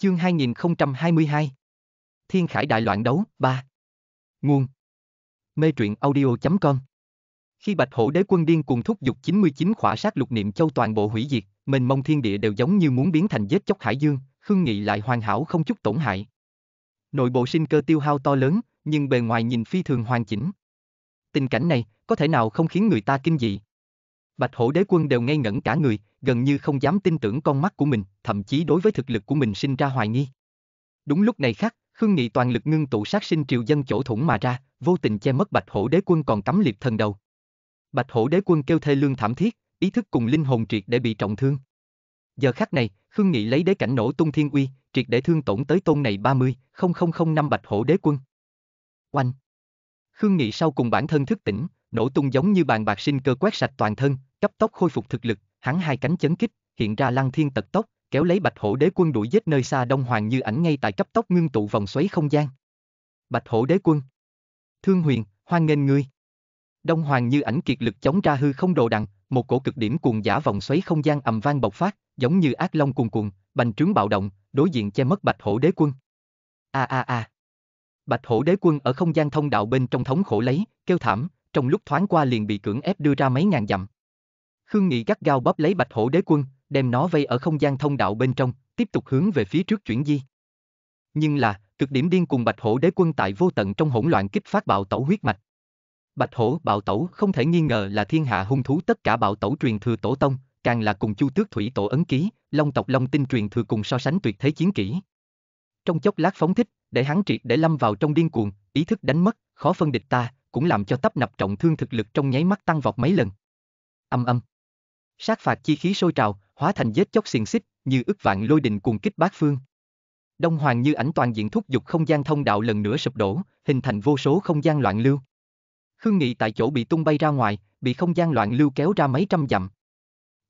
Chương 2022 Thiên Khải Đại Loạn Đấu 3 Nguồn Mê truyện audio.com Khi Bạch Hổ Đế Quân điên cùng thúc giục 99 khỏa sát lục niệm châu toàn bộ hủy diệt, mình mong thiên địa đều giống như muốn biến thành vết chóc hải dương, Khương Nghị lại hoàn hảo không chút tổn hại. Nội bộ sinh cơ tiêu hao to lớn, nhưng bề ngoài nhìn phi thường hoàn chỉnh. Tình cảnh này, có thể nào không khiến người ta kinh dị? Bạch hổ đế quân đều ngây ngẩn cả người, gần như không dám tin tưởng con mắt của mình, thậm chí đối với thực lực của mình sinh ra hoài nghi. Đúng lúc này khắc, Khương Nghị toàn lực ngưng tụ sát sinh triều dân chỗ thủng mà ra, vô tình che mất Bạch Hổ Đế Quân còn cắm liệt thần đầu. Bạch Hổ Đế Quân kêu thê lương thảm thiết, ý thức cùng linh hồn triệt để bị trọng thương. Giờ khắc này, Khương Nghị lấy đế cảnh nổ tung thiên uy, triệt để thương tổn tới tôn này 30, năm Bạch Hổ Đế Quân. Oanh! Khương Nghị sau cùng bản thân thức tỉnh, nổ tung giống như bàn bạc sinh cơ quét sạch toàn thân, cấp tốc khôi phục thực lực, hắn hai cánh chấn kích, hiện ra lăng thiên tật tốc, kéo lấy bạch hổ đế quân đuổi giết nơi xa đông hoàng như ảnh ngay tại cấp tốc ngưng tụ vòng xoáy không gian. Bạch hổ đế quân. Thương huyền, hoan nghênh ngươi. Đông hoàng như ảnh kiệt lực chống ra hư không đồ đằng, một cổ cực điểm cuồng giả vòng xoáy không gian ầm vang bộc phát, giống như ác long cuồng cuồng, bành trướng bạo động, đối diện che mất bạch hổ đế quân. A a a. Bạch hổ đế quân ở không gian thông đạo bên trong thống khổ lấy, kêu thảm, trong lúc thoáng qua liền bị cưỡng ép đưa ra mấy ngàn dặm. Khương Nghị gắt gao bóp lấy bạch hổ đế quân, đem nó vây ở không gian thông đạo bên trong, tiếp tục hướng về phía trước chuyển di. Nhưng là, cực điểm điên cùng bạch hổ đế quân tại vô tận trong hỗn loạn kích phát bạo tẩu huyết mạch. Bạch hổ, bạo tẩu không thể nghi ngờ là thiên hạ hung thú tất cả bạo tẩu truyền thừa tổ tông, càng là cùng chu tước thủy tổ ấn ký, long tộc long tinh truyền thừa cùng so sánh tuyệt thế chiến kỹ. Trong chốc lát phóng thích, để hắn triệt để lâm vào trong điên cuồng, ý thức đánh mất, khó phân địch ta, cũng làm cho tấp nập trọng thương thực lực trong nháy mắt tăng vọt mấy lần. Âm âm. Sát phạt chi khí sôi trào, hóa thành vết chóc xiềng xích, như ức vạn lôi đình cuồng kích bát phương. Đông Hoàng như ảnh toàn diện thúc giục không gian thông đạo lần nữa sụp đổ, hình thành vô số không gian loạn lưu. Khương Nghị tại chỗ bị tung bay ra ngoài, bị không gian loạn lưu kéo ra mấy trăm dặm.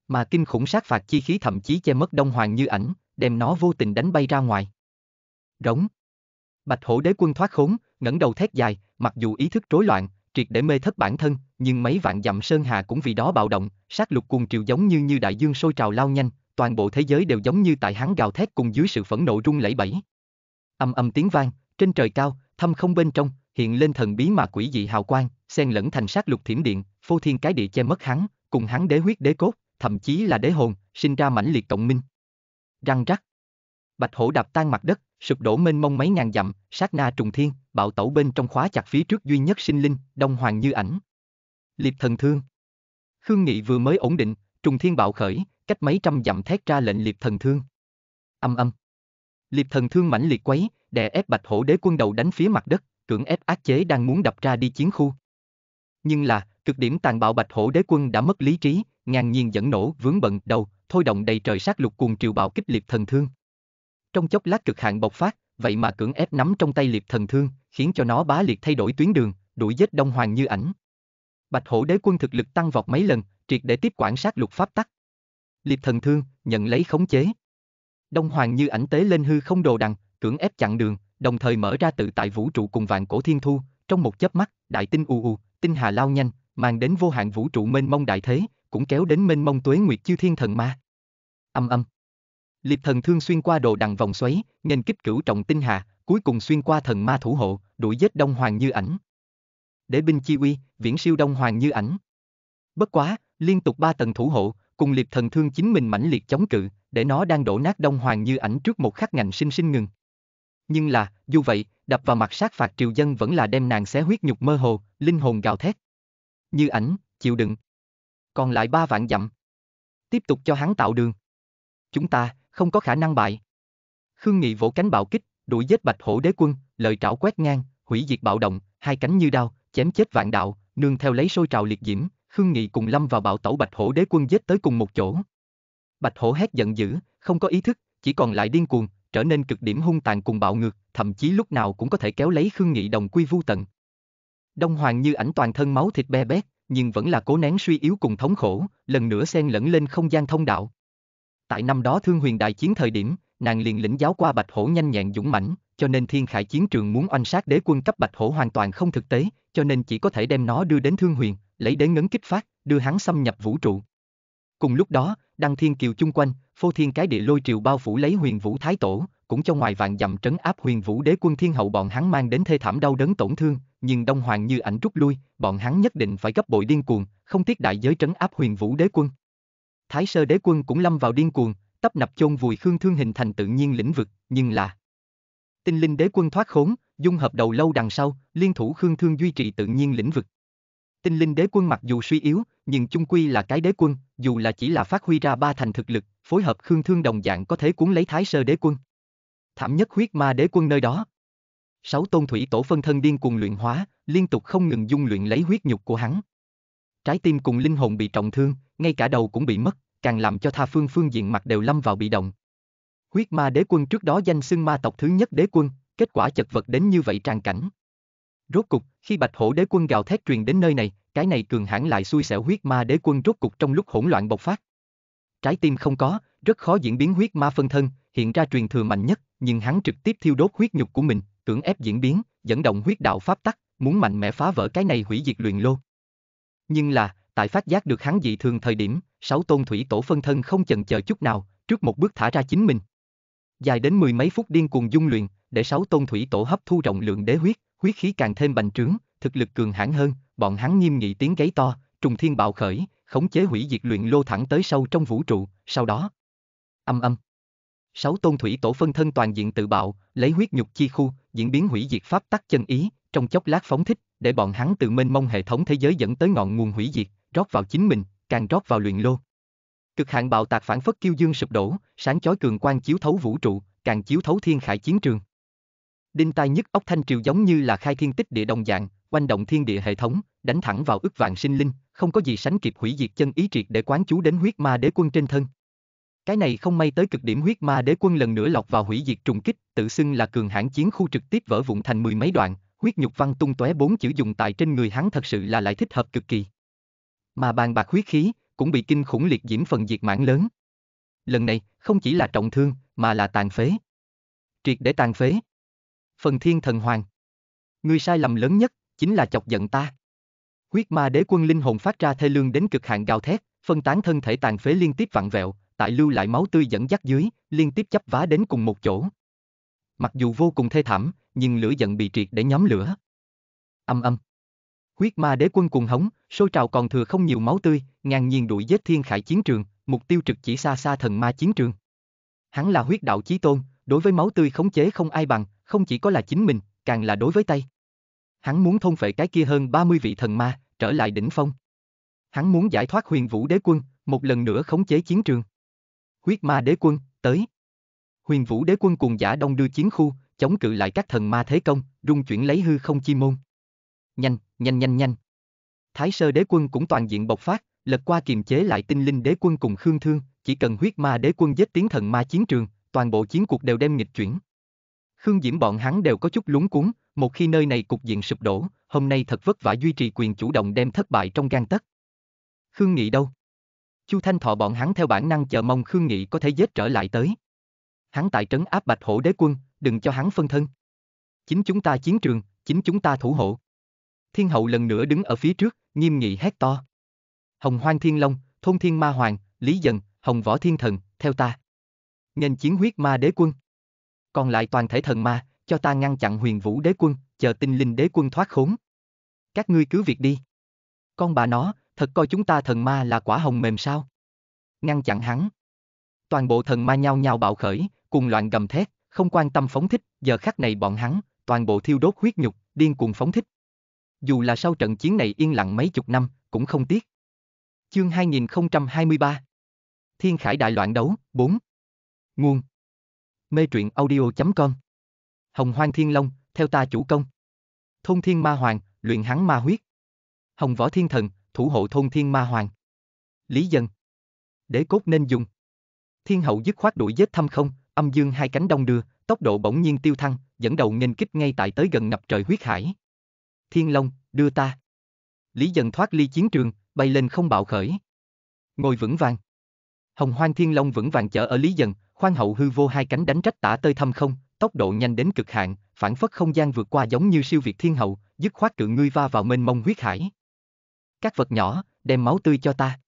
Mà kinh khủng sát phạt chi khí thậm chí che mất Đông Hoàng như ảnh, đem nó vô tình đánh bay ra ngoài. Rống. Bạch Hổ Đế Quân thoát khốn, ngẩng đầu thét dài, mặc dù ý thức rối loạn, triệt để mê thất bản thân, nhưng mấy vạn dặm sơn hà cũng vì đó bạo động, sát lục cuồng triều giống như như đại dương sôi trào lao nhanh, toàn bộ thế giới đều giống như tại hắn gào thét cùng dưới sự phẫn nộ rung lẩy bẩy. Âm âm tiếng vang, trên trời cao, thâm không bên trong, hiện lên thần bí mà quỷ dị hào quang, xen lẫn thành sát lục thiểm điện, phô thiên cái địa che mất hắn, cùng hắn đế huyết đế cốt, thậm chí là đế hồn, sinh ra mãnh liệt cộng minh. Răng rắc. Bạch hổ đạp tan mặt đất, sụp đổ mênh mông mấy ngàn dặm, sát na trùng thiên, bạo tẩu bên trong khóa chặt phía trước duy nhất sinh linh, đông hoàng như ảnh. Liệp thần thương. Khương Nghị vừa mới ổn định, trùng thiên bạo khởi, cách mấy trăm dặm thét ra lệnh liệp thần thương. Âm âm. Liệp thần thương mãnh liệt quấy, đè ép bạch hổ đế quân đầu đánh phía mặt đất, cưỡng ép ác chế đang muốn đập ra đi chiến khu. Nhưng là, cực điểm tàn bạo bạch hổ đế quân đã mất lý trí, ngang nhiên dẫn nổ vướng bận đầu, thôi động đầy trời sát lục cuồng triều bạo kích liệp thần thương trong chốc lát cực hạn bộc phát, vậy mà cưỡng ép nắm trong tay liệt thần thương, khiến cho nó bá liệt thay đổi tuyến đường, đuổi giết Đông Hoàng như ảnh. Bạch Hổ Đế quân thực lực tăng vọt mấy lần, triệt để tiếp quản sát lục pháp tắc. Liệt thần thương, nhận lấy khống chế. Đông Hoàng như ảnh tế lên hư không đồ đằng, cưỡng ép chặn đường, đồng thời mở ra tự tại vũ trụ cùng vạn cổ thiên thu, trong một chớp mắt, đại tinh u u, tinh hà lao nhanh, mang đến vô hạn vũ trụ mênh mông đại thế, cũng kéo đến mênh mông tuế nguyệt chư thiên thần ma. Âm âm. Liệp thần thương xuyên qua đồ đằng vòng xoáy, nghênh kích cửu trọng tinh hà, cuối cùng xuyên qua thần ma thủ hộ, đuổi giết Đông Hoàng Như Ảnh. Để binh chi uy, viễn siêu Đông Hoàng Như Ảnh. Bất quá, liên tục ba tầng thủ hộ, cùng liệp thần thương chính mình mãnh liệt chống cự, để nó đang đổ nát Đông Hoàng Như Ảnh trước một khắc ngành sinh sinh ngừng. Nhưng là, dù vậy, đập vào mặt sát phạt triều dân vẫn là đem nàng xé huyết nhục mơ hồ, linh hồn gào thét. Như ảnh, chịu đựng. Còn lại ba vạn dặm. Tiếp tục cho hắn tạo đường. Chúng ta, không có khả năng bại. Khương Nghị vỗ cánh bạo kích, đuổi giết bạch hổ đế quân, lời trảo quét ngang, hủy diệt bạo động, hai cánh như đao, chém chết vạn đạo, nương theo lấy sôi trào liệt diễm, Khương Nghị cùng lâm vào bạo tẩu bạch hổ đế quân giết tới cùng một chỗ. Bạch hổ hét giận dữ, không có ý thức, chỉ còn lại điên cuồng, trở nên cực điểm hung tàn cùng bạo ngược, thậm chí lúc nào cũng có thể kéo lấy Khương Nghị đồng quy vu tận. Đông Hoàng như ảnh toàn thân máu thịt be bét, nhưng vẫn là cố nén suy yếu cùng thống khổ, lần nữa xen lẫn lên không gian thông đạo. Tại năm đó Thương Huyền đại chiến thời điểm, nàng liền lĩnh giáo qua Bạch Hổ nhanh nhẹn dũng mãnh, cho nên Thiên Khải chiến trường muốn oanh sát đế quân cấp Bạch Hổ hoàn toàn không thực tế, cho nên chỉ có thể đem nó đưa đến Thương Huyền, lấy đến ngấn kích phát, đưa hắn xâm nhập vũ trụ. Cùng lúc đó, đăng thiên kiều chung quanh, phô thiên cái địa lôi triều bao phủ lấy Huyền Vũ Thái Tổ, cũng cho ngoài vạn dặm trấn áp Huyền Vũ đế quân thiên hậu bọn hắn mang đến thê thảm đau đớn tổn thương, nhưng Đông Hoàng như ảnh rút lui, bọn hắn nhất định phải gấp bội điên cuồng, không tiếc đại giới trấn áp Huyền Vũ đế quân. Thái Sơ đế quân cũng lâm vào điên cuồng, tấp nập chôn vùi Khương Thương hình thành tự nhiên lĩnh vực, nhưng là Tinh linh đế quân thoát khốn, dung hợp đầu lâu đằng sau, liên thủ Khương Thương duy trì tự nhiên lĩnh vực. Tinh linh đế quân mặc dù suy yếu, nhưng chung quy là cái đế quân, dù là chỉ là phát huy ra ba thành thực lực, phối hợp Khương Thương đồng dạng có thể cuốn lấy Thái Sơ đế quân. Thảm nhất huyết ma đế quân nơi đó. Sáu tôn thủy tổ phân thân điên cuồng luyện hóa, liên tục không ngừng dung luyện lấy huyết nhục của hắn trái tim cùng linh hồn bị trọng thương, ngay cả đầu cũng bị mất, càng làm cho tha phương phương diện mặt đều lâm vào bị động. Huyết ma đế quân trước đó danh xưng ma tộc thứ nhất đế quân, kết quả chật vật đến như vậy tràn cảnh. Rốt cục, khi bạch hổ đế quân gào thét truyền đến nơi này, cái này cường hãn lại xui xẻo huyết ma đế quân rốt cục trong lúc hỗn loạn bộc phát. Trái tim không có, rất khó diễn biến huyết ma phân thân, hiện ra truyền thừa mạnh nhất, nhưng hắn trực tiếp thiêu đốt huyết nhục của mình, cưỡng ép diễn biến, dẫn động huyết đạo pháp tắc, muốn mạnh mẽ phá vỡ cái này hủy diệt luyện lô. Nhưng là, tại phát giác được hắn dị thường thời điểm, sáu tôn thủy tổ phân thân không chần chờ chút nào, trước một bước thả ra chính mình. Dài đến mười mấy phút điên cuồng dung luyện, để sáu tôn thủy tổ hấp thu rộng lượng đế huyết, huyết khí càng thêm bành trướng, thực lực cường hãn hơn, bọn hắn nghiêm nghị tiếng gáy to, trùng thiên bạo khởi, khống chế hủy diệt luyện lô thẳng tới sâu trong vũ trụ, sau đó. Âm âm. Sáu tôn thủy tổ phân thân toàn diện tự bạo, lấy huyết nhục chi khu, diễn biến hủy diệt pháp tắc chân ý, trong chốc lát phóng thích, để bọn hắn tự mênh mông hệ thống thế giới dẫn tới ngọn nguồn hủy diệt, rót vào chính mình, càng rót vào luyện lô. Cực hạn bạo tạc phản phất kiêu dương sụp đổ, sáng chói cường quang chiếu thấu vũ trụ, càng chiếu thấu thiên khải chiến trường. Đinh tai nhất ốc thanh triều giống như là khai thiên tích địa đồng dạng, quanh động thiên địa hệ thống, đánh thẳng vào ức vạn sinh linh, không có gì sánh kịp hủy diệt chân ý triệt để quán chú đến huyết ma đế quân trên thân. Cái này không may tới cực điểm huyết ma đế quân lần nữa lọc vào hủy diệt trùng kích, tự xưng là cường hãn chiến khu trực tiếp vỡ vụn thành mười mấy đoạn, huyết nhục văn tung tóe bốn chữ dùng tại trên người hắn thật sự là lại thích hợp cực kỳ. Mà bàn bạc huyết khí, cũng bị kinh khủng liệt diễm phần diệt mảng lớn. Lần này, không chỉ là trọng thương, mà là tàn phế. Triệt để tàn phế. Phần thiên thần hoàng. Người sai lầm lớn nhất, chính là chọc giận ta. Huyết ma đế quân linh hồn phát ra thê lương đến cực hạn gào thét, phân tán thân thể tàn phế liên tiếp vặn vẹo, tại lưu lại máu tươi dẫn dắt dưới, liên tiếp chấp vá đến cùng một chỗ. Mặc dù vô cùng thê thảm, nhưng lửa giận bị triệt để nhóm lửa. Âm âm. Huyết ma đế quân cuồng hống, sôi trào còn thừa không nhiều máu tươi, ngang nhiên đuổi giết thiên khải chiến trường, mục tiêu trực chỉ xa xa thần ma chiến trường. Hắn là huyết đạo chí tôn, đối với máu tươi khống chế không ai bằng, không chỉ có là chính mình, càng là đối với tay. Hắn muốn thôn phệ cái kia hơn 30 vị thần ma, trở lại đỉnh phong. Hắn muốn giải thoát huyền vũ đế quân, một lần nữa khống chế chiến trường. Huyết ma đế quân, tới. Huyền vũ đế quân cùng giả đông đưa chiến khu, chống cự lại các thần ma thế công, rung chuyển lấy hư không chi môn. Nhanh, nhanh nhanh nhanh. Thái sơ đế quân cũng toàn diện bộc phát, lật qua kiềm chế lại tinh linh đế quân cùng khương thương, chỉ cần huyết ma đế quân giết tiếng thần ma chiến trường, toàn bộ chiến cuộc đều đem nghịch chuyển. Khương Diễm bọn hắn đều có chút lúng cuốn, một khi nơi này cục diện sụp đổ, hôm nay thật vất vả duy trì quyền chủ động đem thất bại trong gan tất. Khương Nghị đâu? Chu Thanh Thọ bọn hắn theo bản năng chờ mong Khương Nghị có thể giết trở lại tới. Hắn tại trấn áp Bạch Hổ Đế Quân, đừng cho hắn phân thân. Chính chúng ta chiến trường, chính chúng ta thủ hộ. Thiên hậu lần nữa đứng ở phía trước, nghiêm nghị hét to. Hồng Hoang Thiên Long, Thôn Thiên Ma Hoàng, Lý Dần, Hồng Võ Thiên Thần, theo ta. Nghênh chiến huyết ma đế quân. Còn lại toàn thể thần ma, cho ta ngăn chặn huyền vũ đế quân, chờ tinh linh đế quân thoát khốn. Các ngươi cứ việc đi. Con bà nó, thật coi chúng ta thần ma là quả hồng mềm sao? Ngăn chặn hắn. Toàn bộ thần ma nhao nhao bạo khởi, cùng loạn gầm thét không quan tâm phóng thích, giờ khắc này bọn hắn, toàn bộ thiêu đốt huyết nhục, điên cuồng phóng thích. Dù là sau trận chiến này yên lặng mấy chục năm, cũng không tiếc. Chương 2023 Thiên Khải Đại Loạn Đấu 4 Nguồn Mê truyện audio.com Hồng Hoang Thiên Long, theo ta chủ công Thôn Thiên Ma Hoàng, luyện hắn ma huyết Hồng Võ Thiên Thần, thủ hộ thôn Thiên Ma Hoàng Lý Dân Đế cốt nên dùng Thiên hậu dứt khoát đuổi giết thăm không, âm dương hai cánh đông đưa, tốc độ bỗng nhiên tiêu thăng, dẫn đầu nghênh kích ngay tại tới gần ngập trời huyết hải. Thiên Long, đưa ta. Lý dần thoát ly chiến trường, bay lên không bạo khởi. Ngồi vững vàng. Hồng Hoang Thiên Long vững vàng chở ở Lý dần, khoan hậu hư vô hai cánh đánh trách tả tơi thâm không, tốc độ nhanh đến cực hạn, phản phất không gian vượt qua giống như siêu việt thiên hậu, dứt khoát cự ngươi va vào mênh mông huyết hải. Các vật nhỏ, đem máu tươi cho ta.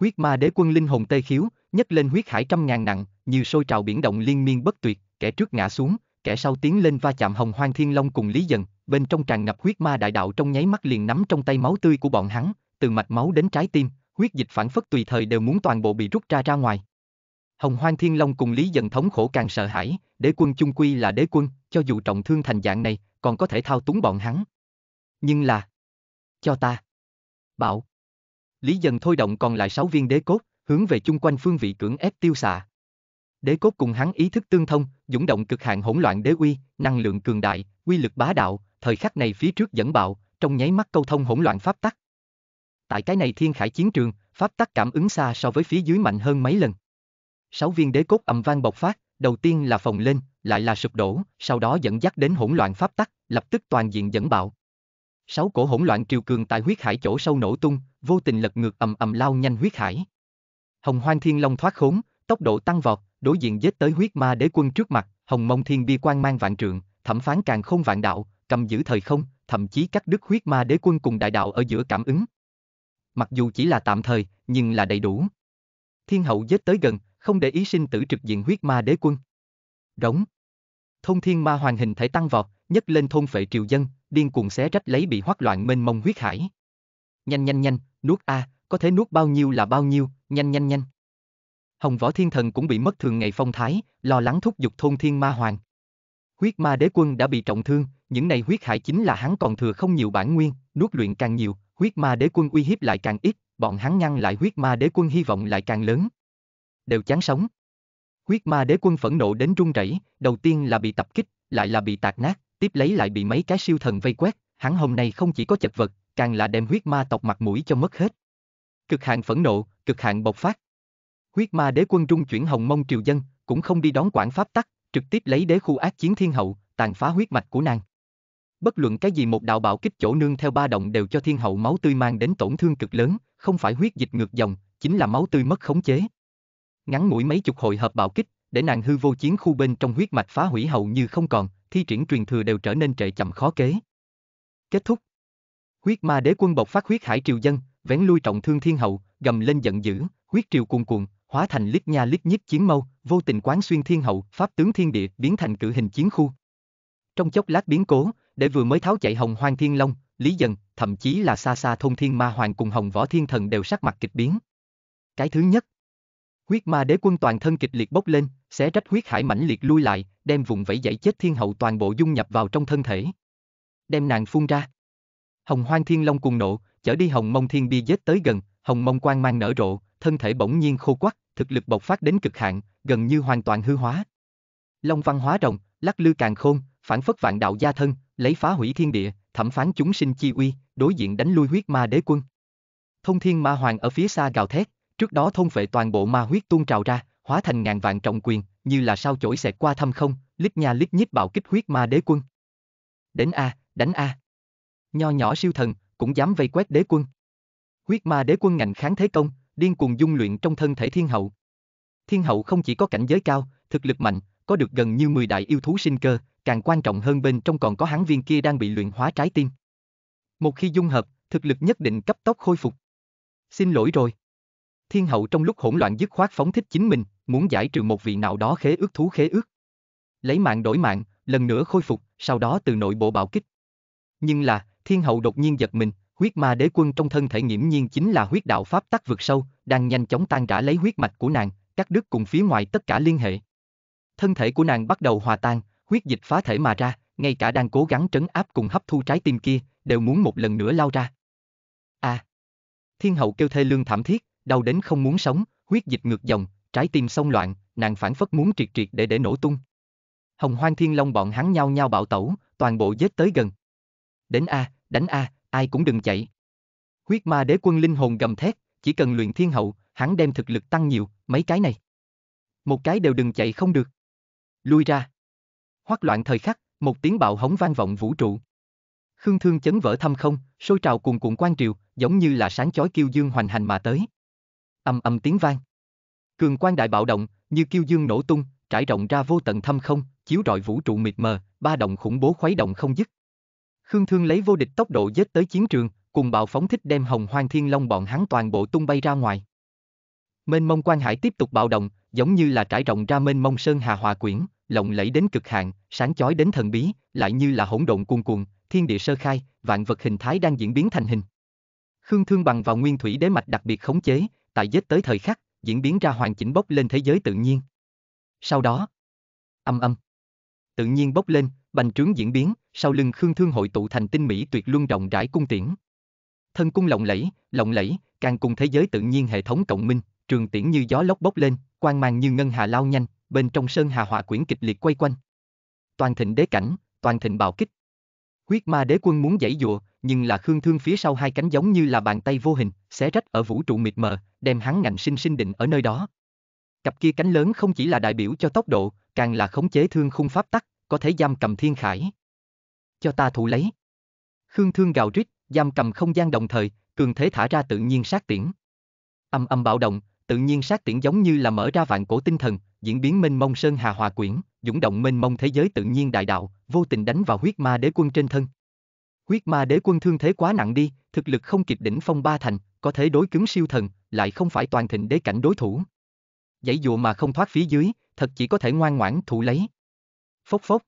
Huyết ma đế quân linh hồn tê khiếu, nhấc lên huyết hải trăm ngàn nặng, như sôi trào biển động liên miên bất tuyệt, kẻ trước ngã xuống, kẻ sau tiến lên va chạm hồng hoang thiên long cùng Lý Dần, bên trong tràn ngập huyết ma đại đạo trong nháy mắt liền nắm trong tay máu tươi của bọn hắn, từ mạch máu đến trái tim, huyết dịch phản phất tùy thời đều muốn toàn bộ bị rút ra ra ngoài. Hồng Hoang Thiên Long cùng Lý Dần thống khổ càng sợ hãi, đế quân chung quy là đế quân, cho dù trọng thương thành dạng này, còn có thể thao túng bọn hắn. Nhưng là... Cho ta. Bảo. Lý Dần thôi động còn lại sáu viên đế cốt, hướng về chung quanh phương vị cưỡng ép tiêu xạ. Đế cốt cùng hắn ý thức tương thông, dũng động cực hạn hỗn loạn đế uy, năng lượng cường đại, quy lực bá đạo, thời khắc này phía trước dẫn bạo, trong nháy mắt câu thông hỗn loạn pháp tắc. Tại cái này thiên khải chiến trường, pháp tắc cảm ứng xa so với phía dưới mạnh hơn mấy lần. Sáu viên đế cốt ầm vang bộc phát, đầu tiên là phồng lên, lại là sụp đổ, sau đó dẫn dắt đến hỗn loạn pháp tắc, lập tức toàn diện dẫn bạo. Sáu cổ hỗn loạn triều cường tại huyết hải chỗ sâu nổ tung, vô tình lật ngược ầm ầm lao nhanh huyết hải. Hồng Hoang Thiên Long thoát khốn, tốc độ tăng vọt, đối diện giết tới huyết ma đế quân trước mặt, hồng mông thiên bi quan mang vạn trượng, thẩm phán càng không vạn đạo, cầm giữ thời không, thậm chí cắt đứt huyết ma đế quân cùng đại đạo ở giữa cảm ứng. Mặc dù chỉ là tạm thời, nhưng là đầy đủ. Thiên hậu giết tới gần, không để ý sinh tử trực diện huyết ma đế quân. Rống. Thông thiên ma hoàng hình thể tăng vọt, nhấc lên thôn phệ triều dân, điên cuồng xé rách lấy bị hoắc loạn mênh mông huyết hải. Nhanh nhanh nhanh, nuốt a, à, có thể nuốt bao nhiêu là bao nhiêu, nhanh nhanh nhanh. Hồng Võ Thiên Thần cũng bị mất thường ngày phong thái, lo lắng thúc giục thôn thiên ma hoàng. Huyết ma đế quân đã bị trọng thương, những này huyết hải chính là hắn còn thừa không nhiều bản nguyên, nuốt luyện càng nhiều, huyết ma đế quân uy hiếp lại càng ít, bọn hắn ngăn lại huyết ma đế quân hy vọng lại càng lớn. Đều chán sống. Huyết ma đế quân phẫn nộ đến run rẩy, đầu tiên là bị tập kích, lại là bị tạc nát, tiếp lấy lại bị mấy cái siêu thần vây quét, hắn hôm nay không chỉ có chật vật, càng là đem huyết ma tộc mặt mũi cho mất hết. Cực hạn phẫn nộ, cực hạn bộc phát, Huyết ma đế quân trung chuyển hồng mông triều dân, cũng không đi đón quản pháp tắc, trực tiếp lấy đế khu ác chiến thiên hậu, tàn phá huyết mạch của nàng. Bất luận cái gì một đạo bạo kích chỗ nương theo ba động đều cho thiên hậu máu tươi mang đến tổn thương cực lớn, không phải huyết dịch ngược dòng, chính là máu tươi mất khống chế. Ngắn mũi mấy chục hồi hợp bạo kích, để nàng hư vô chiến khu bên trong huyết mạch phá hủy hầu như không còn, thi triển truyền thừa đều trở nên trệ chậm khó kế. Kết thúc. Huyết ma đế quân bộc phát huyết hải triều dân, vén lui trọng thương thiên hậu, gầm lên giận dữ, huyết triều cuồn cuộn, hóa thành lít nha lít nhíp chiến mâu, vô tình quán xuyên thiên hậu, pháp tướng thiên địa, biến thành cử hình chiến khu. Trong chốc lát biến cố, để vừa mới tháo chạy Hồng Hoang Thiên Long, Lý Dần, thậm chí là xa xa Thông Thiên Ma Hoàng cùng Hồng Võ Thiên Thần đều sắc mặt kịch biến. Cái thứ nhất, huyết ma đế quân toàn thân kịch liệt bốc lên, sẽ rách huyết hải mãnh liệt lui lại, đem vùng vẫy dãy chết thiên hậu toàn bộ dung nhập vào trong thân thể. Đem nàng phun ra. Hồng Hoang Thiên Long cùng nộ, chở đi Hồng Mông Thiên Bi giết tới gần, Hồng Mông quang mang nở rộ, thân thể bỗng nhiên khô quắc, thực lực bộc phát đến cực hạn, gần như hoàn toàn hư hóa. Long văn hóa rồng, lắc lư càng khôn, phản phất vạn đạo gia thân, lấy phá hủy thiên địa, thẩm phán chúng sinh chi uy, đối diện đánh lui huyết ma đế quân. Thông thiên ma hoàng ở phía xa gào thét, trước đó thông vệ toàn bộ ma huyết tuôn trào ra, hóa thành ngàn vạn trọng quyền, như là sao chổi xẹt qua thâm không, lít nha lít nhít bạo kích huyết ma đế quân. Đến A, đánh A. Nho nhỏ siêu thần, cũng dám vây quét đế quân. Huyết ma đế quân ngạnh kháng thế công, điên cuồng dung luyện trong thân thể thiên hậu. Thiên hậu không chỉ có cảnh giới cao, thực lực mạnh, có được gần như 10 đại yêu thú sinh cơ, càng quan trọng hơn bên trong còn có hán viên kia đang bị luyện hóa trái tim. Một khi dung hợp, thực lực nhất định cấp tốc khôi phục. Xin lỗi rồi. Thiên hậu trong lúc hỗn loạn dứt khoát phóng thích chính mình, muốn giải trừ một vị nào đó khế ước thú khế ước. Lấy mạng đổi mạng, lần nữa khôi phục, sau đó từ nội bộ bạo kích. Nhưng là, thiên hậu đột nhiên giật mình, Huyết ma đế quân trong thân thể nghiễm nhiên chính là huyết đạo pháp tắc vượt sâu, đang nhanh chóng tan rã lấy huyết mạch của nàng, cắt đứt cùng phía ngoài tất cả liên hệ. Thân thể của nàng bắt đầu hòa tan, huyết dịch phá thể mà ra, ngay cả đang cố gắng trấn áp cùng hấp thu trái tim kia, đều muốn một lần nữa lao ra. A. À. Thiên hậu kêu thê lương thảm thiết, đau đến không muốn sống, huyết dịch ngược dòng, trái tim xông loạn, nàng phản phất muốn triệt triệt để để nổ tung. Hồng Hoang Thiên Long bọn hắn nhau nhau bạo tẩu, toàn bộ giết tới gần. Đến a, à, đánh a, à, ai cũng đừng chạy. Huyết ma đế quân linh hồn gầm thét, chỉ cần luyện thiên hậu, hắn đem thực lực tăng nhiều, mấy cái này. Một cái đều đừng chạy không được. Lui ra. Hoắc loạn thời khắc, một tiếng bạo hống vang vọng vũ trụ. Khương thương chấn vỡ thâm không, sôi trào cuồn cuộn quan triều, giống như là sáng chói kiêu dương hoành hành mà tới. Âm âm tiếng vang. Cường quan đại bạo động, như kiêu dương nổ tung, trải rộng ra vô tận thâm không, chiếu rọi vũ trụ mịt mờ, ba động khủng bố khuấy động không dứt. Khương Thương lấy vô địch tốc độ dết tới chiến trường, cùng bạo phóng thích đem hồng hoang thiên long bọn hắn toàn bộ tung bay ra ngoài. Mênh mông quan hải tiếp tục bạo động, giống như là trải rộng ra mênh mông sơn hà hòa quyển, lộng lẫy đến cực hạn, sáng chói đến thần bí, lại như là hỗn độn cuồn cuộn, thiên địa sơ khai, vạn vật hình thái đang diễn biến thành hình. Khương Thương bằng vào nguyên thủy đế mạch đặc biệt khống chế, tại giết tới thời khắc, diễn biến ra hoàn chỉnh bốc lên thế giới tự nhiên. Sau đó, âm âm, tự nhiên bốc lên, bành trướng diễn biến, sau lưng Khương Thương hội tụ thành tinh mỹ tuyệt luân rộng rãi cung tiễn. Thân cung lộng lẫy, lộng lẫy, càng cùng thế giới tự nhiên hệ thống cộng minh, trường tiễn như gió lốc bốc lên, quang mang như ngân hà lao nhanh, bên trong sơn hà hỏa quyển kịch liệt quay quanh. Toàn thịnh đế cảnh, toàn thịnh bạo kích. Huyết ma đế quân muốn giãy dụa, nhưng là Khương Thương phía sau hai cánh giống như là bàn tay vô hình, xé rách ở vũ trụ mịt mờ, đem hắn ngạnh sinh sinh định ở nơi đó. Cặp kia cánh lớn không chỉ là đại biểu cho tốc độ, càng là khống chế thương khung pháp tắc, có thể giam cầm thiên khải cho ta thủ lấy. Khương Thương gào rít, giam cầm không gian đồng thời, cường thế thả ra tự nhiên sát tiễn. Âm âm bạo động, tự nhiên sát tiễn giống như là mở ra vạn cổ tinh thần, diễn biến mênh mông sơn hà hòa quyển, dũng động mênh mông thế giới tự nhiên đại đạo, vô tình đánh vào huyết ma đế quân trên thân. Huyết ma đế quân thương thế quá nặng đi, thực lực không kịp đỉnh phong ba thành, có thể đối cứng siêu thần, lại không phải toàn thịnh đế cảnh đối thủ. Dãy dụa mà không thoát phía dưới, thật chỉ có thể ngoan ngoãn thụ lấy. Phốc phốc,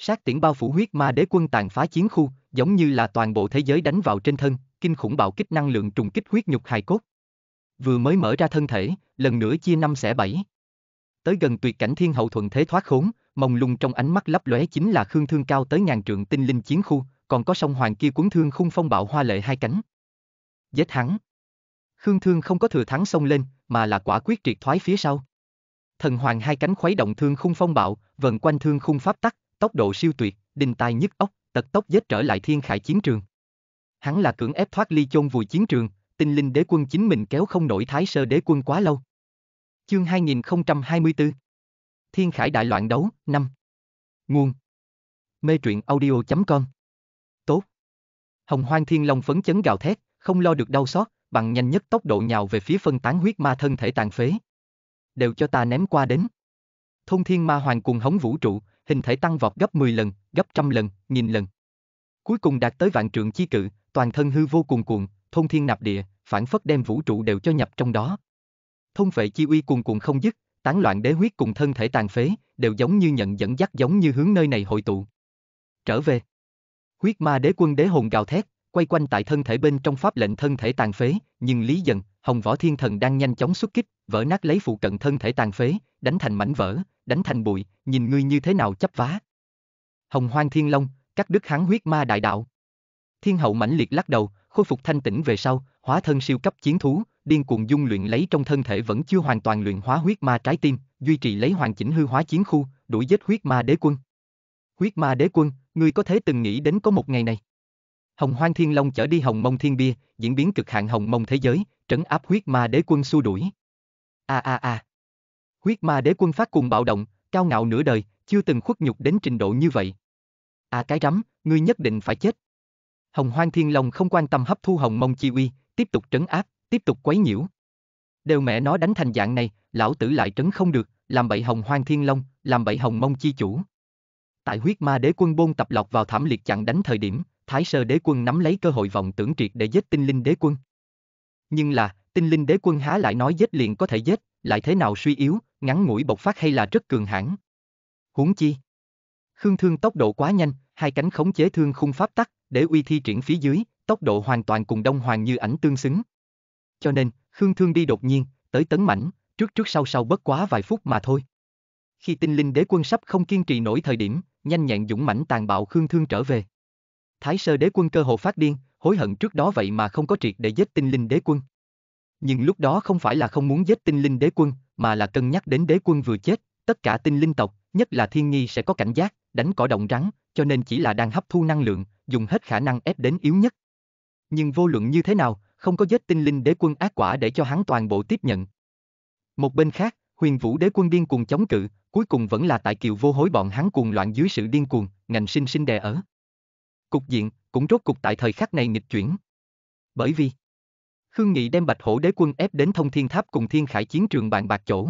sát tiễn bao phủ huyết ma đế quân tàn phá chiến khu, giống như là toàn bộ thế giới đánh vào trên thân, kinh khủng bạo kích năng lượng trùng kích huyết nhục hài cốt. Vừa mới mở ra thân thể, lần nữa chia năm xẻ bảy. Tới gần tuyệt cảnh thiên hậu thuận thế thoát khốn, mông lung trong ánh mắt lấp lóe chính là khương thương cao tới ngàn trượng tinh linh chiến khu, còn có sông hoàng kia cuốn thương khung phong bạo hoa lệ hai cánh. Giết hắn. Khương thương không có thừa thắng xông lên, mà là quả quyết triệt thoái phía sau. Thần hoàng hai cánh khuấy động thương khung phong bạo, vần quanh thương khung pháp tắc, tốc độ siêu tuyệt, đình tai nhức ốc, tật tốc giết trở lại thiên khải chiến trường. Hắn là cưỡng ép thoát ly chôn vùi chiến trường, tinh linh đế quân chính mình kéo không nổi thái sơ đế quân quá lâu. Chương 2024 Thiên khải đại loạn đấu, năm Nguồn Mê truyện audio.com Tốt Hồng hoang thiên long phấn chấn gào thét, không lo được đau xót, bằng nhanh nhất tốc độ nhào về phía phân tán huyết ma thân thể tàn phế. Đều cho ta ném qua đến. Thông thiên ma hoàng cùng hống vũ trụ, hình thể tăng vọt gấp 10 lần, gấp trăm lần, nghìn lần. Cuối cùng đạt tới vạn trượng chi cự, toàn thân hư vô cuồn cuộn, thông thiên nạp địa, phản phất đem vũ trụ đều cho nhập trong đó. Thông vệ chi uy cuồn cuộn không dứt, tán loạn đế huyết cùng thân thể tàn phế, đều giống như nhận dẫn dắt giống như hướng nơi này hội tụ. Trở về. Huyết ma đế quân đế hồn gào thét, quay quanh tại thân thể bên trong pháp lệnh thân thể tàn phế, nhưng Lý Dần, Hồng Võ Thiên Thần đang nhanh chóng xuất kích, vỡ nát lấy phụ cận thân thể tàn phế, đánh thành mảnh vỡ, đánh thành bụi, nhìn ngươi như thế nào chấp vá. Hồng Hoang Thiên Long, cắt đứt hắn huyết ma đại đạo. Thiên hậu mãnh liệt lắc đầu, khôi phục thanh tĩnh về sau, hóa thân siêu cấp chiến thú, điên cuồng dung luyện lấy trong thân thể vẫn chưa hoàn toàn luyện hóa huyết ma trái tim, duy trì lấy hoàn chỉnh hư hóa chiến khu, đuổi giết huyết ma đế quân. Huyết ma đế quân, ngươi có thể từng nghĩ đến có một ngày này. Hồng Hoang Thiên Long chở đi Hồng Mông Thiên Bia, diễn biến cực hạn Hồng Mông thế giới, trấn áp huyết ma đế quân xua đuổi. A a a, Huyết ma đế quân phát cùng bạo động, cao ngạo nửa đời, chưa từng khuất nhục đến trình độ như vậy. À cái rắm, ngươi nhất định phải chết. Hồng Hoang Thiên Long không quan tâm hấp thu Hồng Mông Chi Uy, tiếp tục trấn áp, tiếp tục quấy nhiễu. Đều mẹ nó đánh thành dạng này, lão tử lại trấn không được, làm bậy Hồng Hoang Thiên Long, làm bậy Hồng Mông Chi Chủ. Tại huyết ma đế quân bôn tập lọc vào thảm liệt chặn đánh thời điểm, Thái Sơ đế quân nắm lấy cơ hội vọng tưởng triệt để giết tinh linh đế quân. Nhưng là, tinh linh đế quân há lại nói giết liền có thể giết, lại thế nào suy yếu, ngắn mũi bộc phát hay là rất cường hãn. Huống chi. Khương Thương tốc độ quá nhanh, hai cánh khống chế thương khung pháp tắc, để uy thi triển phía dưới, tốc độ hoàn toàn cùng Đông Hoàng như ảnh tương xứng. Cho nên, Khương Thương đi đột nhiên, tới tấn mảnh, trước trước sau sau bất quá vài phút mà thôi. Khi tinh linh đế quân sắp không kiên trì nổi thời điểm, nhanh nhẹn dũng mảnh tàn bạo Khương Thương trở về. Thái sơ đế quân cơ hồ phát điên, hối hận trước đó vậy mà không có triệt để giết tinh linh đế quân. Nhưng lúc đó không phải là không muốn giết tinh linh đế quân, mà là cân nhắc đến đế quân vừa chết, tất cả tinh linh tộc, nhất là thiên nghi sẽ có cảnh giác, đánh cỏ động rắn, cho nên chỉ là đang hấp thu năng lượng, dùng hết khả năng ép đến yếu nhất. Nhưng vô luận như thế nào, không có giết tinh linh đế quân ác quả để cho hắn toàn bộ tiếp nhận. Một bên khác, huyền vũ đế quân điên cuồng chống cự, cuối cùng vẫn là tại kiều vô hối bọn hắn cuồng loạn dưới sự điên cuồng, ngành sinh sinh đè ở. Cục diện, cũng rốt cục tại thời khắc này nghịch chuyển. Bởi vì, Khương Nghị đem Bạch Hổ Đế Quân ép đến Thông Thiên Tháp cùng Thiên Khải chiến trường bàn bạc chỗ.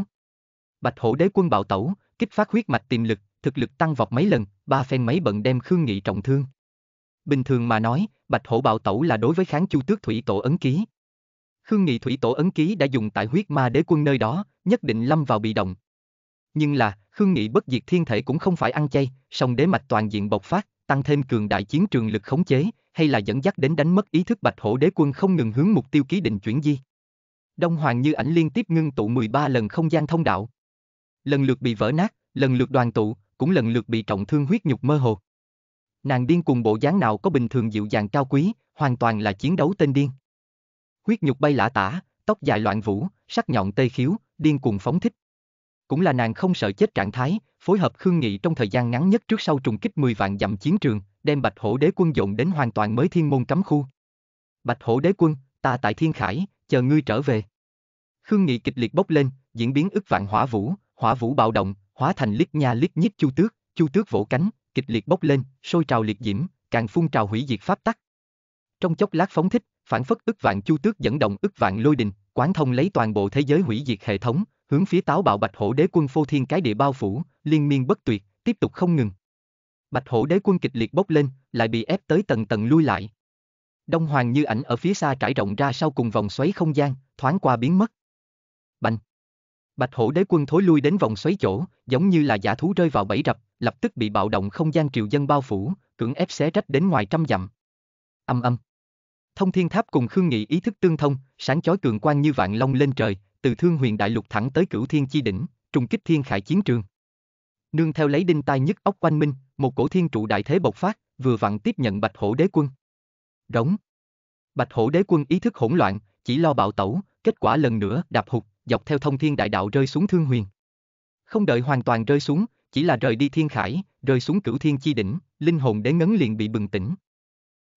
Bạch Hổ Đế Quân bạo tẩu, kích phát huyết mạch tiềm lực, thực lực tăng vọt mấy lần, ba phen mấy bận đem Khương Nghị trọng thương. Bình thường mà nói, Bạch Hổ bạo tẩu là đối với kháng Chu Tước Thủy Tổ ấn ký. Khương Nghị Thủy Tổ ấn ký đã dùng tại huyết ma đế quân nơi đó, nhất định lâm vào bị động. Nhưng là, Khương Nghị bất diệt thiên thể cũng không phải ăn chay, song đế mạch toàn diện bộc phát, tăng thêm cường đại chiến trường lực khống chế, hay là dẫn dắt đến đánh mất ý thức bạch hổ đế quân không ngừng hướng mục tiêu ký định chuyển di. Đông Hoàng như ảnh liên tiếp ngưng tụ 13 lần không gian thông đạo. Lần lượt bị vỡ nát, lần lượt đoàn tụ, cũng lần lượt bị trọng thương huyết nhục mơ hồ. Nàng điên cùng bộ dáng nào có bình thường dịu dàng cao quý, hoàn toàn là chiến đấu tên điên. Huyết nhục bay lả tả, tóc dài loạn vũ, sắc nhọn tê khiếu, điên cuồng phóng thích. Cũng là nàng không sợ chết trạng thái, phối hợp Khương Nghị trong thời gian ngắn nhất trước sau trùng kích 10 vạn dặm chiến trường, đem bạch hổ đế quân dồn đến hoàn toàn mới thiên môn cấm khu. Bạch hổ đế quân, ta tại thiên khải, chờ ngươi trở về. Khương Nghị kịch liệt bốc lên, diễn biến ức vạn hỏa vũ, hỏa vũ bạo động, hóa thành lít nha lít nhít chu tước, chu tước vỗ cánh, kịch liệt bốc lên, sôi trào liệt diễm, càng phun trào hủy diệt pháp tắc. Trong chốc lát phóng thích, phản phất ức vạn chu tước dẫn động ức vạn lôi đình, quán thông lấy toàn bộ thế giới hủy diệt hệ thống, hướng phía táo bạo bạch hổ đế quân phô thiên cái địa bao phủ, liên miên bất tuyệt, tiếp tục không ngừng bạch hổ đế quân kịch liệt bốc lên, lại bị ép tới tầng tầng lui lại. Đông hoàng như ảnh ở phía xa trải rộng ra sau cùng vòng xoáy không gian, thoáng qua biến mất. Bành! Bạch hổ đế quân thối lui đến vòng xoáy chỗ, giống như là giả thú rơi vào bẫy rập, lập tức bị bạo động không gian triều dân bao phủ, cưỡng ép xé rách đến ngoài trăm dặm. Âm âm. Thông thiên tháp cùng Khương Nghị ý thức tương thông, sáng chói cường quang như vạn long lên trời, từ thương huyền đại lục thẳng tới cửu thiên chi đỉnh, trùng kích thiên khải chiến trường. Nương theo lấy đinh tai nhất ốc quanh minh, một cổ thiên trụ đại thế bộc phát, vừa vặn tiếp nhận bạch hổ đế quân. Rống. Bạch hổ đế quân ý thức hỗn loạn, chỉ lo bạo tẩu, kết quả lần nữa đạp hụt, dọc theo thông thiên đại đạo rơi xuống thương huyền. Không đợi hoàn toàn rơi xuống, chỉ là rời đi thiên khải, rơi xuống cửu thiên chi đỉnh, linh hồn đế ngấn liền bị bừng tỉnh.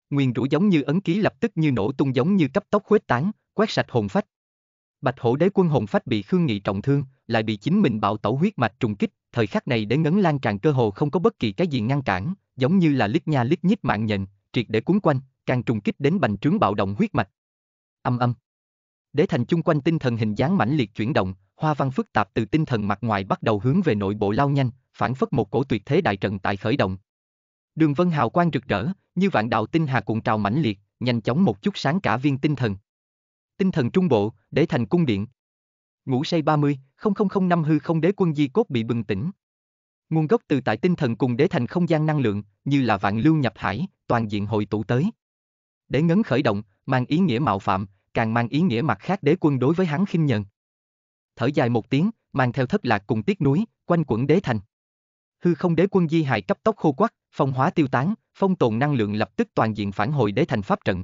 Nguyên rũ giống như ấn ký lập tức như nổ tung giống như cấp tốc khuếch tán, quét sạch hồn phách. Bạch hổ đế quân hồn phách bị khương nghị trọng thương, lại bị chính mình bạo tẩu huyết mạch trùng kích, thời khắc này để ngấn lan tràn cơ hồ không có bất kỳ cái gì ngăn cản, giống như là lít nha lít nhít mạng nhện, triệt để cuốn quanh, càng trùng kích đến bành trướng bạo động huyết mạch. Âm âm. Đế thành chung quanh tinh thần hình dáng mãnh liệt chuyển động, hoa văn phức tạp từ tinh thần mặt ngoài bắt đầu hướng về nội bộ lao nhanh, phản phất một cổ tuyệt thế đại trận tại khởi động. Đường vân hào quang rực rỡ, như vạn đạo tinh hà cuộn trào mãnh liệt, nhanh chóng một chút sáng cả viên tinh thần. Tinh thần trung bộ, đế thành cung điện. Ngủ say 30, năm hư không đế quân di cốt bị bừng tỉnh. Nguồn gốc từ tại tinh thần cùng đế thành không gian năng lượng, như là vạn lưu nhập hải, toàn diện hội tụ tới. để ngấn khởi động, mang ý nghĩa mạo phạm, càng mang ý nghĩa mặt khác đế quân đối với hắn khinh nhận. Thở dài một tiếng, mang theo thất lạc cùng tiếc núi, quanh quẩn đế thành. Hư không đế quân di hài cấp tốc khô quắc, phong hóa tiêu tán, phong tồn năng lượng lập tức toàn diện phản hồi đế thành pháp trận.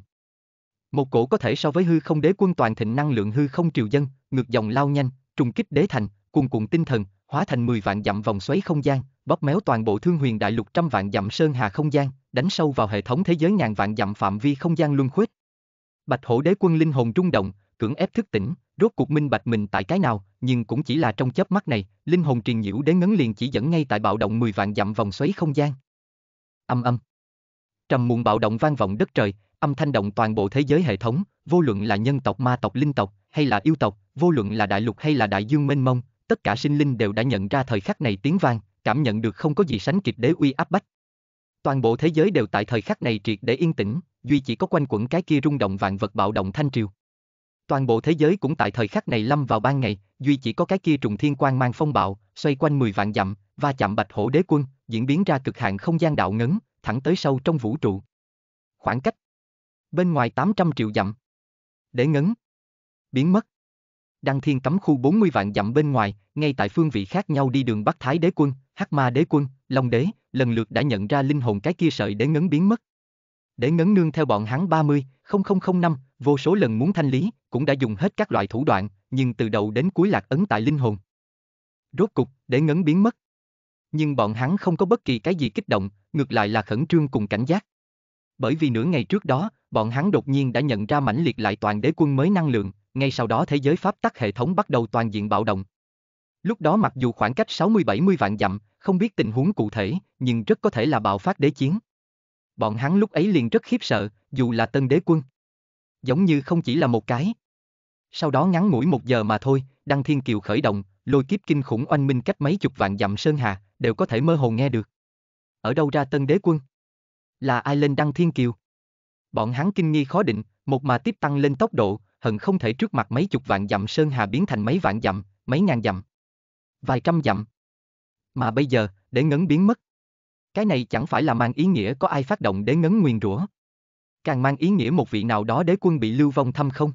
Một cổ có thể so với hư không đế quân toàn thịnh năng lượng hư không triều dân, ngược dòng lao nhanh, trùng kích đế thành, cuồn cuộn tinh thần, hóa thành 10 vạn dặm vòng xoáy không gian, bóp méo toàn bộ thương huyền đại lục trăm vạn dặm sơn hà không gian, đánh sâu vào hệ thống thế giới ngàn vạn dặm phạm vi không gian luân khuếch. Bạch hổ đế quân linh hồn rung động, cưỡng ép thức tỉnh, rốt cuộc minh bạch mình tại cái nào, nhưng cũng chỉ là trong chớp mắt này, linh hồn truyền nhiễu đế ngấn liền chỉ dẫn ngay tại bạo động 10 vạn dặm vòng xoáy không gian. Âm âm. Trầm muộn bạo động vang vọng đất trời, âm thanh động toàn bộ thế giới hệ thống, vô luận là nhân tộc ma tộc linh tộc, hay là yêu tộc, vô luận là đại lục hay là đại dương mênh mông, tất cả sinh linh đều đã nhận ra thời khắc này tiếng vang, cảm nhận được không có gì sánh kịp đế uy áp bách. Toàn bộ thế giới đều tại thời khắc này triệt để yên tĩnh, duy chỉ có quanh quẩn cái kia rung động vạn vật bạo động thanh triều. Toàn bộ thế giới cũng tại thời khắc này lâm vào ban ngày, duy chỉ có cái kia trùng thiên quang mang phong bạo, xoay quanh mười vạn dặm, va chạm bạch hổ đế quân, diễn biến ra cực hạn không gian đạo ngấn, thẳng tới sâu trong vũ trụ. Khoảng cách bên ngoài 800 triệu dặm để ngấn. Biến mất. Đăng thiên cấm khu 40 vạn dặm bên ngoài, ngay tại phương vị khác nhau đi đường Bắc Thái đế quân, Hắc ma đế quân, Long đế, lần lượt đã nhận ra linh hồn cái kia sợi để ngấn biến mất. Để ngấn nương theo bọn hắn 30, 0005, vô số lần muốn thanh lý, cũng đã dùng hết các loại thủ đoạn, nhưng từ đầu đến cuối lạc ấn tại linh hồn. Rốt cục, để ngấn biến mất. Nhưng bọn hắn không có bất kỳ cái gì kích động, ngược lại là khẩn trương cùng cảnh giác bởi vì nửa ngày trước đó, bọn hắn đột nhiên đã nhận ra mãnh liệt lại toàn đế quân mới năng lượng, ngay sau đó thế giới pháp tắc hệ thống bắt đầu toàn diện bạo động. Lúc đó mặc dù khoảng cách 60-70 vạn dặm, không biết tình huống cụ thể, nhưng rất có thể là bạo phát đế chiến. Bọn hắn lúc ấy liền rất khiếp sợ, dù là tân đế quân. Giống như không chỉ là một cái. Sau đó ngắn ngủi một giờ mà thôi, Đăng Thiên Kiều khởi động, lôi kiếp kinh khủng oanh minh cách mấy chục vạn dặm sơn hà, đều có thể mơ hồ nghe được. Ở đâu ra tân đế quân? Là ai lên đăng thiên kiều? Bọn hắn kinh nghi khó định, một mà tiếp tăng lên tốc độ, hận không thể trước mặt mấy chục vạn dặm sơn hà biến thành mấy vạn dặm, mấy ngàn dặm, vài trăm dặm. Mà bây giờ, để ngấn biến mất. Cái này chẳng phải là mang ý nghĩa có ai phát động để ngấn nguyền rủa. Càng mang ý nghĩa một vị nào đó đế quân bị lưu vong thăm không?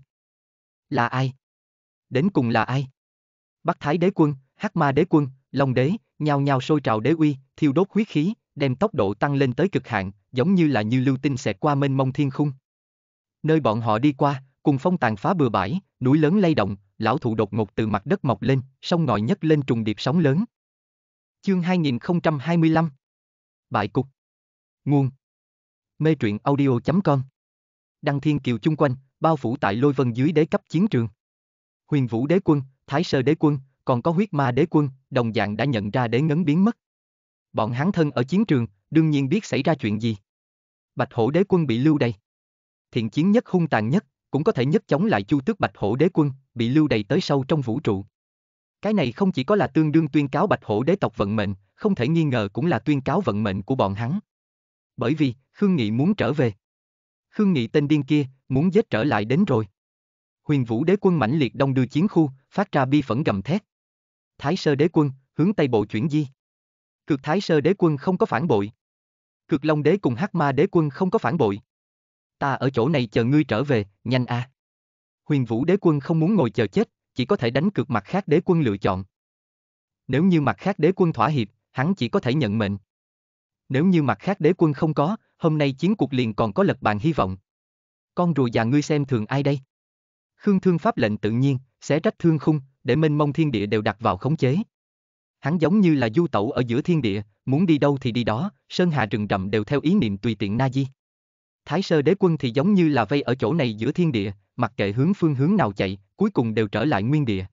Là ai? Đến cùng là ai? Bắc Thái đế quân, Hắc Ma đế quân, Long đế, nhao nhao sôi trào đế uy, thiêu đốt huyết khí, đem tốc độ tăng lên tới cực hạn, giống như là như lưu tinh xẹt qua mênh mông thiên khung. Nơi bọn họ đi qua, cùng phong tàn phá bừa bãi, núi lớn lay động, lão thụ đột ngột từ mặt đất mọc lên, sông ngòi nhất lên trùng điệp sóng lớn. Chương 2025 Bại cục Nguồn Mê truyện audio.com Đăng thiên kiều chung quanh, bao phủ tại lôi vân dưới đế cấp chiến trường. Huyền vũ đế quân, thái sơ đế quân, còn có huyết ma đế quân, đồng dạng đã nhận ra đế ngấn biến mất bọn hắn thân ở chiến trường, đương nhiên biết xảy ra chuyện gì. Bạch hổ đế quân bị lưu đầy. Thiện chiến nhất hung tàn nhất, cũng có thể nhất chống lại chu tước bạch hổ đế quân, bị lưu đầy tới sâu trong vũ trụ. Cái này không chỉ có là tương đương tuyên cáo bạch hổ đế tộc vận mệnh, không thể nghi ngờ cũng là tuyên cáo vận mệnh của bọn hắn. Bởi vì, Khương Nghị muốn trở về. Khương Nghị tên điên kia, muốn giết trở lại đến rồi. Huyền vũ đế quân mãnh liệt đông đưa chiến khu, phát ra bi phẫn gầm thét. Thái sơ đế quân, hướng tây bộ chuyển di. Cực Thái Sơ đế quân không có phản bội. Cực Long đế cùng Hắc Ma đế quân không có phản bội. Ta ở chỗ này chờ ngươi trở về, nhanh a. À. Huyền Vũ đế quân không muốn ngồi chờ chết, chỉ có thể đánh cược mặt khác đế quân lựa chọn. Nếu như mặt khác đế quân thỏa hiệp, hắn chỉ có thể nhận mệnh. Nếu như mặt khác đế quân không có, hôm nay chiến cuộc liền còn có lật bàn hy vọng. Con rùa già ngươi xem thường ai đây? Khương Thương pháp lệnh tự nhiên, sẽ trách thương khung, để mênh mông thiên địa đều đặt vào khống chế. Hắn giống như là du tẩu ở giữa thiên địa, muốn đi đâu thì đi đó, sơn hà rừng rậm đều theo ý niệm tùy tiện na di. Thái sơ đế quân thì giống như là vây ở chỗ này giữa thiên địa, mặc kệ hướng phương hướng nào chạy, cuối cùng đều trở lại nguyên địa.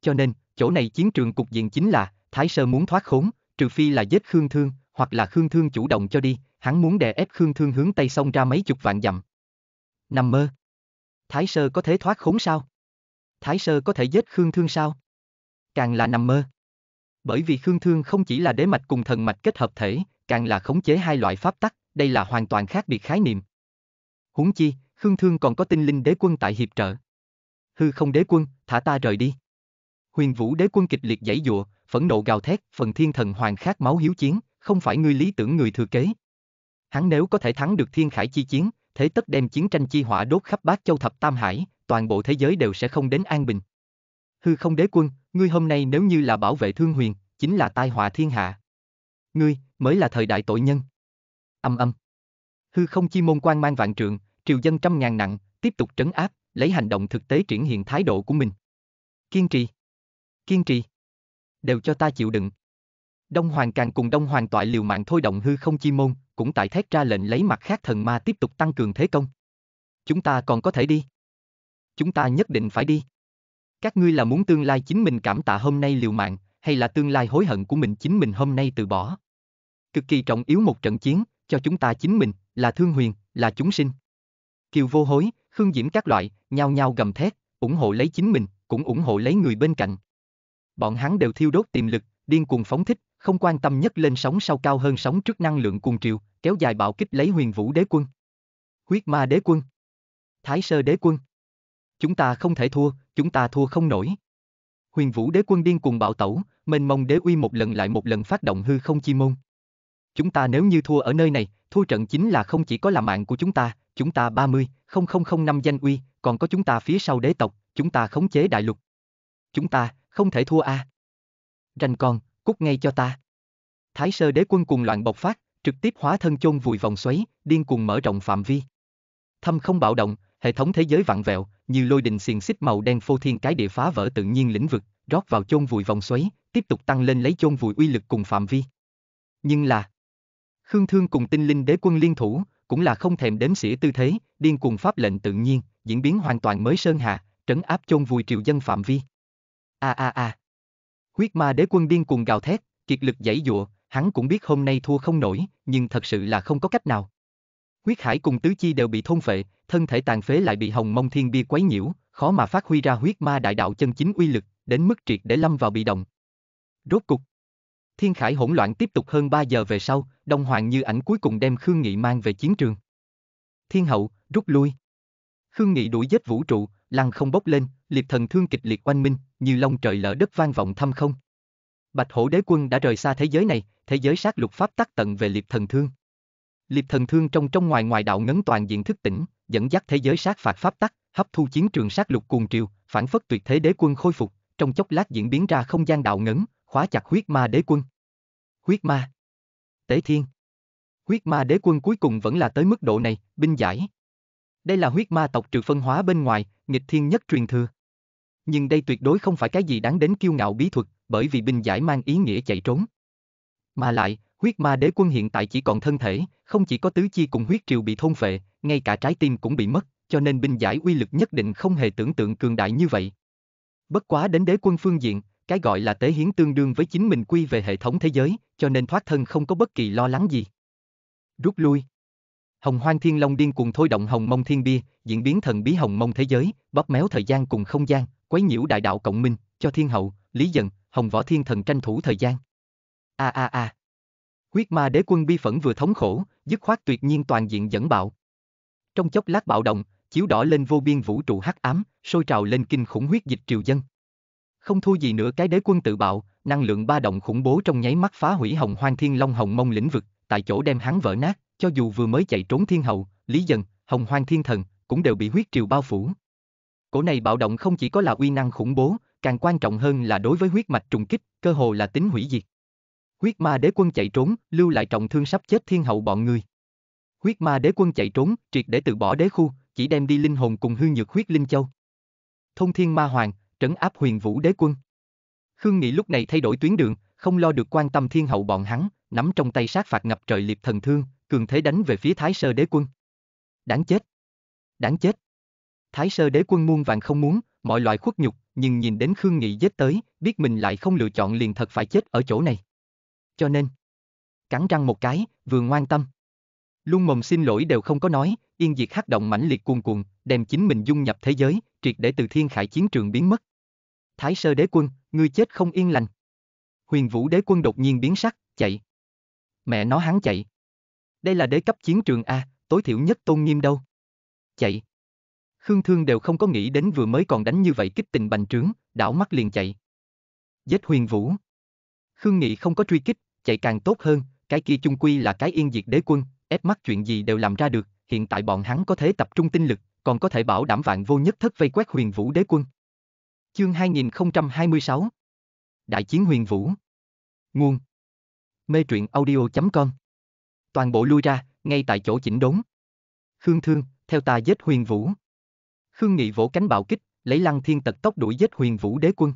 Cho nên, chỗ này chiến trường cục diện chính là, Thái sơ muốn thoát khốn, trừ phi là giết Khương Thương, hoặc là Khương Thương chủ động cho đi, hắn muốn đè ép Khương Thương hướng Tây sông ra mấy chục vạn dặm. Nằm mơ. Thái sơ có thể thoát khốn sao? Thái sơ có thể giết Khương Thương sao? Càng là nằm mơ. Bởi vì Khương Thương không chỉ là đế mạch cùng thần mạch kết hợp thể, càng là khống chế hai loại pháp tắc, đây là hoàn toàn khác biệt khái niệm. Huống chi, Khương Thương còn có tinh linh đế quân tại hiệp trợ. Hư không đế quân, thả ta rời đi. Huyền vũ đế quân kịch liệt giãy giụa, phẫn nộ gào thét, phần thiên thần hoàng khát máu hiếu chiến, không phải ngươi lý tưởng người thừa kế. Hắn nếu có thể thắng được thiên khải chi chiến, thế tất đem chiến tranh chi hỏa đốt khắp bát châu thập tam hải, toàn bộ thế giới đều sẽ không đến an bình. Hư không đế quân, Ngươi hôm nay nếu như là bảo vệ thương huyền, chính là tai họa thiên hạ. Ngươi, mới là thời đại tội nhân. Âm âm. Hư không chi môn quan mang vạn trượng, triều dân trăm ngàn nặng, tiếp tục trấn áp, lấy hành động thực tế triển hiện thái độ của mình. Kiên trì. Kiên trì. Đều cho ta chịu đựng. Đông Hoàng càng cùng Đông Hoàng toại liều mạng thôi động hư không chi môn, cũng tại thét ra lệnh lấy mặt khác thần ma tiếp tục tăng cường thế công. Chúng ta còn có thể đi. Chúng ta nhất định phải đi. Các ngươi là muốn tương lai chính mình cảm tạ hôm nay liều mạng, hay là tương lai hối hận của mình chính mình hôm nay từ bỏ? Cực kỳ trọng yếu một trận chiến, cho chúng ta chính mình, là thương huyền, là chúng sinh. Kiều vô hối, Khương Diễm các loại, nhao nhao gầm thét, ủng hộ lấy chính mình, cũng ủng hộ lấy người bên cạnh. Bọn hắn đều thiêu đốt tiềm lực, điên cuồng phóng thích, không quan tâm nhất lên sóng sau cao hơn sóng trước năng lượng cuồng triều, kéo dài bạo kích lấy huyền vũ đế quân. Huyết ma đế quân. Thái sơ đế quân. Chúng ta không thể thua, chúng ta thua không nổi. Huyền vũ đế quân điên cuồng bạo tẩu, mênh mông đế uy một lần lại một lần phát động hư không chi môn. Chúng ta nếu như thua ở nơi này, thua trận chính là không chỉ có là mạng của chúng ta, chúng ta 30, năm danh uy, còn có chúng ta phía sau đế tộc, chúng ta khống chế đại lục. Chúng ta, không thể thua a. À. Rành con, cút ngay cho ta. Thái sơ đế quân cùng loạn bộc phát, trực tiếp hóa thân chôn vùi vòng xoáy, điên cuồng mở rộng phạm vi. Thâm không bạo động, hệ thống thế giới vặn vẹo, như lôi đình xiềng xích màu đen phô thiên cái địa phá vỡ tự nhiên lĩnh vực, rót vào chôn vùi vòng xoáy, tiếp tục tăng lên lấy chôn vùi uy lực cùng phạm vi. Nhưng là Khương Thương cùng tinh linh đế quân liên thủ, cũng là không thèm đếm xỉa tư thế, điên cuồng pháp lệnh tự nhiên, diễn biến hoàn toàn mới sơn hà, trấn áp chôn vùi triều dân phạm vi. A a a. Huyết ma đế quân điên cuồng gào thét, kiệt lực giãy dụa, hắn cũng biết hôm nay thua không nổi, nhưng thật sự là không có cách nào. Huyết hải cùng tứ chi đều bị thôn phệ, thân thể tàn phế lại bị hồng mông thiên bia quấy nhiễu, khó mà phát huy ra huyết ma đại đạo chân chính uy lực, đến mức triệt để lâm vào bị động. Rốt cục. Thiên khải hỗn loạn tiếp tục hơn 3 giờ về sau, Đông Hoàng như ảnh cuối cùng đem Khương Nghị mang về chiến trường. Thiên hậu, rút lui. Khương Nghị đuổi giết vũ trụ, lăng không bốc lên, liệt thần thương kịch liệt oanh minh, như long trời lở đất vang vọng thâm không. Bạch hổ đế quân đã rời xa thế giới này, thế giới sát lục pháp tắc tận về liệt thần thương. Liệp thần thương trong trong ngoài ngoài đạo ngấn toàn diện thức tỉnh, dẫn dắt thế giới sát phạt pháp tắc, hấp thu chiến trường sát lục cuồng triều, phản phất tuyệt thế đế quân khôi phục, trong chốc lát diễn biến ra không gian đạo ngấn, khóa chặt huyết ma đế quân. Huyết ma. Tế thiên. Huyết ma đế quân cuối cùng vẫn là tới mức độ này, binh giải. Đây là huyết ma tộc trừ phân hóa bên ngoài, nghịch thiên nhất truyền thừa. Nhưng đây tuyệt đối không phải cái gì đáng đến kiêu ngạo bí thuật, bởi vì binh giải mang ý nghĩa chạy trốn. Mà lại, Huyết ma đế quân hiện tại chỉ còn thân thể, không chỉ có tứ chi cùng huyết triều bị thôn phệ, ngay cả trái tim cũng bị mất, cho nên binh giải uy lực nhất định không hề tưởng tượng cường đại như vậy. Bất quá đến đế quân phương diện, cái gọi là tế hiến tương đương với chính mình quy về hệ thống thế giới, cho nên thoát thân không có bất kỳ lo lắng gì. Rút lui. Hồng Hoang Thiên Long điên cuồng thôi động Hồng Mông Thiên Bia, diễn biến thần bí Hồng Mông thế giới, bóp méo thời gian cùng không gian, quấy nhiễu đại đạo cộng minh, cho Thiên Hậu, Lý Dần, Hồng Võ Thiên Thần tranh thủ thời gian. A a a. Huyết ma đế quân bi phẫn vừa thống khổ, dứt khoát tuyệt nhiên toàn diện dẫn bạo. Trong chốc lát bạo động, chiếu đỏ lên vô biên vũ trụ hắc ám, sôi trào lên kinh khủng huyết dịch triều dân. Không thua gì nữa cái đế quân tự bạo, năng lượng ba động khủng bố trong nháy mắt phá hủy hồng hoang thiên long hồng mông lĩnh vực, tại chỗ đem hắn vỡ nát, cho dù vừa mới chạy trốn thiên hậu, lý dần, hồng hoang thiên thần, cũng đều bị huyết triều bao phủ. Cổ này bạo động không chỉ có là uy năng khủng bố, càng quan trọng hơn là đối với huyết mạch trùng kích, cơ hồ là tính hủy diệt. Huyết ma đế quân chạy trốn, lưu lại trọng thương sắp chết thiên hậu bọn người. Huyết ma đế quân chạy trốn, triệt để từ bỏ đế khu, chỉ đem đi linh hồn cùng hư nhược huyết linh châu. Thông thiên ma hoàng, trấn áp huyền vũ đế quân. Khương Nghị lúc này thay đổi tuyến đường, không lo được quan tâm thiên hậu bọn hắn, nắm trong tay sát phạt ngập trời liệp thần thương, cường thế đánh về phía Thái Sơ đế quân. Đáng chết. Đáng chết. Thái Sơ đế quân muôn vàng không muốn, mọi loại khuất nhục, nhưng nhìn đến Khương Nghị giết tới, biết mình lại không lựa chọn liền thật phải chết ở chỗ này cho nên. Cắn răng một cái, vừa ngoan tâm. Luôn mồm xin lỗi đều không có nói, yên diệt hắc động mãnh liệt cuồn cuộn, đem chính mình dung nhập thế giới, triệt để từ thiên khải chiến trường biến mất. Thái sơ đế quân, ngươi chết không yên lành. Huyền vũ đế quân đột nhiên biến sắc, chạy. Mẹ nó hắn chạy. Đây là đế cấp chiến trường A, tối thiểu nhất tôn nghiêm đâu. Chạy. Khương Thương đều không có nghĩ đến vừa mới còn đánh như vậy kích tình bành trướng, đảo mắt liền chạy. Giết huyền vũ. Khương Nghị không có truy kích, chạy càng tốt hơn, cái kia chung quy là cái yên diệt đế quân, ép mắt chuyện gì đều làm ra được, hiện tại bọn hắn có thể tập trung tinh lực, còn có thể bảo đảm vạn vô nhất thất vây quét huyền vũ đế quân. Chương 2026 Đại chiến huyền vũ Nguồn Mê truyện audio.com Toàn bộ lui ra, ngay tại chỗ chỉnh đốn. Khương Thương, theo ta giết huyền vũ. Khương Nghị vỗ cánh bạo kích, lấy lăng thiên tật tốc đuổi giết huyền vũ đế quân.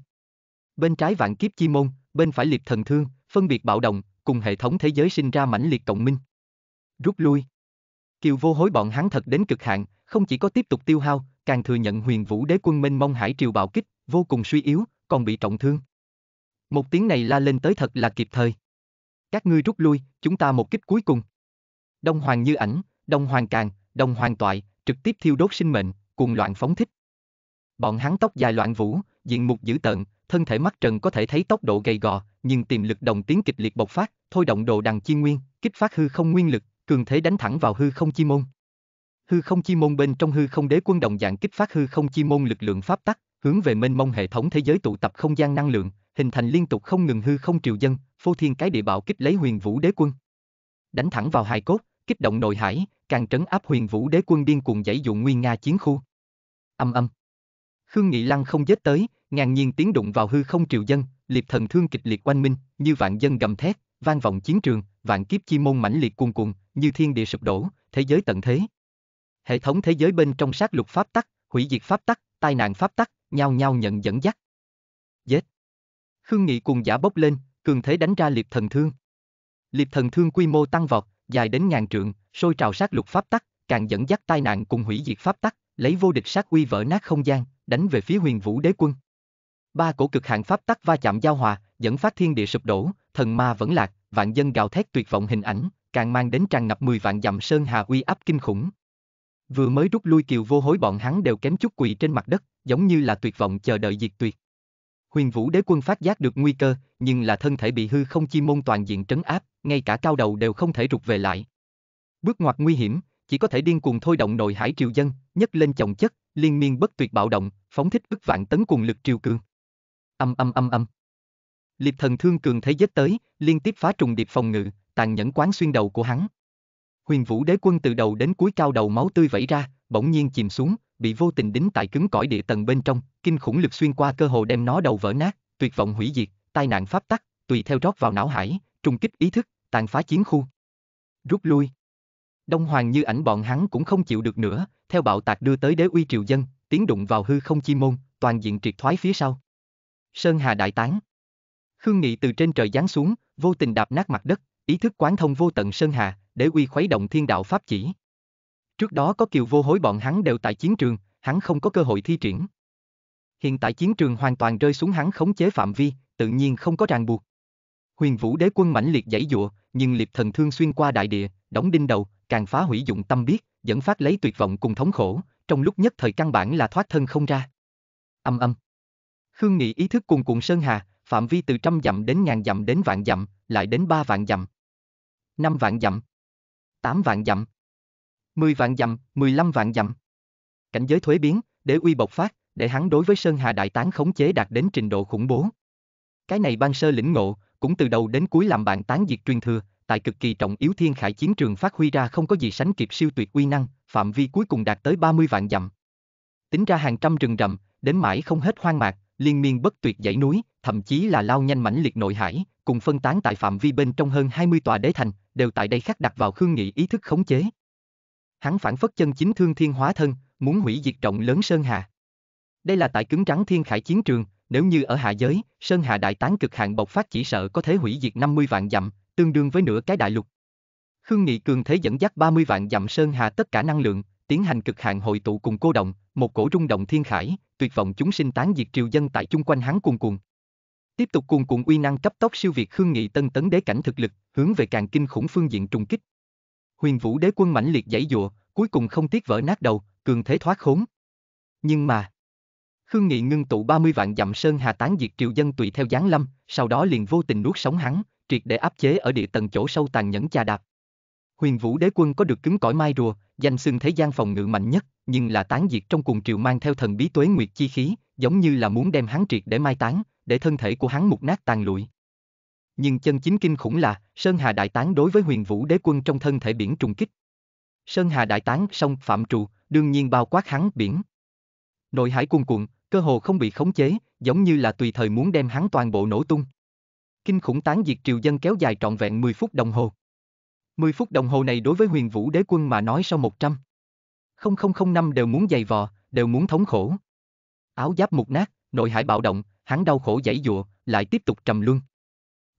Bên trái vạn kiếp chi môn, bên phải liệt thần thương, phân biệt bạo động, cùng hệ thống thế giới sinh ra mãnh liệt cộng minh. Rút lui. Kiều vô hối bọn hắn thật đến cực hạn, không chỉ có tiếp tục tiêu hao, càng thừa nhận huyền vũ đế quân minh mông hải triều bạo kích, vô cùng suy yếu, còn bị trọng thương. Một tiếng này la lên tới thật là kịp thời. Các ngươi rút lui, chúng ta một kích cuối cùng. Đông hoàng như ảnh, đông hoàng càng, đông hoàng toại, trực tiếp thiêu đốt sinh mệnh, cùng loạn phóng thích. Bọn hắn tóc dài loạn vũ, diện mục dữ tợn, thân thể mắt trần có thể thấy tốc độ gầy gò, nhưng tiềm lực đồng tiến kịch liệt bộc phát, thôi động đồ đằng chi nguyên, kích phát hư không nguyên lực, cường thế đánh thẳng vào hư không chi môn. Hư không chi môn bên trong hư không đế quân đồng dạng kích phát hư không chi môn lực lượng pháp tắc, hướng về mênh mông hệ thống thế giới tụ tập không gian năng lượng, hình thành liên tục không ngừng hư không triều dân, phô thiên cái địa bạo kích lấy huyền vũ đế quân. Đánh thẳng vào hài cốt, kích động nội hải, càng trấn áp huyền vũ đế quân điên cuồng dãy dụ nguyên nga chiến khu. Âm âm. Khương Nghị Lăng không giết tới, ngang nhiên tiến đụng vào hư không triệu dân, liệt thần thương kịch liệt oanh minh, như vạn dân gầm thét, vang vọng chiến trường, vạn kiếp chi môn mãnh liệt cuồn cuộn, như thiên địa sụp đổ, thế giới tận thế. Hệ thống thế giới bên trong sát lục pháp tắc, hủy diệt pháp tắc, tai nạn pháp tắc, nhau nhau nhận dẫn dắt. Giết. Khương Nghị cùng giả bốc lên, cường thế đánh ra liệt thần thương. Liệt thần thương quy mô tăng vọt, dài đến ngàn trượng, sôi trào sát lục pháp tắc, càng dẫn dắt tai nạn cùng hủy diệt pháp tắc, lấy vô địch sát uy vỡ nát không gian, đánh về phía Huyền Vũ Đế quân. Ba cổ cực hạn pháp tắc va chạm giao hòa, dẫn phát thiên địa sụp đổ, thần ma vẫn lạc, vạn dân gào thét tuyệt vọng hình ảnh, càng mang đến tràn ngập 10 vạn dặm sơn hà uy áp kinh khủng. Vừa mới rút lui kiều vô hối bọn hắn đều kém chút quỳ trên mặt đất, giống như là tuyệt vọng chờ đợi diệt tuyệt. Huyền Vũ Đế quân phát giác được nguy cơ, nhưng là thân thể bị hư không chi môn toàn diện trấn áp, ngay cả cao đầu đều không thể rụt về lại. Bước ngoặt nguy hiểm, chỉ có thể điên cuồng thôi động nội hải triều dân, nhấc lên chồng chất, liên miên bất tuyệt bạo động, phóng thích ức vạn tấn cùng lực triều cường. Âm âm âm âm. Liệp thần thương cường thấy giết tới, liên tiếp phá trùng điệp phòng ngự, tàn nhẫn quán xuyên đầu của hắn. Huyền vũ đế quân từ đầu đến cuối cao đầu máu tươi vẩy ra, bỗng nhiên chìm xuống, bị vô tình đính tại cứng cỏi địa tầng bên trong, kinh khủng lực xuyên qua cơ hồ đem nó đầu vỡ nát, tuyệt vọng hủy diệt, tai nạn pháp tắc, tùy theo rót vào não hải, trùng kích ý thức, tàn phá chiến khu. Rút lui. Đông Hoàng như ảnh bọn hắn cũng không chịu được nữa, theo bạo tạc đưa tới đế uy triều dân, tiến đụng vào hư không chi môn, toàn diện triệt thoái phía sau. Sơn Hà Đại Tán. Khương Nghị từ trên trời giáng xuống, vô tình đạp nát mặt đất, ý thức quán thông vô tận Sơn Hà, để uy khuấy động thiên đạo Pháp chỉ. Trước đó có kiều vô hối bọn hắn đều tại chiến trường, hắn không có cơ hội thi triển. Hiện tại chiến trường hoàn toàn rơi xuống hắn khống chế phạm vi, tự nhiên không có ràng buộc. Huyền vũ đế quân mãnh liệt giãy dụa, nhưng liệp thần thương xuyên qua đại địa, đóng đinh đầu, càng phá hủy dụng tâm biết, dẫn phát lấy tuyệt vọng cùng thống khổ, trong lúc nhất thời căn bản là thoát thân không ra. Âm âm. Khương Nghị ý thức cùng cuộn Sơn Hà, phạm vi từ trăm dặm đến ngàn dặm đến vạn dặm, lại đến ba vạn dặm. Năm vạn dặm. Tám vạn dặm. Mười vạn dặm, mười lăm vạn dặm. Cảnh giới thuế biến, để uy bộc phát, để hắn đối với Sơn Hà Đại Tán khống chế đạt đến trình độ khủng bố. Cái này ban sơ lĩnh ngộ, cũng từ đầu đến cuối làm bạn tán diệt truyền thừa, tại cực kỳ trọng yếu thiên khải chiến trường phát huy ra không có gì sánh kịp siêu tuyệt uy năng, phạm vi cuối cùng đạt tới 30 vạn dặm. Tính ra hàng trăm rừng rậm, đến mãi không hết hoang mạc, liên miên bất tuyệt dãy núi, thậm chí là lao nhanh mãnh liệt nội hải, cùng phân tán tại phạm vi bên trong hơn 20 tòa đế thành, đều tại đây khắc đặt vào Khương Nghị ý thức khống chế. Hắn phản phất chân chính thương thiên hóa thân, muốn hủy diệt trọng lớn Sơn Hà. Đây là tại cứng trắng thiên khải chiến trường, nếu như ở hạ giới, Sơn Hà đại tán cực hạn bộc phát chỉ sợ có thể hủy diệt 50 vạn dặm, tương đương với nửa cái đại lục. Khương Nghị cường thế dẫn dắt 30 vạn dặm Sơn Hà tất cả năng lượng, tiến hành cực hạn hội tụ cùng cô động, một cổ rung động thiên khải, tuyệt vọng chúng sinh tán diệt triều dân tại chung quanh hắn cuồn cuộn. Tiếp tục cuồn cuộn uy năng cấp tốc siêu việt Khương Nghị Tân tấn đế cảnh thực lực, hướng về càng kinh khủng phương diện trùng kích. Huyền Vũ đế quân mãnh liệt giãy giụa, cuối cùng không tiếc vỡ nát đầu, cường thế thoát khốn. Nhưng mà, Khương Nghị ngưng tụ 30 vạn dặm sơn hà tán diệt triều dân tùy theo giáng lâm, sau đó liền vô tình nuốt sống hắn, triệt để áp chế ở địa tầng chỗ sâu tàn nhẫn chà đạp. Huyền Vũ Đế Quân có được cứng cỏi mai rùa, danh xưng thế gian phòng ngự mạnh nhất nhưng là tán diệt trong cùng triều mang theo thần bí tuế nguyệt chi khí, giống như là muốn đem hắn triệt để mai tán, để thân thể của hắn mục nát tàn lụi. Nhưng chân chính kinh khủng là, Sơn Hà Đại Tán đối với huyền vũ đế quân trong thân thể biển trùng kích. Sơn Hà Đại Tán sông phạm trụ, đương nhiên bao quát hắn biển. Nội hải cuồn cuộn, cơ hồ không bị khống chế, giống như là tùy thời muốn đem hắn toàn bộ nổ tung. Kinh khủng tán diệt triều dân kéo dài trọn vẹn 10 phút đồng hồ. 10 phút đồng hồ này đối với huyền vũ đế quân mà nói sau 100. 0005 đều muốn giày vò, đều muốn thống khổ. Áo giáp mục nát, nội hải bạo động, hắn đau khổ giãy dụa, lại tiếp tục trầm luân.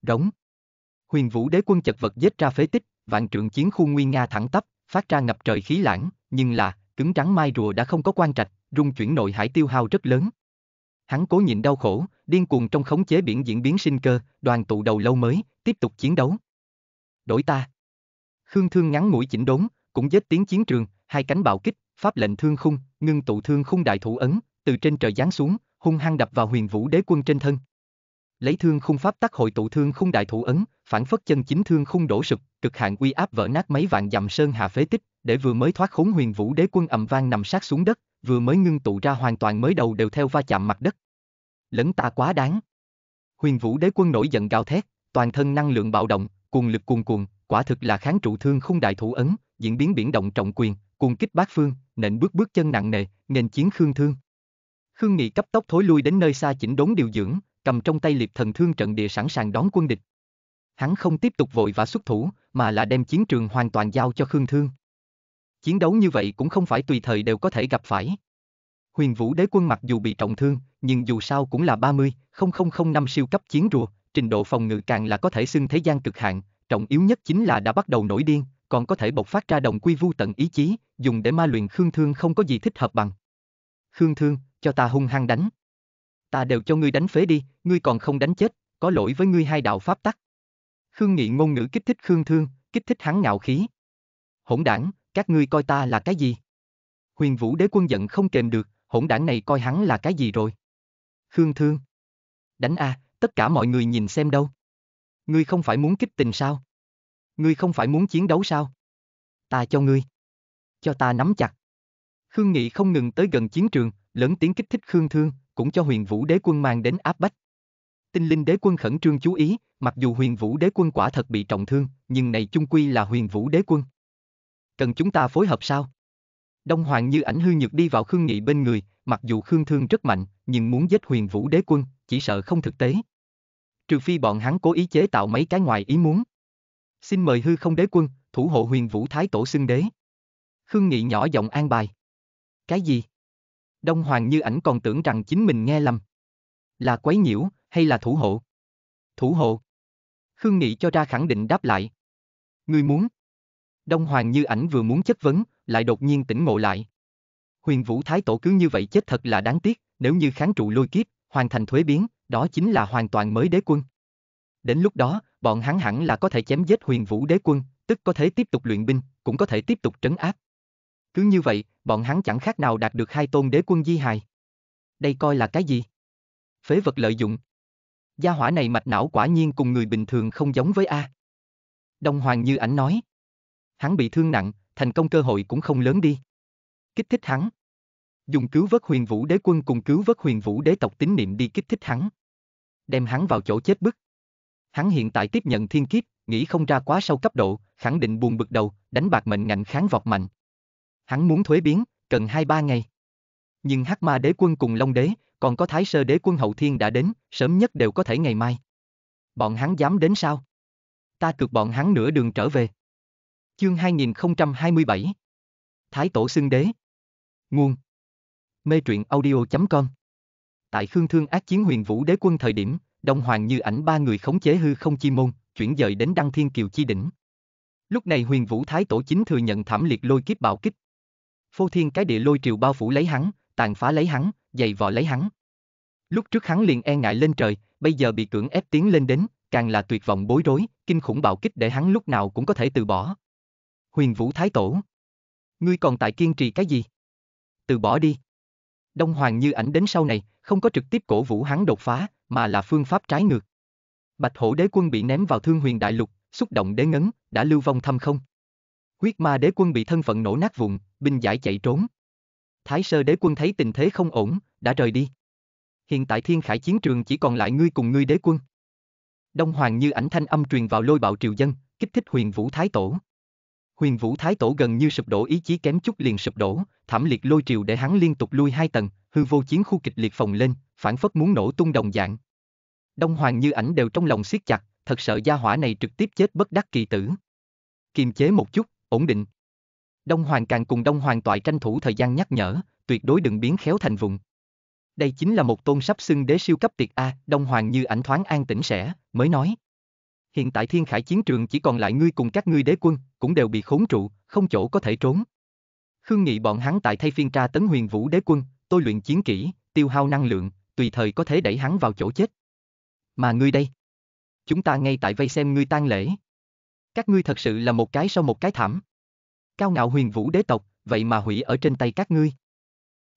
Rống. Huyền Vũ Đế quân chật vật giết ra phế tích, vạn trượng chiến khu nguyên nga thẳng tắp, phát ra ngập trời khí lãng, nhưng là, cứng trắng mai rùa đã không có quan trạch, rung chuyển nội hải tiêu hao rất lớn. Hắn cố nhịn đau khổ, điên cuồng trong khống chế biển diễn biến sinh cơ, đoàn tụ đầu lâu mới, tiếp tục chiến đấu. Đổi ta. Khương Thương ngắn mũi chỉnh đốn, cũng giết tiếng chiến trường, hai cánh bạo kích, pháp lệnh thương khung, ngưng tụ thương khung đại thủ ấn, từ trên trời giáng xuống, hung hăng đập vào Huyền Vũ Đế Quân trên thân. Lấy thương khung pháp tắc hội tụ thương khung đại thủ ấn, phản phất chân chính thương khung đổ sụp, cực hạn uy áp vỡ nát mấy vạn dặm sơn hà phế tích, để vừa mới thoát khốn Huyền Vũ Đế Quân ầm vang nằm sát xuống đất, vừa mới ngưng tụ ra hoàn toàn mới đầu đều theo va chạm mặt đất. Lấn ta quá đáng. Huyền Vũ Đế Quân nổi giận gào thét, toàn thân năng lượng bạo động, cuồng lực cuồng cuồng, quả thực là kháng trụ thương khung đại thủ ấn, diễn biến biển động trọng quyền, cuồng kích bát phương, nện bước bước chân nặng nề, nghênh chiến Khương Thương. Khương Nghị cấp tốc thối lui đến nơi xa chỉnh đốn điều dưỡng, cầm trong tay liệt thần thương trận địa sẵn sàng đón quân địch. Hắn không tiếp tục vội vã xuất thủ, mà là đem chiến trường hoàn toàn giao cho Khương Thương. Chiến đấu như vậy cũng không phải tùy thời đều có thể gặp phải. Huyền Vũ Đế quân mặc dù bị trọng thương, nhưng dù sao cũng là 30, 0005 năm siêu cấp chiến rùa, trình độ phòng ngự càng là có thể xưng thế gian cực hạn, trọng yếu nhất chính là đã bắt đầu nổi điên, còn có thể bộc phát ra đồng quy vu tận ý chí, dùng để ma luyện Khương Thương không có gì thích hợp bằng. Khương Thương, cho ta hung hăng đánh. Ta đều cho ngươi đánh phế đi, ngươi còn không đánh chết, có lỗi với ngươi hai đạo pháp tắc. Khương Nghị ngôn ngữ kích thích Khương Thương, kích thích hắn ngạo khí. Hỗn đảng, các ngươi coi ta là cái gì? Huyền Vũ Đế quân giận không kềm được, hỗn đảng này coi hắn là cái gì rồi? Khương Thương. Đánh a, à, tất cả mọi người nhìn xem đâu. Ngươi không phải muốn kích tình sao? Ngươi không phải muốn chiến đấu sao? Ta cho ngươi. Cho ta nắm chặt. Khương Nghị không ngừng tới gần chiến trường, lớn tiếng kích thích Khương Thương, cũng cho huyền vũ đế quân mang đến áp bách. Tinh linh đế quân khẩn trương chú ý, mặc dù huyền vũ đế quân quả thật bị trọng thương, nhưng này chung quy là huyền vũ đế quân. Cần chúng ta phối hợp sao? Đông Hoàng như ảnh hư nhược đi vào Khương Nghị bên người, mặc dù Khương Thương rất mạnh, nhưng muốn giết huyền vũ đế quân, chỉ sợ không thực tế. Trừ phi bọn hắn cố ý chế tạo mấy cái ngoài ý muốn. Xin mời hư không đế quân, thủ hộ huyền vũ thái tổ xưng đế. Khương Nghị nhỏ giọng an bài. Cái gì? Đông Hoàng như ảnh còn tưởng rằng chính mình nghe lầm. Là quấy nhiễu, hay là thủ hộ? Thủ hộ. Khương Nghị cho ra khẳng định đáp lại. Ngươi muốn. Đông Hoàng như ảnh vừa muốn chất vấn, lại đột nhiên tỉnh ngộ lại. Huyền Vũ Thái Tổ cứ như vậy chết thật là đáng tiếc, nếu như kháng trụ lôi kiếp, hoàn thành thuế biến, đó chính là hoàn toàn mới đế quân. Đến lúc đó, bọn hắn hẳn là có thể chém giết huyền vũ đế quân, tức có thể tiếp tục luyện binh, cũng có thể tiếp tục trấn áp. Cứ như vậy, bọn hắn chẳng khác nào đạt được hai tôn đế quân di hài. Đây coi là cái gì? Phế vật lợi dụng. Gia hỏa này mạch não quả nhiên cùng người bình thường không giống với A. Đông Hoàng Như Ảnh nói. Hắn bị thương nặng, thành công cơ hội cũng không lớn đi. Kích thích hắn. Dùng cứu vớt huyền vũ đế quân cùng cứu vớt huyền vũ đế tộc tín niệm đi kích thích hắn. Đem hắn vào chỗ chết bức. Hắn hiện tại tiếp nhận thiên kiếp, nghĩ không ra quá sâu cấp độ, khẳng định buồn bực đầu, đánh bạc mệnh ngạnh kháng vọt mạnh. Hắn muốn thuế biến, cần 2-3 ngày. Nhưng Hắc Ma Đế quân cùng Long Đế, còn có Thái Sơ Đế quân hậu thiên đã đến, sớm nhất đều có thể ngày mai. Bọn hắn dám đến sao? Ta cực bọn hắn nửa đường trở về. Chương 2027 Thái Tổ Xưng Đế Nguồn Mê truyện audio.com Tại Khương Thương Ác Chiến Huyền Vũ Đế Quân thời điểm, Đông Hoàng như ảnh ba người khống chế hư không chi môn, chuyển dời đến Đăng Thiên Kiều chi đỉnh. Lúc này huyền vũ thái tổ chính thừa nhận thảm liệt lôi kiếp bạo kích. Phô thiên cái địa lôi triều bao phủ lấy hắn, tàn phá lấy hắn, dày vò lấy hắn. Lúc trước hắn liền e ngại lên trời, bây giờ bị cưỡng ép tiến lên đến, càng là tuyệt vọng bối rối, kinh khủng bạo kích để hắn lúc nào cũng có thể từ bỏ. Huyền Vũ Thái Tổ. Ngươi còn tại kiên trì cái gì? Từ bỏ đi. Đông Hoàng như ảnh đến sau này, không có trực tiếp cổ vũ hắn đột phá, mà là phương pháp trái ngược. Bạch hổ đế quân bị ném vào thương huyền đại lục, xúc động đế ngấn, đã lưu vong thăm không. Huyết ma đế quân bị thân phận nổ nát vụn, binh giải chạy trốn. Thái sơ đế quân thấy tình thế không ổn, đã rời đi. Hiện tại thiên khải chiến trường chỉ còn lại ngươi cùng ngươi đế quân. Đông Hoàng như ảnh thanh âm truyền vào lôi bạo triều dân, kích thích huyền vũ thái tổ. Huyền vũ thái tổ gần như sụp đổ ý chí kém chút liền sụp đổ, thảm liệt lôi triều để hắn liên tục lui hai tầng, hư vô chiến khu kịch liệt phòng lên, phản phất muốn nổ tung đồng dạng. Đông Hoàng như ảnh đều trong lòng siết chặt, thật sợ gia hỏa này trực tiếp chết bất đắc kỳ tử. Kiềm chế một chút, ổn định. Đông Hoàng càng cùng Đông Hoàng toại tranh thủ thời gian nhắc nhở, tuyệt đối đừng biến khéo thành vùng. Đây chính là một tôn sắp xưng đế siêu cấp tiệt A, Đông Hoàng như ảnh thoáng an tĩnh sẽ, mới nói. Hiện tại thiên khải chiến trường chỉ còn lại ngươi cùng các ngươi đế quân, cũng đều bị khốn trụ, không chỗ có thể trốn. Khương Nghị bọn hắn tại thay phiên tra tấn huyền vũ đế quân, tôi luyện chiến kỹ, tiêu hao năng lượng, tùy thời có thể đẩy hắn vào chỗ chết. Mà ngươi đây? Chúng ta ngay tại vây xem ngươi tan lễ. Các ngươi thật sự là một cái sau một cái thảm. Cao ngạo huyền vũ đế tộc, vậy mà hủy ở trên tay các ngươi.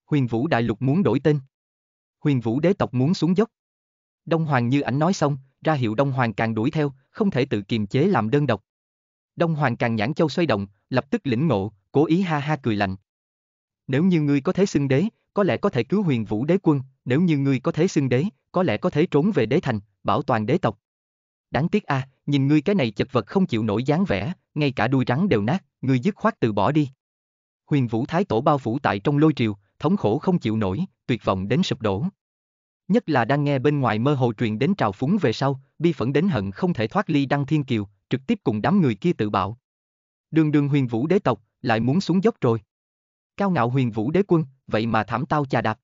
Huyền vũ đại lục muốn đổi tên. Huyền vũ đế tộc muốn xuống dốc. Đông Hoàng như ảnh nói xong, ra hiệu Đông Hoàng càng đuổi theo, không thể tự kiềm chế làm đơn độc. Đông Hoàng càng nhãn châu xoay động, lập tức lĩnh ngộ, cố ý ha ha cười lạnh. Nếu như ngươi có thế xưng đế, có lẽ có thể cứu huyền vũ đế quân, nếu như ngươi có thế xưng đế, có lẽ có thể trốn về đế thành, bảo toàn đế tộc. Đáng tiếc a, à, nhìn ngươi cái này chật vật không chịu nổi dáng vẻ, ngay cả đuôi rắn đều nát, ngươi dứt khoát từ bỏ đi. Huyền Vũ Thái Tổ bao phủ tại trong lôi triều, thống khổ không chịu nổi, tuyệt vọng đến sụp đổ. Nhất là đang nghe bên ngoài mơ hồ truyền đến trào phúng về sau, bi phẫn đến hận không thể thoát ly đăng thiên kiều, trực tiếp cùng đám người kia tự bạo. Đường đường huyền vũ đế tộc, lại muốn xuống dốc rồi. Cao ngạo huyền vũ đế quân, vậy mà thảm tao chà đạp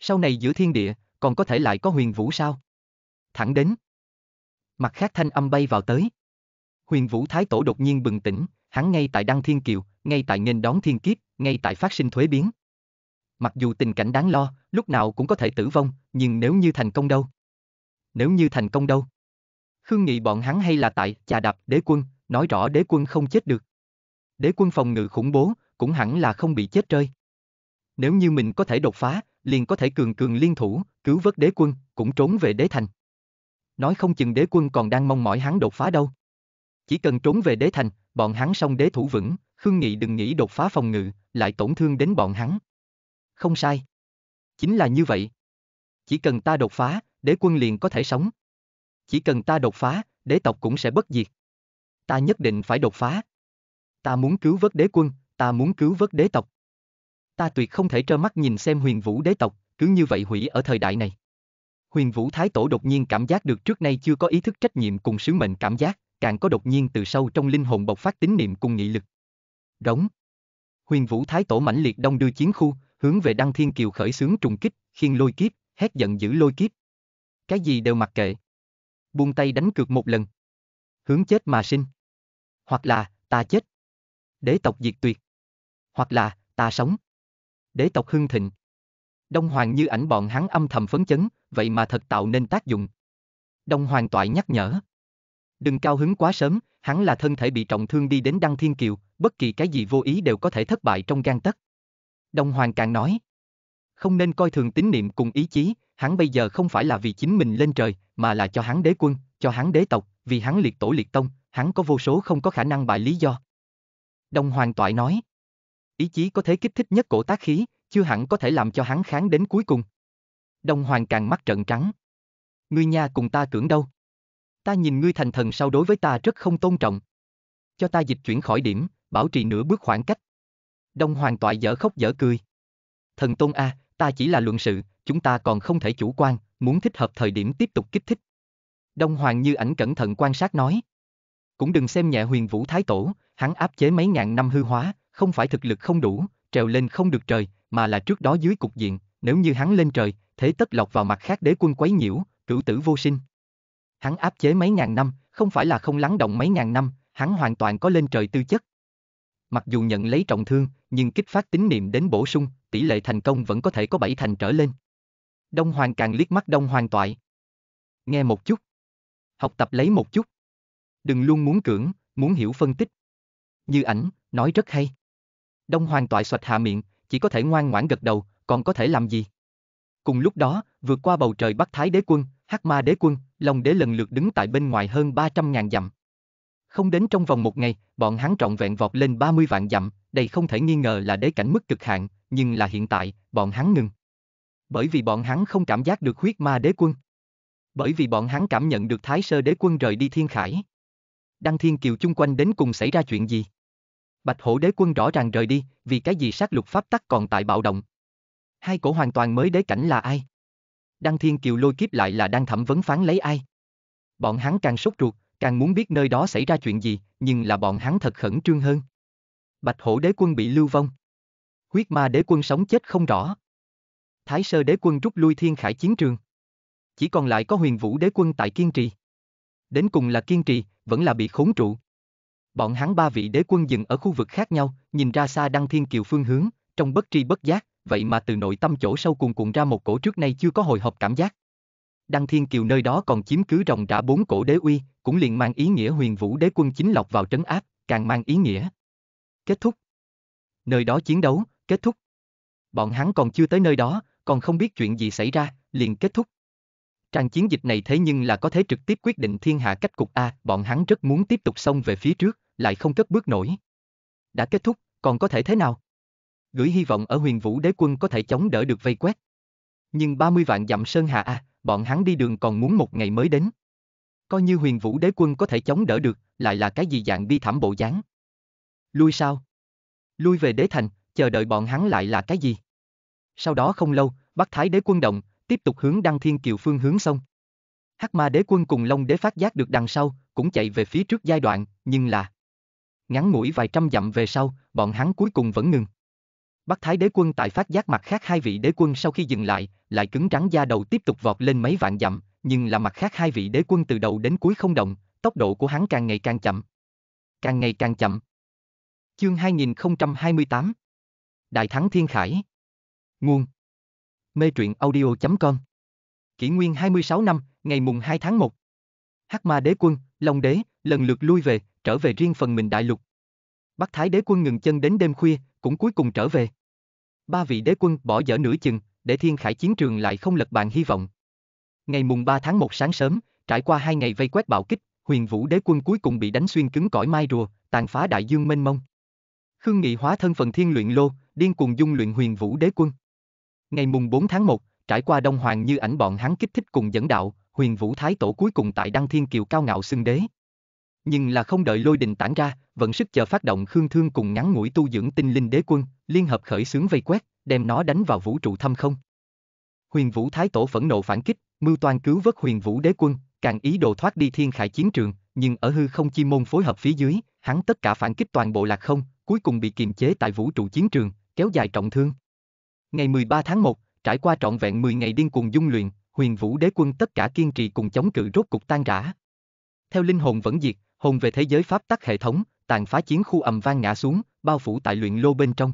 sau này giữa thiên địa, còn có thể lại có huyền vũ sao? Thẳng đến. Mặt khác thanh âm bay vào tới. Huyền vũ thái tổ đột nhiên bừng tỉnh, hắn ngay tại đăng thiên kiều, ngay tại nghênh đón thiên kiếp, ngay tại phát sinh thuế biến. Mặc dù tình cảnh đáng lo, lúc nào cũng có thể tử vong, nhưng nếu như thành công đâu? Nếu như thành công đâu? Khương Nghị bọn hắn hay là tại chà đạp đế quân, nói rõ đế quân không chết được. Đế quân phòng ngự khủng bố, cũng hẳn là không bị chết rơi. Nếu như mình có thể đột phá, liền có thể cường cường liên thủ, cứu vớt đế quân, cũng trốn về đế thành. Nói không chừng đế quân còn đang mong mỏi hắn đột phá đâu. Chỉ cần trốn về đế thành, bọn hắn xong đế thủ vững, Khương Nghị đừng nghĩ đột phá phòng ngự, lại tổn thương đến bọn hắn. Không sai. Chính là như vậy. Chỉ cần ta đột phá, đế quân liền có thể sống. Chỉ cần ta đột phá, đế tộc cũng sẽ bất diệt. Ta nhất định phải đột phá. Ta muốn cứu vớt đế quân, ta muốn cứu vớt đế tộc. Ta tuyệt không thể trơ mắt nhìn xem huyền vũ đế tộc, cứ như vậy hủy ở thời đại này. Huyền vũ thái tổ đột nhiên cảm giác được trước nay chưa có ý thức trách nhiệm cùng sứ mệnh cảm giác, càng có đột nhiên từ sâu trong linh hồn bộc phát tín niệm cùng nghị lực. Rống. Huyền vũ thái tổ mãnh liệt đông đưa chiến khu, hướng về đăng thiên kiều khởi xướng trùng kích, khiên lôi kiếp, hét giận giữ lôi kiếp. Cái gì đều mặc kệ. Buông tay đánh cược một lần. Hướng chết mà sinh. Hoặc là, ta chết. Đế tộc diệt tuyệt. Hoặc là, ta sống đế tộc hưng thịnh. Đông Hoàng như ảnh bọn hắn âm thầm phấn chấn, vậy mà thật tạo nên tác dụng. Đông Hoàng toại nhắc nhở. Đừng cao hứng quá sớm, hắn là thân thể bị trọng thương đi đến Đăng Thiên Kiều, bất kỳ cái gì vô ý đều có thể thất bại trong gan tất. Đông Hoàng càng nói. Không nên coi thường tín niệm cùng ý chí, hắn bây giờ không phải là vì chính mình lên trời, mà là cho hắn đế quân, cho hắn đế tộc, vì hắn liệt tổ liệt tông, hắn có vô số không có khả năng bại lý do. Đông Hoàng toại nói ý chí có thể kích thích nhất cổ tác khí, chưa hẳn có thể làm cho hắn kháng đến cuối cùng. Đông Hoàng càng mắt trợn trắng. Ngươi nha cùng ta cưỡng đâu? Ta nhìn ngươi thành thần sau đối với ta rất không tôn trọng. Cho ta dịch chuyển khỏi điểm, bảo trì nửa bước khoảng cách. Đông Hoàng toại dở khóc dở cười. Thần Tôn A, ta chỉ là luận sự, chúng ta còn không thể chủ quan, muốn thích hợp thời điểm tiếp tục kích thích. Đông Hoàng như ảnh cẩn thận quan sát nói. Cũng đừng xem nhẹ huyền vũ thái tổ, hắn áp chế mấy ngàn năm hư hóa, không phải thực lực không đủ, trèo lên không được trời, mà là trước đó dưới cục diện, nếu như hắn lên trời, thế tất lọc vào mặt khác đế quân quấy nhiễu, cửu tử vô sinh. Hắn áp chế mấy ngàn năm, không phải là không lắng động mấy ngàn năm, hắn hoàn toàn có lên trời tư chất. Mặc dù nhận lấy trọng thương, nhưng kích phát tín niệm đến bổ sung, tỷ lệ thành công vẫn có thể có bảy thành trở lên. Đông Hoàng càng liếc mắt Đông Hoàng toại. Nghe một chút. Học tập lấy một chút. Đừng luôn muốn cưỡng, muốn hiểu phân tích. Như ảnh, nói rất hay. Đông Hoàng tọa xoạch hạ miệng, chỉ có thể ngoan ngoãn gật đầu, còn có thể làm gì? Cùng lúc đó, vượt qua bầu trời Bắc Thái đế quân, Hắc Ma đế quân, Long đế lần lượt đứng tại bên ngoài hơn 300.000 dặm. Không đến trong vòng một ngày, bọn hắn trọn vẹn vọt lên 30 vạn dặm, đây không thể nghi ngờ là đế cảnh mức cực hạn, nhưng là hiện tại, bọn hắn ngừng. Bởi vì bọn hắn không cảm giác được huyết ma đế quân. Bởi vì bọn hắn cảm nhận được thái sơ đế quân rời đi thiên khải. Đăng thiên kiều chung quanh đến cùng xảy ra chuyện gì? Bạch Hổ Đế Quân rõ ràng rời đi, vì cái gì sát lục pháp tắc còn tại bạo động. Hai cổ hoàn toàn mới đế cảnh là ai? Đăng Thiên Kiều lôi kiếp lại là đang thẩm vấn phán lấy ai? Bọn hắn càng sốt ruột, càng muốn biết nơi đó xảy ra chuyện gì, nhưng là bọn hắn thật khẩn trương hơn. Bạch Hổ Đế Quân bị lưu vong. Huyết Ma Đế Quân sống chết không rõ. Thái Sơ Đế Quân rút lui Thiên Khải chiến trường. Chỉ còn lại có Huyền Vũ Đế Quân tại kiên trì. Đến cùng là kiên trì, vẫn là bị khốn trụ. Bọn hắn ba vị đế quân dừng ở khu vực khác nhau, nhìn ra xa đăng thiên kiều phương hướng, trong bất tri bất giác, vậy mà từ nội tâm chỗ sâu cuồn cuộn ra một cổ trước nay chưa có hồi hộp cảm giác. Đăng Thiên Kiều nơi đó còn chiếm cứ rồng rã bốn cổ đế uy, cũng liền mang ý nghĩa huyền vũ đế quân chính lọc vào trấn áp, càng mang ý nghĩa. Kết thúc. Nơi đó chiến đấu, kết thúc. Bọn hắn còn chưa tới nơi đó, còn không biết chuyện gì xảy ra, liền kết thúc. Trang chiến dịch này thế nhưng là có thể trực tiếp quyết định thiên hạ cách cục A, bọn hắn rất muốn tiếp tục xông về phía trước, lại không cất bước nổi. Đã kết thúc, còn có thể thế nào? Gửi hy vọng ở huyền vũ đế quân có thể chống đỡ được vây quét. Nhưng 30 vạn dặm sơn hạ à, bọn hắn đi đường còn muốn một ngày mới đến. Coi như huyền vũ đế quân có thể chống đỡ được, lại là cái gì dạng bi thảm bộ dáng. Lui sao? Lui về đế thành, chờ đợi bọn hắn lại là cái gì? Sau đó không lâu, Bắc Thái đế quân động, tiếp tục hướng Đăng Thiên Kiều phương hướng sông. Hắc Ma đế quân cùng Long đế phát giác được đằng sau, cũng chạy về phía trước giai đoạn, nhưng là ngắn mũi vài trăm dặm về sau, bọn hắn cuối cùng vẫn ngừng. Bắc Thái đế quân tại phát giác mặt khác hai vị đế quân sau khi dừng lại, lại cứng rắn da đầu tiếp tục vọt lên mấy vạn dặm, nhưng là mặt khác hai vị đế quân từ đầu đến cuối không động, tốc độ của hắn càng ngày càng chậm. Càng ngày càng chậm. Chương 2028 Đại thắng thiên khải Nguồn Mê truyện audio.com Kỷ nguyên 26 năm, ngày mùng 2 tháng 1 Hắc ma đế quân, Long đế, lần lượt lui về, trở về riêng phần mình đại lục. Bắc Thái đế quân ngừng chân đến đêm khuya, cũng cuối cùng trở về. Ba vị đế quân bỏ dở nửa chừng, để thiên khải chiến trường lại không lật bàn hy vọng. Ngày mùng 3 tháng 1 sáng sớm, trải qua hai ngày vây quét bạo kích, huyền vũ đế quân cuối cùng bị đánh xuyên cứng cỏi mai rùa, tàn phá đại dương mênh mông. Khương Nghị hóa thân phần thiên luyện lô, điên cuồng dung luyện huyền vũ đế quân. Ngày mùng 4 tháng 1, trải qua đông hoàng như ảnh bọn hắn kích thích cùng dẫn đạo, huyền vũ thái tổ cuối cùng tại đăng thiên kiều cao ngạo xưng đế. Nhưng là không đợi lôi đình tản ra, vận sức chờ phát động Khương Thương cùng ngắn ngủi tu dưỡng tinh linh đế quân, liên hợp khởi xướng vây quét, đem nó đánh vào vũ trụ thâm không. Huyền Vũ Thái Tổ phẫn nộ phản kích, mưu toan cứu vớt Huyền Vũ đế quân, càng ý đồ thoát đi thiên khải chiến trường, nhưng ở hư không chi môn phối hợp phía dưới, hắn tất cả phản kích toàn bộ lạc không, cuối cùng bị kiềm chế tại vũ trụ chiến trường, kéo dài trọng thương. Ngày 13 tháng 1, trải qua trọn vẹn 10 ngày điên cuồng dung luyện, Huyền Vũ Đế Quân tất cả kiên trì cùng chống cự rốt cục tan rã. Theo linh hồn vẫn diệt, hồn về thế giới pháp tắc hệ thống, tàn phá chiến khu ầm vang ngã xuống, bao phủ tại luyện lô bên trong.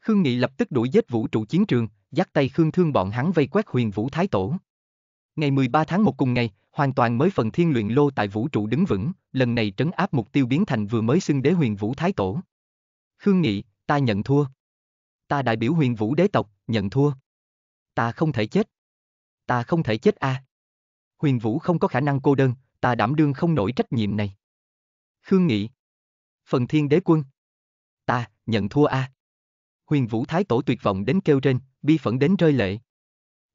Khương Nghị lập tức đuổi giết vũ trụ chiến trường, dắt tay Khương Thương bọn hắn vây quét huyền vũ thái tổ. Ngày 13 tháng 1 cùng ngày, hoàn toàn mới phần thiên luyện lô tại vũ trụ đứng vững, lần này trấn áp mục tiêu biến thành vừa mới xưng đế huyền vũ thái tổ. Khương Nghị, ta nhận thua. Ta đại biểu huyền vũ đế tộc, nhận thua. Ta không thể chết. Ta không thể chết a. À. Huyền vũ không có khả năng cô đơn, ta đảm đương không nổi trách nhiệm này. Khương Nghị. Phần thiên đế quân. Ta, nhận thua a. À. Huyền Vũ Thái Tổ tuyệt vọng đến kêu trên, bi phẫn đến rơi lệ.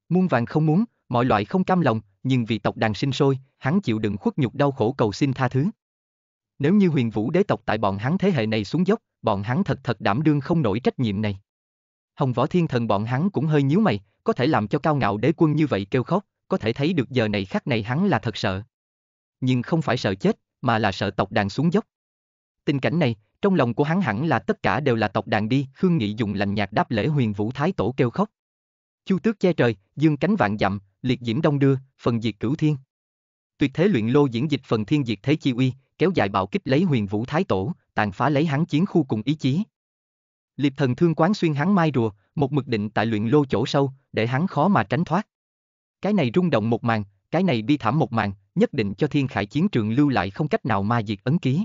Muôn vàng không muốn, mọi loại không cam lòng, nhưng vì tộc đàn sinh sôi, hắn chịu đựng khuất nhục đau khổ cầu xin tha thứ. Nếu như huyền vũ đế tộc tại bọn hắn thế hệ này xuống dốc, bọn hắn thật thật đảm đương không nổi trách nhiệm này. Hồng võ thiên thần bọn hắn cũng hơi nhíu mày, có thể làm cho cao ngạo đế quân như vậy kêu khóc, có thể thấy được giờ này khắc này hắn là thật sợ. Nhưng không phải sợ chết, mà là sợ tộc đàn xuống dốc. Tình cảnh này, trong lòng của hắn hẳn là tất cả đều là tộc đàn đi, Khương Nghị dùng lành nhạc đáp lễ huyền vũ thái tổ kêu khóc. Chu tước che trời, dương cánh vạn dặm, liệt diễm đông đưa, phần diệt cửu thiên. Tuyệt thế luyện lô diễn dịch phần thiên diệt thế chi uy, kéo dài bạo kích lấy huyền vũ thái tổ, tàn phá lấy hắn chiến khu cùng ý chí. Liệp thần thương quán xuyên hắn mai rùa, một mực định tại luyện lô chỗ sâu, để hắn khó mà tránh thoát. Cái này rung động một màn, cái này bi thảm một màn, nhất định cho thiên khải chiến trường lưu lại không cách nào ma diệt ấn ký.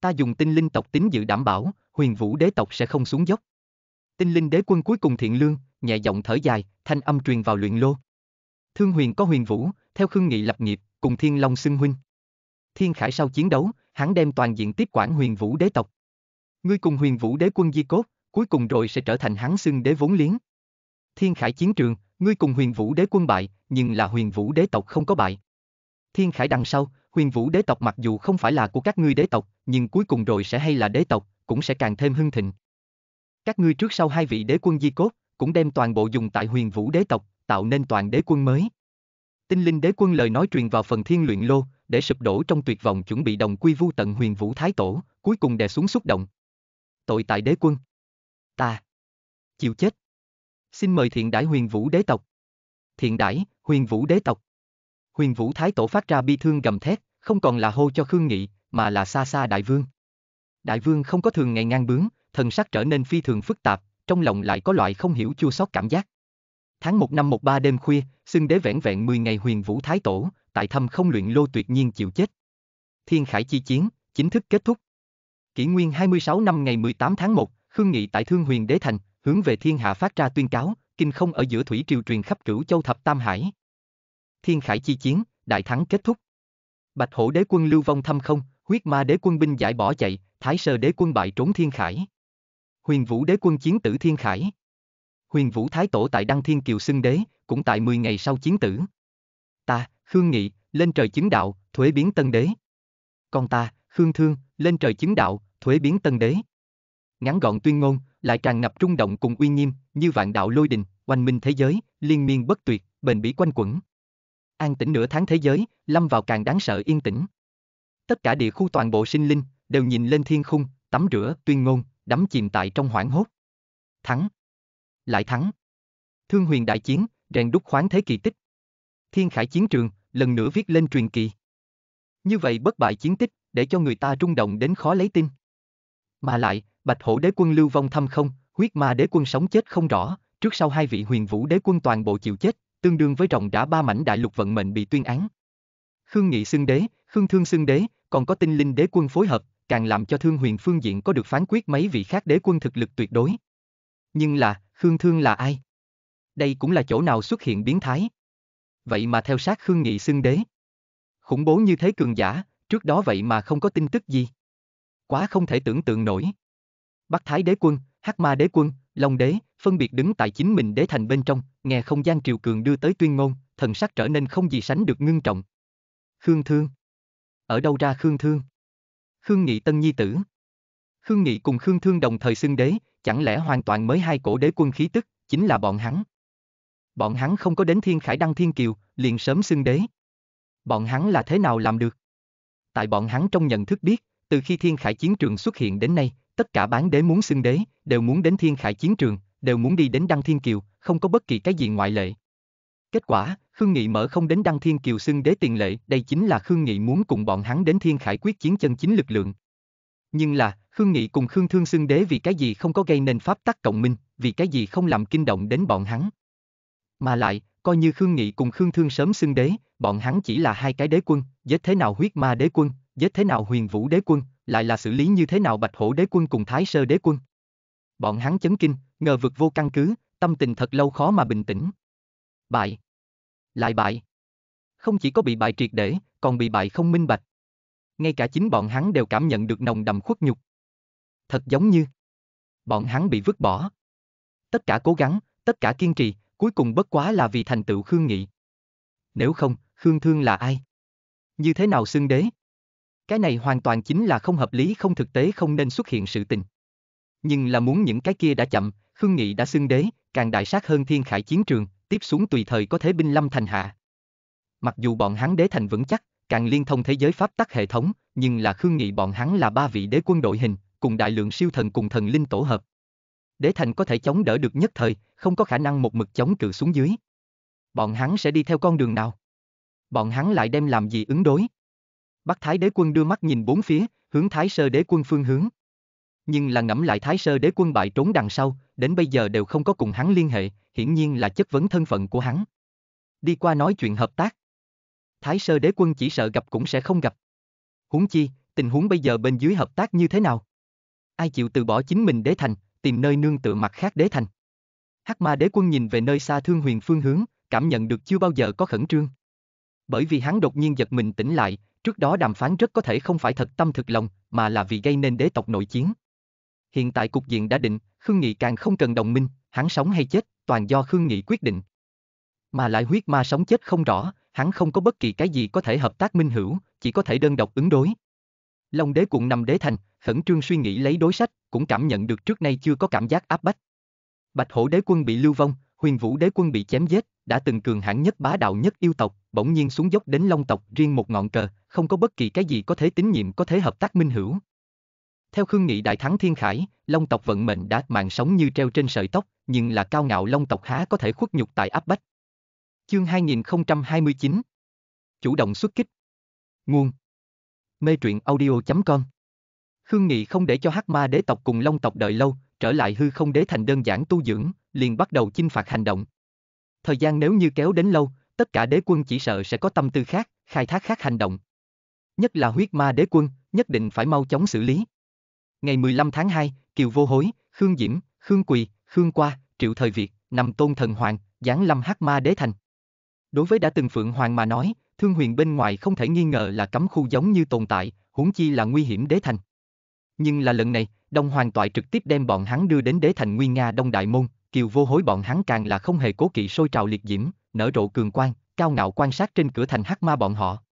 Ta dùng tinh linh tộc tín dự đảm bảo, huyền vũ đế tộc sẽ không xuống dốc. Tinh linh đế quân cuối cùng thiện lương, nhẹ giọng thở dài, thanh âm truyền vào luyện lô. Thương huyền có huyền vũ, theo khương nghị lập nghiệp, cùng thiên long xưng huynh. Thiên khải sau chiến đấu, hắn đem toàn diện tiếp quản huyền vũ đế tộc. Ngươi cùng huyền vũ đế quân di cốt, cuối cùng rồi sẽ trở thành hắn xưng đế vốn liếng. Thiên khải chiến trường, ngươi cùng huyền vũ đế quân bại, nhưng là huyền vũ đế tộc không có bại. Thiên Khải đằng sau, huyền vũ đế tộc mặc dù không phải là của các ngươi đế tộc, nhưng cuối cùng rồi sẽ hay là đế tộc, cũng sẽ càng thêm hưng thịnh. Các ngươi trước sau hai vị đế quân di cốt, cũng đem toàn bộ dùng tại huyền vũ đế tộc, tạo nên toàn đế quân mới. Tinh linh đế quân lời nói truyền vào phần thiên luyện lô, để sụp đổ trong tuyệt vọng chuẩn bị đồng quy vu tận huyền vũ thái tổ, cuối cùng đè xuống xúc động. Tội tại đế quân. Ta. Chịu chết. Xin mời thiện đại huyền vũ đế tộc. Thiện đại, huyền vũ đế tộc. Huyền Vũ Thái Tổ phát ra bi thương gầm thét, không còn là hô cho Khương Nghị, mà là xa xa Đại Vương. Đại Vương không có thường ngày ngang bướng, thần sắc trở nên phi thường phức tạp, trong lòng lại có loại không hiểu chua xót cảm giác. Tháng một năm một ba đêm khuya, xưng đế vẹn vẹn 10 ngày huyền vũ thái tổ, tại thâm không luyện lô tuyệt nhiên chịu chết. Thiên khải chi chiến, chính thức kết thúc. Kỷ nguyên 26 năm ngày 18 tháng 1, Khương Nghị tại Thương Huyền Đế Thành, hướng về thiên hạ phát ra tuyên cáo, kinh không ở giữa thủy triều truyền khắp cửu châu thập tam hải thiên khải chi chiến, đại thắng kết thúc. Bạch hổ đế quân lưu vong thăm không, huyết ma đế quân binh giải bỏ chạy, thái sơ đế quân bại trốn thiên khải. Huyền vũ đế quân chiến tử thiên khải. Huyền vũ thái tổ tại đăng thiên kiều xưng đế, cũng tại 10 ngày sau chiến tử. Ta, Khương Nghị, lên trời chứng đạo, thuế biến tân đế. Con ta, Khương Thương, lên trời chứng đạo, thuế biến tân đế. Ngắn gọn tuyên ngôn, lại tràn ngập trung động cùng uy nghiêm, như vạn đạo lôi đình, oanh minh thế giới, liên miên bất tuyệt, bền bỉ quanh quẩn an tĩnh nửa tháng thế giới, lâm vào càng đáng sợ yên tĩnh. Tất cả địa khu toàn bộ sinh linh, đều nhìn lên thiên khung, tắm rửa, tuyên ngôn, đắm chìm tại trong hoảng hốt. Thắng. Lại thắng. Thương huyền đại chiến, rèn đúc khoáng thế kỳ tích. Thiên khải chiến trường, lần nữa viết lên truyền kỳ. Như vậy bất bại chiến tích, để cho người ta rung động đến khó lấy tin. Mà lại, bạch hổ đế quân lưu vong thăm không, huyết ma đế quân sống chết không rõ, trước sau hai vị huyền vũ đế quân toàn bộ chịu chết, tương đương với rộng đã ba mảnh đại lục vận mệnh bị tuyên án. Khương Nghị xưng đế, Khương Thương xưng đế, còn có tinh linh đế quân phối hợp, càng làm cho Thương Huyền Phương diện có được phán quyết mấy vị khác đế quân thực lực tuyệt đối. Nhưng là, Khương Thương là ai? Đây cũng là chỗ nào xuất hiện biến thái. Vậy mà theo sát Khương Nghị xưng đế. Khủng bố như thế cường giả, trước đó vậy mà không có tin tức gì. Quá không thể tưởng tượng nổi. Bắc Thái đế quân, Hắc Ma đế quân, Long đế, phân biệt đứng tại chính mình đế thành bên trong, nghe không gian triều cường đưa tới tuyên ngôn, thần sắc trở nên không gì sánh được ngưng trọng. Khương Thương. Ở đâu ra Khương Thương? Khương Nghị tân nhi tử. Khương Nghị cùng Khương Thương đồng thời xưng đế, chẳng lẽ hoàn toàn mới hai cổ đế quân khí tức, chính là bọn hắn. Bọn hắn không có đến thiên khải đăng thiên kiều, liền sớm xưng đế. Bọn hắn là thế nào làm được? Tại bọn hắn trong nhận thức biết, từ khi thiên khải chiến trường xuất hiện đến nay, tất cả bán đế muốn xưng đế, đều muốn đến thiên khải chiến trường, đều muốn đi đến Đăng Thiên Kiều, không có bất kỳ cái gì ngoại lệ. Kết quả, Khương Nghị mở không đến Đăng Thiên Kiều xưng đế tiền lệ, đây chính là Khương Nghị muốn cùng bọn hắn đến Thiên Khải quyết chiến chân chính lực lượng. Nhưng là, Khương Nghị cùng Khương Thương xưng đế vì cái gì không có gây nên pháp tắc cộng minh, vì cái gì không làm kinh động đến bọn hắn. Mà lại, coi như Khương Nghị cùng Khương Thương sớm xưng đế, bọn hắn chỉ là hai cái đế quân, giết thế nào huyết ma đế quân, giết thế nào huyền vũ đế quân, lại là xử lý như thế nào bạch hổ đế quân cùng thái sơ đế quân. Bọn hắn chấn kinh, ngờ vực vô căn cứ, tâm tình thật lâu khó mà bình tĩnh. Bại. Lại bại. Không chỉ có bị bại triệt để, còn bị bại không minh bạch. Ngay cả chính bọn hắn đều cảm nhận được nồng đầm khuất nhục. Thật giống như bọn hắn bị vứt bỏ. Tất cả cố gắng, tất cả kiên trì, cuối cùng bất quá là vì thành tựu Khương Nghị. Nếu không, Khương Thương là ai? Như thế nào xưng đế? Cái này hoàn toàn chính là không hợp lý không thực tế không nên xuất hiện sự tình. Nhưng là muốn những cái kia đã chậm, Khương Nghị đã xưng đế, càng đại sát hơn thiên khải chiến trường, tiếp xuống tùy thời có thế binh lâm thành hạ. Mặc dù bọn hắn đế thành vững chắc, càng liên thông thế giới pháp tắc hệ thống, nhưng là Khương Nghị bọn hắn là ba vị đế quân đội hình, cùng đại lượng siêu thần cùng thần linh tổ hợp. Đế thành có thể chống đỡ được nhất thời, không có khả năng một mực chống cự xuống dưới. Bọn hắn sẽ đi theo con đường nào? Bọn hắn lại đem làm gì ứng đối? Bắc Thái đế quân đưa mắt nhìn bốn phía, hướng Thái Sơ đế quân phương hướng. Nhưng là ngẫm lại Thái Sơ đế quân bại trốn đằng sau, đến bây giờ đều không có cùng hắn liên hệ, hiển nhiên là chất vấn thân phận của hắn. Đi qua nói chuyện hợp tác. Thái sơ đế quân chỉ sợ gặp cũng sẽ không gặp. Huống chi, tình huống bây giờ bên dưới hợp tác như thế nào? Ai chịu từ bỏ chính mình đế thành, tìm nơi nương tựa mặt khác đế thành? Hắc ma đế quân nhìn về nơi xa thương huyền phương hướng, cảm nhận được chưa bao giờ có khẩn trương. Bởi vì hắn đột nhiên giật mình tỉnh lại, trước đó đàm phán rất có thể không phải thật tâm thực lòng, mà là vì gây nên đế tộc nội chiến. Hiện tại cục diện đã định, Khương Nghị càng không cần đồng minh, hắn sống hay chết, toàn do Khương Nghị quyết định. Mà lại huyết ma sống chết không rõ, hắn không có bất kỳ cái gì có thể hợp tác minh hữu, chỉ có thể đơn độc ứng đối. Long đế Cuộn nằm đế thành, khẩn trương suy nghĩ lấy đối sách, cũng cảm nhận được trước nay chưa có cảm giác áp bách. Bạch hổ đế quân bị lưu vong, huyền vũ đế quân bị chém giết, đã từng cường hãn nhất bá đạo nhất yêu tộc, bỗng nhiên xuống dốc đến long tộc riêng một ngọn cờ, không có bất kỳ cái gì có thể tín nhiệm có thể hợp tác minh hữu, theo Khương Nghị đại thắng thiên khải, Long tộc vận mệnh đã mạng sống như treo trên sợi tóc, nhưng là cao ngạo Long tộc há có thể khuất nhục tại áp bách. Chương 2029 Chủ động xuất kích Nguồn Mê truyện audio.com Khương Nghị không để cho hắc ma đế tộc cùng Long tộc đợi lâu, trở lại hư không đế thành đơn giản tu dưỡng, liền bắt đầu chinh phạt hành động. Thời gian nếu như kéo đến lâu, tất cả đế quân chỉ sợ sẽ có tâm tư khác, khai thác khác hành động. Nhất là huyết ma đế quân, nhất định phải mau chóng xử lý. Ngày 15 tháng 2, Kiều Vô Hối, Khương Diễm, Khương Quỳ, Khương Qua, Triệu Thời Việt, nằm tôn thần hoàng, giáng lâm hắc ma đế thành. Đối với đã từng Phượng Hoàng mà nói, Thương Huyền bên ngoài không thể nghi ngờ là cấm khu giống như tồn tại, huống chi là nguy hiểm đế thành. Nhưng là lần này, Đông Hoàng Toại trực tiếp đem bọn hắn đưa đến đế thành Nguyên Nga Đông Đại Môn, Kiều Vô Hối bọn hắn càng là không hề cố kỵ sôi trào liệt diễm, nở rộ cường quang, cao ngạo quan sát trên cửa thành hắc ma bọn họ.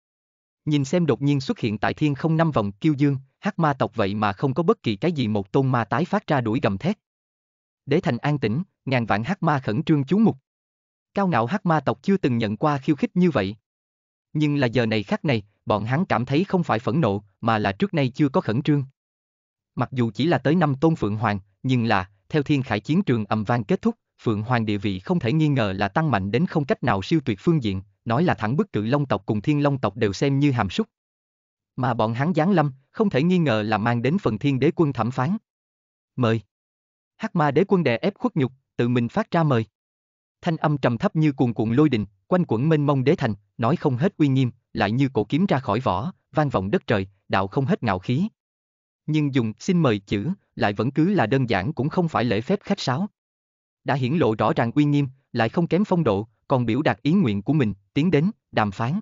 Nhìn xem đột nhiên xuất hiện tại thiên không năm vòng kiêu dương, hắc ma tộc vậy mà không có bất kỳ cái gì một tôn ma tái phát ra đuổi gầm thét. Đế thành an tĩnh, ngàn vạn hắc ma khẩn trương chú mục. Cao ngạo hắc ma tộc chưa từng nhận qua khiêu khích như vậy. Nhưng là giờ này khác này, bọn hắn cảm thấy không phải phẫn nộ, mà là trước nay chưa có khẩn trương. Mặc dù chỉ là tới năm tôn Phượng Hoàng, nhưng là, theo thiên khải chiến trường ầm vang kết thúc, Phượng Hoàng địa vị không thể nghi ngờ là tăng mạnh đến không cách nào siêu tuyệt phương diện, nói là thẳng bức cự long tộc cùng thiên long tộc đều xem như hàm súc, mà bọn hắn giáng lâm, không thể nghi ngờ là mang đến phần thiên đế quân thẩm phán. Mời. Hắc ma đế quân đè ép khuất nhục, tự mình phát ra mời. Thanh âm trầm thấp như cuồn cuộn lôi đình, quanh quẩn mênh mông đế thành, nói không hết uy nghiêm, lại như cổ kiếm ra khỏi vỏ, vang vọng đất trời, đạo không hết ngạo khí. Nhưng dùng xin mời chữ, lại vẫn cứ là đơn giản cũng không phải lễ phép khách sáo. Đã hiển lộ rõ ràng uy nghiêm, lại không kém phong độ, còn biểu đạt ý nguyện của mình, tiến đến, đàm phán.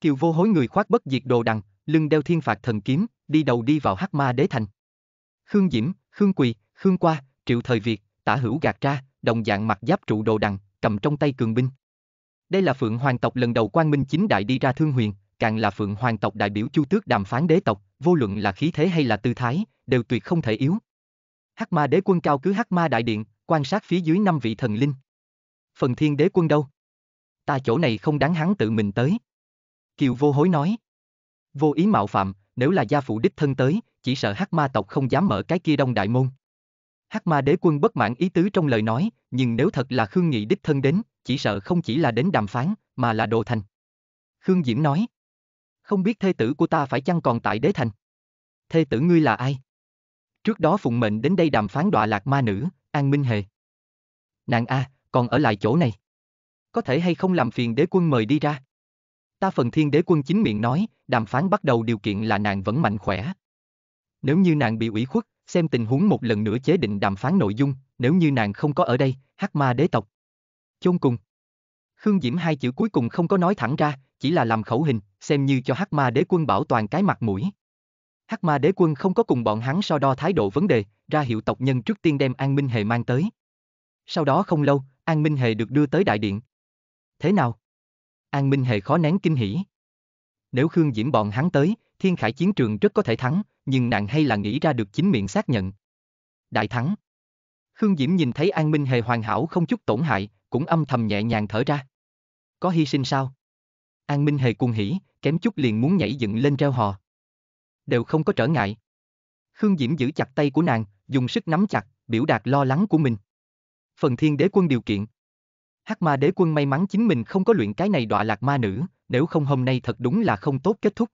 Kiều vô hối người khoác bất diệt đồ đằng, lưng đeo thiên phạt thần kiếm, đi đầu đi vào hắc ma đế thành. Khương Diễm, Khương Quỳ, Khương Qua, Triệu Thời Việt, tả hữu gạt ra, đồng dạng mặc giáp trụ đồ đằng, cầm trong tay cường binh. Đây là Phượng Hoàng tộc lần đầu quan Minh chính đại đi ra thương huyền, càng là Phượng Hoàng tộc đại biểu Chu Tước đàm phán đế tộc, vô luận là khí thế hay là tư thái, đều tuyệt không thể yếu. Hắc Ma Đế quân cao cứ Hắc Ma đại điện, quan sát phía dưới năm vị thần linh. Phần Thiên Đế quân đâu? Ta chỗ này không đáng hắn tự mình tới. Kiều Vô Hối nói. Vô ý mạo phạm, nếu là gia phụ đích thân tới, chỉ sợ hắc ma tộc không dám mở cái kia đông đại môn. Hắc ma đế quân bất mãn ý tứ trong lời nói, nhưng nếu thật là Khương Nghị đích thân đến, chỉ sợ không chỉ là đến đàm phán, mà là đồ thành. Khương Diễm nói, không biết thê tử của ta phải chăng còn tại đế thành? Thê tử ngươi là ai? Trước đó phụng mệnh đến đây đàm phán đọa lạc ma nữ, an minh hề. Nàng A, còn ở lại chỗ này. Có thể hay không làm phiền đế quân mời đi ra? Ta phần thiên đế quân chính miệng nói, đàm phán bắt đầu điều kiện là nàng vẫn mạnh khỏe. Nếu như nàng bị ủy khuất, xem tình huống một lần nữa chế định đàm phán nội dung, nếu như nàng không có ở đây, hắc ma đế tộc. Chôn cùng. Khương Diễm hai chữ cuối cùng không có nói thẳng ra, chỉ là làm khẩu hình, xem như cho hắc ma đế quân bảo toàn cái mặt mũi. Hắc ma đế quân không có cùng bọn hắn so đo thái độ vấn đề, ra hiệu tộc nhân trước tiên đem An Minh Hề mang tới. Sau đó không lâu, An Minh Hề được đưa tới đại điện. Thế nào? An Minh Hề khó nén kinh hỉ. Nếu Khương Diễm bọn hắn tới, thiên khải chiến trường rất có thể thắng, nhưng nàng hay là nghĩ ra được chính miệng xác nhận. Đại thắng. Khương Diễm nhìn thấy An Minh Hề hoàn hảo không chút tổn hại, cũng âm thầm nhẹ nhàng thở ra. Có hy sinh sao? An Minh Hề cuồng hỉ, kém chút liền muốn nhảy dựng lên treo hò. Đều không có trở ngại. Khương Diễm giữ chặt tay của nàng, dùng sức nắm chặt, biểu đạt lo lắng của mình. Phần thiên đế quân điều kiện. Hắc ma đế quân may mắn chính mình không có luyện cái này đọa lạc ma nữ, nếu không hôm nay thật đúng là không tốt kết thúc.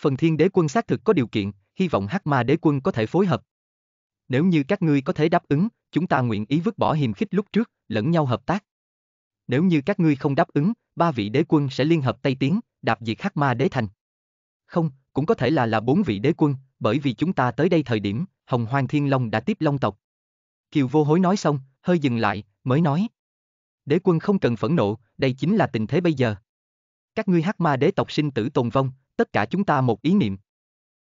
Phần thiên đế quân xác thực có điều kiện, hy vọng Hắc ma đế quân có thể phối hợp. Nếu như các ngươi có thể đáp ứng, chúng ta nguyện ý vứt bỏ hiềm khích lúc trước, lẫn nhau hợp tác. Nếu như các ngươi không đáp ứng, ba vị đế quân sẽ liên hợp Tây Tiến, đạp diệt Hắc ma đế thành. Không, cũng có thể là là bốn vị đế quân, bởi vì chúng ta tới đây thời điểm, Hồng Hoang Thiên Long đã tiếp Long tộc. Kiều Vô Hối nói xong, hơi dừng lại, mới nói. Đế quân không cần phẫn nộ, đây chính là tình thế bây giờ. Các ngươi hắc ma đế tộc sinh tử tồn vong, tất cả chúng ta một ý niệm.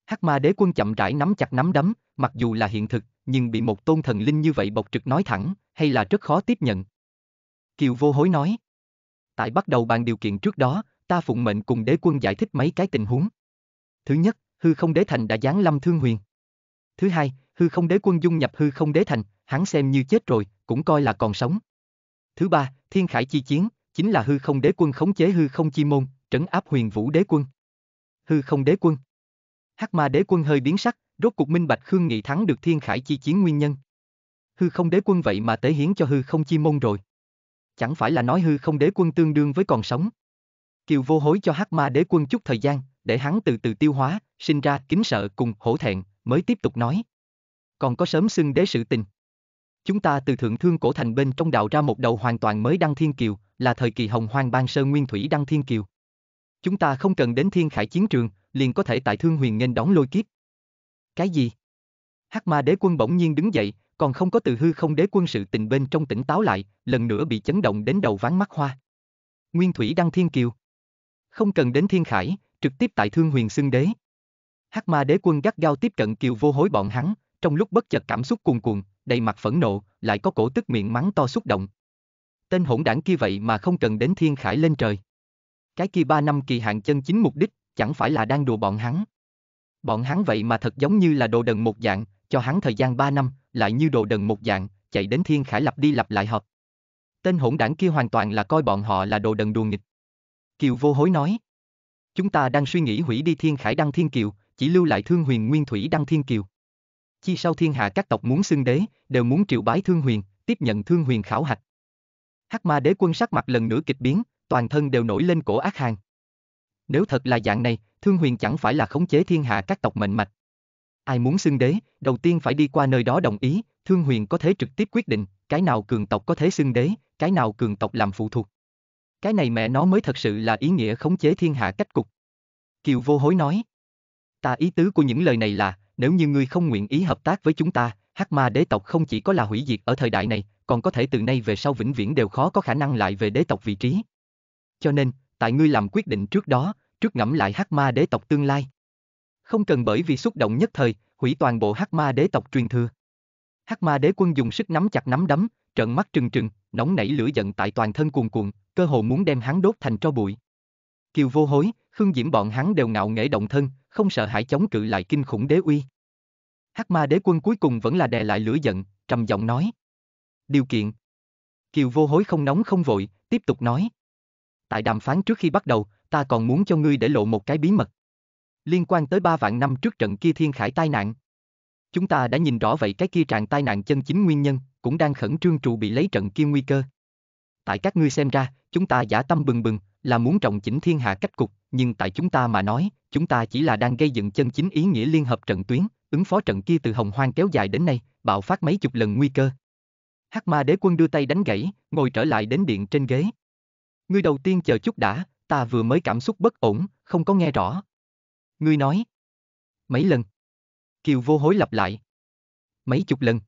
Hắc ma đế quân chậm rãi nắm chặt nắm đấm, mặc dù là hiện thực, nhưng bị một tôn thần linh như vậy bộc trực nói thẳng, hay là rất khó tiếp nhận. Kiều vô hối nói. Tại bắt đầu bàn điều kiện trước đó, ta phụng mệnh cùng đế quân giải thích mấy cái tình huống. Thứ nhất, hư không đế thành đã giáng lâm thương huyền. Thứ hai, hư không đế quân dung nhập hư không đế thành, hắn xem như chết rồi, cũng coi là còn sống. Thứ ba, thiên khải chi chiến, chính là hư không đế quân khống chế hư không chi môn, trấn áp huyền vũ đế quân. Hư không đế quân. Hắc ma đế quân hơi biến sắc, rốt cuộc minh bạch Khương Nghị thắng được thiên khải chi chiến nguyên nhân. Hư không đế quân vậy mà tế hiến cho hư không chi môn rồi. Chẳng phải là nói hư không đế quân tương đương với còn sống. Kiều vô hối cho hắc ma đế quân chút thời gian, để hắn từ từ tiêu hóa, sinh ra kính sợ cùng hổ thẹn, mới tiếp tục nói. Còn có sớm xưng đế sự tình. Chúng ta từ thượng thương cổ thành bên trong đạo ra một đầu hoàn toàn mới đăng thiên kiều, là thời kỳ hồng hoang ban sơ nguyên thủy đăng thiên kiều. Chúng ta không cần đến thiên khải chiến trường, liền có thể tại thương huyền nghênh đón lôi kiếp. Cái gì? Hắc ma đế quân bỗng nhiên đứng dậy, còn không có từ hư không đế quân sự tình bên trong tỉnh táo lại, lần nữa bị chấn động đến đầu ván mắt hoa. Nguyên thủy đăng thiên kiều. Không cần đến thiên khải, trực tiếp tại thương huyền xưng đế. Hắc ma đế quân gắt gao tiếp cận kiều vô hối bọn hắn, trong lúc bất chợt cảm xúc cuồn cuộn, đầy mặt phẫn nộ, lại có cổ tức miệng mắng to xúc động. Tên hỗn đảng kia vậy mà không cần đến thiên khải lên trời. Cái kia ba năm kỳ hạn chân chính mục đích, chẳng phải là đang đùa bọn hắn. Bọn hắn vậy mà thật giống như là đồ đần một dạng, cho hắn thời gian ba năm, lại như đồ đần một dạng, chạy đến thiên khải lặp đi lặp lại họp. Tên hỗn đảng kia hoàn toàn là coi bọn họ là đồ đần đùa nghịch. Kiều vô hối nói. Chúng ta đang suy nghĩ hủy đi thiên khải đăng thiên kiều, chỉ lưu lại thương huyền nguyên thủy đăng thiên kiều chi sau thiên hạ các tộc muốn xưng đế, đều muốn triệu bái Thương Huyền, tiếp nhận Thương Huyền khảo hạch. Hắc Ma Đế quân sắc mặt lần nữa kịch biến, toàn thân đều nổi lên cổ ác hàng. Nếu thật là dạng này, Thương Huyền chẳng phải là khống chế thiên hạ các tộc mệnh mạch. Ai muốn xưng đế, đầu tiên phải đi qua nơi đó đồng ý, Thương Huyền có thể trực tiếp quyết định, cái nào cường tộc có thể xưng đế, cái nào cường tộc làm phụ thuộc. Cái này mẹ nó mới thật sự là ý nghĩa khống chế thiên hạ cách cục. Kiều vô hối nói. Ta ý tứ của những lời này là, nếu như ngươi không nguyện ý hợp tác với chúng ta, Hắc Ma đế tộc không chỉ có là hủy diệt ở thời đại này, còn có thể từ nay về sau vĩnh viễn đều khó có khả năng lại về đế tộc vị trí. Cho nên, tại ngươi làm quyết định trước đó, trước ngẫm lại Hắc Ma đế tộc tương lai. Không cần bởi vì xúc động nhất thời, hủy toàn bộ Hắc Ma đế tộc truyền thừa. Hắc Ma đế quân dùng sức nắm chặt nắm đấm, trợn mắt trừng trừng, nóng nảy lửa giận tại toàn thân cuồn cuộn, cơ hồ muốn đem hắn đốt thành tro bụi. Kiều Vô Hối, Khương Diễm bọn hắn đều ngạo nghễ động thân, không sợ hãi chống cự lại kinh khủng đế uy. Hắc ma đế quân cuối cùng vẫn là đè lại lửa giận, trầm giọng nói. Điều kiện. Kiều vô hối không nóng không vội, tiếp tục nói. Tại đàm phán trước khi bắt đầu, ta còn muốn cho ngươi để lộ một cái bí mật. Liên quan tới ba vạn năm trước trận kia thiên khải tai nạn. Chúng ta đã nhìn rõ vậy cái kia tràn tai nạn chân chính nguyên nhân, cũng đang khẩn trương trụ bị lấy trận kia nguy cơ. Tại các ngươi xem ra, chúng ta giả tâm bừng bừng, là muốn trọng chỉnh thiên hạ cách cục, nhưng tại chúng ta mà nói, chúng ta chỉ là đang gây dựng chân chính ý nghĩa liên hợp trận tuyến, ứng phó trận kia từ hồng hoang kéo dài đến nay, bạo phát mấy chục lần nguy cơ. Hắc ma đế quân đưa tay đánh gãy, ngồi trở lại đến điện trên ghế. Ngươi đầu tiên chờ chút đã, ta vừa mới cảm xúc bất ổn, không có nghe rõ. Ngươi nói. Mấy lần? Kiều vô hối lặp lại. Mấy chục lần.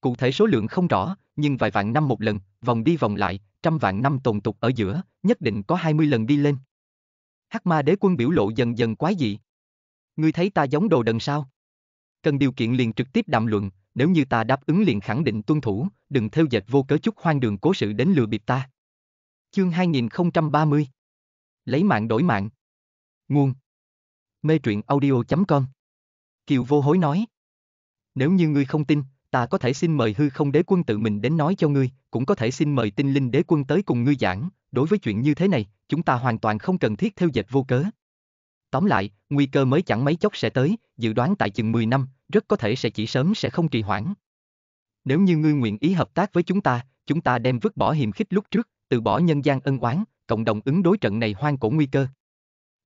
Cụ thể số lượng không rõ, nhưng vài vạn năm một lần, vòng đi vòng lại, trăm vạn năm tồn tục ở giữa, nhất định có hai mươi lần đi lên. Hắc ma đế quân biểu lộ dần dần quái dị. Ngươi thấy ta giống đồ đần sao? Cần điều kiện liền trực tiếp đàm luận, nếu như ta đáp ứng liền khẳng định tuân thủ, đừng theo dệt vô cớ chút hoang đường cố sự đến lừa bịp ta. Chương 2030 Lấy mạng đổi mạng Nguồn Mê truyện audio.com Kiều vô hối nói Nếu như ngươi không tin, ta có thể xin mời hư không đế quân tự mình đến nói cho ngươi, cũng có thể xin mời tinh linh đế quân tới cùng ngươi giảng, đối với chuyện như thế này, chúng ta hoàn toàn không cần thiết theo dệt vô cớ. Tóm lại, nguy cơ mới chẳng mấy chốc sẽ tới, dự đoán tại chừng 10 năm, rất có thể sẽ chỉ sớm sẽ không trì hoãn. Nếu như ngươi nguyện ý hợp tác với chúng ta, chúng ta đem vứt bỏ hiềm khích lúc trước, từ bỏ nhân gian ân oán, cộng đồng ứng đối trận này hoang cổ nguy cơ.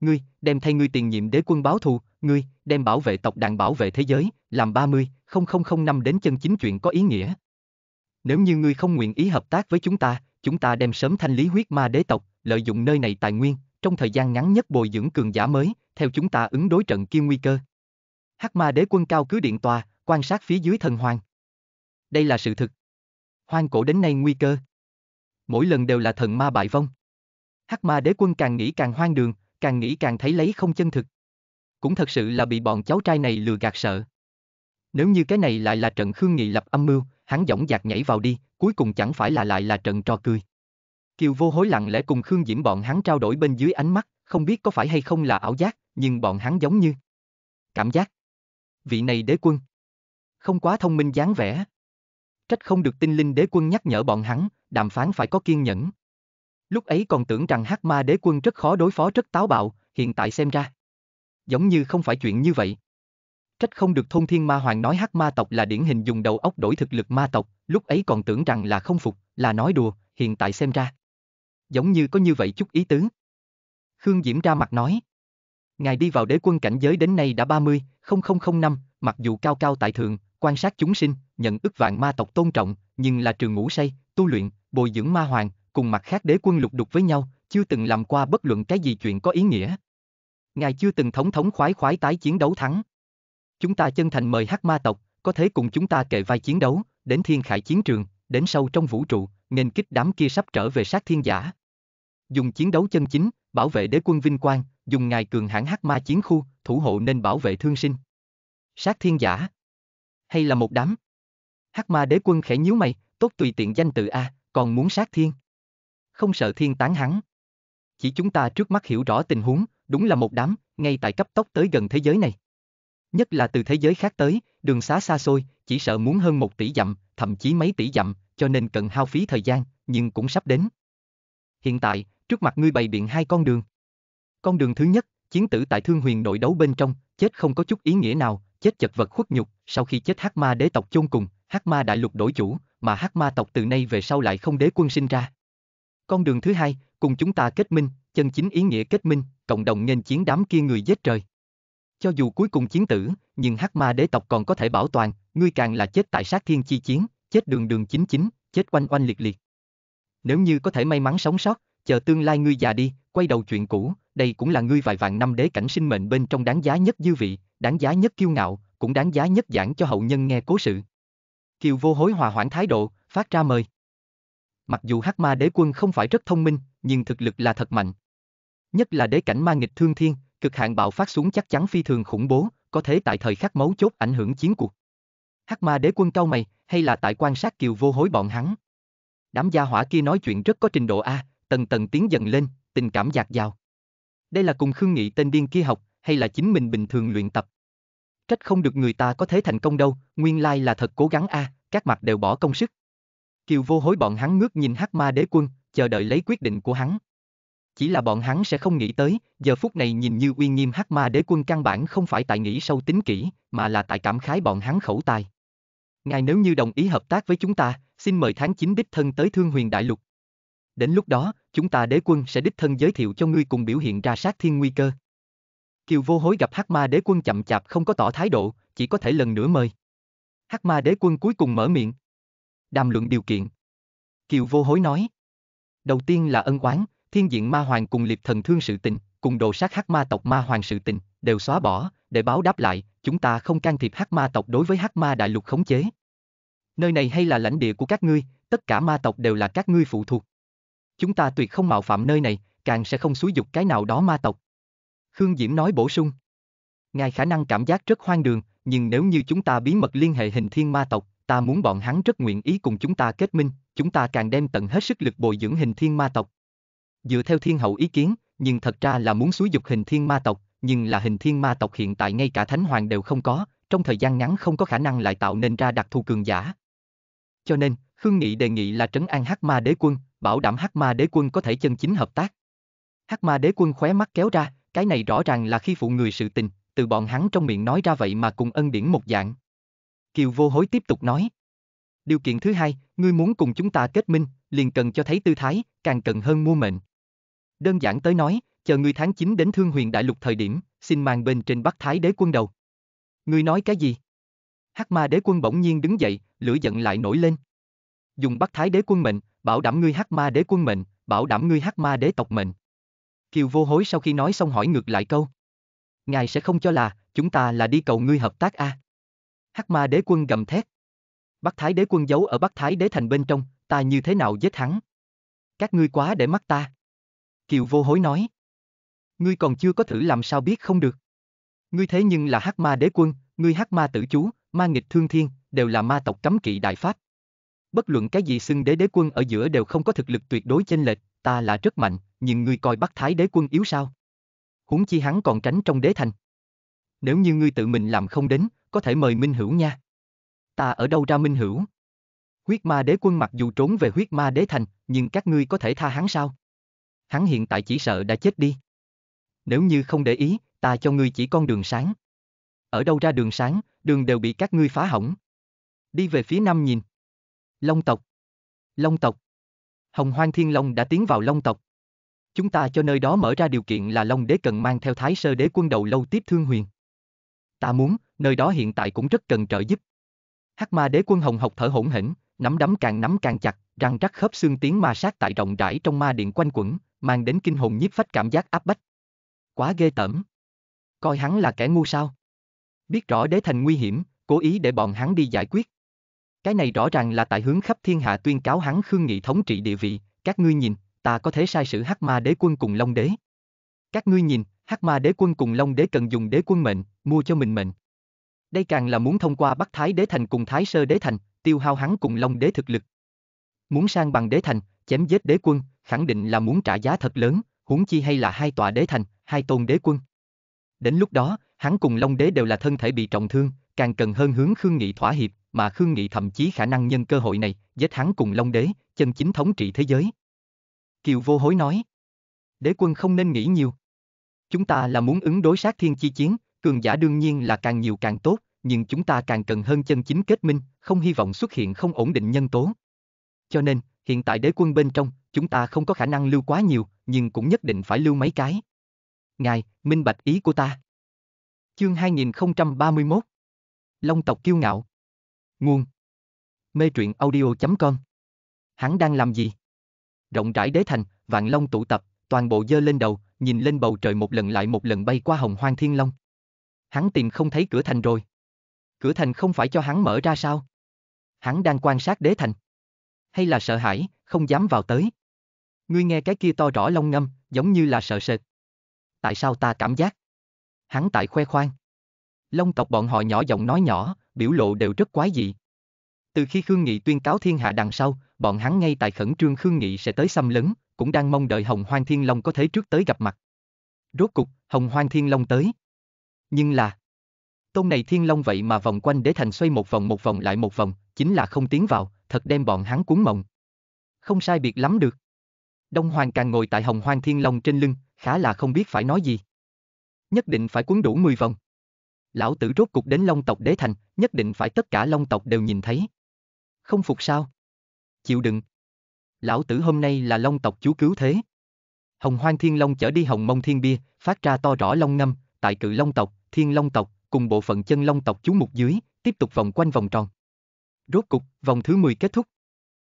Ngươi, đem thay ngươi tiền nhiệm đế quân báo thù, ngươi, đem bảo vệ tộc đàn bảo vệ thế giới, làm 30, 0005 đến chân chính chuyện có ý nghĩa. Nếu như ngươi không nguyện ý hợp tác với chúng ta, chúng ta đem sớm thanh lý huyết ma đế tộc, lợi dụng nơi này tài nguyên, trong thời gian ngắn nhất bồi dưỡng cường giả mới, theo chúng ta ứng đối trận kia nguy cơ. Hắc ma đế quân cao cứ điện tòa, quan sát phía dưới thần hoàng. Đây là sự thực. Hoang cổ đến nay nguy cơ. Mỗi lần đều là thần ma bại vong. Hắc ma đế quân càng nghĩ càng hoang đường, càng nghĩ càng thấy lấy không chân thực. Cũng thật sự là bị bọn cháu trai này lừa gạt sợ. Nếu như cái này lại là trận khương nghị lập âm mưu, hắn dõng dạc nhảy vào đi, cuối cùng chẳng phải là lại là trận trò cười. Kiều Vô Hối lặng lẽ cùng Khương Diễm bọn hắn trao đổi bên dưới ánh mắt, không biết có phải hay không là ảo giác, nhưng bọn hắn giống như cảm giác. Vị này đế quân không quá thông minh dáng vẻ. Trách không được tinh linh đế quân nhắc nhở bọn hắn, đàm phán phải có kiên nhẫn. Lúc ấy còn tưởng rằng hắc ma đế quân rất khó đối phó rất táo bạo, hiện tại xem ra. Giống như không phải chuyện như vậy. Trách không được thôn thiên ma hoàng nói hắc ma tộc là điển hình dùng đầu óc đổi thực lực ma tộc, lúc ấy còn tưởng rằng là không phục, là nói đùa, hiện tại xem ra. Giống như có như vậy chút ý tứ. Khương Diễm ra mặt nói. Ngài đi vào đế quân cảnh giới đến nay đã 30, 0005, mặc dù cao cao tại thượng, quan sát chúng sinh, nhận ức vạn ma tộc tôn trọng, nhưng là trường ngũ say, tu luyện, bồi dưỡng ma hoàng, cùng mặt khác đế quân lục đục với nhau, chưa từng làm qua bất luận cái gì chuyện có ý nghĩa. Ngài chưa từng thống thống khoái khoái tái chiến đấu thắng. Chúng ta chân thành mời hắc ma tộc, có thể cùng chúng ta kề vai chiến đấu, đến thiên khải chiến trường, đến sâu trong vũ trụ, nghênh kích đám kia sắp trở về sát thiên giả. Dùng chiến đấu chân chính, bảo vệ đế quân vinh quang, dùng ngài cường hãn hắc ma chiến khu, thủ hộ nên bảo vệ thương sinh. Sát thiên giả. Hay là một đám. Hắc ma đế quân khẽ nhíu mày, tốt tùy tiện danh tự A, còn muốn sát thiên. Không sợ thiên tán hắn. Chỉ chúng ta trước mắt hiểu rõ tình huống, đúng là một đám, ngay tại cấp tốc tới gần thế giới này. Nhất là từ thế giới khác tới, đường xá xa xôi, chỉ sợ muốn hơn một tỷ dặm, thậm chí mấy tỷ dặm, cho nên cần hao phí thời gian, nhưng cũng sắp đến. Hiện tại, trước mặt ngươi bày biện hai con đường. Con đường thứ nhất, chiến tử tại Thương Huyền nội đấu bên trong, chết không có chút ý nghĩa nào, chết chật vật khuất nhục, sau khi chết Hắc Ma đế tộc chôn cùng, Hắc Ma đại lục đổi chủ, mà Hắc Ma tộc từ nay về sau lại không đế quân sinh ra. Con đường thứ hai, cùng chúng ta kết minh, chân chính ý nghĩa kết minh, cộng đồng nên chiến đám kia người giết trời. Cho dù cuối cùng chiến tử, nhưng hắc ma đế tộc còn có thể bảo toàn, ngươi càng là chết tại sát thiên chi chiến, chết đường đường chính chính, chết oanh oanh liệt liệt. Nếu như có thể may mắn sống sót, chờ tương lai ngươi già đi, quay đầu chuyện cũ, đây cũng là ngươi vài vạn năm đế cảnh sinh mệnh bên trong đáng giá nhất dư vị, đáng giá nhất kiêu ngạo, cũng đáng giá nhất giảng cho hậu nhân nghe cố sự. Kiều vô hối hòa hoãn thái độ, phát ra mời. Mặc dù hắc ma đế quân không phải rất thông minh, nhưng thực lực là thật mạnh. Nhất là đế cảnh ma nghịch thương thiên, Cực hạn bạo phát xuống chắc chắn phi thường khủng bố, có thể tại thời khắc mấu chốt ảnh hưởng chiến cuộc. Hắc ma đế quân cau mày, hay là tại quan sát kiều vô hối bọn hắn. Đám gia hỏa kia nói chuyện rất có trình độ A, tần tần tiến dần lên, tình cảm dạt dào. Đây là cùng khương nghị tên điên kia học, hay là chính mình bình thường luyện tập. Trách không được người ta có thể thành công đâu, nguyên lai là thật cố gắng A, các mặt đều bỏ công sức. Kiều vô hối bọn hắn ngước nhìn hắc ma đế quân, chờ đợi lấy quyết định của hắn chỉ là bọn hắn sẽ không nghĩ tới, giờ phút này nhìn như uy nghiêm hắc ma đế quân căn bản không phải tại nghĩ sâu tính kỹ, mà là tại cảm khái bọn hắn khẩu tài. Ngài nếu như đồng ý hợp tác với chúng ta, xin mời tháng 9 đích thân tới Thương Huyền Đại Lục. Đến lúc đó, chúng ta đế quân sẽ đích thân giới thiệu cho ngươi cùng biểu hiện ra sát thiên nguy cơ. Kiều vô hối gặp hắc ma đế quân chậm chạp không có tỏ thái độ, chỉ có thể lần nữa mời. Hắc ma đế quân cuối cùng mở miệng. Đàm luận điều kiện. Kiều vô hối nói. Đầu tiên là ân oán, thiên diện ma hoàng cùng liệt thần thương sự tình, cùng đồ sát hắc ma tộc ma hoàng sự tình, đều xóa bỏ, để báo đáp lại, chúng ta không can thiệp hắc ma tộc đối với hắc ma đại lục khống chế. Nơi này hay là lãnh địa của các ngươi, tất cả ma tộc đều là các ngươi phụ thuộc. Chúng ta tuyệt không mạo phạm nơi này, càng sẽ không xúi dục cái nào đó ma tộc. Khương Diễm nói bổ sung. Ngài khả năng cảm giác rất hoang đường, nhưng nếu như chúng ta bí mật liên hệ hình thiên ma tộc, ta muốn bọn hắn rất nguyện ý cùng chúng ta kết minh, chúng ta càng đem tận hết sức lực bồi dưỡng hình thiên ma tộc, Dựa theo thiên hậu ý kiến, nhưng thật ra là muốn xúi dục hình thiên ma tộc, nhưng là hình thiên ma tộc hiện tại ngay cả thánh hoàng đều không có, trong thời gian ngắn không có khả năng lại tạo nên ra đặc thù cường giả. Cho nên, Khương Nghị đề nghị là trấn an Hắc Ma Đế Quân, bảo đảm Hắc Ma Đế Quân có thể chân chính hợp tác. Hắc Ma Đế Quân khóe mắt kéo ra, cái này rõ ràng là khi phụ người sự tình, từ bọn hắn trong miệng nói ra vậy mà cùng ân điển một dạng. Kiều Vô Hối tiếp tục nói: "Điều kiện thứ hai, ngươi muốn cùng chúng ta kết minh, liền cần cho thấy tư thái, càng cần hơn mua mệnh." Đơn giản tới nói, chờ ngươi tháng 9 đến Thương Huyền Đại Lục thời điểm, xin mang bên trên Bắc Thái Đế quân đầu. Ngươi nói cái gì? Hắc Ma Đế quân bỗng nhiên đứng dậy, lửa giận lại nổi lên. Dùng Bắc Thái Đế quân mệnh, bảo đảm ngươi Hắc Ma Đế quân mệnh, bảo đảm ngươi Hắc Ma Đế tộc mệnh. Kiều Vô Hối sau khi nói xong hỏi ngược lại câu. Ngài sẽ không cho là, chúng ta là đi cầu ngươi hợp tác a. À? Hắc Ma Đế quân gầm thét. Bắc Thái Đế quân giấu ở Bắc Thái Đế thành bên trong, ta như thế nào giết hắn? Các ngươi quá để mắt ta. Kiều vô hối nói. Ngươi còn chưa có thử làm sao biết không được. Ngươi thế nhưng là hắc ma đế quân, ngươi hắc ma tử chú, ma nghịch thương thiên, đều là ma tộc cấm kỵ đại pháp. Bất luận cái gì xưng đế đế quân ở giữa đều không có thực lực tuyệt đối chênh lệch, ta là rất mạnh, nhưng ngươi coi Bắc Thái đế quân yếu sao? Huống chi hắn còn tránh trong đế thành. Nếu như ngươi tự mình làm không đến, có thể mời Minh Hữu nha. Ta ở đâu ra Minh Hữu? Huyết ma đế quân mặc dù trốn về huyết ma đế thành, nhưng các ngươi có thể tha hắn sao? hắn hiện tại chỉ sợ đã chết đi. Nếu như không để ý, ta cho ngươi chỉ con đường sáng. Ở đâu ra đường sáng, đường đều bị các ngươi phá hỏng. Đi về phía nam nhìn. Long tộc. Long tộc. Hồng Hoang Thiên Long đã tiến vào Long tộc. Chúng ta cho nơi đó mở ra điều kiện là Long đế cần mang theo Thái Sơ đế quân đầu lâu tiếp thương huyền. Ta muốn, nơi đó hiện tại cũng rất cần trợ giúp. Hắc ma đế quân hồng học thở hổn hển, nắm đấm càng nắm càng chặt, răng rắc khớp xương tiếng ma sát tại rộng rãi trong ma điện quanh quẩn, mang đến kinh hồn nhiếp phách cảm giác áp bách. Quá ghê tởm. Coi hắn là kẻ ngu sao? Biết rõ đế thành nguy hiểm, cố ý để bọn hắn đi giải quyết. Cái này rõ ràng là tại hướng khắp thiên hạ tuyên cáo hắn khương nghị thống trị địa vị, các ngươi nhìn, ta có thể sai sử hắc ma đế quân cùng long đế. Các ngươi nhìn, hắc ma đế quân cùng long đế cần dùng đế quân mệnh, mua cho mình mệnh. Đây càng là muốn thông qua Bắc Thái đế thành cùng Thái Sơ đế thành, tiêu hao hắn cùng long đế thực lực, Muốn sang bằng đế thành, chém giết đế quân, khẳng định là muốn trả giá thật lớn, huống chi hay là hai tòa đế thành, hai tôn đế quân. Đến lúc đó, hắn cùng Long đế đều là thân thể bị trọng thương, càng cần hơn hướng Khương Nghị thỏa hiệp, mà Khương Nghị thậm chí khả năng nhân cơ hội này, giết hắn cùng Long đế, chân chính thống trị thế giới. Kiều Vô Hối nói: "Đế quân không nên nghĩ nhiều. Chúng ta là muốn ứng đối sát thiên chi chiến, cường giả đương nhiên là càng nhiều càng tốt, nhưng chúng ta càng cần hơn chân chính kết minh, không hy vọng xuất hiện không ổn định nhân tố." Cho nên, hiện tại đế quân bên trong, chúng ta không có khả năng lưu quá nhiều, nhưng cũng nhất định phải lưu mấy cái. Ngài, minh bạch ý của ta. Chương 2031 Long tộc kiêu ngạo Nguồn Mê truyện audio.com Hắn đang làm gì? Rộng rãi đế thành, vạn long tụ tập, toàn bộ dơ lên đầu, nhìn lên bầu trời một lần lại một lần bay qua hồng hoang thiên long. Hắn tìm không thấy cửa thành rồi. Cửa thành không phải cho hắn mở ra sao? Hắn đang quan sát đế thành hay là sợ hãi, không dám vào tới. Ngươi nghe cái kia to rõ long ngâm, giống như là sợ sệt. Tại sao ta cảm giác? Hắn tại khoe khoang. Long tộc bọn họ nhỏ giọng nói nhỏ, biểu lộ đều rất quái dị. Từ khi Khương Nghị tuyên cáo thiên hạ đằng sau, bọn hắn ngay tại khẩn trương Khương Nghị sẽ tới xâm lấn, cũng đang mong đợi Hồng Hoang Thiên Long có thể trước tới gặp mặt. Rốt cục, Hồng Hoang Thiên Long tới. Nhưng là, tôn này Thiên Long vậy mà vòng quanh để thành xoay một vòng một vòng lại một vòng, chính là không tiến vào, thật đem bọn hắn cuốn mộng. Không sai biệt lắm được. Đông Hoàng càng ngồi tại hồng hoang thiên long trên lưng, khá là không biết phải nói gì. Nhất định phải cuốn đủ 10 vòng. Lão tử rốt cục đến long tộc đế thành, nhất định phải tất cả long tộc đều nhìn thấy. Không phục sao? Chịu đựng. Lão tử hôm nay là long tộc chú cứu thế. Hồng hoang thiên long chở đi hồng mông thiên bia, phát ra to rõ long ngâm, tại cự long tộc, thiên long tộc, cùng bộ phận chân long tộc chú mục dưới, tiếp tục vòng quanh vòng tròn. Rốt cục, vòng thứ 10 kết thúc.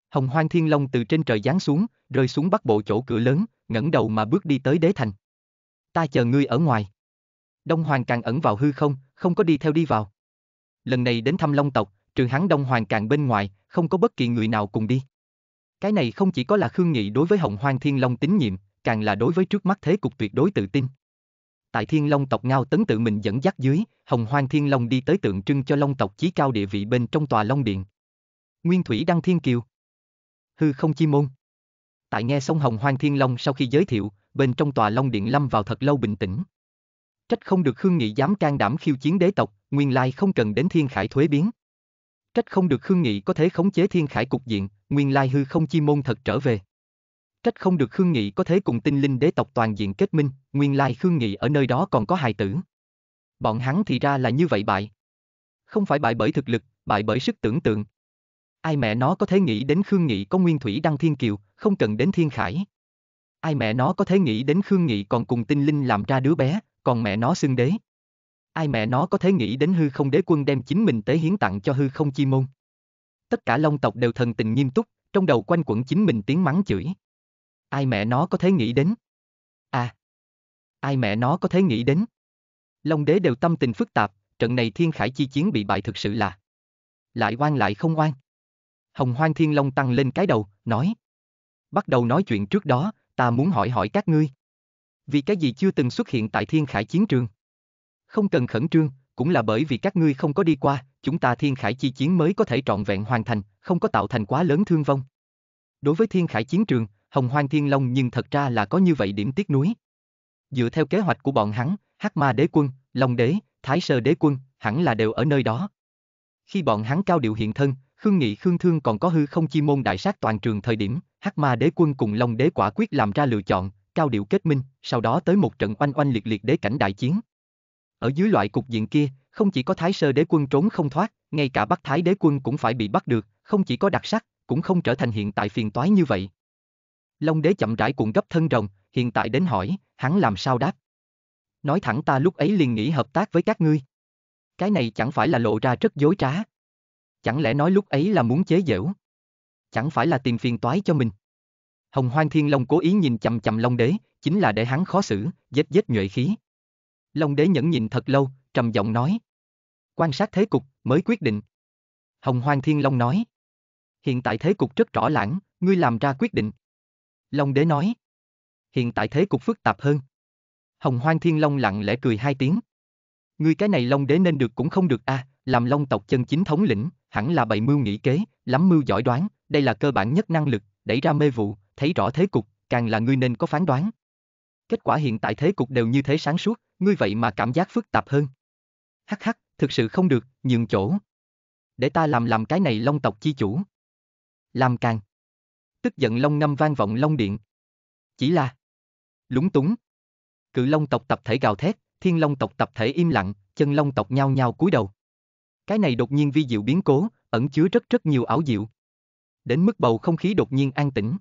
Hồng Hoang Thiên Long từ trên trời giáng xuống, rơi xuống bắc bộ chỗ cửa lớn, ngẩng đầu mà bước đi tới đế thành. Ta chờ ngươi ở ngoài. Đông Hoàng càng ẩn vào hư không, không có đi theo đi vào. Lần này đến thăm Long tộc, trừ hắn Đông Hoàng càng bên ngoài, không có bất kỳ người nào cùng đi. Cái này không chỉ có là khương nghị đối với Hồng Hoang Thiên Long tín nhiệm, càng là đối với trước mắt thế cục tuyệt đối tự tin tại thiên long tộc ngao tấn tự mình dẫn dắt dưới, hồng hoang thiên long đi tới tượng trưng cho long tộc chí cao địa vị bên trong tòa long điện. Nguyên thủy đăng thiên kiều. Hư không chi môn. Tại nghe xong hồng hoang thiên long sau khi giới thiệu, bên trong tòa long điện lâm vào thật lâu bình tĩnh. Trách không được Khương Nghị dám can đảm khiêu chiến đế tộc, nguyên lai không cần đến thiên khải thuế biến. Trách không được Khương Nghị có thể khống chế thiên khải cục diện, nguyên lai hư không chi môn thật trở về. Trách không được Khương Nghị có thể cùng tinh linh đế tộc toàn diện kết minh, nguyên lai Khương Nghị ở nơi đó còn có hài tử. Bọn hắn thì ra là như vậy bại. Không phải bại bởi thực lực, bại bởi sức tưởng tượng. Ai mẹ nó có thể nghĩ đến Khương Nghị có nguyên thủy đăng thiên kiều, không cần đến thiên khải. Ai mẹ nó có thể nghĩ đến Khương Nghị còn cùng tinh linh làm ra đứa bé, còn mẹ nó xưng đế. Ai mẹ nó có thể nghĩ đến hư không đế quân đem chính mình tế hiến tặng cho hư không chi môn. Tất cả long tộc đều thần tình nghiêm túc, trong đầu quanh quẩn chính mình tiếng mắng chửi. Ai mẹ nó có thể nghĩ đến? À! Ai mẹ nó có thể nghĩ đến? Long đế đều tâm tình phức tạp, trận này thiên khải chi chiến bị bại thực sự là lại oan lại không oan. Hồng Hoang Thiên Long tăng lên cái đầu, nói. Bắt đầu nói chuyện trước đó, ta muốn hỏi hỏi các ngươi. Vì cái gì chưa từng xuất hiện tại Thiên Khải Chiến Trường? Không cần khẩn trương, cũng là bởi vì các ngươi không có đi qua, chúng ta Thiên Khải Chi Chiến mới có thể trọn vẹn hoàn thành, không có tạo thành quá lớn thương vong. Đối với Thiên Khải Chiến Trường, Hồng Hoang Thiên Long nhưng thật ra là có như vậy điểm tiếc nuối. Dựa theo kế hoạch của bọn hắn, Hắc Ma Đế Quân, Long Đế, Thái Sơ Đế Quân, hẳn là đều ở nơi đó. Khi bọn hắn cao điệu hiện thân, Khương Nghị Khương Thương còn có hư không chi môn đại sát toàn trường thời điểm, Hắc Ma Đế Quân cùng Long Đế quả quyết làm ra lựa chọn, cao điệu kết minh, sau đó tới một trận oanh oanh liệt liệt đế cảnh đại chiến. Ở dưới loại cục diện kia, không chỉ có Thái Sơ Đế Quân trốn không thoát, ngay cả Bắc Thái Đế Quân cũng phải bị bắt được, không chỉ có đặc sắc, cũng không trở thành hiện tại phiền toái như vậy. Long đế chậm rãi cuộn gấp thân rồng, hiện tại đến hỏi, hắn làm sao đáp. Nói thẳng ta lúc ấy liền nghĩ hợp tác với các ngươi. Cái này chẳng phải là lộ ra rất dối trá. Chẳng lẽ nói lúc ấy là muốn chế giễu? Chẳng phải là tìm phiền toái cho mình? Hồng Hoang Thiên Long cố ý nhìn chầm chầm Long Đế, chính là để hắn khó xử, giết giết nhuệ khí. Long Đế nhẫn nhìn thật lâu, trầm giọng nói. Quan sát thế cục, mới quyết định. Hồng Hoang Thiên Long nói. Hiện tại thế cục rất rõ lãng, ngươi làm ra quyết định. Long đế nói. Hiện tại thế cục phức tạp hơn. Hồng Hoang Thiên Long lặng lẽ cười hai tiếng. Ngươi cái này Long đế nên được cũng không được a, à, làm Long tộc chân chính thống lĩnh, hẳn là bày mưu nghĩ kế, lắm mưu giỏi đoán, đây là cơ bản nhất năng lực, đẩy ra mê vụ, thấy rõ thế cục, càng là ngươi nên có phán đoán. Kết quả hiện tại thế cục đều như thế sáng suốt, ngươi vậy mà cảm giác phức tạp hơn. Hắc hắc, thực sự không được, nhường chỗ. Để ta làm làm cái này Long tộc chi chủ. Làm càng tức giận long ngâm vang vọng long điện. Chỉ là lúng túng. Cự long tộc tập thể gào thét, thiên long tộc tập thể im lặng, chân long tộc nhao nhao cúi đầu. Cái này đột nhiên vi diệu biến cố, ẩn chứa rất rất nhiều ảo diệu. Đến mức bầu không khí đột nhiên an tĩnh.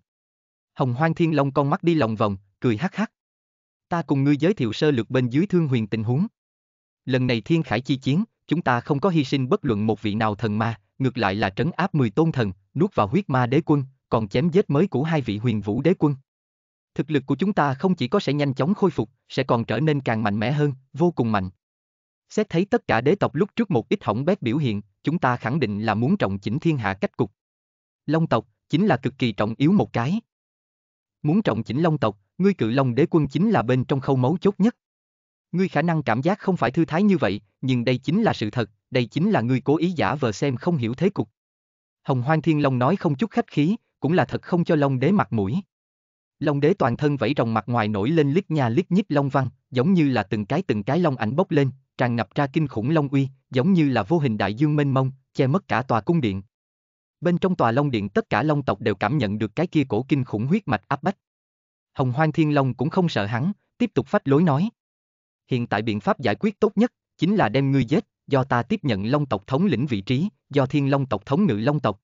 Hồng Hoang Thiên Long con mắt đi lòng vòng, cười hắc hắc. Ta cùng ngươi giới thiệu sơ lược bên dưới Thương Huyền tình huống. Lần này Thiên Khải chi chiến, chúng ta không có hy sinh bất luận một vị nào thần ma, ngược lại là trấn áp mười tôn thần, nuốt vào huyết ma đế quân, còn chém giết mới của hai vị huyền vũ đế quân. Thực lực của chúng ta không chỉ có sẽ nhanh chóng khôi phục, sẽ còn trở nên càng mạnh mẽ hơn, vô cùng mạnh. Xét thấy tất cả đế tộc lúc trước một ít hỏng bét biểu hiện, chúng ta khẳng định là muốn trọng chỉnh thiên hạ cách cục. Long tộc chính là cực kỳ trọng yếu một cái. Muốn trọng chỉnh long tộc, ngươi cự long đế quân chính là bên trong khâu máu chốt nhất. Ngươi khả năng cảm giác không phải thư thái như vậy, nhưng đây chính là sự thật, đây chính là ngươi cố ý giả vờ xem không hiểu thế cục. Hồng Hoang Thiên Long nói không chút khách khí, cũng là thật không cho Long Đế mặt mũi. Long Đế toàn thân vẫy rồng mặt ngoài nổi lên lít nhà lít nhít long văn, giống như là từng cái từng cái long ảnh bốc lên, tràn ngập ra kinh khủng long uy, giống như là vô hình đại dương mênh mông, che mất cả tòa cung điện. Bên trong tòa long điện tất cả long tộc đều cảm nhận được cái kia cổ kinh khủng huyết mạch áp bách. Hồng Hoang Thiên Long cũng không sợ hắn, tiếp tục phách lối nói. Hiện tại biện pháp giải quyết tốt nhất, chính là đem ngươi giết, do ta tiếp nhận long tộc thống lĩnh vị trí, do thiên long tộc thống ngự long tộc,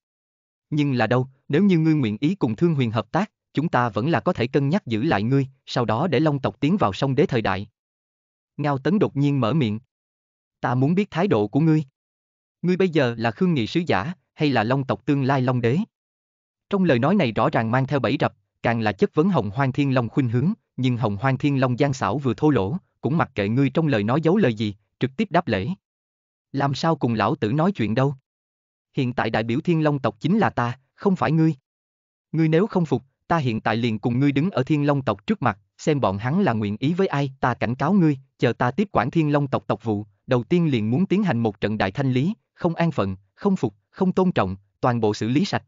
nhưng là đâu, nếu như ngươi nguyện ý cùng Thương Huyền hợp tác, chúng ta vẫn là có thể cân nhắc giữ lại ngươi, sau đó để Long tộc tiến vào sông đế thời đại. Ngao Tấn đột nhiên mở miệng. Ta muốn biết thái độ của ngươi. Ngươi bây giờ là Khương Nghị sứ giả, hay là Long tộc tương lai Long đế? Trong lời nói này rõ ràng mang theo bẫy rập, càng là chất vấn Hồng Hoang Thiên Long khuynh hướng, nhưng Hồng Hoang Thiên Long gian xảo vừa thô lỗ, cũng mặc kệ ngươi trong lời nói giấu lời gì, trực tiếp đáp lễ. Làm sao cùng lão tử nói chuyện đâu? hiện tại đại biểu thiên long tộc chính là ta, không phải ngươi. Ngươi nếu không phục, ta hiện tại liền cùng ngươi đứng ở thiên long tộc trước mặt, xem bọn hắn là nguyện ý với ai, ta cảnh cáo ngươi, chờ ta tiếp quản thiên long tộc tộc vụ, đầu tiên liền muốn tiến hành một trận đại thanh lý, không an phận, không phục, không tôn trọng, toàn bộ xử lý sạch.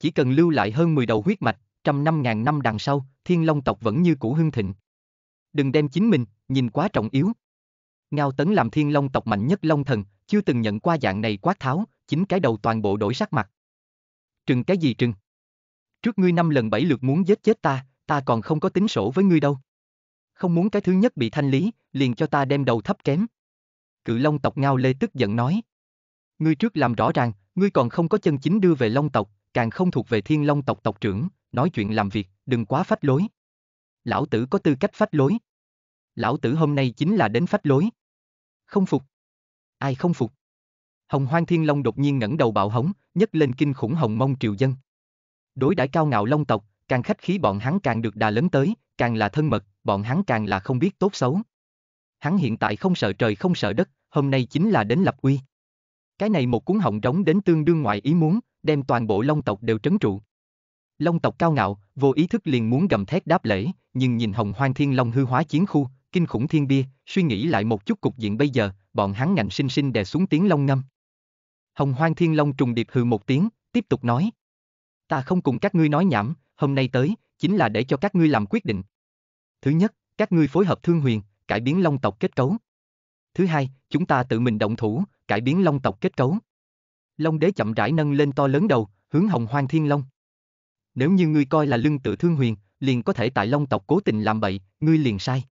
Chỉ cần lưu lại hơn 10 đầu huyết mạch, trăm năm ngàn năm đằng sau, thiên long tộc vẫn như cũ hưng thịnh. Đừng đem chính mình, nhìn quá trọng yếu. Ngao Tấn làm thiên long tộc mạnh nhất long thần, chưa từng nhận qua dạng này quát tháo, chính cái đầu toàn bộ đổi sắc mặt. Trừng cái gì trừng? Trước ngươi năm lần bảy lượt muốn giết chết ta, ta còn không có tính sổ với ngươi đâu. Không muốn cái thứ nhất bị thanh lý, liền cho ta đem đầu thấp kém. Cự Long tộc Ngao Lê tức giận nói. Ngươi trước làm rõ ràng, ngươi còn không có chân chính đưa về Long tộc, càng không thuộc về Thiên Long tộc tộc trưởng, nói chuyện làm việc, đừng quá phách lối. Lão tử có tư cách phách lối. Lão tử hôm nay chính là đến phách lối. Không phục ai không phục. Hồng Hoang Thiên Long đột nhiên ngẩng đầu bạo hống, nhấc lên kinh khủng hồng mông triều dân. Đối đãi cao ngạo Long tộc, càng khách khí bọn hắn càng được đà lớn tới, càng là thân mật, bọn hắn càng là không biết tốt xấu. Hắn hiện tại không sợ trời không sợ đất, hôm nay chính là đến lập uy. Cái này một cuốn họng trống đến tương đương ngoại ý muốn, đem toàn bộ Long tộc đều trấn trụ. Long tộc cao ngạo, vô ý thức liền muốn gầm thét đáp lễ, nhưng nhìn Hồng Hoang Thiên Long hư hóa chiến khu, kinh khủng thiên bia, suy nghĩ lại một chút cục diện bây giờ, bọn hắn ngạnh sinh sinh đè xuống tiếng long ngâm. Hồng Hoang Thiên Long trùng điệp hừ một tiếng, tiếp tục nói: "Ta không cùng các ngươi nói nhảm, hôm nay tới chính là để cho các ngươi làm quyết định. Thứ nhất, các ngươi phối hợp Thương Huyền, cải biến Long tộc kết cấu. Thứ hai, chúng ta tự mình động thủ, cải biến Long tộc kết cấu." Long đế chậm rãi nâng lên to lớn đầu, hướng Hồng Hoang Thiên Long. "Nếu như ngươi coi là lưng tự Thương Huyền, liền có thể tại Long tộc cố tình làm bậy, ngươi liền sai."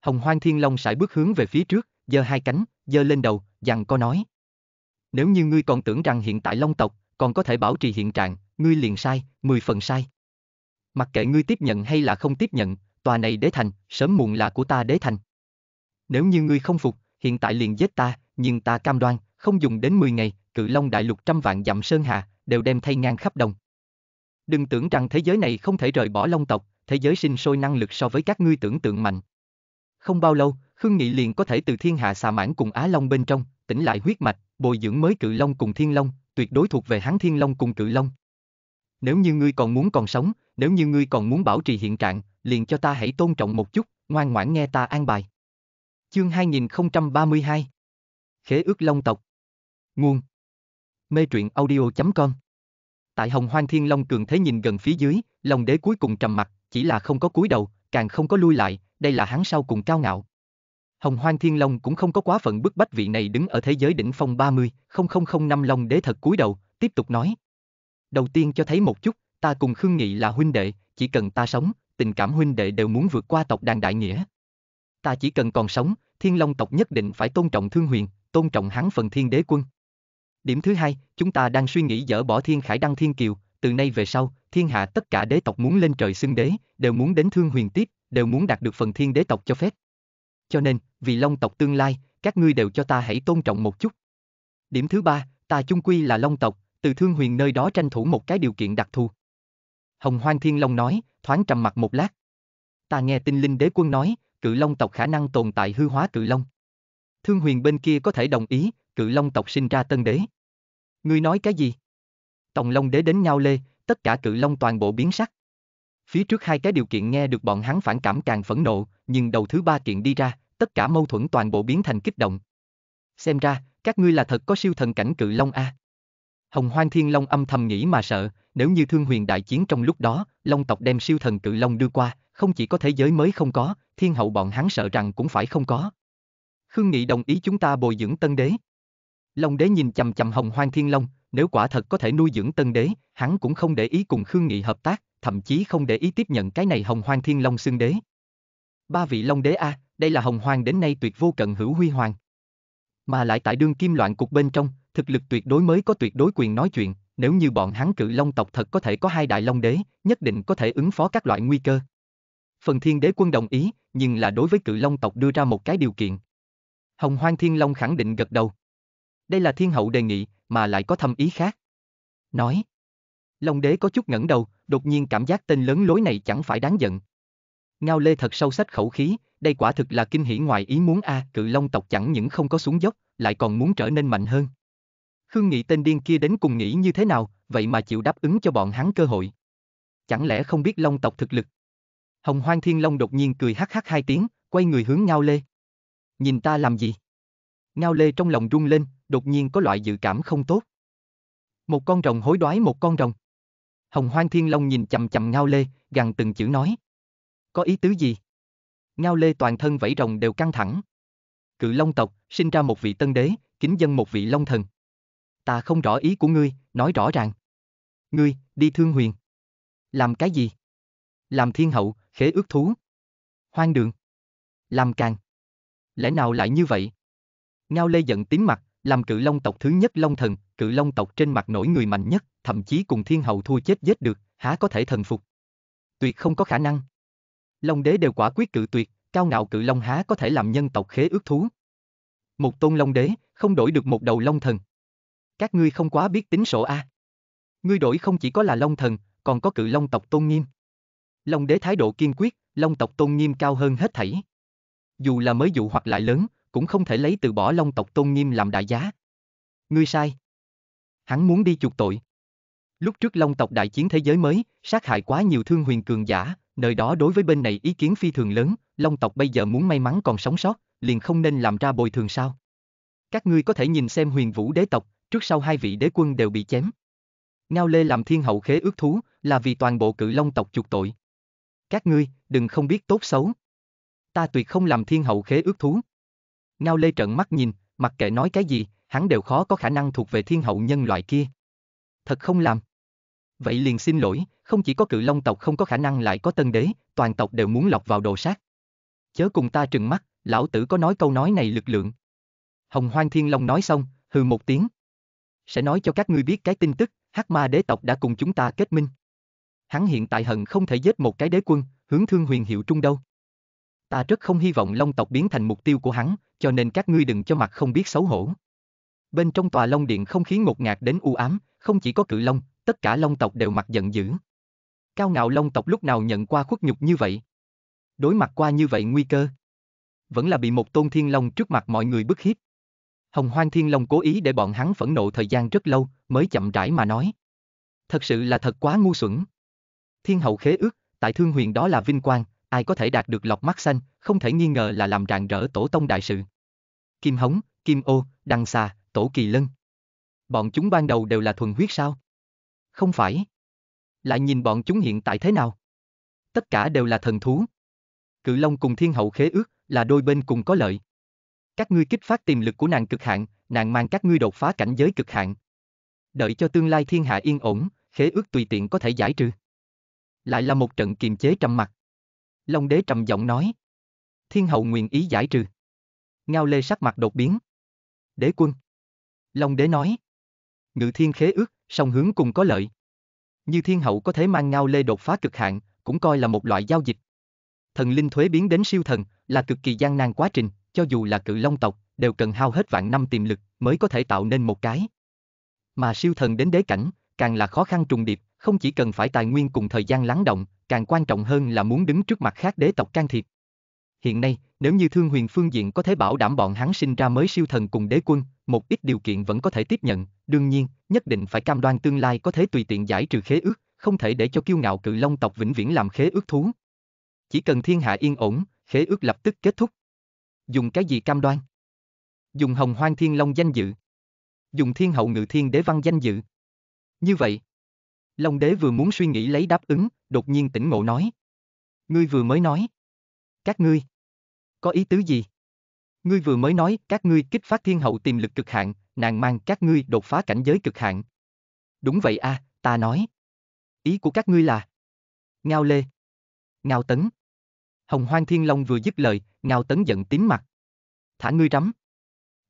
Hồng Hoang Thiên Long sải bước hướng về phía trước, giơ hai cánh, giơ lên đầu, dằn co nói. Nếu như ngươi còn tưởng rằng hiện tại Long tộc còn có thể bảo trì hiện trạng, ngươi liền sai, mười phần sai. Mặc kệ ngươi tiếp nhận hay là không tiếp nhận, tòa này đế thành, sớm muộn là của ta đế thành. Nếu như ngươi không phục, hiện tại liền giết ta, nhưng ta cam đoan, không dùng đến 10 ngày, cự long đại lục trăm vạn dặm sơn hà, đều đem thay ngang khắp đồng. Đừng tưởng rằng thế giới này không thể rời bỏ long tộc, thế giới sinh sôi năng lực so với các ngươi tưởng tượng mạnh. Không bao lâu, Khương Nghị liền có thể từ thiên hạ xà mãn cùng Á Long bên trong, tỉnh lại huyết mạch, bồi dưỡng mới cự long cùng thiên long, tuyệt đối thuộc về hắn thiên long cùng cự long. Nếu như ngươi còn muốn còn sống, nếu như ngươi còn muốn bảo trì hiện trạng, liền cho ta hãy tôn trọng một chút, ngoan ngoãn nghe ta an bài. Chương 2032 Khế ước Long tộc Nguồn Mê truyện audio.com Tại Hồng Hoang Thiên Long cường thế nhìn gần phía dưới, lòng đế cuối cùng trầm mặt, chỉ là không có cúi đầu, càng không có lui lại, đây là hắn sau cùng cao ngạo. Hồng Hoang Thiên Long cũng không có quá phận bức bách vị này đứng ở thế giới đỉnh phong 30, 0005 Long Đế thật cúi đầu, tiếp tục nói. Đầu tiên cho thấy một chút, ta cùng Khương Nghị là huynh đệ, chỉ cần ta sống, tình cảm huynh đệ đều muốn vượt qua tộc đàn đại nghĩa. Ta chỉ cần còn sống, Thiên Long tộc nhất định phải tôn trọng Thương Huyền, tôn trọng hắn phần Thiên Đế quân. Điểm thứ hai, chúng ta đang suy nghĩ dỡ bỏ Thiên Khải Đăng Thiên Kiều, từ nay về sau, thiên hạ tất cả đế tộc muốn lên trời xưng đế, đều muốn đến Thương Huyền tiếp, đều muốn đạt được phần Thiên Đế tộc cho phép cho nên, vì long tộc tương lai, các ngươi đều cho ta hãy tôn trọng một chút. Điểm thứ ba, ta chung quy là long tộc, từ thương huyền nơi đó tranh thủ một cái điều kiện đặc thù. Hồng Hoang Thiên Long nói, thoáng trầm mặt một lát. Ta nghe tinh linh đế quân nói, cự long tộc khả năng tồn tại hư hóa cự long. Thương huyền bên kia có thể đồng ý, cự long tộc sinh ra tân đế. Ngươi nói cái gì? Tòng long đế đến nhau lê, tất cả cự long toàn bộ biến sắc. Phía trước hai cái điều kiện nghe được bọn hắn phản cảm càng phẫn nộ, nhưng đầu thứ ba kiện đi ra, tất cả mâu thuẫn toàn bộ biến thành kích động. Xem ra, các ngươi là thật có siêu thần cảnh cự long a. Hồng Hoang Thiên Long âm thầm nghĩ mà sợ, nếu như Thương Huyền đại chiến trong lúc đó, Long tộc đem siêu thần cự long đưa qua, không chỉ có thế giới mới không có, thiên hậu bọn hắn sợ rằng cũng phải không có. Khương Nghị đồng ý chúng ta bồi dưỡng tân đế. Long đế nhìn chằm chằm Hồng Hoang Thiên Long, nếu quả thật có thể nuôi dưỡng tân đế, hắn cũng không để ý cùng Khương Nghị hợp tác, thậm chí không để ý tiếp nhận cái này Hồng Hoang Thiên Long xưng đế. Ba vị Long Đế A, đây là hồng hoang đến nay tuyệt vô cận hữu huy hoàng. Mà lại tại đương kim loạn cục bên trong, thực lực tuyệt đối mới có tuyệt đối quyền nói chuyện, nếu như bọn hắn cự long tộc thật có thể có hai đại long đế, nhất định có thể ứng phó các loại nguy cơ. Phần thiên đế quân đồng ý, nhưng là đối với cự long tộc đưa ra một cái điều kiện. Hồng hoang thiên long khẳng định gật đầu. Đây là thiên hậu đề nghị, mà lại có thâm ý khác. Nói. Long đế có chút ngẩng đầu, đột nhiên cảm giác tên lớn lối này chẳng phải đáng giận. Ngao Lê thật sâu sách khẩu khí, đây quả thực là kinh hỉ ngoài ý muốn a, à, cự long tộc chẳng những không có xuống dốc, lại còn muốn trở nên mạnh hơn. Khương Nghị tên điên kia đến cùng nghĩ như thế nào, vậy mà chịu đáp ứng cho bọn hắn cơ hội. Chẳng lẽ không biết long tộc thực lực? Hồng Hoang Thiên Long đột nhiên cười hắc hắc hai tiếng, quay người hướng Ngao Lê. Nhìn ta làm gì? Ngao Lê trong lòng rung lên, đột nhiên có loại dự cảm không tốt. Một con rồng hối đoái một con rồng. Hồng Hoang Thiên Long nhìn chầm chầm Ngao Lê, gằn từng chữ nói. Có ý tứ gì? Ngao lê toàn thân vẫy rồng đều căng thẳng. Cự long tộc, sinh ra một vị tân đế, kính dân một vị long thần. Ta không rõ ý của ngươi, nói rõ ràng. Ngươi, đi thương huyền. Làm cái gì? Làm thiên hậu, khế ước thú. Hoang đường. Làm càng. Lẽ nào lại như vậy? Ngao lê giận tím mặt, làm cự long tộc thứ nhất long thần, cự long tộc trên mặt nổi người mạnh nhất, thậm chí cùng thiên hậu thua chết giết được, há có thể thần phục. Tuyệt không có khả năng. Long đế đều quả quyết cự tuyệt, cao ngạo cự long há có thể làm nhân tộc khế ước thú. Một tôn long đế, không đổi được một đầu long thần. Các ngươi không quá biết tính sổ a. À. Ngươi đổi không chỉ có là long thần, còn có cự long tộc tôn nghiêm. Long đế thái độ kiên quyết, long tộc tôn nghiêm cao hơn hết thảy. Dù là mới dụ hoặc lại lớn, cũng không thể lấy từ bỏ long tộc tôn nghiêm làm đại giá. Ngươi sai. Hắn muốn đi chuộc tội. Lúc trước long tộc đại chiến thế giới mới, sát hại quá nhiều thương huyền cường giả, Nơi đó đối với bên này ý kiến phi thường lớn, Long tộc bây giờ muốn may mắn còn sống sót, liền không nên làm ra bồi thường sao? Các ngươi có thể nhìn xem huyền vũ đế tộc, trước sau hai vị đế quân đều bị chém. Ngao Lê làm thiên hậu khế ước thú, là vì toàn bộ cự long tộc chuộc tội. Các ngươi, đừng không biết tốt xấu. Ta tuyệt không làm thiên hậu khế ước thú. Ngao Lê trợn mắt nhìn, mặc kệ nói cái gì, hắn đều khó có khả năng thuộc về thiên hậu nhân loại kia. Thật không làm. Vậy liền xin lỗi, không chỉ có cự long tộc không có khả năng lại có tân đế, toàn tộc đều muốn lọc vào đồ sát. Chớ cùng ta trừng mắt, lão tử có nói câu nói này lực lượng. Hồng Hoang Thiên Long nói xong, hừ một tiếng. Sẽ nói cho các ngươi biết cái tin tức, Hắc Ma đế tộc đã cùng chúng ta kết minh. Hắn hiện tại hận không thể giết một cái đế quân, hướng thương huyền hiệu trung đâu. Ta rất không hy vọng Long tộc biến thành mục tiêu của hắn, cho nên các ngươi đừng cho mặt không biết xấu hổ. Bên trong tòa Long điện không khí ngột ngạt đến u ám, không chỉ có cự Long, tất cả long tộc đều mặt giận dữ. Cao ngạo long tộc lúc nào nhận qua khuất nhục như vậy? Đối mặt qua như vậy nguy cơ. Vẫn là bị một tôn thiên long trước mặt mọi người bức hiếp. Hồng Hoang Thiên Long cố ý để bọn hắn phẫn nộ thời gian rất lâu, mới chậm rãi mà nói. Thật sự là thật quá ngu xuẩn. Thiên hậu khế ước, tại thương huyền đó là vinh quang, ai có thể đạt được lọc mắt xanh, không thể nghi ngờ là làm rạng rỡ tổ tông đại sự. Kim Hống, Kim Ô, Đăng Xà, Tổ Kỳ Lân. Bọn chúng ban đầu đều là thuần huyết sao? không phải. Lại nhìn bọn chúng hiện tại thế nào? Tất cả đều là thần thú. Cự Long cùng Thiên Hậu khế ước là đôi bên cùng có lợi. Các ngươi kích phát tiềm lực của nàng cực hạn, nàng mang các ngươi đột phá cảnh giới cực hạn. Đợi cho tương lai thiên hạ yên ổn, khế ước tùy tiện có thể giải trừ. Lại là một trận kiềm chế trầm mặt. Long đế trầm giọng nói. Thiên hậu nguyện ý giải trừ. Ngao lê sắc mặt đột biến. Đế quân. Long đế nói. Ngự thiên khế ước, song hướng cùng có lợi. Như thiên hậu có thể mang ngao lê đột phá cực hạn, cũng coi là một loại giao dịch. Thần linh thuế biến đến siêu thần là cực kỳ gian nan quá trình, cho dù là cự long tộc, đều cần hao hết vạn năm tiềm lực mới có thể tạo nên một cái. Mà siêu thần đến đế cảnh, càng là khó khăn trùng điệp, không chỉ cần phải tài nguyên cùng thời gian lắng động, càng quan trọng hơn là muốn đứng trước mặt khác đế tộc can thiệp. Hiện nay, nếu như Thương Huyền Phương diện có thể bảo đảm bọn hắn sinh ra mới siêu thần cùng đế quân, một ít điều kiện vẫn có thể tiếp nhận, đương nhiên, nhất định phải cam đoan tương lai có thể tùy tiện giải trừ khế ước, không thể để cho kiêu ngạo cự long tộc vĩnh viễn làm khế ước thú. Chỉ cần thiên hạ yên ổn, khế ước lập tức kết thúc. Dùng cái gì cam đoan? Dùng hồng hoang thiên long danh dự. Dùng thiên hậu ngự thiên đế văn danh dự. Như vậy, Long đế vừa muốn suy nghĩ lấy đáp ứng, đột nhiên tỉnh ngộ nói. Ngươi vừa mới nói. Các ngươi có ý tứ gì? Ngươi vừa mới nói, các ngươi kích phát thiên hậu tiềm lực cực hạn, nàng mang các ngươi đột phá cảnh giới cực hạn. Đúng vậy a, à, ta nói. Ý của các ngươi là? Ngao Lê. Ngao Tấn. Hồng Hoang Thiên Long vừa dứt lời, Ngao Tấn giận tím mặt. Thả ngươi rắm.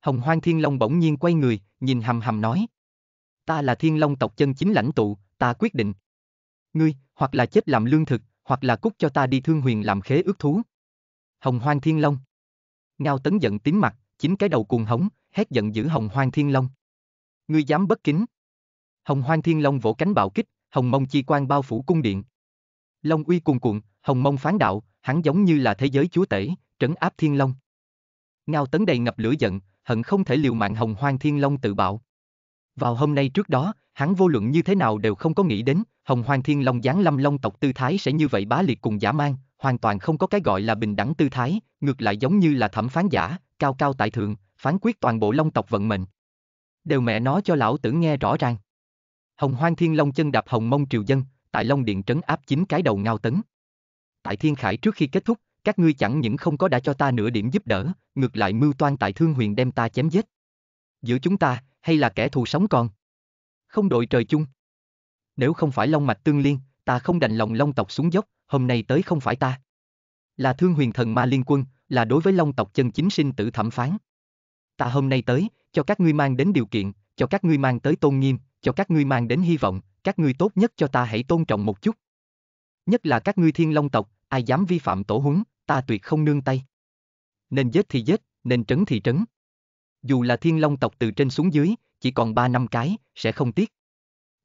Hồng Hoang Thiên Long bỗng nhiên quay người, nhìn hầm hầm nói. Ta là Thiên Long tộc chân chính lãnh tụ, ta quyết định. Ngươi, hoặc là chết làm lương thực, hoặc là cút cho ta đi thương huyền làm khế ước thú. Hồng Hoang Thiên Long. Ngao Tấn giận tím mặt, chính cái đầu cuồng hống, hét giận giữ Hồng Hoang Thiên Long. Ngươi dám bất kính. Hồng Hoang Thiên Long vỗ cánh bạo kích, hồng mông chi quan bao phủ cung điện. Long uy cuồn cuộn, hồng mông phán đạo, hắn giống như là thế giới chúa tể, trấn áp Thiên Long. Ngao Tấn đầy ngập lửa giận, hận không thể liều mạng Hồng Hoang Thiên Long tự bạo. Vào hôm nay trước đó, hắn vô luận như thế nào đều không có nghĩ đến, Hồng Hoang Thiên Long giáng lâm Long tộc tư thái sẽ như vậy bá liệt cùng giả mang, hoàn toàn không có cái gọi là bình đẳng tư thái, ngược lại giống như là thẩm phán giả, cao cao tại thượng, phán quyết toàn bộ long tộc vận mệnh. Đều mẹ nó cho lão tử nghe rõ ràng. Hồng Hoang Thiên Long chân đạp hồng mông triều dân, tại Long Điện trấn áp chín cái đầu ngao tấn. Tại Thiên Khải trước khi kết thúc, các ngươi chẳng những không có đã cho ta nửa điểm giúp đỡ, ngược lại mưu toan tại Thương Huyền đem ta chém giết. Giữa chúng ta, hay là kẻ thù sống còn? Không đội trời chung. Nếu không phải Long Mạch Tương Liên, ta không đành lòng long tộc xuống dốc, hôm nay tới không phải ta. Là thương huyền thần ma liên quân, là đối với long tộc chân chính sinh tử thẩm phán. Ta hôm nay tới, cho các ngươi mang đến điều kiện, cho các ngươi mang tới tôn nghiêm, cho các ngươi mang đến hy vọng, các ngươi tốt nhất cho ta hãy tôn trọng một chút. Nhất là các ngươi thiên long tộc, ai dám vi phạm tổ huấn, ta tuyệt không nương tay. Nên giết thì giết, nên trấn thì trấn. Dù là thiên long tộc từ trên xuống dưới, chỉ còn ba năm cái, sẽ không tiếc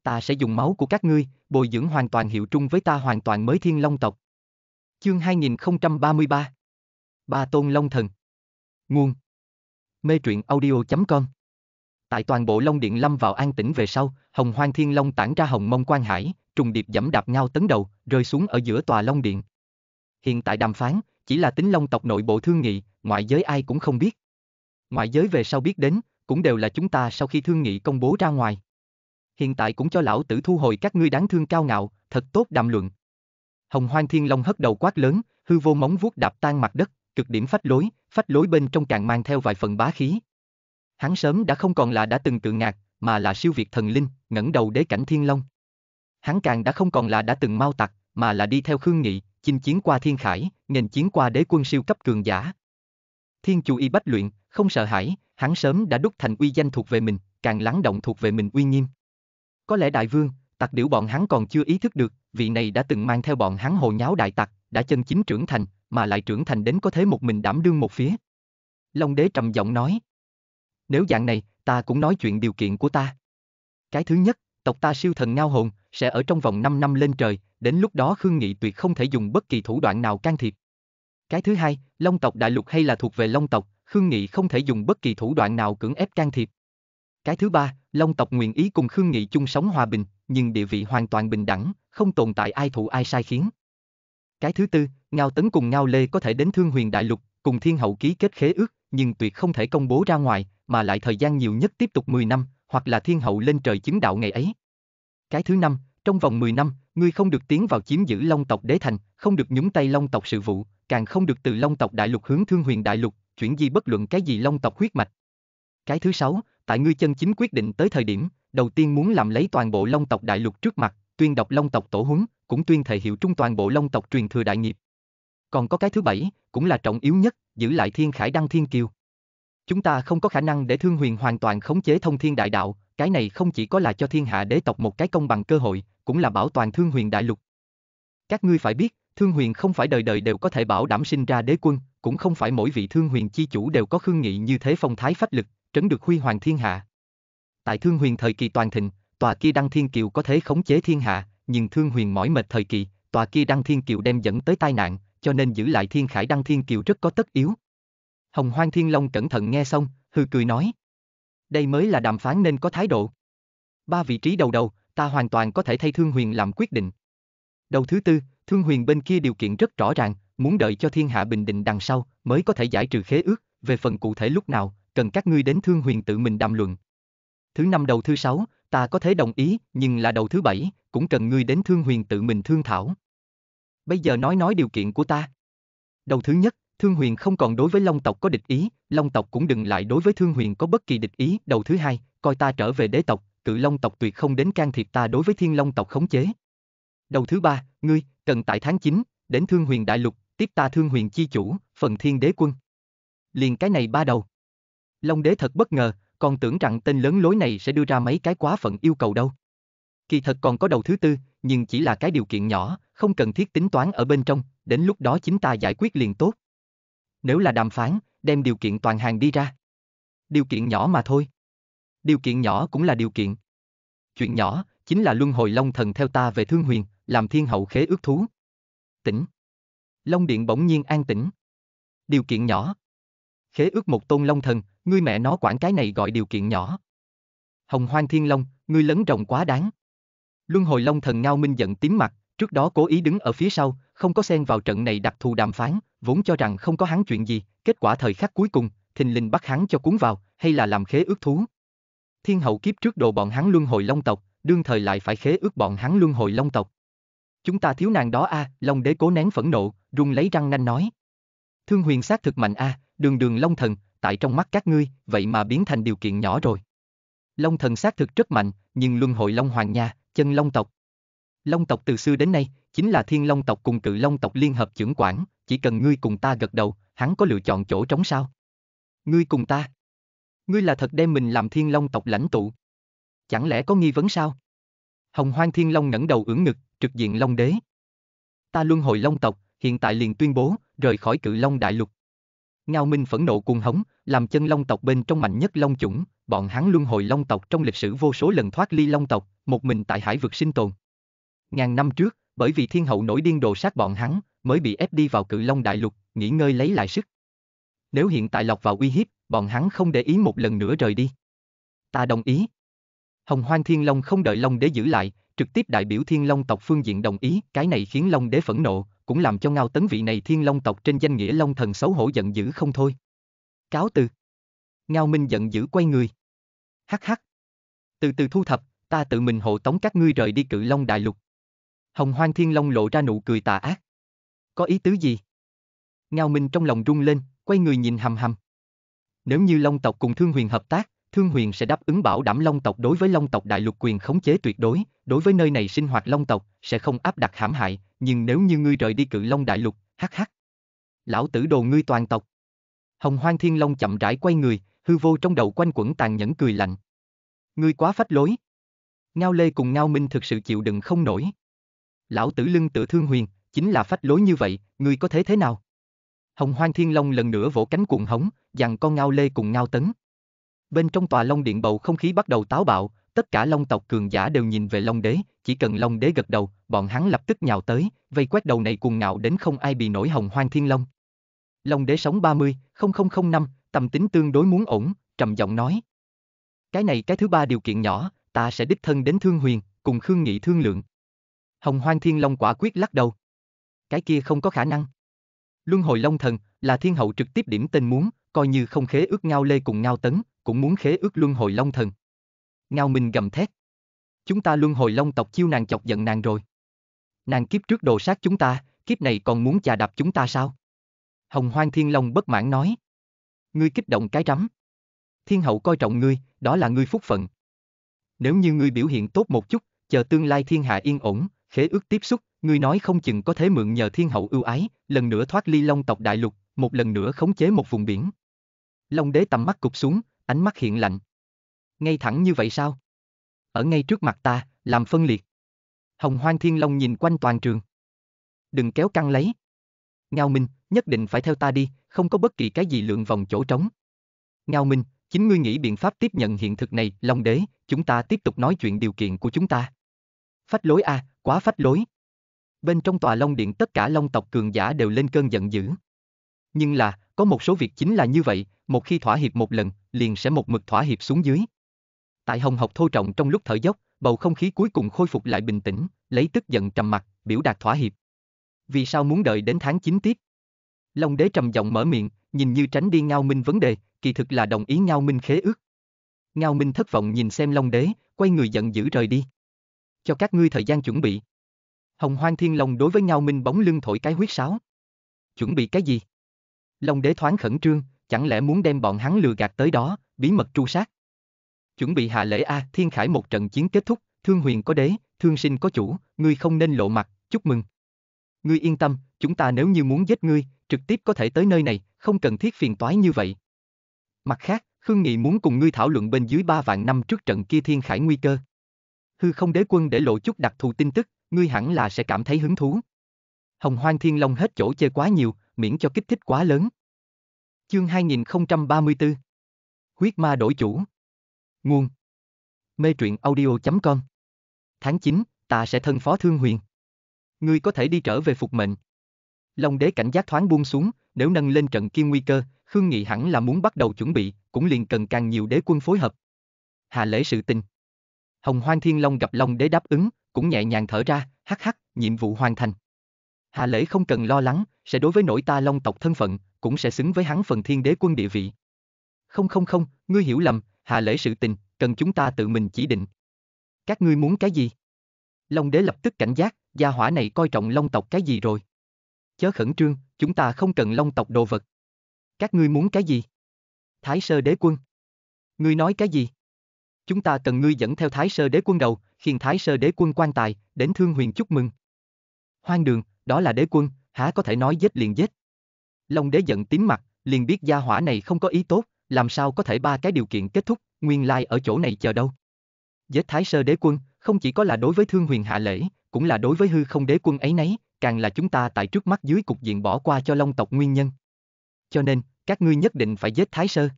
ta sẽ dùng máu của các ngươi, bồi dưỡng hoàn toàn hiệu trung với ta hoàn toàn mới thiên long tộc. Chương 2033 Ba Tôn Long Thần Nguồn Mê truyện audio.com Tại toàn bộ Long Điện lâm vào an tĩnh về sau, hồng hoang thiên long tản ra hồng mông quan hải, trùng điệp dẫm đạp nhau tấn đầu, rơi xuống ở giữa tòa Long Điện. Hiện tại đàm phán, chỉ là tính long tộc nội bộ thương nghị, ngoại giới ai cũng không biết. Ngoại giới về sau biết đến, cũng đều là chúng ta sau khi thương nghị công bố ra ngoài hiện tại cũng cho lão tử thu hồi các ngươi đáng thương cao ngạo, thật tốt đàm luận. Hồng Hoang Thiên Long hất đầu quát lớn, hư vô móng vuốt đạp tan mặt đất, cực điểm phách lối, phách lối bên trong càng mang theo vài phần bá khí. Hắn sớm đã không còn là đã từng tự ngạc, mà là siêu việt thần linh, ngẩng đầu đế cảnh Thiên Long. Hắn càng đã không còn là đã từng mau tặc, mà là đi theo khương nghị, chinh chiến qua thiên khải, nghênh chiến qua đế quân siêu cấp cường giả. Thiên chủ y bách luyện, không sợ hãi, hắn sớm đã đúc thành uy danh thuộc về mình, càng lắng động thuộc về mình uy nghiêm. Có lẽ đại vương, tặc điểu bọn hắn còn chưa ý thức được, vị này đã từng mang theo bọn hắn hồ nháo đại tặc, đã chân chính trưởng thành, mà lại trưởng thành đến có thể một mình đảm đương một phía. Long đế trầm giọng nói. Nếu dạng này, ta cũng nói chuyện điều kiện của ta. Cái thứ nhất, tộc ta siêu thần ngao hồn, sẽ ở trong vòng 5 năm lên trời, đến lúc đó Khương Nghị tuyệt không thể dùng bất kỳ thủ đoạn nào can thiệp. Cái thứ hai, Long tộc đại lục hay là thuộc về Long tộc, Khương Nghị không thể dùng bất kỳ thủ đoạn nào cưỡng ép can thiệp. Cái thứ ba, Long tộc nguyện ý cùng Khương Nghị chung sống hòa bình, nhưng địa vị hoàn toàn bình đẳng, không tồn tại ai thụ ai sai khiến. Cái thứ tư, Ngao Tấn cùng Ngao Lê có thể đến Thương Huyền Đại Lục, cùng Thiên Hậu ký kết khế ước, nhưng tuyệt không thể công bố ra ngoài, mà lại thời gian nhiều nhất tiếp tục 10 năm, hoặc là Thiên Hậu lên trời chứng đạo ngày ấy. Cái thứ năm, trong vòng 10 năm, ngươi không được tiến vào chiếm giữ Long tộc đế thành, không được nhúng tay Long tộc sự vụ, càng không được từ Long tộc Đại Lục hướng Thương Huyền Đại Lục, chuyển di bất luận cái gì Long tộc huyết mạch, cái thứ sáu, tại ngươi chân chính quyết định tới thời điểm, đầu tiên muốn làm lấy toàn bộ Long tộc đại lục trước mặt, tuyên đọc Long tộc tổ huấn, cũng tuyên thể hiệu trung toàn bộ Long tộc truyền thừa đại nghiệp. Còn có cái thứ bảy, cũng là trọng yếu nhất, giữ lại Thiên Khải Đăng Thiên Kiều. Chúng ta không có khả năng để Thương Huyền hoàn toàn khống chế thông thiên đại đạo, cái này không chỉ có là cho thiên hạ đế tộc một cái công bằng cơ hội, cũng là bảo toàn Thương Huyền đại lục. Các ngươi phải biết, Thương Huyền không phải đời đời đều có thể bảo đảm sinh ra đế quân, cũng không phải mỗi vị Thương Huyền chi chủ đều có khương nghị như thế phong thái phách lực, trấn được huy hoàng thiên hạ. Tại Thương Huyền thời kỳ toàn thịnh, tòa kia Đăng Thiên Kiều có thể khống chế thiên hạ, nhưng Thương Huyền mỏi mệt thời kỳ, tòa kia Đăng Thiên Kiều đem dẫn tới tai nạn, cho nên giữ lại Thiên Khải Đăng Thiên Kiều rất có tất yếu. Hồng Hoang Thiên Long cẩn thận nghe xong, hừ cười nói: "Đây mới là đàm phán nên có thái độ. Ba vị trí đầu đầu, ta hoàn toàn có thể thay Thương Huyền làm quyết định." Đầu thứ tư, Thương Huyền bên kia điều kiện rất rõ ràng, muốn đợi cho thiên hạ bình định đằng sau mới có thể giải trừ khế ước, về phần cụ thể lúc nào, cần các ngươi đến thương huyền tự mình đàm luận. Thứ năm đầu thứ sáu, ta có thể đồng ý, nhưng là đầu thứ bảy, cũng cần ngươi đến thương huyền tự mình thương thảo. Bây giờ nói nói điều kiện của ta. Đầu thứ nhất, Thương Huyền không còn đối với Long tộc có địch ý, Long tộc cũng đừng lại đối với Thương Huyền có bất kỳ địch ý. Đầu thứ hai, coi ta trở về đế tộc, cự Long tộc tuyệt không đến can thiệp ta đối với Thiên Long tộc khống chế. Đầu thứ ba, ngươi, cần tại tháng 9, đến Thương Huyền đại lục, tiếp ta Thương Huyền chi chủ, phần Thiên đế quân. Liền cái này ba đầu. Long đế thật bất ngờ, còn tưởng rằng tên lớn lối này sẽ đưa ra mấy cái quá phận yêu cầu đâu. Kỳ thật còn có đầu thứ tư, nhưng chỉ là cái điều kiện nhỏ, không cần thiết tính toán ở bên trong, đến lúc đó chính ta giải quyết liền tốt. Nếu là đàm phán, đem điều kiện toàn hàng đi ra. Điều kiện nhỏ mà thôi. Điều kiện nhỏ cũng là điều kiện. Chuyện nhỏ, chính là luân hồi long thần theo ta về thương huyền, làm thiên hậu khế ước thú. Tỉnh. Long điện bỗng nhiên an tĩnh. Điều kiện nhỏ. Khế ước một tôn long thần, ngươi mẹ nó quản cái này gọi điều kiện nhỏ. Hồng Hoang Thiên Long, ngươi lấn rộng quá đáng. Luân hồi Long thần Ngao Minh giận tím mặt, trước đó cố ý đứng ở phía sau, không có xen vào trận này đặc thù đàm phán, vốn cho rằng không có hắn chuyện gì, kết quả thời khắc cuối cùng, thình lình bắt hắn cho cuốn vào, hay là làm khế ước thú. Thiên hậu kiếp trước đồ bọn hắn luân hồi long tộc, đương thời lại phải khế ước bọn hắn luân hồi long tộc. Chúng ta thiếu nàng đó a, à, Long đế cố nén phẫn nộ, run lấy răng nanh nói. Thương huyền sát thực mạnh a, à, đường đường long thần, tại trong mắt các ngươi, vậy mà biến thành điều kiện nhỏ rồi. Long thần xác thực rất mạnh, nhưng luân hội Long Hoàng Nha, chân Long tộc. Long tộc từ xưa đến nay, chính là thiên Long tộc cùng cự Long tộc liên hợp trưởng quản, chỉ cần ngươi cùng ta gật đầu, hắn có lựa chọn chỗ trống sao? Ngươi cùng ta? Ngươi là thật đem mình làm thiên Long tộc lãnh tụ? Chẳng lẽ có nghi vấn sao? Hồng Hoang Thiên Long ngẩng đầu ưỡn ngực, trực diện Long Đế. Ta luân hội Long tộc, hiện tại liền tuyên bố, rời khỏi cự Long đại lục. Ngao Minh phẫn nộ cuồng hống, làm chân long tộc bên trong mạnh nhất long chủng, bọn hắn luân hồi long tộc trong lịch sử vô số lần thoát ly long tộc, một mình tại hải vực sinh tồn. Ngàn năm trước, bởi vì thiên hậu nổi điên đồ sát bọn hắn, mới bị ép đi vào cự long đại lục, nghỉ ngơi lấy lại sức. Nếu hiện tại lọc vào uy hiếp, bọn hắn không để ý một lần nữa rời đi. Ta đồng ý. Hồng Hoang Thiên Long không đợi Long Đế giữ lại, trực tiếp đại biểu Thiên Long tộc phương diện đồng ý, cái này khiến Long Đế phẫn nộ, cũng làm cho ngao tấn vị này thiên long tộc trên danh nghĩa long thần xấu hổ giận dữ không thôi. Cáo từ. Ngao Minh giận dữ quay người. Hắc hắc. Từ từ thu thập, ta tự mình hộ tống các ngươi rời đi cự long đại lục. Hồng hoang thiên long lộ ra nụ cười tà ác. Có ý tứ gì? Ngao Minh trong lòng rung lên, quay người nhìn hầm hầm. Nếu như long tộc cùng thương huyền hợp tác, Thương Huyền sẽ đáp ứng bảo đảm Long tộc đối với Long tộc đại lục quyền khống chế tuyệt đối, đối với nơi này sinh hoạt Long tộc, sẽ không áp đặt hãm hại, nhưng nếu như ngươi rời đi cự long đại lục, hắc hắc. Lão tử đồ ngươi toàn tộc. Hồng Hoang Thiên Long chậm rãi quay người, hư vô trong đầu quanh quẩn tàn nhẫn cười lạnh. Ngươi quá phách lối. Ngao Lê cùng Ngao Minh thực sự chịu đựng không nổi. Lão tử lưng tựa thương huyền, chính là phách lối như vậy, ngươi có thế thế nào? Hồng Hoang Thiên Long lần nữa vỗ cánh cuộn hống, dằn con Ngao Lê cùng Ngao Tấn. Bên trong tòa Long Điện bầu không khí bắt đầu táo bạo, tất cả long tộc cường giả đều nhìn về long đế, chỉ cần long đế gật đầu, bọn hắn lập tức nhào tới, vây quét đầu này cuồng ngạo đến không ai bị nổi hồng hoang thiên long. Long đế sống ba 30, năm, tầm tính tương đối muốn ổn, trầm giọng nói. Cái này cái thứ ba điều kiện nhỏ, ta sẽ đích thân đến thương huyền, cùng khương nghị thương lượng. Hồng hoang thiên long quả quyết lắc đầu. Cái kia không có khả năng. Luân hồi long thần là thiên hậu trực tiếp điểm tên muốn, coi như không khế ước ngao lê cùng ngao tấn, cũng muốn khế ước luân hồi long thần. Ngao Minh gầm thét. Chúng ta luân hồi long tộc chiêu nàng chọc giận nàng rồi. Nàng kiếp trước đồ sát chúng ta, kiếp này còn muốn chà đạp chúng ta sao? Hồng Hoang Thiên Long bất mãn nói. Ngươi kích động cái rắm. Thiên hậu coi trọng ngươi, đó là ngươi phúc phận. Nếu như ngươi biểu hiện tốt một chút, chờ tương lai thiên hạ yên ổn, khế ước tiếp xúc, ngươi nói không chừng có thể mượn nhờ thiên hậu ưu ái, lần nữa thoát ly long tộc đại lục, một lần nữa khống chế một vùng biển. Long đế tầm mắt cụp xuống, ánh mắt hiện lạnh ngay thẳng như vậy sao? Ở ngay trước mặt ta, làm phân liệt. Hồng Hoang Thiên Long nhìn quanh toàn trường. Đừng kéo căng lấy. Ngao Minh, nhất định phải theo ta đi, không có bất kỳ cái gì lượng vòng chỗ trống. Ngao Minh, chính ngươi nghĩ biện pháp tiếp nhận hiện thực này, Long Đế, chúng ta tiếp tục nói chuyện điều kiện của chúng ta. Phách lối a, à, quá phách lối. Bên trong tòa Long Điện tất cả Long tộc cường giả đều lên cơn giận dữ. Nhưng là, có một số việc chính là như vậy, một khi thỏa hiệp một lần, liền sẽ một mực thỏa hiệp xuống dưới. Tại Hồng Học Thô Trọng trong lúc thở dốc, bầu không khí cuối cùng khôi phục lại bình tĩnh, lấy tức giận trầm mặt, biểu đạt thỏa hiệp. Vì sao muốn đợi đến tháng 9 tiếp? Long đế trầm giọng mở miệng, nhìn như tránh đi Ngao Minh vấn đề, kỳ thực là đồng ý Ngao Minh khế ước. Ngao Minh thất vọng nhìn xem Long đế, quay người giận dữ rời đi. Cho các ngươi thời gian chuẩn bị. Hồng Hoang Thiên Long đối với Ngao Minh bóng lưng thổi cái huyết sáo. Chuẩn bị cái gì? Long đế thoáng khẩn trương, chẳng lẽ muốn đem bọn hắn lừa gạt tới đó, bí mật tru sát? chuẩn bị hạ lễ A, Thiên Khải một trận chiến kết thúc, thương huyền có đế, thương sinh có chủ, ngươi không nên lộ mặt, chúc mừng. Ngươi yên tâm, chúng ta nếu như muốn giết ngươi, trực tiếp có thể tới nơi này, không cần thiết phiền toái như vậy. Mặt khác, Khương Nghị muốn cùng ngươi thảo luận bên dưới ba vạn năm trước trận kia Thiên Khải nguy cơ. Hư không đế quân để lộ chút đặc thù tin tức, ngươi hẳn là sẽ cảm thấy hứng thú. Hồng Hoang Thiên Long hết chỗ chơi quá nhiều, miễn cho kích thích quá lớn. Chương 2034 Huyết ma đổi chủ Nguồn Mê truyện audio.com Tháng 9, ta sẽ thân phó thương huyền. Ngươi có thể đi trở về phục mệnh. Long đế cảnh giác thoáng buông xuống, nếu nâng lên trận kia nguy cơ, Khương Nghị hẳn là muốn bắt đầu chuẩn bị, cũng liền cần càng nhiều đế quân phối hợp. Hà lễ sự tình. Hồng Hoang Thiên Long gặp Long đế đáp ứng, cũng nhẹ nhàng thở ra, hắc hắc, nhiệm vụ hoàn thành. Hà lễ không cần lo lắng, sẽ đối với nỗi ta Long tộc thân phận, cũng sẽ xứng với hắn phần thiên đế quân địa vị. Không không không, ngươi hiểu lầm, hạ lễ sự tình, cần chúng ta tự mình chỉ định. Các ngươi muốn cái gì? Long đế lập tức cảnh giác, gia hỏa này coi trọng long tộc cái gì rồi? Chớ khẩn trương, chúng ta không cần long tộc đồ vật. Các ngươi muốn cái gì? Thái sơ đế quân. Ngươi nói cái gì? Chúng ta cần ngươi dẫn theo thái sơ đế quân đầu, khiến thái sơ đế quân quan tài, đến thương huyền chúc mừng. Hoang đường, đó là đế quân, há có thể nói giết liền giết. Long đế giận tím mặt, liền biết gia hỏa này không có ý tốt, làm sao có thể ba cái điều kiện kết thúc, nguyên lai ở chỗ này chờ đâu. Giết Thái Sơ đế quân, không chỉ có là đối với Thương Huyền Hạ Lễ, cũng là đối với hư không đế quân ấy nấy, càng là chúng ta tại trước mắt dưới cục diện bỏ qua cho Long tộc nguyên nhân. Cho nên, các ngươi nhất định phải giết Thái Sơ.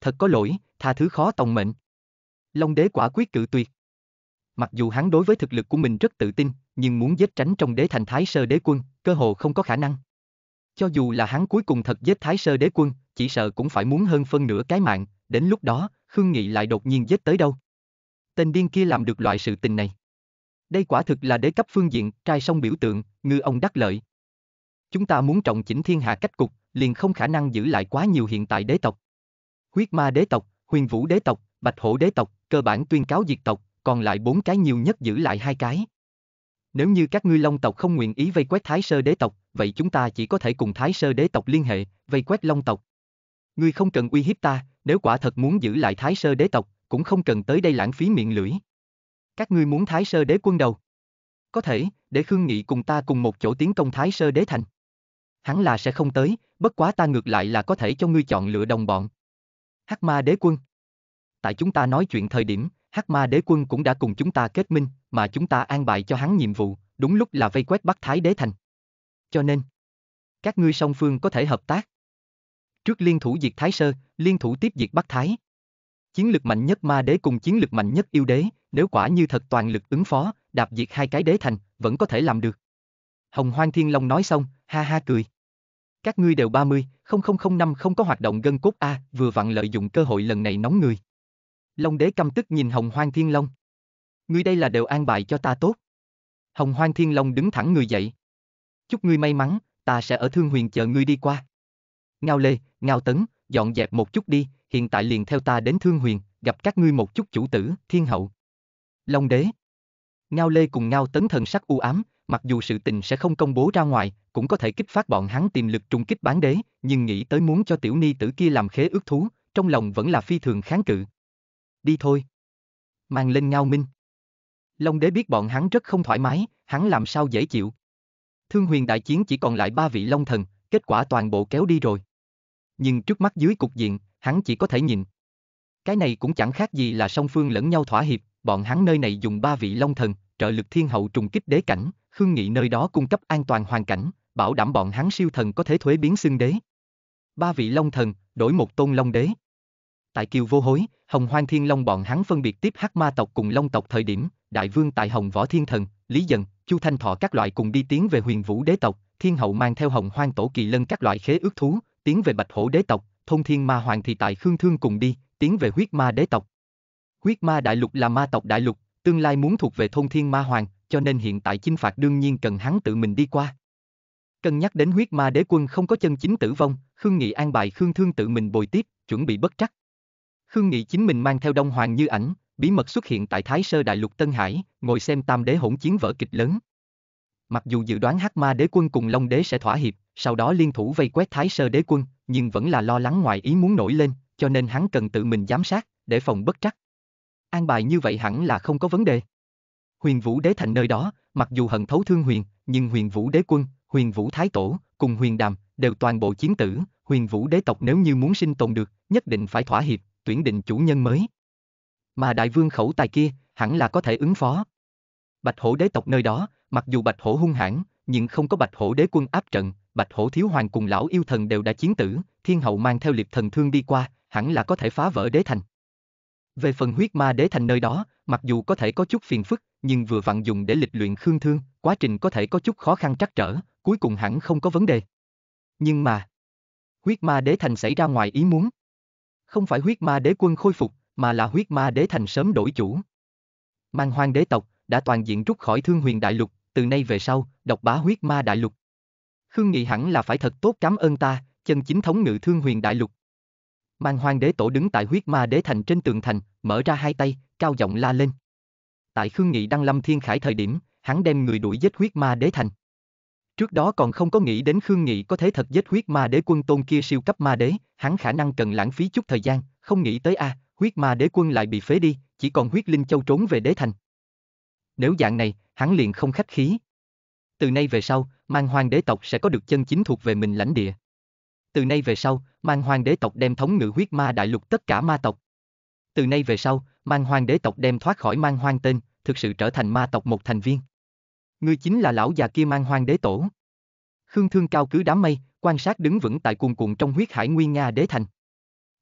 Thật có lỗi, tha thứ khó tòng mệnh. Long đế quả quyết cự tuyệt. Mặc dù hắn đối với thực lực của mình rất tự tin, nhưng muốn giết tránh trong đế thành Thái Sơ đế quân, cơ hồ không có khả năng. Cho dù là hắn cuối cùng thật giết Thái Sơ đế quân, chỉ sợ cũng phải muốn hơn phân nửa cái mạng, đến lúc đó, Khương Nghị lại đột nhiên giết tới đâu. Tên điên kia làm được loại sự tình này. Đây quả thực là đế cấp phương diện, trai sông biểu tượng, ngư ông đắc lợi. Chúng ta muốn trọng chỉnh thiên hạ cách cục, liền không khả năng giữ lại quá nhiều hiện tại đế tộc. Huyết ma đế tộc, huyền vũ đế tộc, bạch hổ đế tộc, cơ bản tuyên cáo diệt tộc, còn lại bốn cái nhiều nhất giữ lại hai cái. Nếu như các ngươi long tộc không nguyện ý vây quét thái sơ đế tộc, vậy chúng ta chỉ có thể cùng thái sơ đế tộc liên hệ, vây quét long tộc. Ngươi không cần uy hiếp ta, nếu quả thật muốn giữ lại Thái Sơ đế tộc, cũng không cần tới đây lãng phí miệng lưỡi. Các ngươi muốn Thái Sơ đế quân đầu? Có thể, để Khương Nghị cùng ta cùng một chỗ tiến công Thái Sơ đế thành. Hắn là sẽ không tới, bất quá ta ngược lại là có thể cho ngươi chọn lựa đồng bọn. Hắc Ma đế quân. Tại chúng ta nói chuyện thời điểm, Hắc Ma đế quân cũng đã cùng chúng ta kết minh, mà chúng ta an bài cho hắn nhiệm vụ, đúng lúc là vây quét bắt Thái đế thành. Cho nên, các ngươi song phương có thể hợp tác. Trước liên thủ diệt Thái Sơ, liên thủ tiếp diệt Bắc Thái. Chiến lực mạnh nhất ma đế cùng chiến lực mạnh nhất yêu đế, nếu quả như thật toàn lực ứng phó, đạp diệt hai cái đế thành, vẫn có thể làm được. Hồng Hoang Thiên Long nói xong, ha ha cười. Các ngươi đều 30, 0005 không có hoạt động gân cốt A, vừa vặn lợi dụng cơ hội lần này nóng người. Long đế căm tức nhìn Hồng Hoang Thiên Long. Ngươi đây là đều an bài cho ta tốt. Hồng Hoang Thiên Long đứng thẳng người dậy. Chúc ngươi may mắn, ta sẽ ở Thương Huyền chờ ngươi đi qua. Ngao Lê, Ngao Tấn, dọn dẹp một chút đi, hiện tại liền theo ta đến Thương Huyền, gặp các ngươi một chút chủ tử, thiên hậu. Long đế. Ngao Lê cùng Ngao Tấn thần sắc u ám, mặc dù sự tình sẽ không công bố ra ngoài, cũng có thể kích phát bọn hắn tiềm lực trung kích bán đế, nhưng nghĩ tới muốn cho tiểu ni tử kia làm khế ước thú, trong lòng vẫn là phi thường kháng cự. Đi thôi. Mang lên Ngao Minh. Long đế biết bọn hắn rất không thoải mái, hắn làm sao dễ chịu. Thương huyền đại chiến chỉ còn lại ba vị long thần, kết quả toàn bộ kéo đi rồi nhưng trước mắt dưới cục diện, hắn chỉ có thể nhìn. Cái này cũng chẳng khác gì là song phương lẫn nhau thỏa hiệp, bọn hắn nơi này dùng ba vị long thần, trợ lực thiên hậu trùng kích đế cảnh, khương nghị nơi đó cung cấp an toàn hoàn cảnh, bảo đảm bọn hắn siêu thần có thể thuế biến xưng đế. Ba vị long thần, đổi một tôn long đế. Tại kiều vô hối, hồng hoang thiên long bọn hắn phân biệt tiếp hắc ma tộc cùng long tộc thời điểm, đại vương tại hồng võ thiên thần, lý dần, chu thanh thọ các loại cùng đi tiến về huyền vũ đế tộc, thiên hậu mang theo hồng hoang tổ kỳ lân các loại khế ước thú, tiến về Bạch Hổ đế tộc, thôn thiên ma hoàng thì tại Khương Thương cùng đi, tiến về huyết ma đế tộc. Huyết ma đại lục là ma tộc đại lục, tương lai muốn thuộc về thôn thiên ma hoàng, cho nên hiện tại chinh phạt đương nhiên cần hắn tự mình đi qua. Cân nhắc đến huyết ma đế quân không có chân chính tử vong, Khương Nghị an bài Khương Thương tự mình bồi tiếp, chuẩn bị bất trắc. Khương Nghị chính mình mang theo Đông Hoàng như ảnh, bí mật xuất hiện tại Thái Sơ Đại Lục Tân Hải, ngồi xem Tam Đế hỗn chiến vở kịch lớn. Mặc dù dự đoán Hắc Ma Đế quân cùng Long Đế sẽ thỏa hiệp, sau đó liên thủ vây quét Thái Sơ Đế quân, nhưng vẫn là lo lắng ngoài ý muốn nổi lên, cho nên hắn cần tự mình giám sát, để phòng bất trắc. An bài như vậy hẳn là không có vấn đề. Huyền Vũ Đế thành nơi đó, mặc dù hận thấu thương huyền, nhưng Huyền Vũ Đế quân, Huyền Vũ Thái tổ, cùng Huyền Đàm đều toàn bộ chiến tử, Huyền Vũ Đế tộc nếu như muốn sinh tồn được, nhất định phải thỏa hiệp, tuyển định chủ nhân mới. Mà Đại Vương khẩu tài kia, hẳn là có thể ứng phó. Bạch Hổ Đế tộc nơi đó, Mặc dù Bạch Hổ hung hãn, nhưng không có Bạch Hổ đế quân áp trận, Bạch Hổ thiếu hoàng cùng lão yêu thần đều đã chiến tử, thiên hậu mang theo liệt thần thương đi qua, hẳn là có thể phá vỡ đế thành. Về phần huyết ma đế thành nơi đó, mặc dù có thể có chút phiền phức, nhưng vừa vặn dùng để lịch luyện khương thương, quá trình có thể có chút khó khăn trắc trở, cuối cùng hẳn không có vấn đề. Nhưng mà, huyết ma đế thành xảy ra ngoài ý muốn. Không phải huyết ma đế quân khôi phục, mà là huyết ma đế thành sớm đổi chủ. Mang hoang đế tộc đã toàn diện rút khỏi thương huyền đại lục, từ nay về sau, độc bá huyết ma đại lục. Khương Nghị hẳn là phải thật tốt cảm ơn ta, chân chính thống ngự thương huyền đại lục. Mang hoang đế tổ đứng tại huyết ma đế thành trên tường thành, mở ra hai tay, cao giọng la lên. Tại Khương Nghị đăng lâm thiên khải thời điểm, hắn đem người đuổi giết huyết ma đế thành. Trước đó còn không có nghĩ đến Khương Nghị có thể thật giết huyết ma đế quân tôn kia siêu cấp ma đế, hắn khả năng cần lãng phí chút thời gian, không nghĩ tới a, à, huyết ma đế quân lại bị phế đi, chỉ còn huyết linh châu trốn về đế thành nếu dạng này, hắn liền không khách khí. Từ nay về sau, mang hoàng đế tộc sẽ có được chân chính thuộc về mình lãnh địa. Từ nay về sau, mang hoàng đế tộc đem thống ngự huyết ma đại lục tất cả ma tộc. Từ nay về sau, mang hoàng đế tộc đem thoát khỏi mang hoang tên, thực sự trở thành ma tộc một thành viên. Ngươi chính là lão già kia mang hoàng đế tổ. Khương Thương cao cứ đám mây, quan sát đứng vững tại cuồng cuồng trong huyết hải nguyên Nga đế thành.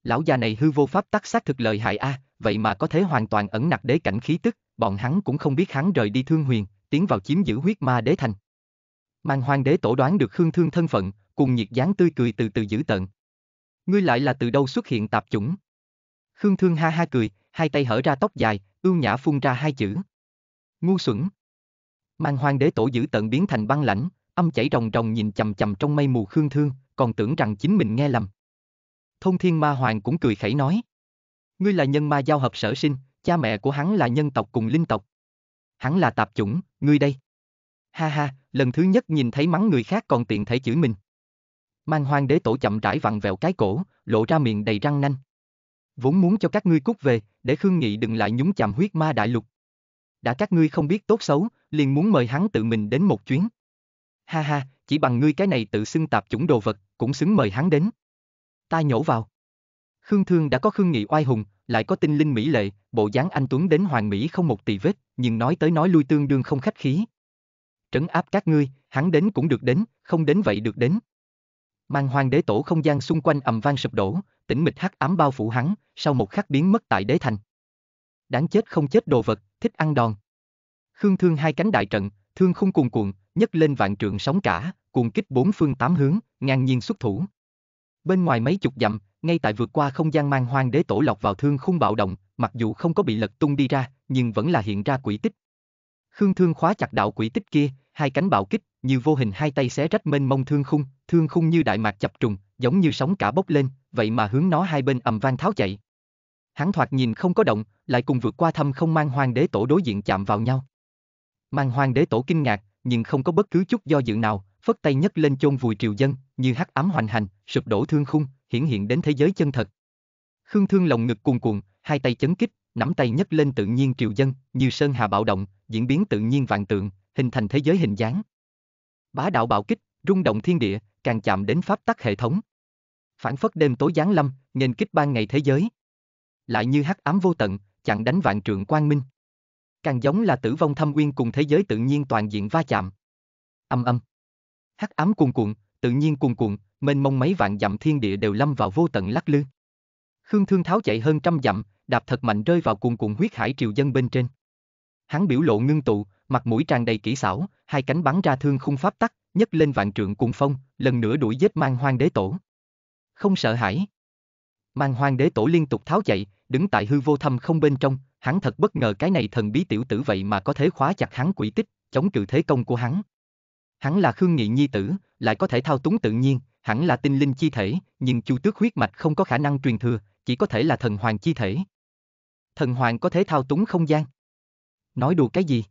Lão già này hư vô pháp tắc xác thực lợi hại a, à, vậy mà có thể hoàn toàn ẩn nặc đế cảnh khí tức, bọn hắn cũng không biết hắn rời đi Thương Huyền, tiến vào chiếm giữ huyết ma đế thành. Mang hoang đế tổ đoán được Khương Thương thân phận, cùng nhiệt dáng tươi cười từ từ giữ tận. Ngươi lại là từ đâu xuất hiện tạp chủng? Khương Thương ha ha cười, hai tay hở ra tóc dài, ưu nhã phun ra hai chữ. Ngu xuẩn. Mang hoang đế tổ giữ tận biến thành băng lãnh, âm chảy ròng ròng nhìn chầm chầm trong mây mù Khương Thương, còn tưởng rằng chính mình nghe lầm. Thông thiên ma hoàng cũng cười khẩy nói. Ngươi là nhân ma giao hợp sở sinh, cha mẹ của hắn là nhân tộc cùng linh tộc. Hắn là tạp chủng, ngươi đây. Ha ha, lần thứ nhất nhìn thấy mắng người khác còn tiện thể chửi mình. Mang hoang đế tổ chậm rãi vặn vẹo cái cổ, lộ ra miệng đầy răng nanh. Vốn muốn cho các ngươi cút về, để Khương Nghị đừng lại nhúng chạm huyết ma đại lục. Đã các ngươi không biết tốt xấu, liền muốn mời hắn tự mình đến một chuyến. Ha ha, chỉ bằng ngươi cái này tự xưng tạp chủng đồ vật, cũng xứng mời hắn đến. Ta nhổ vào. Khương Thương đã có Khương Nghị oai hùng, lại có tinh linh mỹ lệ, bộ dáng anh Tuấn đến hoàng mỹ không một tì vết, nhưng nói tới nói lui tương đương không khách khí. Trấn áp các ngươi, hắn đến cũng được đến, không đến vậy được đến. Mang hoàng đế tổ không gian xung quanh ầm vang sụp đổ, tĩnh mịch hắc ám bao phủ hắn, sau một khắc biến mất tại đế thành. Đáng chết không chết đồ vật, thích ăn đòn. Khương Thương hai cánh đại trận, thương khung cuồn cuộn, nhấc lên vạn trượng sóng cả, cuồng kích bốn phương tám hướng, ngang nhiên xuất thủ. Bên ngoài mấy chục dặm, ngay tại vượt qua không gian mang hoang đế tổ lọc vào thương khung bạo động, mặc dù không có bị lật tung đi ra, nhưng vẫn là hiện ra quỷ tích. Khương Thương khóa chặt đạo quỷ tích kia, hai cánh bạo kích, như vô hình hai tay xé rách mênh mông thương khung, thương khung như đại mạc chập trùng, giống như sóng cả bốc lên, vậy mà hướng nó hai bên ầm vang tháo chạy. Hắn thoạt nhìn không có động, lại cùng vượt qua thâm không mang hoang đế tổ đối diện chạm vào nhau. Mang hoang đế tổ kinh ngạc, nhưng không có bất cứ chút do dự nào, phất tay nhấc lên chôn vùi triều dân, như hắc ám hoành hành, sụp đổ thương khung, hiển hiện đến thế giới chân thật. Khương Thương lồng ngực cuồn cuộn, hai tay chấn kích, nắm tay nhấc lên tự nhiên triều dân, như sơn hà bạo động, diễn biến tự nhiên vạn tượng, hình thành thế giới hình dáng. Bá đạo bạo kích, rung động thiên địa, càng chạm đến pháp tắc hệ thống. Phản phất đêm tối giáng lâm, nghênh kích ban ngày thế giới. Lại như hắc ám vô tận, chặn đánh vạn trượng quang minh. Càng giống là tử vong thâm uyên cùng thế giới tự nhiên toàn diện va chạm. Âm âm. Hắc ám cuồn cuộn, tự nhiên cuồn cuộn, mênh mông mấy vạn dặm thiên địa đều lâm vào vô tận lắc lư. Khương Thương Tháo chạy hơn trăm dặm, đạp thật mạnh rơi vào cuồn cuộn huyết hải triều dân bên trên. Hắn biểu lộ ngưng tụ, mặt mũi tràn đầy kỹ xảo, hai cánh bắn ra thương khung pháp tắc, nhấc lên vạn trượng cuồng phong, lần nữa đuổi giết mang hoang đế tổ. Không sợ hãi. Mang hoang đế tổ liên tục tháo chạy, đứng tại hư vô thâm không bên trong, hắn thật bất ngờ cái này thần bí tiểu tử vậy mà có thể khóa chặt hắn quỷ tích, chống cự thế công của hắn. Hắn là Khương Nghị Nhi tử, lại có thể thao túng tự nhiên, hẳn là tinh linh chi thể, nhưng chu tước huyết mạch không có khả năng truyền thừa, chỉ có thể là thần hoàng chi thể. Thần hoàng có thể thao túng không gian. Nói đùa cái gì?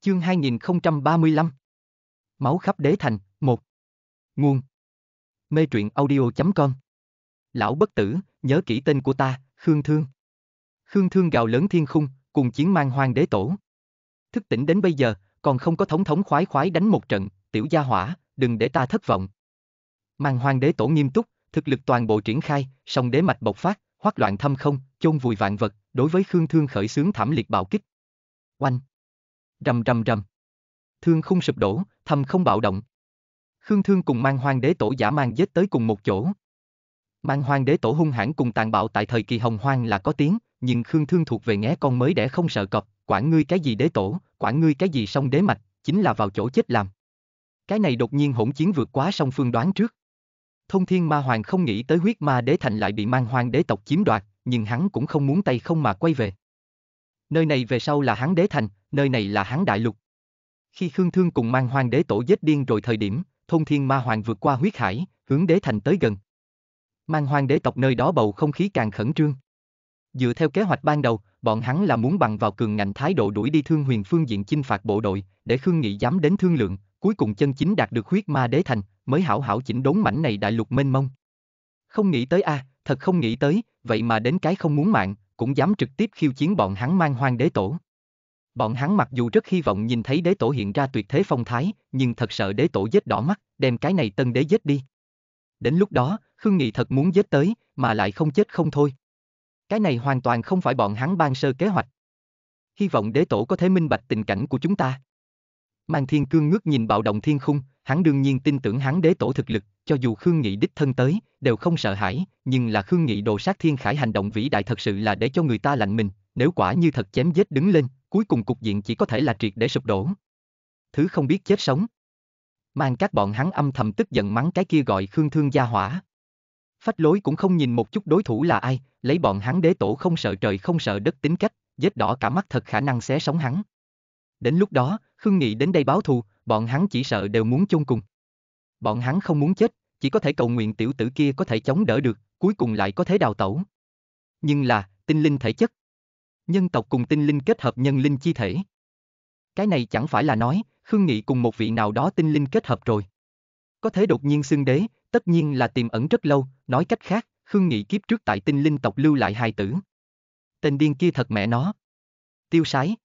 Chương 2035 Máu khắp đế thành, 1 Nguồn Mê truyện audio.com Lão bất tử, nhớ kỹ tên của ta, Khương Thương. Khương Thương gào lớn thiên khung, cùng chiến mang hoang đế tổ. Thức tỉnh đến bây giờ, còn không có thống thống khoái khoái đánh một trận, tiểu gia hỏa, đừng để ta thất vọng. Mang hoang đế tổ nghiêm túc, thực lực toàn bộ triển khai, song đế mạch bộc phát, hoắc loạn thâm không, chôn vùi vạn vật, đối với Khương Thương khởi xướng thảm liệt bạo kích. Oanh! Rầm rầm rầm! Thương không sụp đổ, thâm không bạo động. Khương Thương cùng mang hoang đế tổ giả mang giết tới cùng một chỗ. Mang hoang đế tổ hung hãn cùng tàn bạo tại thời kỳ hồng hoang là có tiếng, nhưng Khương Thương thuộc về nghe con mới đẻ không sợ cọp, quản ngươi cái gì đế tổ, quản ngươi cái gì song đế mạch, chính là vào chỗ chết làm. Cái này đột nhiên hỗn chiến vượt quá song phương đoán trước. Thông thiên ma hoàng không nghĩ tới huyết ma đế thành lại bị mang hoàng đế tộc chiếm đoạt, nhưng hắn cũng không muốn tay không mà quay về. Nơi này về sau là hắn đế thành, nơi này là hắn đại lục. Khi Khương Thương cùng mang hoàng đế tổ giết điên rồi thời điểm, thông thiên ma hoàng vượt qua huyết hải, hướng đế thành tới gần. Mang hoàng đế tộc nơi đó bầu không khí càng khẩn trương. Dựa theo kế hoạch ban đầu, bọn hắn là muốn bằng vào cường ngạnh thái độ đuổi đi thương huyền phương diện chinh phạt bộ đội, để Khương Nghị dám đến thương lượng, cuối cùng chân chính đạt được huyết ma đế thành, mới hảo hảo chỉnh đốn mảnh này đại lục mênh mông. Không nghĩ tới a, à, thật không nghĩ tới, vậy mà đến cái không muốn mạng, cũng dám trực tiếp khiêu chiến bọn hắn mang hoang đế tổ. Bọn hắn mặc dù rất hy vọng nhìn thấy đế tổ hiện ra tuyệt thế phong thái, nhưng thật sợ đế tổ giết đỏ mắt, đem cái này tân đế giết đi. Đến lúc đó, Khương Nghị thật muốn giết tới, mà lại không chết không thôi. Cái này hoàn toàn không phải bọn hắn ban sơ kế hoạch. Hy vọng đế tổ có thể minh bạch tình cảnh của chúng ta. Mang Thiên Cương ngước nhìn bạo động thiên khung, hắn đương nhiên tin tưởng hắn đế tổ thực lực, cho dù Khương Nghị đích thân tới, đều không sợ hãi, nhưng là Khương Nghị đồ sát thiên khải hành động vĩ đại thật sự là để cho người ta lạnh mình, nếu quả như thật chém giết đứng lên, cuối cùng cục diện chỉ có thể là triệt để sụp đổ. Thứ không biết chết sống. Mang các bọn hắn âm thầm tức giận mắng cái kia gọi Khương Thương gia hỏa. Phách lối cũng không nhìn một chút đối thủ là ai, lấy bọn hắn đế tổ không sợ trời không sợ đất tính cách, giết đỏ cả mắt thật khả năng xé sống hắn. Đến lúc đó, Khương Nghị đến đây báo thù, bọn hắn chỉ sợ đều muốn chôn cùng. Bọn hắn không muốn chết, chỉ có thể cầu nguyện tiểu tử kia có thể chống đỡ được, cuối cùng lại có thể đào tẩu. Nhưng là, tinh linh thể chất. Nhân tộc cùng tinh linh kết hợp nhân linh chi thể. Cái này chẳng phải là nói, Khương Nghị cùng một vị nào đó tinh linh kết hợp rồi. Có thể đột nhiên xưng đế, tất nhiên là tiềm ẩn rất lâu, nói cách khác, Khương Nghị kiếp trước tại tinh linh tộc lưu lại hai tử. Tên điên kia thật mẹ nó. Tiêu sái.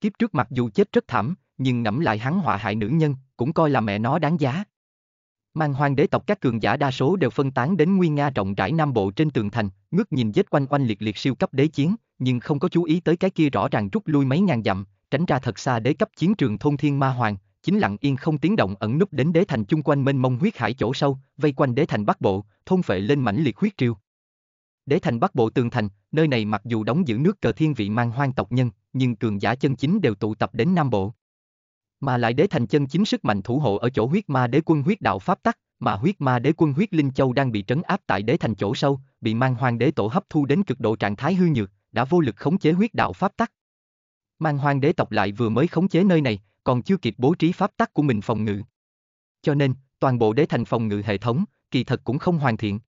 Kiếp trước mặc dù chết rất thảm, nhưng ngẫm lại hắn họa hại nữ nhân, cũng coi là mẹ nó đáng giá. Mang hoang đế tộc các cường giả đa số đều phân tán đến Nguyên Nga rộng rãi Nam Bộ trên tường thành, ngước nhìn vết quanh quanh liệt liệt siêu cấp đế chiến, nhưng không có chú ý tới cái kia rõ ràng rút lui mấy ngàn dặm, tránh ra thật xa đế cấp chiến trường thôn thiên ma hoàng, chính lặng yên không tiếng động ẩn núp đến đế thành chung quanh mênh mông huyết hải chỗ sâu, vây quanh đế thành bắc bộ, thôn phệ lên mãnh liệt huyết triều. Đế thành bắc bộ tường thành, nơi này mặc dù đóng giữ nước cờ thiên vị mang hoang tộc nhân, nhưng cường giả chân chính đều tụ tập đến nam bộ mà lại đế thành chân chính sức mạnh thủ hộ ở chỗ huyết ma đế quân huyết đạo pháp tắc, mà huyết ma đế quân huyết linh châu đang bị trấn áp tại đế thành chỗ sâu, bị mang hoàng đế tổ hấp thu đến cực độ trạng thái hư nhược, đã vô lực khống chế huyết đạo pháp tắc. Mang hoàng đế tộc lại vừa mới khống chế nơi này, còn chưa kịp bố trí pháp tắc của mình phòng ngự. Cho nên, toàn bộ đế thành phòng ngự hệ thống, kỳ thật cũng không hoàn thiện.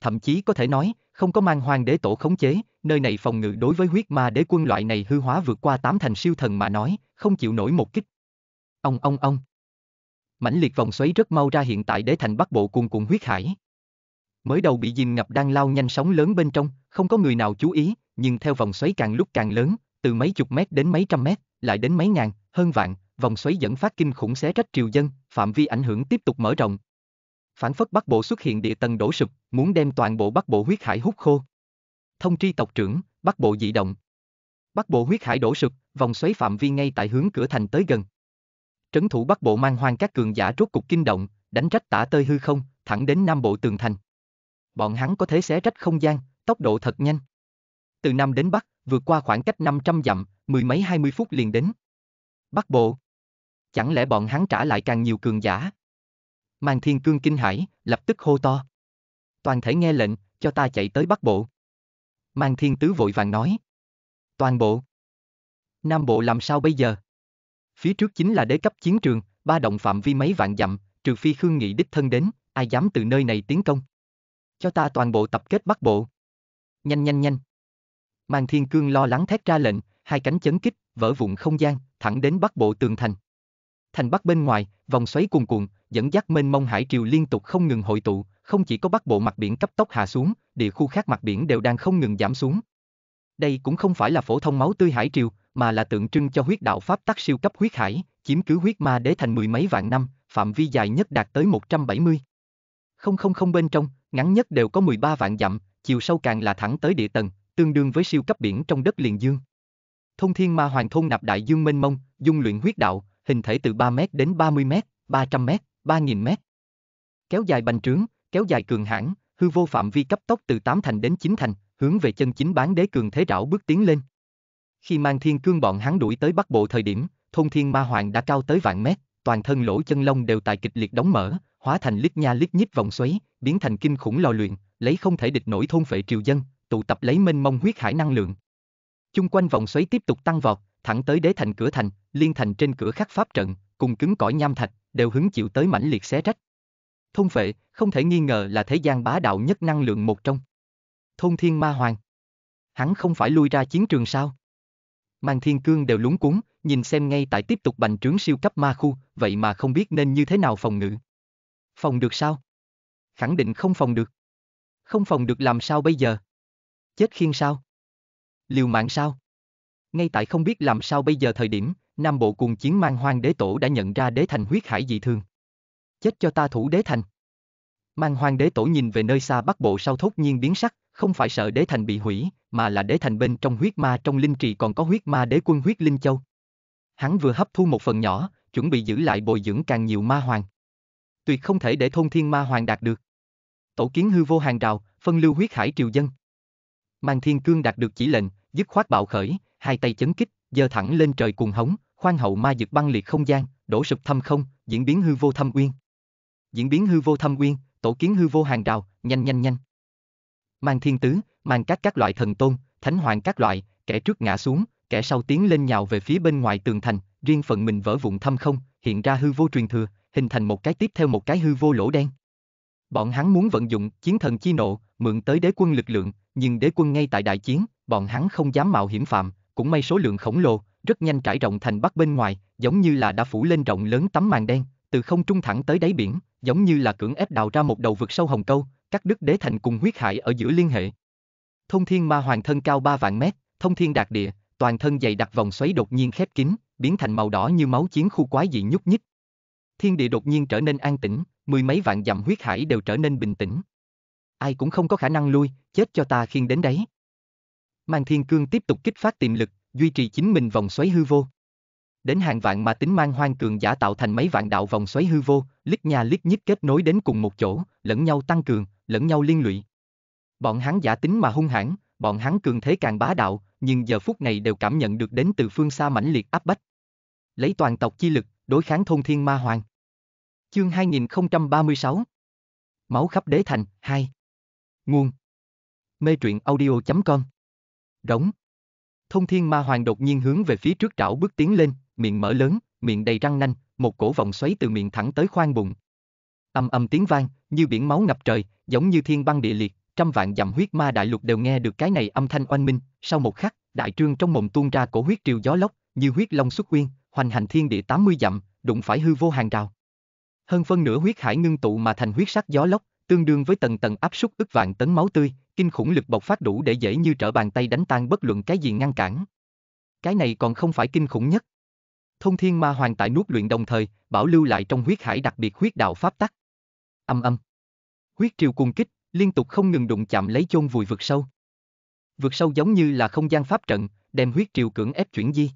Thậm chí có thể nói, không có mang hoàng đế tổ khống chế, nơi này phòng ngự đối với huyết ma đế quân loại này hư hóa vượt qua tám thành siêu thần mà nói, không chịu nổi một kích. Ông ông ông. Mãnh liệt vòng xoáy rất mau ra hiện tại đế thành bắc bộ cuồn cuộn huyết hải. Mới đầu bị dìm ngập đang lao nhanh sóng lớn bên trong, không có người nào chú ý, nhưng theo vòng xoáy càng lúc càng lớn, từ mấy chục mét đến mấy trăm mét, lại đến mấy ngàn, hơn vạn, vòng xoáy dẫn phát kinh khủng xé rách triều dân, phạm vi ảnh hưởng tiếp tục mở rộng. Phản phất Bắc Bộ xuất hiện địa tầng đổ sụp, muốn đem toàn bộ Bắc Bộ huyết hải hút khô. Thông tri tộc trưởng, Bắc Bộ dị động. Bắc Bộ huyết hải đổ sụp, vòng xoáy phạm vi ngay tại hướng cửa thành tới gần trấn thủ bắc bộ mang hoang các cường giả rốt cục kinh động, đánh rách tả tơi hư không, thẳng đến nam bộ tường thành. Bọn hắn có thể xé rách không gian, tốc độ thật nhanh. Từ nam đến bắc, vượt qua khoảng cách 500 dặm, mười mấy hai mươi phút liền đến. Bắc bộ. Chẳng lẽ bọn hắn trả lại càng nhiều cường giả? Mang thiên cương kinh hải, lập tức hô to. Toàn thể nghe lệnh, cho ta chạy tới bắc bộ. Mang thiên tứ vội vàng nói. Toàn bộ. Nam bộ làm sao bây giờ? Phía trước chính là đế cấp chiến trường, ba động phạm vi mấy vạn dặm, trừ phi Khương Nghị đích thân đến, ai dám từ nơi này tiến công. Cho ta toàn bộ tập kết bắt bộ. Nhanh nhanh nhanh. Mang Thiên Cương lo lắng thét ra lệnh, hai cánh chấn kích, vỡ vụn không gian, thẳng đến bắc bộ tường thành. Thành bắc bên ngoài, vòng xoáy cuồn cuộn, dẫn dắt mênh mông hải triều liên tục không ngừng hội tụ, không chỉ có bắc bộ mặt biển cấp tốc hạ xuống, địa khu khác mặt biển đều đang không ngừng giảm xuống. Đây cũng không phải là phổ thông máu tươi hải triều, mà là tượng trưng cho huyết đạo pháp tắc siêu cấp huyết hải, chiếm cứ huyết ma đế thành mười mấy vạn năm, phạm vi dài nhất đạt tới 170. Không không không bên trong, ngắn nhất đều có 13 vạn dặm, chiều sâu càng là thẳng tới địa tầng, tương đương với siêu cấp biển trong đất liền dương. Thông thiên ma hoàng thôn nạp đại dương mênh mông, dung luyện huyết đạo, hình thể từ 3m đến 30m, 300m, 3000m. Kéo dài bành trướng, kéo dài cường hãn, hư vô phạm vi cấp tốc từ 8 thành đến 9 thành, hướng về chân chính bán đế cường thế rảo bước tiến lên. Khi mang thiên cương bọn hắn đuổi tới bắc bộ thời điểm, thôn thiên ma hoàng đã cao tới vạn mét, toàn thân lỗ chân lông đều tại kịch liệt đóng mở, hóa thành lít nha lít nhít vòng xoáy, biến thành kinh khủng lò luyện, lấy không thể địch nổi thôn phệ triều dân, tụ tập lấy mênh mông huyết hải năng lượng. Chung quanh vòng xoáy tiếp tục tăng vọt, thẳng tới đế thành cửa thành, liên thành trên cửa khắc pháp trận, cùng cứng cỏi nham thạch, đều hứng chịu tới mãnh liệt xé rách. Thôn phệ, không thể nghi ngờ là thế gian bá đạo nhất năng lượng một trong. Thôn Thiên Ma Hoàng. Hắn không phải lui ra chiến trường sao? Mang Thiên Cương đều lúng cuốn, nhìn xem ngay tại tiếp tục bành trướng siêu cấp ma khu, vậy mà không biết nên như thế nào phòng ngự. Phòng được sao? Khẳng định không phòng được. Không phòng được làm sao bây giờ? Chết khiên sao? Liều mạng sao? Ngay tại không biết làm sao bây giờ thời điểm, Nam Bộ cùng chiến mang hoang đế tổ đã nhận ra đế thành huyết hải dị thường. Chết cho ta thủ đế thành. Mang hoang đế tổ nhìn về nơi xa bắc bộ sau thốt nhiên biến sắc, không phải sợ đế thành bị hủy, mà là đế thành bên trong huyết ma trong linh trì còn có huyết ma đế quân huyết linh châu. Hắn vừa hấp thu một phần nhỏ, chuẩn bị giữ lại bồi dưỡng càng nhiều ma hoàng. Tuyệt không thể để thôn thiên ma hoàng đạt được. Tổ kiến hư vô hàng rào, phân lưu huyết hải triều dân. Mang thiên cương đạt được chỉ lệnh, dứt khoát bạo khởi, hai tay chấn kích, giơ thẳng lên trời cuồng hống, khoan hậu ma dực băng liệt không gian, đổ sụp thâm không, diễn biến hư vô thâm uyên. Diễn biến hư vô thâm uyên, tổ kiến hư vô hàng rào, nhanh nhanh nhanh. Mang thiên tứ, mang các các loại thần tôn, thánh hoàng các loại, kẻ trước ngã xuống, kẻ sau tiến lên nhào về phía bên ngoài tường thành, riêng phần mình vỡ vụn thâm không, hiện ra hư vô truyền thừa, hình thành một cái tiếp theo một cái hư vô lỗ đen. Bọn hắn muốn vận dụng chiến thần chi nộ, mượn tới đế quân lực lượng, nhưng đế quân ngay tại đại chiến, bọn hắn không dám mạo hiểm phạm, cũng may số lượng khổng lồ, rất nhanh trải rộng thành bắc bên ngoài, giống như là đã phủ lên rộng lớn tấm màn đen, từ không trung thẳng tới đáy biển, giống như là cưỡng ép đào ra một đầu vực sâu hồng câu, các đứt đế thành cùng huyết hải ở giữa liên hệ thông thiên ma hoàng thân cao 3 vạn mét, thông thiên đạt địa, toàn thân dày đặc vòng xoáy đột nhiên khép kín, biến thành màu đỏ như máu chiến khu quái dị nhúc nhích. Thiên địa đột nhiên trở nên an tĩnh, mười mấy vạn dặm huyết hải đều trở nên bình tĩnh. Ai cũng không có khả năng lui, chết cho ta khiên đến đấy. Mang Thiên Cương tiếp tục kích phát tiềm lực, duy trì chính mình vòng xoáy hư vô. Đến hàng vạn mà tính mang hoang cường giả tạo thành mấy vạn đạo vòng xoáy hư vô, lít nhà lít nhít kết nối đến cùng một chỗ, lẫn nhau tăng cường, lẫn nhau liên lụy. Bọn hắn giả tính mà hung hãn, bọn hắn cường thế càng bá đạo, nhưng giờ phút này đều cảm nhận được đến từ phương xa mãnh liệt áp bách. Lấy toàn tộc chi lực, đối kháng thôn thiên ma hoàng. Chương 2036 Máu khắp đế thành, hai. Nguồn Mê truyện audio.com Rống Thông thiên ma hoàng đột nhiên hướng về phía trước trảo bước tiến lên, miệng mở lớn, miệng đầy răng nanh, một cổ vòng xoáy từ miệng thẳng tới khoang bụng. Âm âm tiếng vang, như biển máu ngập trời, giống như thiên băng địa liệt, trăm vạn dặm huyết ma đại lục đều nghe được cái này âm thanh oanh minh, sau một khắc, đại trương trong mộng tuôn ra cổ huyết triều gió lốc, như huyết long xuất quyên, hoành hành thiên địa 80 dặm, đụng phải hư vô hàng rào. Hơn phân nửa huyết hải ngưng tụ mà thành huyết sắc gió lốc, tương đương với tầng tầng áp suất ức vạn tấn máu tươi, kinh khủng lực bộc phát đủ để dễ như trở bàn tay đánh tan bất luận cái gì ngăn cản. Cái này còn không phải kinh khủng nhất. Thông thiên ma hoàng tại nuốt luyện đồng thời, bảo lưu lại trong huyết hải đặc biệt huyết đạo pháp tắc. Âm âm. Huyết triều cung kích, liên tục không ngừng đụng chạm lấy chôn vùi vực sâu. Vực sâu giống như là không gian pháp trận, đem huyết triều cưỡng ép chuyển di.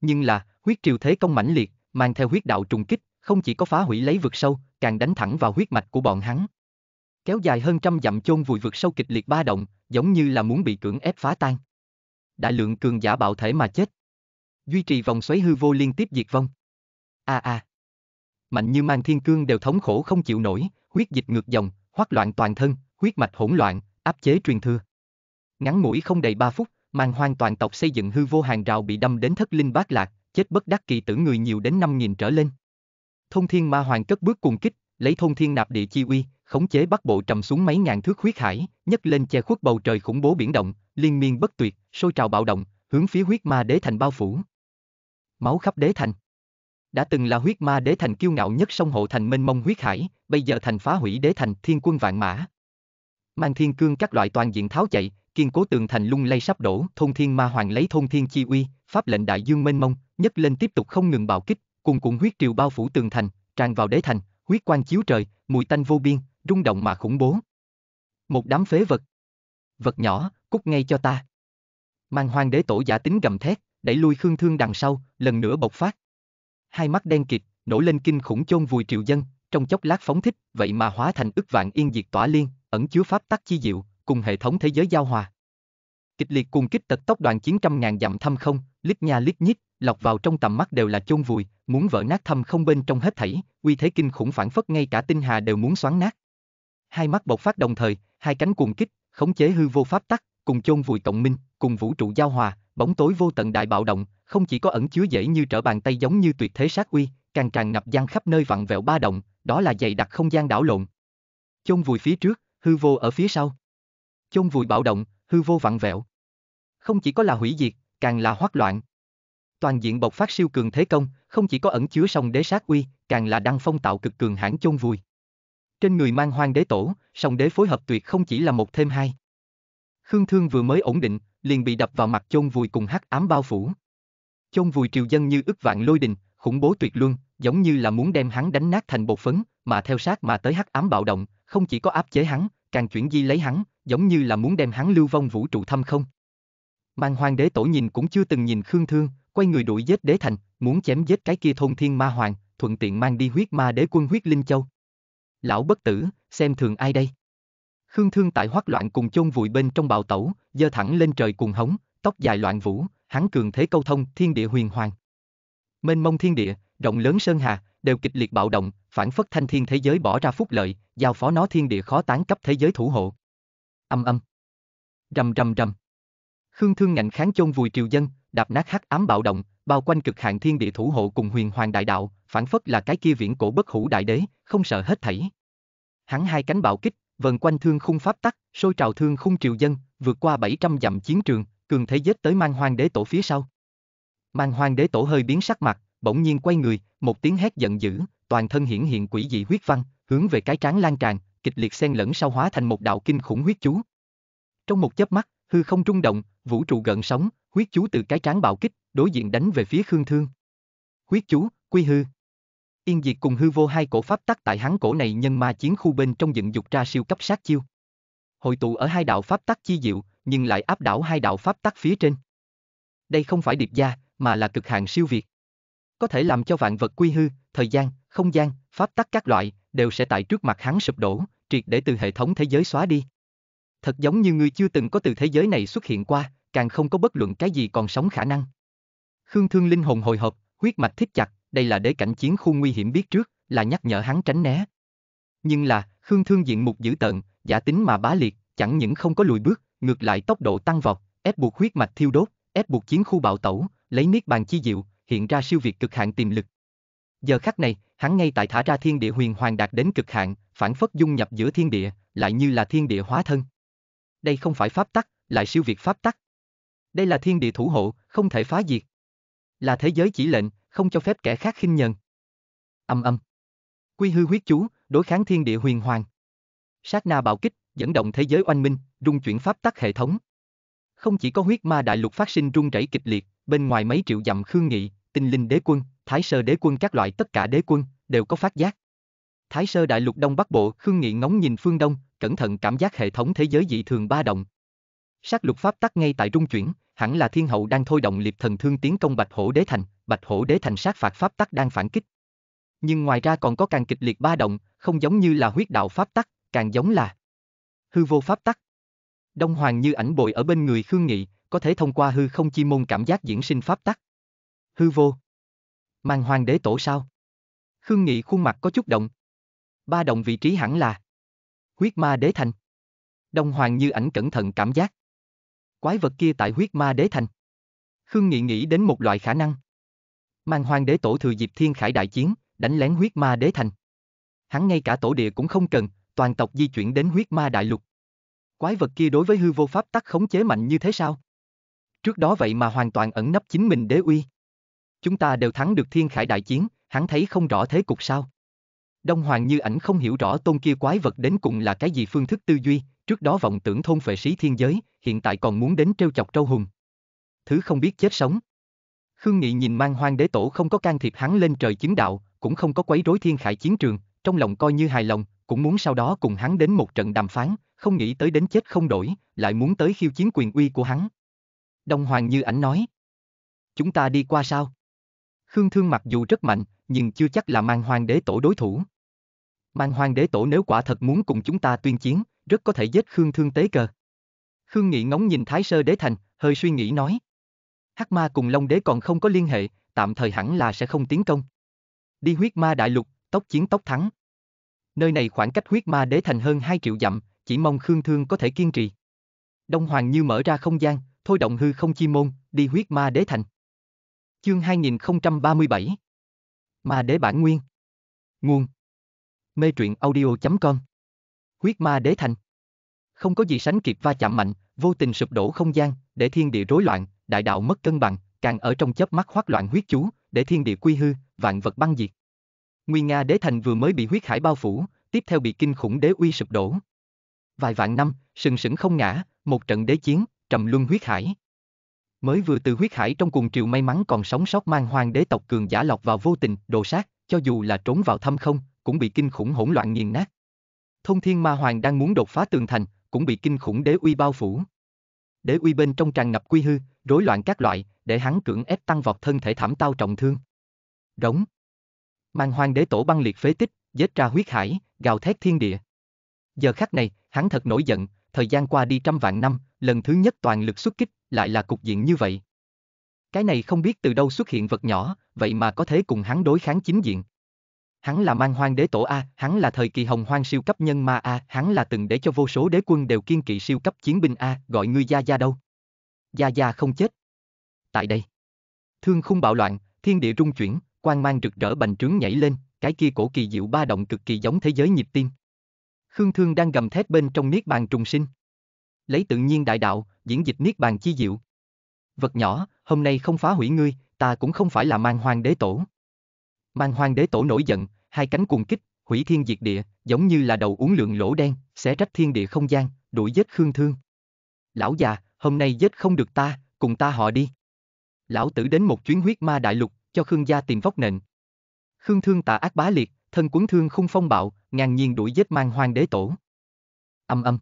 Nhưng là, huyết triều thế công mãnh liệt, mang theo huyết đạo trùng kích, không chỉ có phá hủy lấy vực sâu, càng đánh thẳng vào huyết mạch của bọn hắn. Kéo dài hơn trăm dặm chôn vùi vực sâu kịch liệt ba động, giống như là muốn bị cưỡng ép phá tan. Đại lượng cường giả bạo thể mà chết. Duy trì vòng xoáy hư vô liên tiếp diệt vong. A à a. À. Mạnh như mang thiên cương đều thống khổ không chịu nổi, huyết dịch ngược dòng, hoắc loạn toàn thân, huyết mạch hỗn loạn, áp chế truyền thừa. Ngắn mũi không đầy 3 phút, mang hoàn toàn tộc xây dựng hư vô hàng rào bị đâm đến thất linh bát lạc, chết bất đắc kỳ tử người nhiều đến 5.000 trở lên. Thông thiên ma hoàng cất bước cùng kích, lấy thông thiên nạp địa chi uy, khống chế bắt bộ trầm xuống mấy ngàn thước huyết hải, nhấc lên che khuất bầu trời khủng bố biển động, liên miên bất tuyệt, sôi trào bạo động, hướng phía huyết ma đế thành bao phủ. Máu khắp đế thành đã từng là huyết ma đế thành kiêu ngạo nhất sông hộ thành mênh mông huyết hải, bây giờ thành phá hủy đế thành thiên quân vạn mã. Mang thiên cương các loại toàn diện tháo chạy, kiên cố tường thành lung lay sắp đổ, thôn thiên ma hoàng lấy thôn thiên chi uy, pháp lệnh đại dương mênh mông, nhất lên tiếp tục không ngừng bạo kích, cùng cùng huyết triều bao phủ tường thành, tràn vào đế thành, huyết quang chiếu trời, mùi tanh vô biên, rung động mà khủng bố. Một đám phế vật. Vật nhỏ, cút ngay cho ta. Mang hoàng đế tổ giả tính gầm thét, đẩy lui khương thương đằng sau, lần nữa bộc phát hai mắt đen kịt, nổi lên kinh khủng chôn vùi triệu dân, trong chốc lát phóng thích, vậy mà hóa thành ức vạn yên diệt tỏa liên, ẩn chứa pháp tắc chi diệu, cùng hệ thống thế giới giao hòa. Kịch liệt cùng kích tật tốc đoàn chiến trăm ngàn dặm thâm không, lít nha lít nhít, lọc vào trong tầm mắt đều là chôn vùi, muốn vỡ nát thâm không bên trong hết thảy, uy thế kinh khủng phản phất ngay cả tinh hà đều muốn xoắn nát. Hai mắt bộc phát đồng thời, hai cánh cuồng kích, khống chế hư vô pháp tắc, cùng chôn vùi cộng minh, cùng vũ trụ giao hòa, bóng tối vô tận đại bạo động, không chỉ có ẩn chứa dễ như trở bàn tay giống như tuyệt thế sát uy, càng tràn ngập gian khắp nơi vặn vẹo ba động, đó là dày đặc không gian đảo lộn. Chôn vùi phía trước, hư vô ở phía sau. Chôn vùi bạo động, hư vô vặn vẹo. Không chỉ có là hủy diệt, càng là hoắc loạn. Toàn diện bộc phát siêu cường thế công, không chỉ có ẩn chứa song đế sát uy, càng là đăng phong tạo cực cường hãn chôn vùi. Trên người mang hoang đế tổ, song đế phối hợp tuyệt không chỉ là một thêm hai. Khương Thương vừa mới ổn định, liền bị đập vào mặt chôn vùi cùng hắc ám bao phủ. Chôn vùi triều dân như ức vạn lôi đình, khủng bố tuyệt luân, giống như là muốn đem hắn đánh nát thành bột phấn, mà theo sát mà tới hắc ám bạo động, không chỉ có áp chế hắn, càng chuyển di lấy hắn, giống như là muốn đem hắn lưu vong vũ trụ thâm không. Mang hoàng đế tổ nhìn cũng chưa từng nhìn Khương Thương, quay người đuổi giết đế thành, muốn chém giết cái kia thôn thiên ma hoàng, thuận tiện mang đi huyết ma đế quân huyết linh châu. Lão bất tử, xem thường ai đây? Khương Thương tại hoắc loạn cùng chôn vùi bên trong bào tẩu, giơ thẳng lên trời cùng hống, tóc dài loạn vũ, hắn cường thế câu thông thiên địa huyền hoàng. Mênh mông thiên địa, rộng lớn sơn hà, đều kịch liệt bạo động, phản phất thanh thiên thế giới bỏ ra phúc lợi, giao phó nó thiên địa khó tán cấp thế giới thủ hộ. Âm âm. Rầm rầm rầm. Khương Thương ngạnh kháng chôn vùi triều dân, đạp nát hắc ám bạo động, bao quanh cực hạn thiên địa thủ hộ cùng huyền hoàng đại đạo, phản phất là cái kia viễn cổ bất hủ đại đế, không sợ hết thảy. Hắn hai cánh bạo kích, vần quanh thương khung pháp tắc, sôi trào thương khung triều dân, vượt qua 700 dặm chiến trường, cường thế giết tới mang hoang đế tổ phía sau. Mang hoang đế tổ hơi biến sắc mặt, bỗng nhiên quay người, một tiếng hét giận dữ, toàn thân hiển hiện quỷ dị huyết văn, hướng về cái trán lan tràn, kịch liệt xen lẫn sau hóa thành một đạo kinh khủng huyết chú. Trong một chớp mắt, hư không rung động, vũ trụ gần sóng, huyết chú từ cái trán bạo kích, đối diện đánh về phía Khương Thương. Huyết chú, quy hư. Yên Diệt cùng hư vô hai cổ pháp tắc tại hắn cổ này nhân ma chiến khu bên trong dựng dục ra siêu cấp sát chiêu. Hội tụ ở hai đạo pháp tắc chi diệu, nhưng lại áp đảo hai đạo pháp tắc phía trên. Đây không phải điệp gia, mà là cực hạn siêu việt. Có thể làm cho vạn vật quy hư, thời gian, không gian, pháp tắc các loại, đều sẽ tại trước mặt hắn sụp đổ, triệt để từ hệ thống thế giới xóa đi. Thật giống như người chưa từng có từ thế giới này xuất hiện qua, càng không có bất luận cái gì còn sống khả năng. Khương Thương linh hồn hồi hộp, huyết mạch thích chặt, đây là đế cảnh chiến khu nguy hiểm biết trước, là nhắc nhở hắn tránh né. Nhưng là, Khương Thương diện mục dữ tận, giả tính mà bá liệt, chẳng những không có lùi bước, ngược lại tốc độ tăng vọt, ép buộc huyết mạch thiêu đốt, ép buộc chiến khu bạo tẩu, lấy niết bàn chi diệu, hiện ra siêu việt cực hạn tiềm lực. Giờ khắc này, hắn ngay tại thả ra thiên địa huyền hoàng đạt đến cực hạn, phản phất dung nhập giữa thiên địa, lại như là thiên địa hóa thân. Đây không phải pháp tắc, lại siêu việt pháp tắc. Đây là thiên địa thủ hộ, không thể phá diệt. Là thế giới chỉ lệnh, không cho phép kẻ khác khinh nhờn. Âm âm. Quy hư huyết chú, đối kháng thiên địa huyền hoàng. Sát na bạo kích, dẫn động thế giới oanh minh, rung chuyển pháp tắc hệ thống. Không chỉ có huyết ma đại lục phát sinh rung rẩy kịch liệt, bên ngoài mấy triệu dặm khương nghị, tinh linh đế quân, thái sơ đế quân các loại tất cả đế quân, đều có phát giác. Thái sơ đại lục đông bắc bộ khương nghị ngóng nhìn phương đông, cẩn thận cảm giác hệ thống thế giới dị thường ba động. Sát lục pháp tắc ngay tại rung chuyển, hẳn là thiên hậu đang thôi động liệp thần thương tiến công bạch hổ đế thành, Bạch Hổ Đế Thành sát phạt pháp tắc đang phản kích. Nhưng ngoài ra còn có càng kịch liệt ba động, không giống như là huyết đạo pháp tắc, càng giống là hư vô pháp tắc. Đông Hoàng như ảnh bội ở bên người Khương Nghị, có thể thông qua hư không chi môn cảm giác diễn sinh pháp tắc. Hư vô. Mang hoàng đế tổ sao? Khương Nghị khuôn mặt có chút động. Ba động vị trí hẳn là huyết ma đế thành. Đông Hoàng như ảnh cẩn thận cảm giác. Quái vật kia tại huyết ma đế thành. Khương Nghị nghĩ đến một loại khả năng. Mang hoang đế tổ thừa dịp thiên khải đại chiến, đánh lén huyết ma đế thành. Hắn ngay cả tổ địa cũng không cần, toàn tộc di chuyển đến huyết ma đại lục. Quái vật kia đối với hư vô pháp tắc khống chế mạnh như thế sao? Trước đó vậy mà hoàn toàn ẩn nấp chính mình đế uy. Chúng ta đều thắng được thiên khải đại chiến, hắn thấy không rõ thế cục sao? Đông Hoàng như ảnh không hiểu rõ tôn kia quái vật đến cùng là cái gì phương thức tư duy, trước đó vọng tưởng thôn phệ sĩ thiên giới, hiện tại còn muốn đến trêu chọc trâu hùng. Thứ không biết chết sống. Khương Nghị nhìn mang hoang đế tổ không có can thiệp hắn lên trời chứng đạo, cũng không có quấy rối thiên khải chiến trường, trong lòng coi như hài lòng, cũng muốn sau đó cùng hắn đến một trận đàm phán, không nghĩ tới đến chết không đổi, lại muốn tới khiêu chiến quyền uy của hắn. Đông Hoàng Như Ảnh nói. Chúng ta đi qua sao? Khương Thương mặc dù rất mạnh, nhưng chưa chắc là mang hoang đế tổ đối thủ. Mang hoang đế tổ nếu quả thật muốn cùng chúng ta tuyên chiến, rất có thể giết Khương Thương tế cờ. Khương Nghị ngóng nhìn Thái Sơ Đế Thành, hơi suy nghĩ nói. Hắc Ma cùng Long Đế còn không có liên hệ, tạm thời hẳn là sẽ không tiến công. Đi huyết ma đại lục, tốc chiến tốc thắng. Nơi này khoảng cách huyết ma đế thành hơn 2 triệu dặm, chỉ mong Khương Thương có thể kiên trì. Đông Hoàng Như mở ra không gian, thôi động hư không chi môn, đi huyết ma đế thành. Chương 2037 Ma đế bản nguyên Nguồn Mê truyện audio.com Huyết ma đế thành Không có gì sánh kịp va chạm mạnh, vô tình sụp đổ không gian, để thiên địa rối loạn, đại đạo mất cân bằng, càng ở trong chớp mắt hoắc loạn huyết chú, để thiên địa quy hư, vạn vật băng diệt. Nguyên Nga đế thành vừa mới bị huyết hải bao phủ, tiếp theo bị kinh khủng đế uy sụp đổ. Vài vạn năm, sừng sững không ngã, một trận đế chiến, trầm luân huyết hải. Mới vừa từ huyết hải trong cuồng triều may mắn còn sống sót mang hoang đế tộc cường giả lọt vào vô tình, đồ sát, cho dù là trốn vào thâm không, cũng bị kinh khủng hỗn loạn nghiền nát. Thông thiên ma hoàng đang muốn đột phá tường thành, cũng bị kinh khủng đế uy bao phủ. Đế uy bên trong tràn ngập quy hư, rối loạn các loại, để hắn cưỡng ép tăng vọt thân thể thảm tao trọng thương. rống. Mang hoang đế tổ băng liệt phế tích, giết ra huyết hải, gào thét thiên địa. Giờ khắc này, hắn thật nổi giận, thời gian qua đi trăm vạn năm, lần thứ nhất toàn lực xuất kích, lại là cục diện như vậy. Cái này không biết từ đâu xuất hiện vật nhỏ, vậy mà có thể cùng hắn đối kháng chính diện. Hắn là mang hoang đế tổ A, hắn là thời kỳ hồng hoang siêu cấp nhân ma A, hắn là từng để cho vô số đế quân đều kiên kỵ siêu cấp chiến binh A, gọi ngươi gia gia đâu. Gia Gia không chết. Tại đây, thương khung bạo loạn, thiên địa rung chuyển, quang mang rực rỡ bành trướng nhảy lên, cái kia cổ kỳ diệu ba động cực kỳ giống thế giới nhịp tim. Khương Thương đang gầm thét bên trong niết bàn trùng sinh. Lấy tự nhiên đại đạo, diễn dịch niết bàn chi diệu. Vật nhỏ, hôm nay không phá hủy ngươi, ta cũng không phải là mang hoàng đế tổ. Mang hoàng đế tổ nổi giận, hai cánh cuồng kích, hủy thiên diệt địa, giống như là đầu uống lượng lỗ đen, xé rách thiên địa không gian, đuổi giết Khương Thương. Lão già, hôm nay giết không được ta, cùng ta họ đi. Lão tử đến một chuyến huyết ma đại lục, cho Khương gia tìm vóc nền. Khương thương tà ác bá liệt, thân quấn thương khung phong bạo, ngang nhiên đuổi giết mang hoang đế tổ. Âm âm.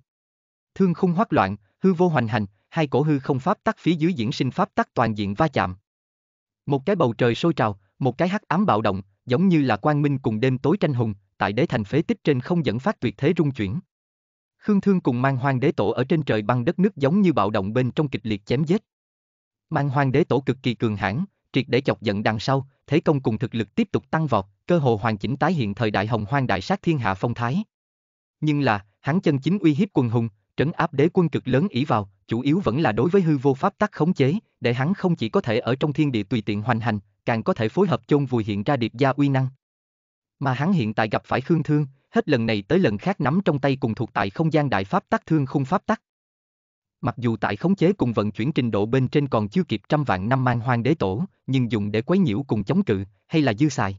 Thương khung hoắc loạn, hư vô hoành hành, hai cổ hư không pháp tắc phía dưới diễn sinh pháp tắc toàn diện va chạm. Một cái bầu trời sôi trào, một cái hắc ám bạo động, giống như là quang minh cùng đêm tối tranh hùng, tại đế thành phế tích trên không dẫn phát tuyệt thế rung chuyển. Khương Thương cùng mang hoang đế tổ ở trên trời băng đất nước giống như bạo động bên trong kịch liệt chém giết. Mang hoang đế tổ cực kỳ cường hãn, triệt để chọc giận đằng sau, thế công cùng thực lực tiếp tục tăng vọt, cơ hồ hoàn chỉnh tái hiện thời đại hồng hoang đại sát thiên hạ phong thái. Nhưng là, hắn chân chính uy hiếp quần hùng, trấn áp đế quân cực lớn ý vào, chủ yếu vẫn là đối với hư vô pháp tắc khống chế, để hắn không chỉ có thể ở trong thiên địa tùy tiện hoành hành, càng có thể phối hợp chôn vùi hiện ra điệp gia uy năng. Mà hắn hiện tại gặp phải Khương Thương, hết lần này tới lần khác nắm trong tay cùng thuộc tại không gian đại pháp tắc thương khung pháp tắc. Mặc dù tại khống chế cùng vận chuyển trình độ bên trên còn chưa kịp trăm vạn năm mang hoang đế tổ, nhưng dùng để quấy nhiễu cùng chống cự, hay là dư xài.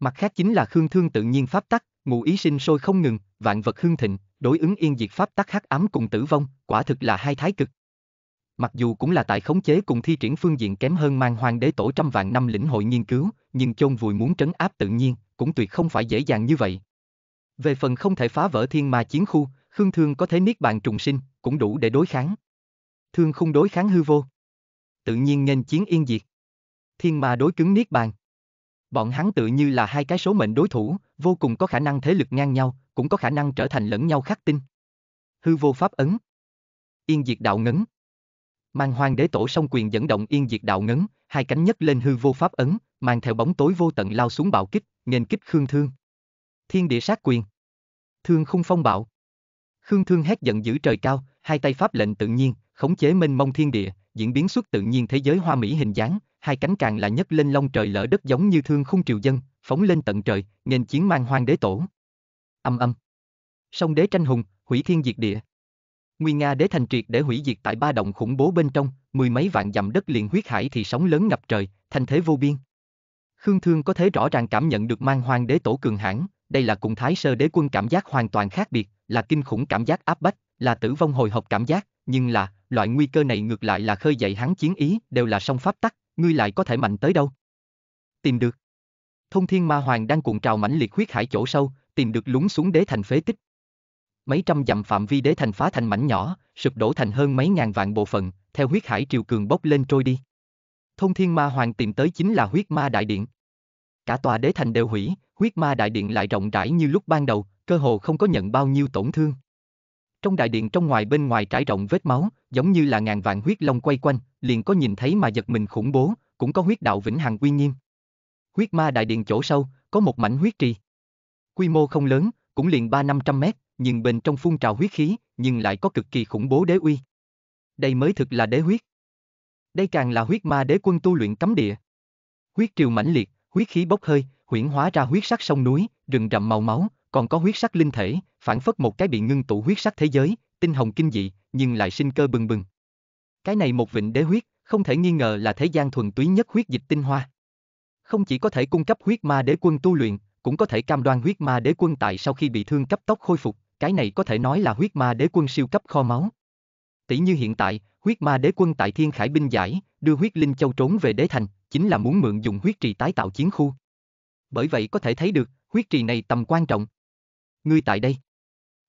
Mặt khác chính là khương thương tự nhiên pháp tắc, ngụ ý sinh sôi không ngừng, vạn vật hương thịnh, đối ứng yên diệt pháp tắc hắc ám cùng tử vong, quả thực là hai thái cực. Mặc dù cũng là tại khống chế cùng thi triển phương diện kém hơn mang hoang đế tổ trăm vạn năm lĩnh hội nghiên cứu, nhưng chôn vùi muốn trấn áp tự nhiên, cũng tuyệt không phải dễ dàng như vậy. Về phần không thể phá vỡ thiên ma chiến khu, Khương Thương có thể niết bàn trùng sinh, cũng đủ để đối kháng. Thương không đối kháng hư vô. Tự nhiên nên chiến yên diệt. Thiên ma đối cứng niết bàn. Bọn hắn tự như là hai cái số mệnh đối thủ, vô cùng có khả năng thế lực ngang nhau, cũng có khả năng trở thành lẫn nhau khắc tinh. Hư vô pháp ấn. Yên diệt đạo ngấn. Mang hoang đế tổ song quyền dẫn động yên diệt đạo ngấn, hai cánh nhất lên hư vô pháp ấn, mang theo bóng tối vô tận lao xuống bạo kích, nghênh kích Khương Thương thiên địa sát quyền. Thương khung phong bạo. Khương Thương hét giận giữ trời cao, hai tay pháp lệnh tự nhiên, khống chế mênh mông thiên địa, diễn biến xuất tự nhiên thế giới hoa mỹ hình dáng, hai cánh càng là nhấc lên long trời lở đất giống như thương khung triều dân, phóng lên tận trời, nghênh chiến mang hoang đế tổ. Âm âm. Sông đế tranh hùng, hủy thiên diệt địa. nguy Nga đế thành triệt để hủy diệt tại ba động khủng bố bên trong, mười mấy vạn dặm đất liền huyết hải thì sóng lớn ngập trời, thành thế vô biên. Khương Thương có thể rõ ràng cảm nhận được mang hoang đế tổ cường hãn, đây là cùng thái sơ đế quân cảm giác hoàn toàn khác biệt, là kinh khủng cảm giác áp bách, là tử vong hồi hộp cảm giác, nhưng là, loại nguy cơ này ngược lại là khơi dậy hắn chiến ý, đều là song pháp tắc, ngươi lại có thể mạnh tới đâu. Tìm được. Thông thiên ma hoàng đang cuộn trào mãnh liệt huyết hải chỗ sâu, tìm được lún xuống đế thành phế tích. Mấy trăm dặm phạm vi đế thành phá thành mảnh nhỏ, sụp đổ thành hơn mấy ngàn vạn bộ phận, theo huyết hải triều cường bốc lên trôi đi. Thông thiên ma hoàng tìm tới chính là huyết ma đại điện cả tòa đế thành đều hủy, huyết ma đại điện lại rộng rãi như lúc ban đầu, cơ hồ không có nhận bao nhiêu tổn thương. Trong đại điện trong ngoài bên ngoài trải rộng vết máu, giống như là ngàn vạn huyết long quay quanh, liền có nhìn thấy mà giật mình khủng bố, cũng có huyết đạo vĩnh hằng uy nghiêm. Huyết ma đại điện chỗ sâu, có một mảnh huyết trì. Quy mô không lớn, cũng liền ba năm trăm mét, nhưng bên trong phun trào huyết khí, nhưng lại có cực kỳ khủng bố đế uy. Đây mới thực là đế huyết. Đây càng là huyết ma đế quân tu luyện cấm địa. Huyết triều mãnh liệt, huyết khí bốc hơi, huyễn hóa ra huyết sắc sông núi, rừng rậm màu máu, còn có huyết sắc linh thể, phản phất một cái bị ngưng tụ huyết sắc thế giới, tinh hồng kinh dị, nhưng lại sinh cơ bừng bừng. Cái này một vịnh đế huyết, không thể nghi ngờ là thế gian thuần túy nhất huyết dịch tinh hoa. Không chỉ có thể cung cấp huyết ma đế quân tu luyện, cũng có thể cam đoan huyết ma đế quân tại sau khi bị thương cấp tốc khôi phục, cái này có thể nói là huyết ma đế quân siêu cấp kho máu. Tỷ như hiện tại, huyết ma đế quân tại Thiên Khải binh giải, đưa huyết linh châu trốn về đế thành, chính là muốn mượn dùng huyết trì tái tạo chiến khu. Bởi vậy có thể thấy được, huyết trì này tầm quan trọng. Ngươi tại đây.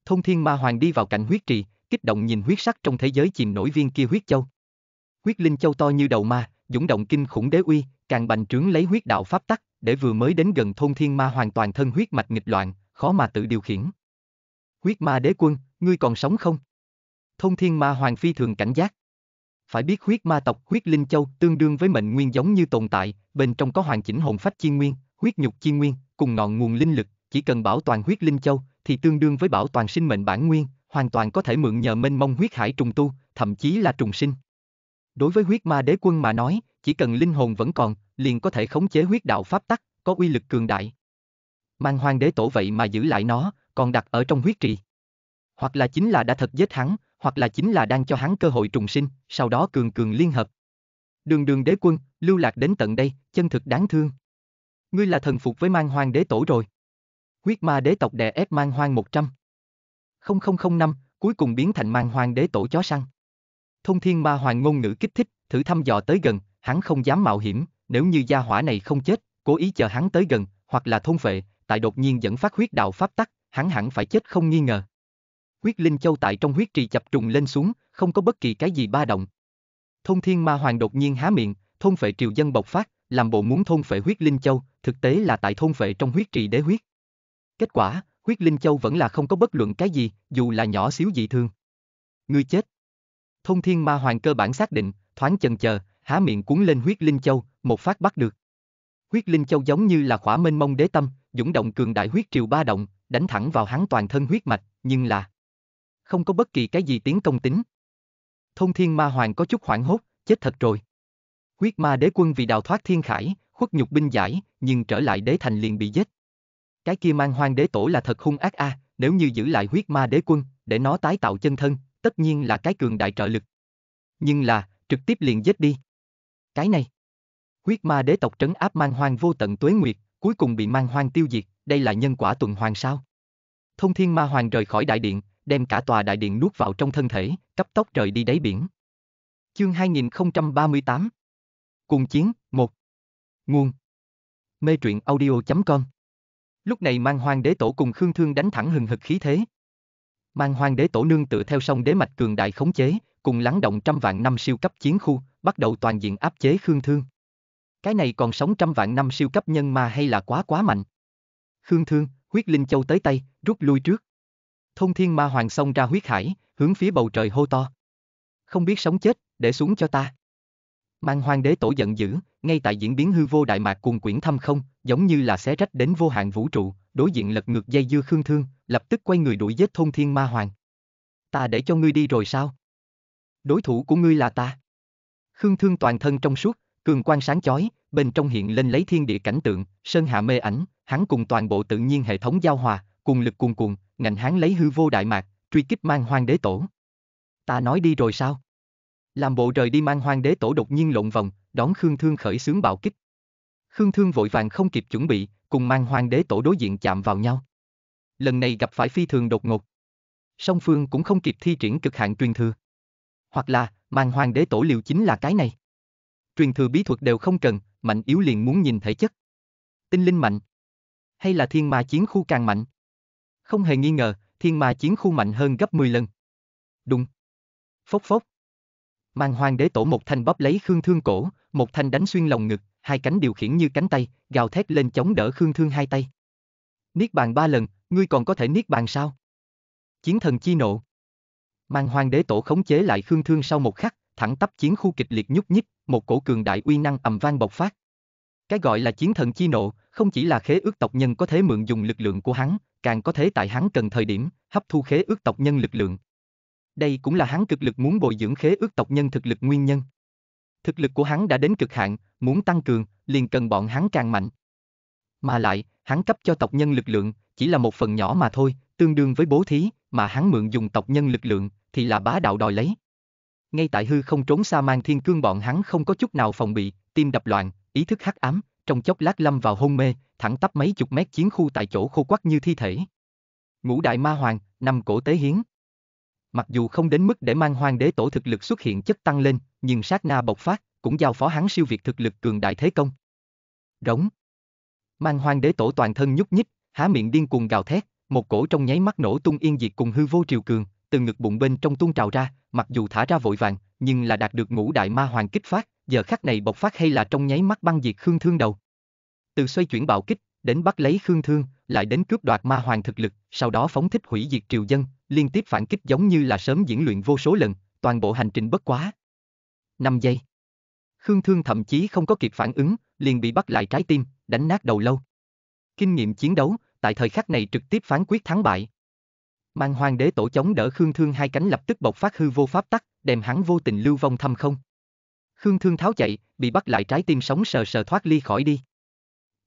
Thông thiên ma hoàng đi vào cạnh huyết trì, kích động nhìn huyết sắc trong thế giới chìm nổi viên kia huyết châu. Huyết linh châu to như đầu ma, dũng động kinh khủng đế uy, càng bành trướng lấy huyết đạo pháp tắc, để vừa mới đến gần thông thiên ma hoàn toàn thân huyết mạch nghịch loạn, khó mà tự điều khiển. Huyết ma đế quân, ngươi còn sống không? Thông thiên ma hoàng phi thường cảnh giác. Phải biết huyết ma tộc huyết linh châu tương đương với mệnh nguyên giống như tồn tại, bên trong có hoàn chỉnh hồn phách chi nguyên, huyết nhục chi nguyên, cùng ngọn nguồn linh lực, chỉ cần bảo toàn huyết linh châu thì tương đương với bảo toàn sinh mệnh bản nguyên, hoàn toàn có thể mượn nhờ mênh mông huyết hải trùng tu, thậm chí là trùng sinh. Đối với huyết ma đế quân mà nói, chỉ cần linh hồn vẫn còn, liền có thể khống chế huyết đạo pháp tắc, có uy lực cường đại. Mang hoàng đế tổ vậy mà giữ lại nó, còn đặt ở trong huyết trì. Hoặc là chính là đã thật giết hắn, hoặc là chính là đang cho hắn cơ hội trùng sinh, sau đó cường cường liên hợp. Đường đường đế quân, lưu lạc đến tận đây, chân thực đáng thương. Ngươi là thần phục với mang hoang đế tổ rồi. Huyết ma đế tộc đè ép mang hoang 100. 0005, cuối cùng biến thành mang hoang đế tổ chó săn. Thông thiên ma hoàng ngôn ngữ kích thích, thử thăm dò tới gần, hắn không dám mạo hiểm, nếu như gia hỏa này không chết, cố ý chờ hắn tới gần, hoặc là thôn phệ, tại đột nhiên dẫn phát huyết đạo pháp tắc, hắn hẳn phải chết không nghi ngờ. Huyết Linh Châu tại trong huyết trì chập trùng lên xuống, không có bất kỳ cái gì ba động. Thôn Thiên Ma Hoàng đột nhiên há miệng, thôn phệ triều dân bộc phát, làm bộ muốn thôn phệ huyết Linh Châu, thực tế là tại thôn phệ trong huyết trì đế huyết. Kết quả, huyết Linh Châu vẫn là không có bất luận cái gì, dù là nhỏ xíu dị thương. Người chết. Thôn Thiên Ma Hoàng cơ bản xác định, thoáng chần chờ, há miệng cuốn lên huyết Linh Châu, một phát bắt được. Huyết Linh Châu giống như là khỏa mênh mông đế tâm, dũng động cường đại huyết triều ba động, đánh thẳng vào hắn toàn thân huyết mạch, nhưng là không có bất kỳ cái gì tiến công tính. Thông thiên ma hoàng có chút hoảng hốt, chết thật rồi. Huyết ma đế quân vì đào thoát thiên khải, khuất nhục binh giải, nhưng trở lại đế thành liền bị giết. Cái kia mang hoang đế tổ là thật hung ác a, à, nếu như giữ lại huyết ma đế quân, để nó tái tạo chân thân, tất nhiên là cái cường đại trợ lực. Nhưng là, trực tiếp liền giết đi. Cái này. Huyết ma đế tộc trấn áp mang hoang vô tận tuế nguyệt, cuối cùng bị mang hoang tiêu diệt, đây là nhân quả tuần hoàn sao? Thông thiên ma hoàng rời khỏi đại điện, đem cả tòa đại điện nuốt vào trong thân thể, cấp tốc rời đi đáy biển. Chương 2038 Cùng chiến, 1 Nguồn Mê truyện audio.com Lúc này mang hoang đế tổ cùng Khương Thương đánh thẳng hừng hực khí thế. Mang hoang đế tổ nương tựa theo sông đế mạch cường đại khống chế, cùng lắng động trăm vạn năm siêu cấp chiến khu, bắt đầu toàn diện áp chế Khương Thương. Cái này còn sống trăm vạn năm siêu cấp nhân ma hay là quá quá mạnh. Khương Thương, huyết linh châu tới tay, rút lui trước thông thiên ma hoàng xông ra huyết hải, hướng phía bầu trời hô to. Không biết sống chết, để xuống cho ta. Mang hoàng đế tổ giận dữ, ngay tại diễn biến hư vô đại mạc cuồng quyển thăm không, giống như là xé rách đến vô hạn vũ trụ, đối diện lật ngược dây dưa khương thương, lập tức quay người đuổi giết thông thiên ma hoàng. Ta để cho ngươi đi rồi sao? Đối thủ của ngươi là ta. Khương thương toàn thân trong suốt, cường quan sáng chói, bên trong hiện lên lấy thiên địa cảnh tượng, sơn hạ mê ảnh, hắn cùng toàn bộ tự nhiên hệ thống giao hòa, cùng lực cùng cuồng ngành hán lấy hư vô đại mạc, truy kích mang hoang đế tổ. Ta nói đi rồi sao? Làm bộ rời đi mang hoang đế tổ đột nhiên lộn vòng, đón Khương Thương khởi xướng bạo kích. Khương Thương vội vàng không kịp chuẩn bị, cùng mang hoang đế tổ đối diện chạm vào nhau. Lần này gặp phải phi thường đột ngột. Song phương cũng không kịp thi triển cực hạn truyền thừa. Hoặc là, mang hoang đế tổ liệu chính là cái này. Truyền thừa bí thuật đều không cần, mạnh yếu liền muốn nhìn thể chất. Tinh linh mạnh. Hay là thiên ma chiến khu càng mạnh. Không hề nghi ngờ, thiên ma chiến khu mạnh hơn gấp 10 lần. Đùng. Phốc phốc. Mang hoàng đế tổ một thanh bóp lấy Khương Thương cổ, một thanh đánh xuyên lòng ngực, hai cánh điều khiển như cánh tay, gào thét lên chống đỡ Khương Thương hai tay. Niết bàn ba lần, ngươi còn có thể niết bàn sao? Chiến thần chi nộ. Mang hoàng đế tổ khống chế lại Khương Thương sau một khắc, thẳng tắp chiến khu kịch liệt nhúc nhích, một cổ cường đại uy năng ầm vang bộc phát. Cái gọi là chiến thần chi nộ, không chỉ là khế ước tộc nhân có thể mượn dùng lực lượng của hắn, càng có thể tại hắn cần thời điểm, hấp thu khế ước tộc nhân lực lượng. Đây cũng là hắn cực lực muốn bồi dưỡng khế ước tộc nhân thực lực nguyên nhân. Thực lực của hắn đã đến cực hạn, muốn tăng cường, liền cần bọn hắn càng mạnh. Mà lại, hắn cấp cho tộc nhân lực lượng, chỉ là một phần nhỏ mà thôi, tương đương với bố thí, mà hắn mượn dùng tộc nhân lực lượng, thì là bá đạo đòi lấy. Ngay tại hư không trốn xa mang thiên cương bọn hắn không có chút nào phòng bị, tim đập loạn, ý thức hắc ám, trong chốc lát lâm vào hôn mê, thẳng tắp mấy chục mét chiến khu tại chỗ khô quắc như thi thể. Ngũ đại ma hoàng, năm cổ tế hiến. Mặc dù không đến mức để mang hoàng đế tổ thực lực xuất hiện chất tăng lên, nhưng sát na bộc phát, cũng giao phó hắn siêu việt thực lực cường đại thế công. Rống. Mang hoàng đế tổ toàn thân nhúc nhích, há miệng điên cuồng gào thét, một cổ trong nháy mắt nổ tung yên diệt cùng hư vô triều cường, từ ngực bụng bên trong tuôn trào ra, mặc dù thả ra vội vàng, nhưng là đạt được ngũ đại ma hoàng kích phát, giờ khắc này bộc phát hay là trong nháy mắt băng diệt Khương Thương đầu. Từ xoay chuyển bạo kích, đến bắt lấy Khương Thương, lại đến cướp đoạt ma hoàng thực lực, sau đó phóng thích hủy diệt triều dân, liên tiếp phản kích giống như là sớm diễn luyện vô số lần, toàn bộ hành trình bất quá. 5 giây. Khương Thương thậm chí không có kịp phản ứng, liền bị bắt lại trái tim, đánh nát đầu lâu. Kinh nghiệm chiến đấu, tại thời khắc này trực tiếp phán quyết thắng bại. Mang hoàng đế tổ chống đỡ Khương Thương hai cánh lập tức bộc phát hư vô pháp tắc, đem hắn vô tình lưu vong thâm không. Khương Thương tháo chạy, bị bắt lại trái tim sống sờ sờ thoát ly khỏi đi.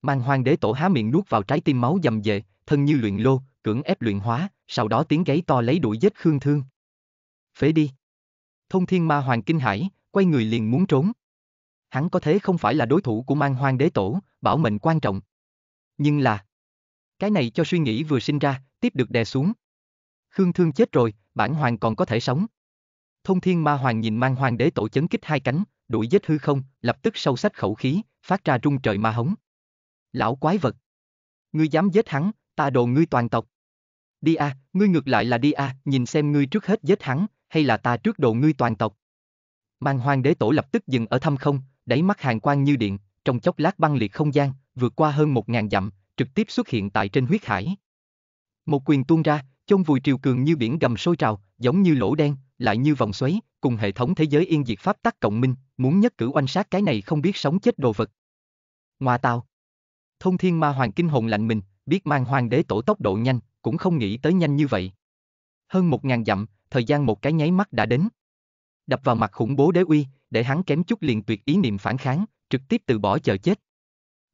Mang hoàng đế tổ há miệng nuốt vào trái tim máu dầm dề, thân như luyện lô, cưỡng ép luyện hóa, sau đó tiếng gáy to lấy đuổi giết Khương Thương. Phế đi. Thông thiên ma hoàng kinh hãi, quay người liền muốn trốn. Hắn có thế không phải là đối thủ của mang hoàng đế tổ, bảo mệnh quan trọng. Nhưng là... Cái này cho suy nghĩ vừa sinh ra, tiếp được đè xuống. Khương Thương chết rồi, bản hoàng còn có thể sống. Thông thiên ma hoàng nhìn mang hoàng đế tổ chấn kích hai cánh, đuổi giết hư không, lập tức sâu sách khẩu khí, phát ra rung trời ma hống. Lão quái vật! Ngươi dám giết hắn, ta đồ ngươi toàn tộc. Đi a, à, ngươi ngược lại là đi a, à, nhìn xem ngươi trước hết giết hắn, hay là ta trước đồ ngươi toàn tộc. Mang hoàng đế tổ lập tức dừng ở thâm không, đẩy mắt hàng quang như điện, trong chốc lát băng liệt không gian, vượt qua hơn một ngàn dặm, trực tiếp xuất hiện tại trên huyết hải. Một quyền tuôn ra, chôn vùi triều cường như biển gầm sôi trào, giống như lỗ đen, lại như vòng xoáy, cùng hệ thống thế giới yên diệt pháp tắc cộng minh, muốn nhất cử oanh sát cái này không biết sống chết đồ vật. Ngoà tao. Thông thiên ma hoàng kinh hồn lạnh mình, biết mang hoàng đế tổ tốc độ nhanh, cũng không nghĩ tới nhanh như vậy. Hơn một ngàn dặm, thời gian một cái nháy mắt đã đến. Đập vào mặt khủng bố đế uy, để hắn kém chút liền tuyệt ý niệm phản kháng, trực tiếp từ bỏ chờ chết.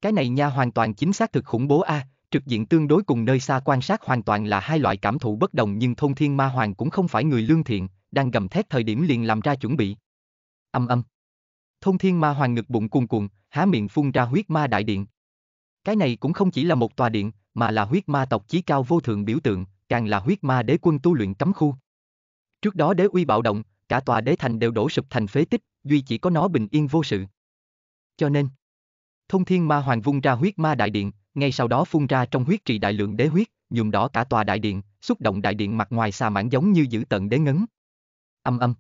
Cái này nha hoàn toàn chính xác thực khủng bố a, trực diện tương đối cùng nơi xa quan sát hoàn toàn là hai loại cảm thụ bất đồng nhưng thông thiên ma hoàng cũng không phải người lương thiện, đang gầm thét thời điểm liền làm ra chuẩn bị. Âm âm thông thiên ma hoàng ngực bụng cuồn cuộn, há miệng phun ra huyết ma đại điện. Cái này cũng không chỉ là một tòa điện, mà là huyết ma tộc chí cao vô thượng biểu tượng, càng là huyết ma đế quân tu luyện cấm khu. Trước đó đế uy bạo động, cả tòa đế thành đều đổ sụp thành phế tích, duy chỉ có nó bình yên vô sự. Cho nên, thông thiên ma hoàng vung ra huyết ma đại điện, ngay sau đó phun ra trong huyết trì đại lượng đế huyết, nhuộm đỏ cả tòa đại điện, xúc động đại điện mặt ngoài xa mãn giống như giữ tận đế ngấn. Âm âm.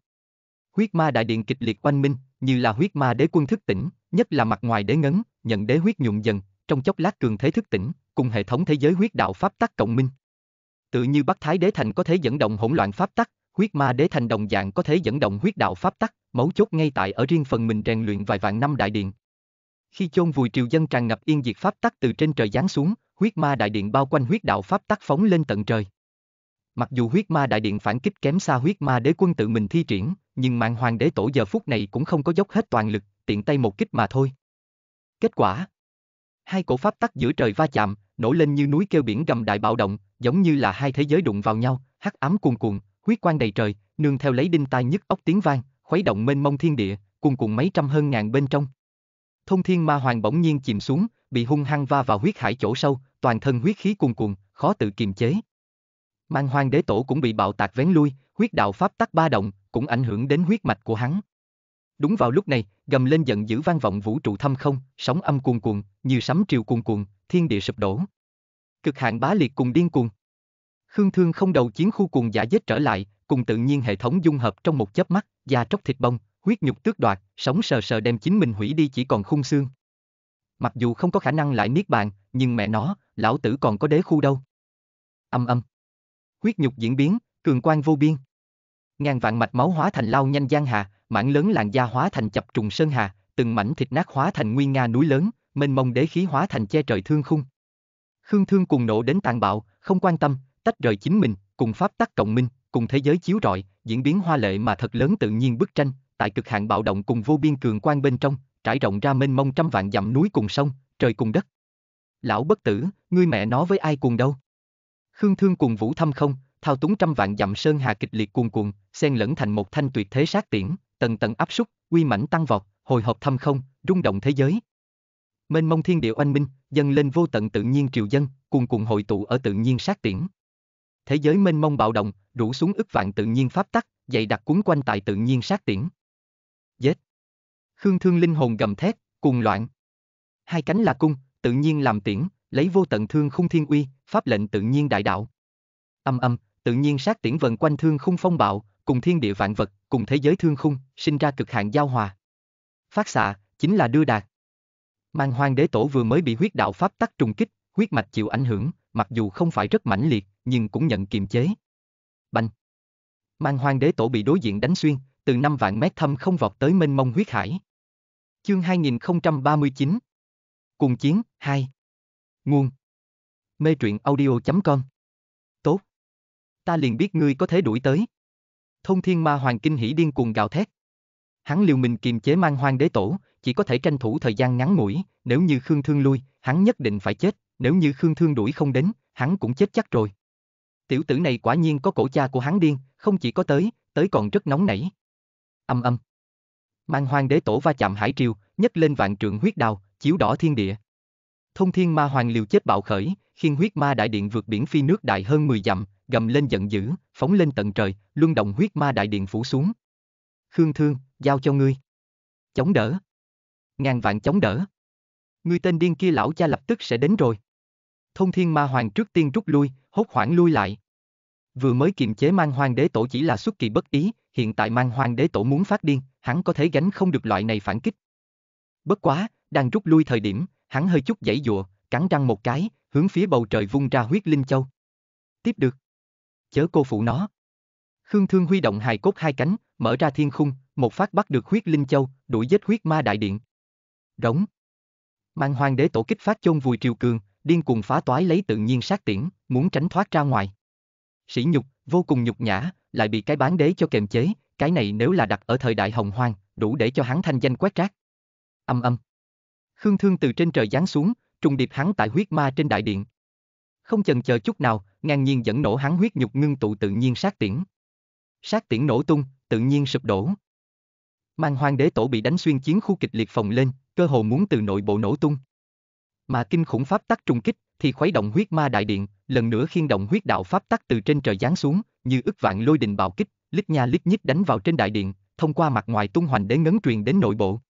Huyết ma đại điện kịch liệt quanh minh, như là huyết ma đế quân thức tỉnh, nhất là mặt ngoài đế ngấn, nhận đế huyết nhuộm dần, trong chốc lát cường thế thức tỉnh, cùng hệ thống thế giới huyết đạo pháp tắc cộng minh. Tự như Bắc Thái Đế Thành có thể dẫn động hỗn loạn pháp tắc, huyết ma đế thành đồng dạng có thể dẫn động huyết đạo pháp tắc, mấu chốt ngay tại ở riêng phần mình rèn luyện vài vạn năm đại điện. Khi chôn vùi triều dân tràn ngập yên diệt pháp tắc từ trên trời giáng xuống, huyết ma đại điện bao quanh huyết đạo pháp tắc phóng lên tận trời. Mặc dù huyết ma đại điện phản kích kém xa huyết ma đế quân tự mình thi triển, nhưng mạng hoàng đế tổ giờ phút này cũng không có dốc hết toàn lực, tiện tay một kích mà thôi. Kết quả Hai cổ pháp tắc giữa trời va chạm, nổi lên như núi kêu biển gầm đại bạo động, giống như là hai thế giới đụng vào nhau, hắc ám cuồn cuộn, huyết quang đầy trời, nương theo lấy đinh tai nhức ốc tiếng vang, khuấy động mênh mông thiên địa, cuồn cuộn mấy trăm hơn ngàn bên trong. Thông thiên ma hoàng bỗng nhiên chìm xuống, bị hung hăng va vào huyết hải chỗ sâu, toàn thân huyết khí cuồn cuộn, khó tự kiềm chế. Mang hoang đế tổ cũng bị bạo tạc vén lui, huyết đạo pháp tắc ba động, cũng ảnh hưởng đến huyết mạch của hắn. Đúng vào lúc này, gầm lên giận dữ vang vọng vũ trụ thâm không, sóng âm cuồn cuộn, như sấm triều cuồn cuộn, thiên địa sụp đổ. Cực hạn bá liệt cùng điên cuồng. Khương Thương không đầu chiến khu cuồng giả giết trở lại, cùng tự nhiên hệ thống dung hợp trong một chớp mắt, da tróc thịt bông, huyết nhục tước đoạt, sống sờ sờ đem chính mình hủy đi chỉ còn khung xương. Mặc dù không có khả năng lại niết bàn, nhưng mẹ nó, lão tử còn có đế khu đâu. Âm âm huyết nhục diễn biến, cường quan vô biên. Ngàn vạn mạch máu hóa thành lao nhanh giang hà, mảng lớn làn da hóa thành chập trùng sơn hà, từng mảnh thịt nát hóa thành nguyên nga núi lớn, mênh mông đế khí hóa thành che trời thương khung. Khương Thương cùng nộ đến tàn bạo, không quan tâm, tách rời chính mình, cùng pháp tắc cộng minh, cùng thế giới chiếu rọi, diễn biến hoa lệ mà thật lớn tự nhiên bức tranh, tại cực hạn bạo động cùng vô biên cường quan bên trong, trải rộng ra mênh mông trăm vạn dặm núi cùng sông, trời cùng đất. Lão bất tử, ngươi mẹ nó với ai cùng đâu? Khương Thương cùng Vũ Thâm không, thao túng trăm vạn dặm sơn hà kịch liệt cuồn cuộn, xen lẫn thành một thanh tuyệt thế sát tiễn, tầng tầng áp súc, uy mãnh tăng vọt, hồi hộp thâm không, rung động thế giới. Mênh mông thiên địa oanh minh, dâng lên vô tận tự nhiên triều dân, cuồn cuộn hội tụ ở tự nhiên sát tiễn. Thế giới mênh mông bạo động, rủ xuống ức vạn tự nhiên pháp tắc, dày đặc cuốn quanh tại tự nhiên sát tiễn. Giết. Khương Thương linh hồn gầm thét, cuồng loạn. Hai cánh là cung, tự nhiên làm tiễn, lấy vô tận thương khung thiên uy, pháp lệnh tự nhiên đại đạo. Âm âm, tự nhiên sát tiễn vần quanh thương khung phong bạo, cùng thiên địa vạn vật, cùng thế giới thương khung, sinh ra cực hạn giao hòa. Phát xạ, chính là đưa đạt. Mang hoang đế tổ vừa mới bị huyết đạo pháp tắc trùng kích, huyết mạch chịu ảnh hưởng, mặc dù không phải rất mãnh liệt, nhưng cũng nhận kiềm chế. Bành. Mang hoang đế tổ bị đối diện đánh xuyên, từ 5 vạn mét thâm không vọt tới mênh mông huyết hải. Chương 2039 Cùng chiến, 2 Nguồn mê truyện audio.com. Tốt. Ta liền biết ngươi có thể đuổi tới. Thông thiên ma hoàng kinh hỉ điên cuồng gào thét. Hắn liều mình kiềm chế mang hoang đế tổ, chỉ có thể tranh thủ thời gian ngắn ngủi, nếu như Khương Thương lui, hắn nhất định phải chết, nếu như Khương Thương đuổi không đến, hắn cũng chết chắc rồi. Tiểu tử này quả nhiên có cổ cha của hắn điên, không chỉ có tới, tới còn rất nóng nảy. Âm âm. Mang hoang đế tổ va chạm hải triều, nhấc lên vạn trượng huyết đào, chiếu đỏ thiên địa. Thông thiên ma hoàng liều chết bạo khởi, khiên huyết ma đại điện vượt biển phi nước đại hơn 10 dặm, gầm lên giận dữ, phóng lên tận trời, luân động huyết ma đại điện phủ xuống. Khương Thương, giao cho ngươi. Chống đỡ. Ngàn vạn chống đỡ. Ngươi tên điên kia lão cha lập tức sẽ đến rồi. Thông thiên ma hoàng trước tiên rút lui, hốt hoảng lui lại. Vừa mới kiềm chế mang Hoang đế tổ chỉ là xuất kỳ bất ý, hiện tại mang Hoang đế tổ muốn phát điên, hắn có thể gánh không được loại này phản kích. Bất quá, đang rút lui thời điểm, hắn hơi chút dãy dụa, cắn răng một cái, hướng phía bầu trời vung ra huyết linh châu. Tiếp được. Chớ cô phụ nó. Khương Thương huy động hài cốt hai cánh, mở ra thiên khung, một phát bắt được huyết linh châu, đuổi giết huyết ma đại điện. Rống. Mang hoàng đế tổ kích phát chôn vùi triều cường, điên cuồng phá toái lấy tự nhiên sát tiễn, muốn tránh thoát ra ngoài. Sỉ nhục, vô cùng nhục nhã, lại bị cái bán đế cho kềm chế, cái này nếu là đặt ở thời đại hồng hoang, đủ để cho hắn thanh danh quét rác. Âm âm. Khương Thương từ trên trời giáng xuống, trùng điệp hắn tại huyết ma trên đại điện. Không chần chờ chút nào, ngang nhiên dẫn nổ hắn huyết nhục ngưng tụ tự nhiên sát tiễn. Sát tiễn nổ tung, tự nhiên sụp đổ. Mang hoang đế tổ bị đánh xuyên chiến khu kịch liệt phòng lên, cơ hồ muốn từ nội bộ nổ tung. Mà kinh khủng pháp tắc trùng kích thì khuấy động huyết ma đại điện, lần nữa khiên động huyết đạo pháp tắc từ trên trời giáng xuống, như ức vạn lôi đình bạo kích, lít nha lít nhít đánh vào trên đại điện, thông qua mặt ngoài tung hoành đến ngấn truyền đến nội bộ.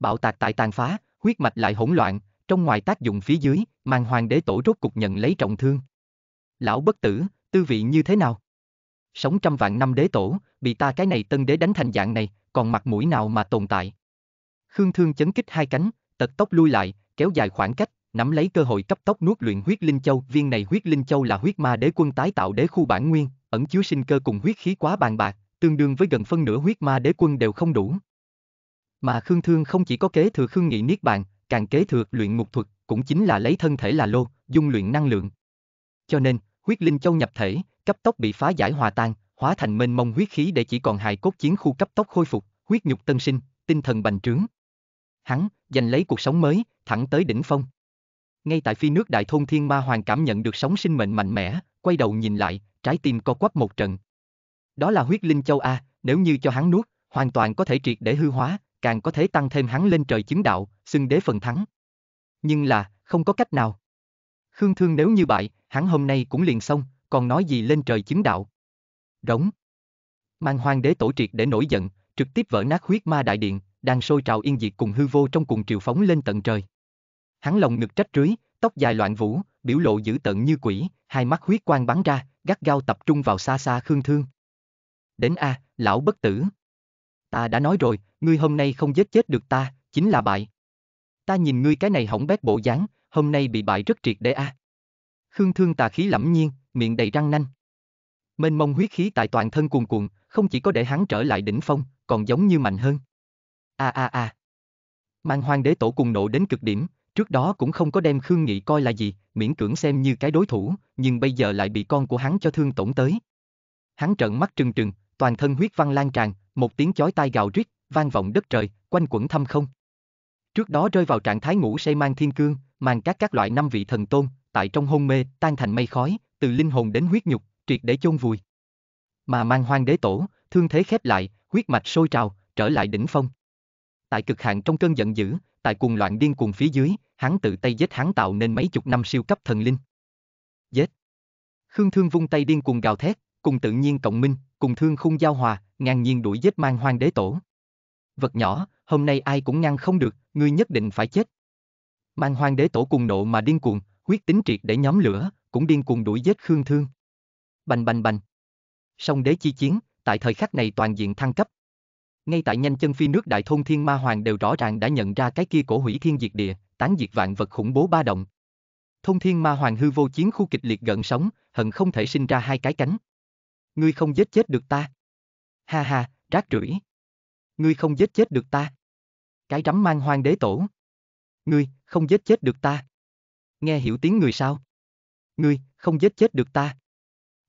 Bạo tạc tại tàn phá, huyết mạch lại hỗn loạn, trong ngoài tác dụng phía dưới, màn hoàng đế tổ rốt cục nhận lấy trọng thương. Lão bất tử, tư vị như thế nào? Sống trăm vạn năm đế tổ, bị ta cái này tân đế đánh thành dạng này, còn mặt mũi nào mà tồn tại? Khương Thương chấn kích hai cánh, tật tốc lui lại, kéo dài khoảng cách, nắm lấy cơ hội cấp tốc nuốt luyện huyết linh châu. Viên này huyết linh châu là huyết ma đế quân tái tạo đế khu bản nguyên, ẩn chứa sinh cơ cùng huyết khí quá bàn bạc, tương đương với gần phân nửa huyết ma đế quân đều không đủ. Mà Khương Thương không chỉ có kế thừa Khương Nghị Niết Bàn, càng kế thừa luyện ngục thuật, cũng chính là lấy thân thể là lô, dung luyện năng lượng. Cho nên, huyết linh châu nhập thể, cấp tốc bị phá giải hòa tan, hóa thành mênh mông huyết khí để chỉ còn hài cốt chiến khu cấp tốc khôi phục, huyết nhục tân sinh, tinh thần bành trướng. Hắn, giành lấy cuộc sống mới, thẳng tới đỉnh phong. Ngay tại phi nước đại thôn thiên ma hoàng cảm nhận được sóng sinh mệnh mạnh mẽ, quay đầu nhìn lại, trái tim co quắp một trận. Đó là huyết linh châu A, nếu như cho hắn nuốt, hoàn toàn có thể triệt để hư hóa, càng có thể tăng thêm hắn lên trời chứng đạo, xưng đế phần thắng. Nhưng là, không có cách nào. Khương Thương nếu như bại, hắn hôm nay cũng liền xong, còn nói gì lên trời chứng đạo. Rống. Mang hoàng đế tổ triệt để nổi giận, trực tiếp vỡ nát huyết ma đại điện, đang sôi trào yên diệt cùng hư vô trong cùng triều phóng lên tận trời. Hắn lòng ngực trách rưới, tóc dài loạn vũ, biểu lộ dữ tợn như quỷ, hai mắt huyết quang bắn ra, gắt gao tập trung vào xa xa Khương Thương. Đến a, lão bất tử. Ta đã nói rồi, ngươi hôm nay không giết chết được ta, chính là bại. Ta nhìn ngươi cái này hỏng bét bộ dáng, hôm nay bị bại rất triệt để a. À. Khương Thương tà khí lẫm nhiên, miệng đầy răng nanh. Mênh mông huyết khí tại toàn thân cuồn cuộn, không chỉ có để hắn trở lại đỉnh phong, còn giống như mạnh hơn. A a a. Mang hoang đế tổ cùng nộ đến cực điểm, trước đó cũng không có đem Khương Nghị coi là gì, miễn cưỡng xem như cái đối thủ, nhưng bây giờ lại bị con của hắn cho thương tổn tới. Hắn trợn mắt trừng trừng, toàn thân huyết văn lan tràn, một tiếng chói tai gào rít, vang vọng đất trời, quanh quẩn thâm không. Trước đó rơi vào trạng thái ngủ say mang thiên cương, mang các các loại năm vị thần tôn, tại trong hôn mê, tan thành mây khói, từ linh hồn đến huyết nhục, triệt để chôn vùi. Mà mang hoang đế tổ, thương thế khép lại, huyết mạch sôi trào, trở lại đỉnh phong. Tại cực hạn trong cơn giận dữ, tại cuồng loạn điên cuồng phía dưới, hắn tự tay giết hắn tạo nên mấy chục năm siêu cấp thần linh. Giết. Khương Thương vung tay điên cuồng gào thét, cùng tự nhiên cộng minh, cùng thương khung giao hòa, ngang nhiên đuổi giết mang hoang đế tổ. Vật nhỏ, hôm nay ai cũng ngăn không được, ngươi nhất định phải chết. Mang hoang đế tổ cùng nộ mà điên cuồng, huyết tính triệt để nhóm lửa, cũng điên cuồng đuổi giết Khương Thương. Bành bành bành. Song đế chi chiến, tại thời khắc này toàn diện thăng cấp. Ngay tại nhanh chân phi nước đại thôn thiên ma hoàng đều rõ ràng đã nhận ra cái kia cổ hủy thiên diệt địa, tán diệt vạn vật khủng bố ba động. Thông thiên ma hoàng hư vô chiến khu kịch liệt gần sống, hận không thể sinh ra hai cái cánh. Ngươi không giết chết được ta. Ha ha, rác rưởi. Ngươi không giết chết được ta. Cái rắm mang hoang đế tổ. Ngươi, không giết chết được ta. Nghe hiểu tiếng người sao? Ngươi, không giết chết được ta.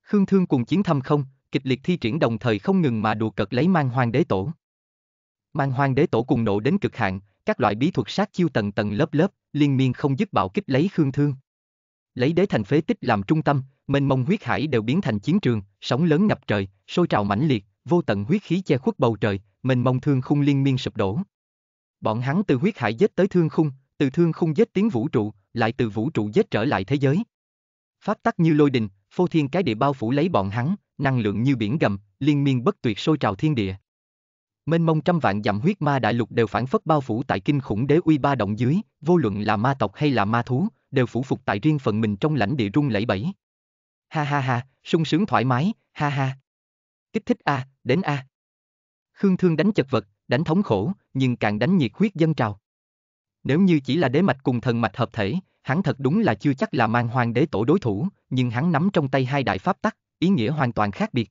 Khương Thương cùng chiến thăm không, kịch liệt thi triển đồng thời không ngừng mà đùa cật lấy mang hoang đế tổ. Mang hoang đế tổ cùng nộ đến cực hạn, các loại bí thuật sát chiêu tầng tầng lớp lớp, liên miên không dứt bạo kích lấy Khương Thương. Lấy đế thành phế tích làm trung tâm, mênh mông huyết hải đều biến thành chiến trường, sóng lớn ngập trời, sôi trào mãnh liệt, vô tận huyết khí che khuất bầu trời, mênh mông thương khung liên miên sụp đổ. Bọn hắn từ huyết hải giết tới thương khung, từ thương khung giết tiến vũ trụ, lại từ vũ trụ giết trở lại thế giới. Pháp tắc như lôi đình, phô thiên cái địa bao phủ lấy bọn hắn, năng lượng như biển gầm, liên miên bất tuyệt sôi trào thiên địa. Mênh mông trăm vạn dặm huyết ma đại lục đều phản phất bao phủ tại kinh khủng đế uy ba động dưới, vô luận là ma tộc hay là ma thú, đều phủ phục tại riêng phần mình trong lãnh địa rung lẫy bẫy. Ha ha ha, sung sướng thoải mái, ha ha. Kích thích a, à, đến a. À. Khương Thương đánh chật vật, đánh thống khổ, nhưng càng đánh nhiệt huyết dân trào. Nếu như chỉ là đế mạch cùng thần mạch hợp thể, hắn thật đúng là chưa chắc là mang hoàng đế tổ đối thủ, nhưng hắn nắm trong tay hai đại pháp tắc, ý nghĩa hoàn toàn khác biệt.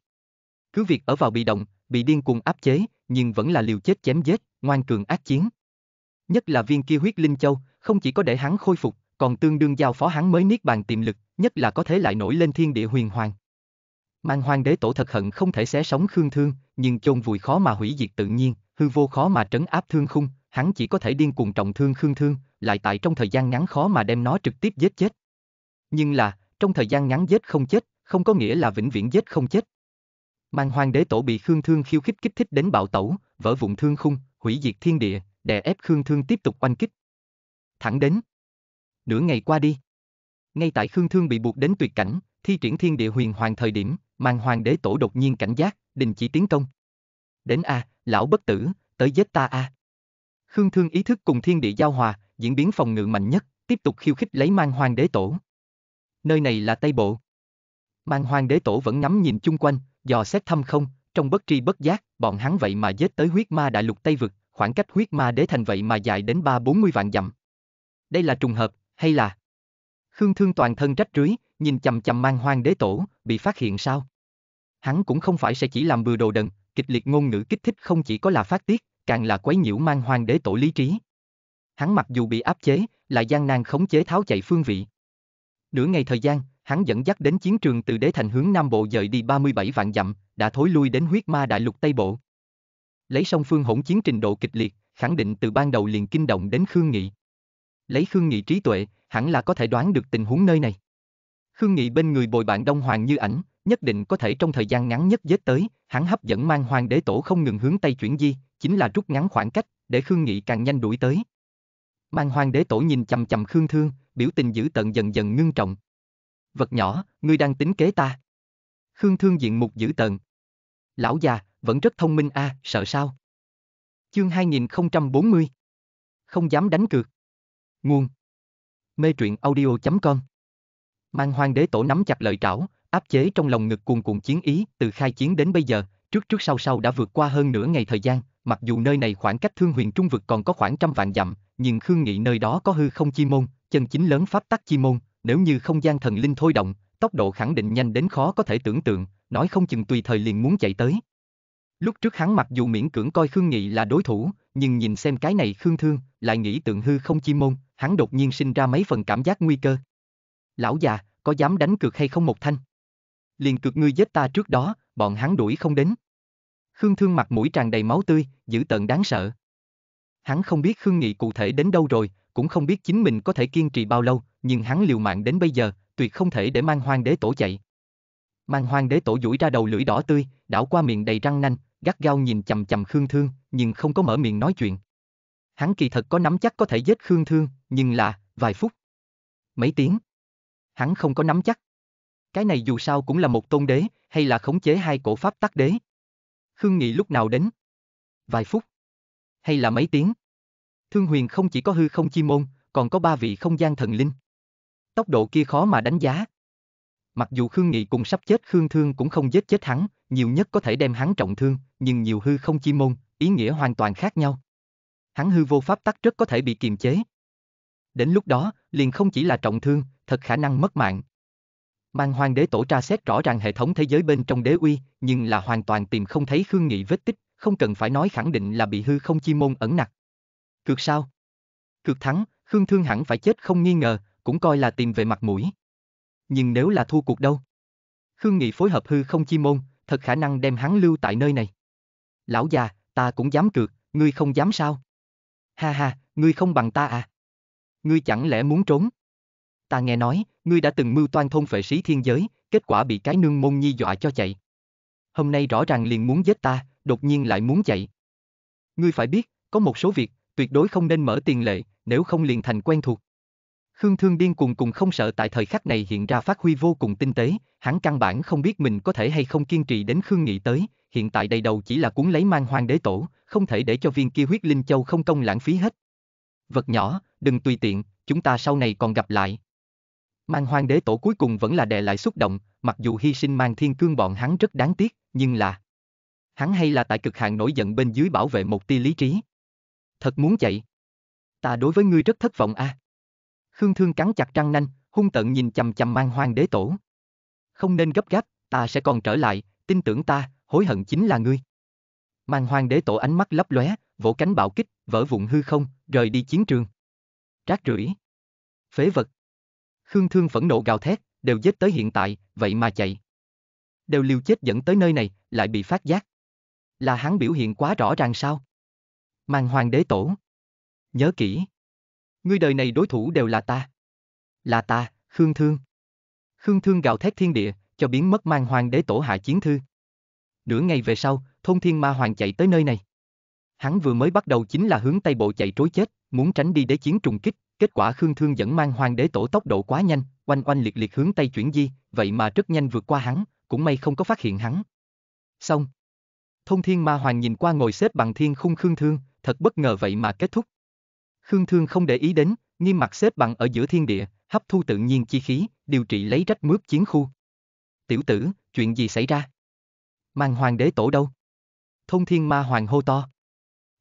Cứ việc ở vào bị động, bị điên cuồng áp chế, nhưng vẫn là liều chết chém giết, ngoan cường ác chiến. Nhất là viên kia huyết linh châu, không chỉ có để hắn khôi phục, còn tương đương giao phó hắn mới niết bàn tiềm lực, nhất là có thể lại nổi lên thiên địa huyền hoàng. Mang hoàng đế tổ thật hận không thể xé sống Khương Thương, nhưng chôn vùi khó mà hủy diệt tự nhiên, hư vô khó mà trấn áp thương khung, hắn chỉ có thể điên cuồng trọng thương Khương Thương, lại tại trong thời gian ngắn khó mà đem nó trực tiếp giết chết. Nhưng là, trong thời gian ngắn giết không chết, không có nghĩa là vĩnh viễn giết không chết. Mang hoàng đế tổ bị Khương Thương khiêu khích kích thích đến bạo tẩu, vỡ vụn thương khung, hủy diệt thiên địa, đè ép Khương Thương tiếp tục oanh kích. Thẳng đến. Nửa ngày qua đi. Ngay tại Khương Thương bị buộc đến tuyệt cảnh, thi triển thiên địa huyền hoàng thời điểm, mang hoàng đế tổ đột nhiên cảnh giác, đình chỉ tiến công, đến a, à, lão bất tử, tới giết ta a. À. Khương Thương ý thức cùng thiên địa giao hòa, diễn biến phòng ngự mạnh nhất, tiếp tục khiêu khích lấy mang hoàng đế tổ. Nơi này là Tây Bộ. Mang hoàng đế tổ vẫn ngắm nhìn chung quanh, dò xét thăm không, trong bất tri bất giác, bọn hắn vậy mà giết tới huyết ma đại lục Tây Vực, khoảng cách huyết ma đế thành vậy mà dài đến ba bốn mươi vạn dặm. Đây là trùng hợp, hay là... Khương Thương toàn thân trách rưới, nhìn chầm chầm mang hoang đế tổ, bị phát hiện sao? Hắn cũng không phải sẽ chỉ làm bừa đồ đần, kịch liệt ngôn ngữ kích thích không chỉ có là phát tiết, càng là quấy nhiễu mang hoàng đế tổ lý trí. Hắn mặc dù bị áp chế, lại gian nan khống chế tháo chạy phương vị. Nửa ngày thời gian, hắn dẫn dắt đến chiến trường từ đế thành hướng Nam Bộ dời đi 37 vạn dặm, đã thối lui đến huyết ma đại lục Tây Bộ. Lấy song phương hỗn chiến trình độ kịch liệt, khẳng định từ ban đầu liền kinh động đến Khương Nghị. Lấy Khương Nghị trí tuệ, hẳn là có thể đoán được tình huống nơi này. Khương Nghị bên người bồi bạn Đông Hoàng như ảnh, nhất định có thể trong thời gian ngắn nhất giết tới, hắn hấp dẫn mang hoàng đế tổ không ngừng hướng Tây chuyển di, chính là rút ngắn khoảng cách, để Khương Nghị càng nhanh đuổi tới. Mang hoàng đế tổ nhìn chầm chầm Khương Thương, biểu tình dữ tận dần dần ngưng trọng. Vật nhỏ, ngươi đang tính kế ta. Khương Thương diện mục dữ tận. Lão già, vẫn rất thông minh a, à, sợ sao? Chương 2040 Không dám đánh cược Nguồn Mê truyện audio.com Mang hoàng đế tổ nắm chặt lời trảo, Áp chế trong lòng ngực cuồn cuộn chiến ý, từ khai chiến đến bây giờ, trước trước sau sau đã vượt qua hơn nửa ngày thời gian, mặc dù nơi này khoảng cách thương huyền trung vực còn có khoảng trăm vạn dặm, nhưng Khương Nghị nơi đó có hư không chi môn, chân chính lớn pháp tắc chi môn, nếu như không gian thần linh thôi động, tốc độ khẳng định nhanh đến khó có thể tưởng tượng, nói không chừng tùy thời liền muốn chạy tới. Lúc trước hắn mặc dù miễn cưỡng coi Khương Nghị là đối thủ, nhưng nhìn xem cái này Khương Thương, lại nghĩ tượng hư không chi môn, hắn đột nhiên sinh ra mấy phần cảm giác nguy cơ. Lão già, có dám đánh cược hay không một thanh? liền cực ngươi giết ta trước đó, bọn hắn đuổi không đến. Khương Thương mặt mũi tràn đầy máu tươi, dữ tợn đáng sợ. Hắn không biết Khương Nghị cụ thể đến đâu rồi, cũng không biết chính mình có thể kiên trì bao lâu, nhưng hắn liều mạng đến bây giờ, tuyệt không thể để mang hoang đế tổ chạy. Mang hoang đế tổ duỗi ra đầu lưỡi đỏ tươi, đảo qua miệng đầy răng nanh, gắt gao nhìn chầm chầm Khương Thương, nhưng không có mở miệng nói chuyện. Hắn kỳ thật có nắm chắc có thể giết Khương Thương, nhưng là, vài phút. Mấy tiếng. Hắn không có nắm chắc. Cái này dù sao cũng là một tôn đế, hay là khống chế hai cổ pháp tắc đế. Khương Nghị lúc nào đến? Vài phút? Hay là mấy tiếng? Thương huyền không chỉ có hư không chi môn, còn có ba vị không gian thần linh. Tốc độ kia khó mà đánh giá. Mặc dù Khương Nghị cùng sắp chết Khương Thương cũng không giết chết hắn, nhiều nhất có thể đem hắn trọng thương, nhưng nhiều hư không chi môn, ý nghĩa hoàn toàn khác nhau. Hắn hư vô pháp tắc rất có thể bị kiềm chế. Đến lúc đó, liền không chỉ là trọng thương, thật khả năng mất mạng. Mang hoàng đế tổ tra xét rõ ràng hệ thống thế giới bên trong đế uy, nhưng là hoàn toàn tìm không thấy Khương Nghị vết tích, không cần phải nói khẳng định là bị hư không chi môn ẩn nặc. Cược sao? Cược thắng, Khương Thương hẳn phải chết không nghi ngờ, cũng coi là tìm về mặt mũi. Nhưng nếu là thua cuộc đâu? Khương Nghị phối hợp hư không chi môn, thật khả năng đem hắn lưu tại nơi này. Lão già, ta cũng dám cược, ngươi không dám sao? Ha ha, ngươi không bằng ta à? Ngươi chẳng lẽ muốn trốn? ta nghe nói, ngươi đã từng mưu toan thôn phệ sĩ thiên giới, kết quả bị cái nương môn nhi dọa cho chạy. Hôm nay rõ ràng liền muốn giết ta, đột nhiên lại muốn chạy. Ngươi phải biết, có một số việc, tuyệt đối không nên mở tiền lệ, nếu không liền thành quen thuộc. Khương Thương Điên cùng cùng không sợ tại thời khắc này hiện ra phát huy vô cùng tinh tế, hắn căn bản không biết mình có thể hay không kiên trì đến Khương Nghị tới, hiện tại đầy đầu chỉ là cuốn lấy mang hoang đế tổ, không thể để cho viên kia huyết linh châu không công lãng phí hết. Vật nhỏ, đừng tùy tiện, chúng ta sau này còn gặp lại. Mang hoàng đế tổ cuối cùng vẫn là đè lại xúc động, mặc dù hy sinh mang thiên cương bọn hắn rất đáng tiếc, nhưng là... Hắn hay là tại cực hạn nổi giận bên dưới bảo vệ một tia lý trí. Thật muốn chạy. Ta đối với ngươi rất thất vọng a. À? Khương Thương cắn chặt răng nanh, hung tận nhìn chằm chằm mang hoang đế tổ. Không nên gấp gáp, ta sẽ còn trở lại, tin tưởng ta, hối hận chính là ngươi. Mang hoang đế tổ ánh mắt lấp lóe, vỗ cánh bạo kích, vỡ vụn hư không, rời đi chiến trường. Trác rưởi. Phế vật. Khương Thương phẫn nộ gào thét, đều giết tới hiện tại, vậy mà chạy. Đều liều chết dẫn tới nơi này, lại bị phát giác. Là hắn biểu hiện quá rõ ràng sao? Màn hoàng đế tổ. Nhớ kỹ. Ngươi đời này đối thủ đều là ta. Là ta, Khương Thương. Khương Thương gào thét thiên địa, cho biến mất mang hoàng đế tổ hạ chiến thư. Nửa ngày về sau, thôn thiên ma hoàng chạy tới nơi này. Hắn vừa mới bắt đầu chính là hướng Tây Bộ chạy trối chết, muốn tránh đi đế chiến trùng kích, Kết quả Khương Thương vẫn mang hoàng đế tổ tốc độ quá nhanh, oanh oanh liệt liệt hướng tay chuyển di, vậy mà rất nhanh vượt qua hắn, cũng may không có phát hiện hắn. Xong. Thông thiên ma hoàng nhìn qua ngồi xếp bằng thiên khung Khương Thương, thật bất ngờ vậy mà kết thúc. Khương Thương không để ý đến, nghiêm mặt xếp bằng ở giữa thiên địa, hấp thu tự nhiên chi khí, điều trị lấy rách mướp chiến khu. Tiểu tử, chuyện gì xảy ra? Mang hoàng đế tổ đâu? Thông thiên ma hoàng hô to.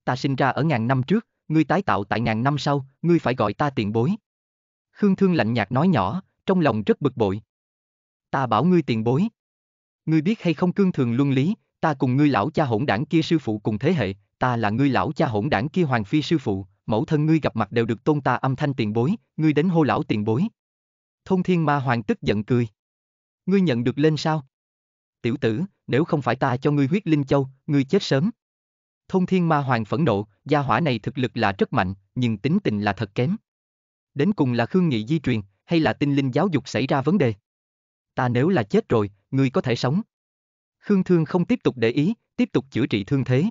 Ta sinh ra ở ngàn năm trước, ngươi tái tạo tại ngàn năm sau, ngươi phải gọi ta tiền bối. Khương Thương lạnh nhạt nói nhỏ, trong lòng rất bực bội. Ta bảo ngươi tiền bối. Ngươi biết hay không cương thường luân lý, ta cùng ngươi lão cha hỗn đảng kia sư phụ cùng thế hệ, ta là ngươi lão cha hỗn đảng kia hoàng phi sư phụ, mẫu thân ngươi gặp mặt đều được tôn ta âm thanh tiền bối, ngươi đến hô lão tiền bối. Thông thiên ma hoàng tức giận cười. Ngươi nhận được lên sao? Tiểu tử, nếu không phải ta cho ngươi huyết linh châu, ngươi chết sớm. Thông thiên ma hoàng phẫn nộ, gia hỏa này thực lực là rất mạnh, nhưng tính tình là thật kém. Đến cùng là Khương Nghị di truyền, hay là tinh linh giáo dục xảy ra vấn đề? Ta nếu là chết rồi, ngươi có thể sống. Khương Thương không tiếp tục để ý, tiếp tục chữa trị thương thế.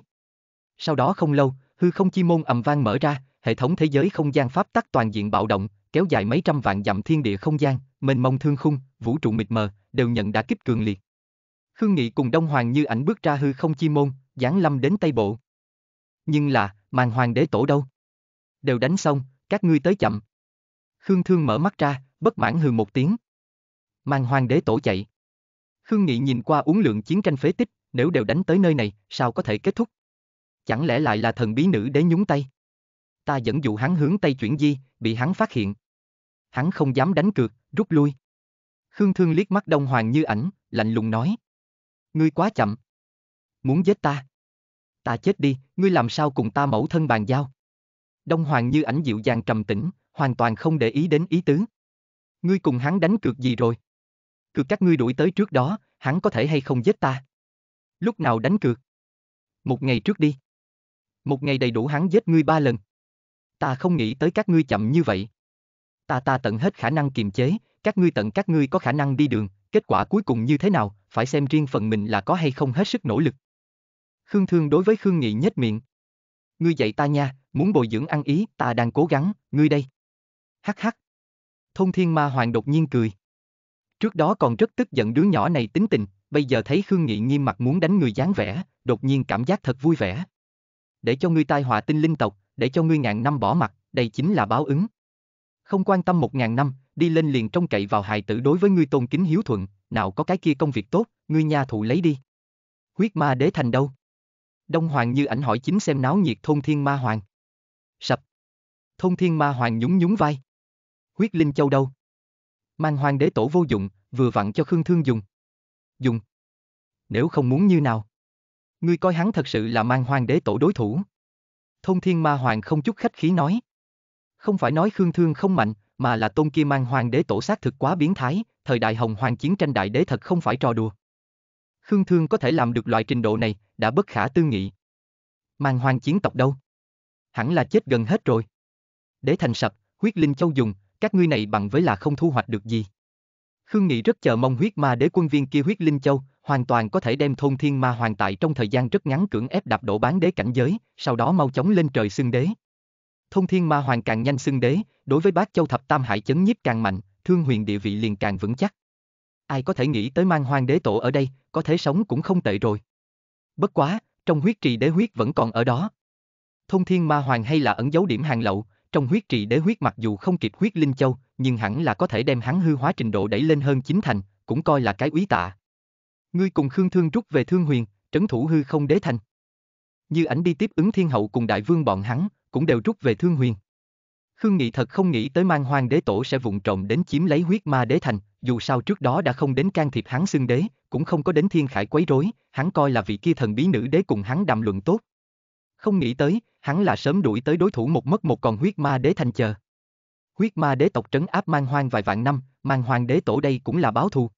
Sau đó không lâu, hư không chi môn ầm vang mở ra, hệ thống thế giới không gian pháp tắc toàn diện bạo động, kéo dài mấy trăm vạn dặm thiên địa không gian, mênh mông thương khung, vũ trụ mịt mờ, đều nhận đã kích cường liệt. Khương Nghị cùng Đông Hoàng Như ảnh bước ra hư không chi môn, giáng lâm đến Tây Bộ nhưng là, màn hoàng đế tổ đâu? Đều đánh xong, các ngươi tới chậm. Khương Thương mở mắt ra, bất mãn hừ một tiếng. Màn hoàng đế tổ chạy. Khương Nghị nhìn qua uống lượng chiến tranh phế tích, nếu đều đánh tới nơi này, sao có thể kết thúc? Chẳng lẽ lại là thần bí nữ đế nhúng tay? Ta dẫn dụ hắn hướng tay chuyển di, bị hắn phát hiện. Hắn không dám đánh cược, rút lui. Khương Thương liếc mắt Đông Hoàng như ảnh, lạnh lùng nói. Ngươi quá chậm. Muốn giết ta. Ta chết đi, ngươi làm sao cùng ta mẫu thân bàn giao? Đông Hoàng như ảnh dịu dàng trầm tĩnh, hoàn toàn không để ý đến ý tứ. Ngươi cùng hắn đánh cược gì rồi? Cược các ngươi đuổi tới trước đó, hắn có thể hay không giết ta? Lúc nào đánh cược? Một ngày trước đi. Một ngày đầy đủ hắn giết ngươi ba lần. Ta không nghĩ tới các ngươi chậm như vậy. Ta ta tận hết khả năng kiềm chế, các ngươi tận các ngươi có khả năng đi đường, kết quả cuối cùng như thế nào, phải xem riêng phần mình là có hay không hết sức nỗ lực. Khương Thương đối với Khương Nghị nhếch miệng. Ngươi dạy ta nha, muốn bồi dưỡng ăn ý, ta đang cố gắng, ngươi đây. Hắc hắc. Thông Thiên Ma Hoàng đột nhiên cười. Trước đó còn rất tức giận đứa nhỏ này tính tình, bây giờ thấy Khương Nghị nghiêm mặt muốn đánh người dáng vẻ, đột nhiên cảm giác thật vui vẻ. Để cho ngươi tai họa tinh linh tộc, để cho ngươi ngàn năm bỏ mặt, đây chính là báo ứng. Không quan tâm một ngàn năm, đi lên liền trông cậy vào hài tử đối với ngươi tôn kính hiếu thuận, nào có cái kia công việc tốt, ngươi nha thụ lấy đi. Huyết ma đế thành đâu? Đông Hoàng như ảnh hỏi chính xem náo nhiệt thôn thiên ma hoàng. Sập. Thôn thiên ma hoàng nhún nhún vai. Huyết linh châu đâu? Mang hoàng đế tổ vô dụng, vừa vặn cho Khương Thương dùng. Dùng. Nếu không muốn như nào? Ngươi coi hắn thật sự là mang hoàng đế tổ đối thủ. Thông thiên ma hoàng không chút khách khí nói. Không phải nói Khương Thương không mạnh, mà là tôn kia mang hoàng đế tổ xác thực quá biến thái, thời đại hồng hoàng chiến tranh đại đế thật không phải trò đùa. Khương Thương có thể làm được loại trình độ này, đã bất khả tư nghị. Màn hoàng chiến tộc đâu? Hẳn là chết gần hết rồi. Để thành sập, huyết linh châu dùng, các ngươi này bằng với là không thu hoạch được gì. Khương Nghị rất chờ mong huyết ma đế quân viên kia huyết linh châu, hoàn toàn có thể đem thôn thiên ma hoàng tại trong thời gian rất ngắn cưỡng ép đạp đổ bán đế cảnh giới, sau đó mau chóng lên trời xưng đế. Thông thiên ma hoàng càng nhanh xưng đế, đối với bác châu thập tam hải chấn nhiếp càng mạnh, thương huyền địa vị liền càng vững chắc. Ai có thể nghĩ tới mang hoàng đế tổ ở đây, có thể sống cũng không tệ rồi. Bất quá, trong huyết trì đế huyết vẫn còn ở đó. Thông thiên ma hoàng hay là ẩn dấu điểm hàng lậu, trong huyết trì đế huyết mặc dù không kịp huyết linh châu, nhưng hẳn là có thể đem hắn hư hóa trình độ đẩy lên hơn chính thành, cũng coi là cái úy tạ. Ngươi cùng Khương Thương rút về Thương Huyền, trấn thủ hư không đế thành. Như ảnh đi tiếp ứng thiên hậu cùng đại vương bọn hắn, cũng đều rút về Thương Huyền. Khương Nghị thật không nghĩ tới mang hoang đế tổ sẽ vụng trộm đến chiếm lấy huyết ma đế thành, dù sao trước đó đã không đến can thiệp hắn xưng đế, cũng không có đến thiên khải quấy rối, hắn coi là vị kia thần bí nữ đế cùng hắn đàm luận tốt. Không nghĩ tới, hắn là sớm đuổi tới đối thủ một mất một còn huyết ma đế thành chờ. Huyết ma đế tộc trấn áp mang hoang vài vạn năm, mang hoang đế tổ đây cũng là báo thù.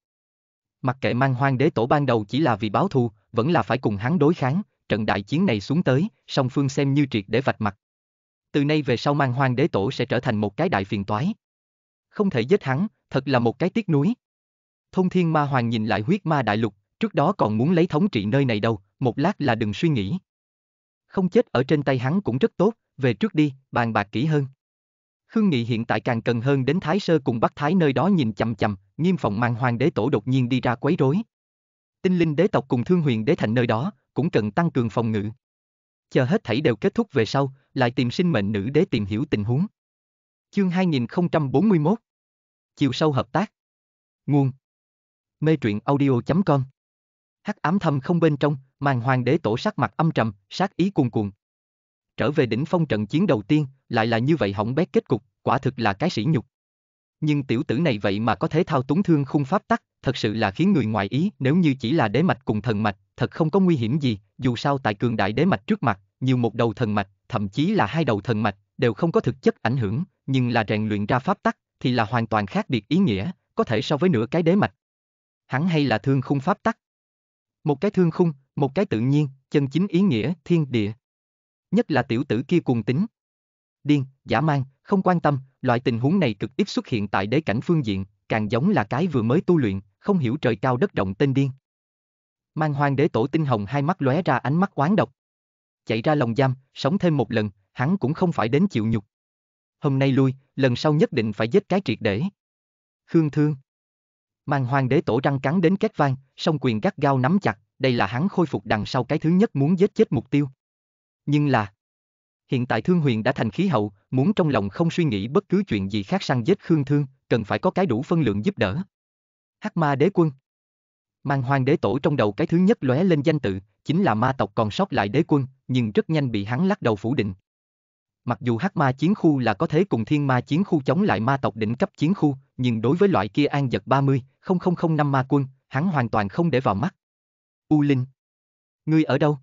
Mặc kệ mang hoang đế tổ ban đầu chỉ là vì báo thù, vẫn là phải cùng hắn đối kháng, trận đại chiến này xuống tới, song phương xem như triệt để vạch mặt từ nay về sau mang Hoàng đế tổ sẽ trở thành một cái đại phiền toái. Không thể giết hắn, thật là một cái tiếc nuối. Thông thiên ma hoàng nhìn lại huyết ma đại lục, trước đó còn muốn lấy thống trị nơi này đâu, một lát là đừng suy nghĩ. Không chết ở trên tay hắn cũng rất tốt, về trước đi, bàn bạc kỹ hơn. Khương Nghị hiện tại càng cần hơn đến Thái Sơ cùng Bắc Thái nơi đó nhìn chằm chằm, nghiêm phòng mang hoàng đế tổ đột nhiên đi ra quấy rối. Tinh linh đế tộc cùng thương huyền đế thành nơi đó, cũng cần tăng cường phòng ngự chờ hết thảy đều kết thúc về sau, lại tìm sinh mệnh nữ đế tìm hiểu tình huống. Chương 2041 Chiều sâu hợp tác Nguồn Mê truyện audio.com Hắc ám thâm không bên trong, màn hoàng đế tổ sắc mặt âm trầm, sát ý cuồn cuồn. Trở về đỉnh phong trận chiến đầu tiên, lại là như vậy hỏng bét kết cục, quả thực là cái sỉ nhục. Nhưng tiểu tử này vậy mà có thể thao túng thương khung pháp tắc, thật sự là khiến người ngoài ý nếu như chỉ là đế mạch cùng thần mạch, thật không có nguy hiểm gì, dù sao tại cường đại đế mạch trước mặt, nhiều một đầu thần mạch, thậm chí là hai đầu thần mạch, đều không có thực chất ảnh hưởng, nhưng là rèn luyện ra pháp tắc, thì là hoàn toàn khác biệt ý nghĩa, có thể so với nửa cái đế mạch. Hắn hay là thương khung pháp tắc. Một cái thương khung, một cái tự nhiên, chân chính ý nghĩa, thiên địa. Nhất là tiểu tử kia cuồng tính. Điên, giả mang, không quan tâm, loại tình huống này cực ít xuất hiện tại đế cảnh phương diện, càng giống là cái vừa mới tu luyện, không hiểu trời cao đất động tên điên. Mang Hoang đế tổ tinh hồng hai mắt lóe ra ánh mắt oán độc. Chạy ra lòng giam, sống thêm một lần, hắn cũng không phải đến chịu nhục. Hôm nay lui, lần sau nhất định phải giết cái triệt để. Khương thương. Mang Hoang đế tổ răng cắn đến két vang, song quyền gắt gao nắm chặt, đây là hắn khôi phục đằng sau cái thứ nhất muốn giết chết mục tiêu. Nhưng là... Hiện tại Thương Huyền đã thành khí hậu, muốn trong lòng không suy nghĩ bất cứ chuyện gì khác sang giết Khương Thương, cần phải có cái đủ phân lượng giúp đỡ. Hắc ma đế quân Mang hoàng đế tổ trong đầu cái thứ nhất lóe lên danh tự, chính là ma tộc còn sót lại đế quân, nhưng rất nhanh bị hắn lắc đầu phủ định. Mặc dù hắc ma chiến khu là có thế cùng thiên ma chiến khu chống lại ma tộc đỉnh cấp chiến khu, nhưng đối với loại kia an giật 30, 0005 ma quân, hắn hoàn toàn không để vào mắt. U Linh. Ngươi ở đâu?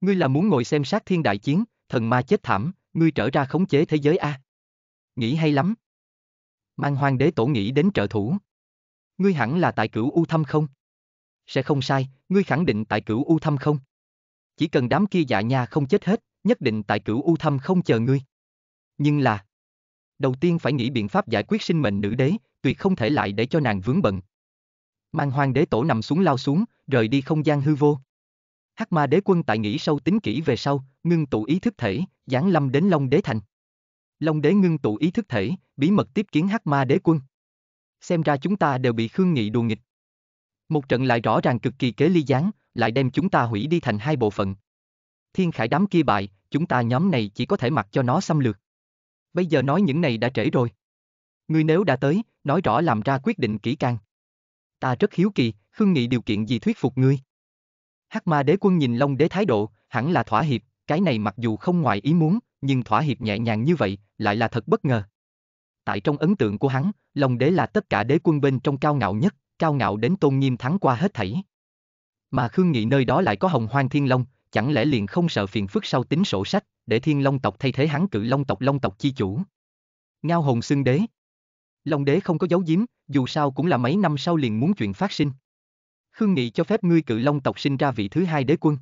Ngươi là muốn ngồi xem sát thiên đại chiến, thần ma chết thảm, ngươi trở ra khống chế thế giới A. Nghĩ hay lắm. Mang hoàng đế tổ nghĩ đến trợ thủ. Ngươi hẳn là tại cửu U Thâm không? sẽ không sai, ngươi khẳng định tại cửu U Thâm không? Chỉ cần đám kia dạ nha không chết hết, nhất định tại cửu U Thâm không chờ ngươi. Nhưng là... Đầu tiên phải nghĩ biện pháp giải quyết sinh mệnh nữ đế, tuyệt không thể lại để cho nàng vướng bận. Mang hoàng đế tổ nằm xuống lao xuống, rời đi không gian hư vô. Hắc ma đế quân tại nghĩ sâu tính kỹ về sau, ngưng tụ ý thức thể, giáng lâm đến Long đế thành. Long đế ngưng tụ ý thức thể, bí mật tiếp kiến Hắc ma đế quân. Xem ra chúng ta đều bị Khương Nghị đùa nghịch. Một trận lại rõ ràng cực kỳ kế ly gián, lại đem chúng ta hủy đi thành hai bộ phận. Thiên khải đám kia bại, chúng ta nhóm này chỉ có thể mặc cho nó xâm lược. Bây giờ nói những này đã trễ rồi. Ngươi nếu đã tới, nói rõ làm ra quyết định kỹ càng. Ta rất hiếu kỳ, Khương Nghị điều kiện gì thuyết phục ngươi. Hắc ma đế quân nhìn Long đế thái độ, hẳn là thỏa hiệp, cái này mặc dù không ngoài ý muốn, nhưng thỏa hiệp nhẹ nhàng như vậy, lại là thật bất ngờ. Tại trong ấn tượng của hắn, Long đế là tất cả đế quân bên trong cao ngạo nhất cao ngạo đến tôn nghiêm thắng qua hết thảy. Mà Khương Nghị nơi đó lại có hồng hoang thiên long, chẳng lẽ liền không sợ phiền phức sau tính sổ sách, để thiên long tộc thay thế hắn cự long tộc long tộc chi chủ. Ngao hồn xưng đế. Long đế không có dấu giếm, dù sao cũng là mấy năm sau liền muốn chuyện phát sinh. Khương Nghị cho phép ngươi cự long tộc sinh ra vị thứ hai đế quân.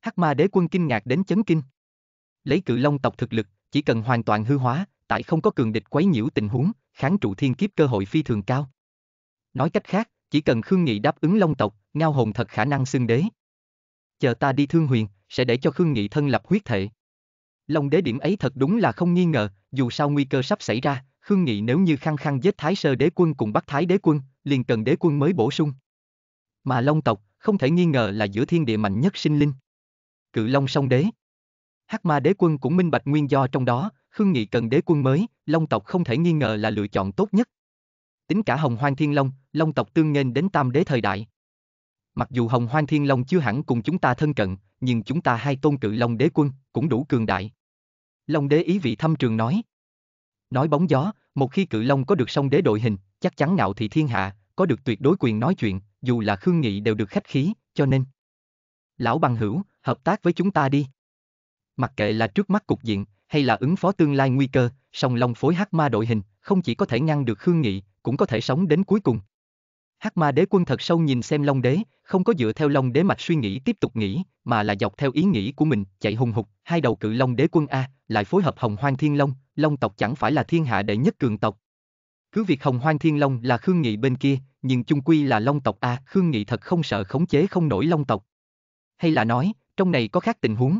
Hắc ma đế quân kinh ngạc đến chấn kinh. Lấy cự long tộc thực lực, chỉ cần hoàn toàn hư hóa, tại không có cường địch quấy nhiễu tình huống, kháng trụ thiên kiếp cơ hội phi thường cao. Nói cách khác, chỉ cần Khương Nghị đáp ứng Long tộc, Ngao Hồn thật khả năng xưng đế. Chờ ta đi thương huyền, sẽ để cho Khương Nghị thân lập huyết thệ. Long đế điểm ấy thật đúng là không nghi ngờ, dù sao nguy cơ sắp xảy ra, Khương Nghị nếu như khăng khăng giết Thái Sơ đế quân cùng Bắc Thái đế quân, liền cần đế quân mới bổ sung. Mà Long tộc, không thể nghi ngờ là giữa thiên địa mạnh nhất sinh linh. Cự Long song đế. Hắc Ma đế quân cũng minh bạch nguyên do trong đó, Khương Nghị cần đế quân mới, Long tộc không thể nghi ngờ là lựa chọn tốt nhất. Tính cả Hồng Hoang Thiên Long, Long tộc tương nghênh đến Tam Đế thời đại. Mặc dù Hồng Hoang Thiên Long chưa hẳn cùng chúng ta thân cận, nhưng chúng ta hai tôn cự Long Đế quân cũng đủ cường đại. Long Đế ý vị thâm trường nói. Nói bóng gió, một khi cự Long có được song đế đội hình, chắc chắn ngạo thị thiên hạ, có được tuyệt đối quyền nói chuyện, dù là khương nghị đều được khách khí, cho nên. Lão bằng hữu, hợp tác với chúng ta đi. Mặc kệ là trước mắt cục diện, hay là ứng phó tương lai nguy cơ, song Long phối Hắc Ma đội hình, không chỉ có thể ngăn được Khương Nghị, cũng có thể sống đến cuối cùng. Hắc Ma Đế Quân thật sâu nhìn xem Long Đế, không có dựa theo Long Đế mạch suy nghĩ tiếp tục nghĩ, mà là dọc theo ý nghĩ của mình, chạy hùng hục, hai đầu cự Long Đế Quân a, lại phối hợp Hồng Hoang Thiên Long, Long tộc chẳng phải là thiên hạ đệ nhất cường tộc. Cứ việc Hồng Hoang Thiên Long là Khương Nghị bên kia, nhưng chung quy là Long tộc a, Khương Nghị thật không sợ khống chế không nổi Long tộc. Hay là nói, trong này có khác tình huống.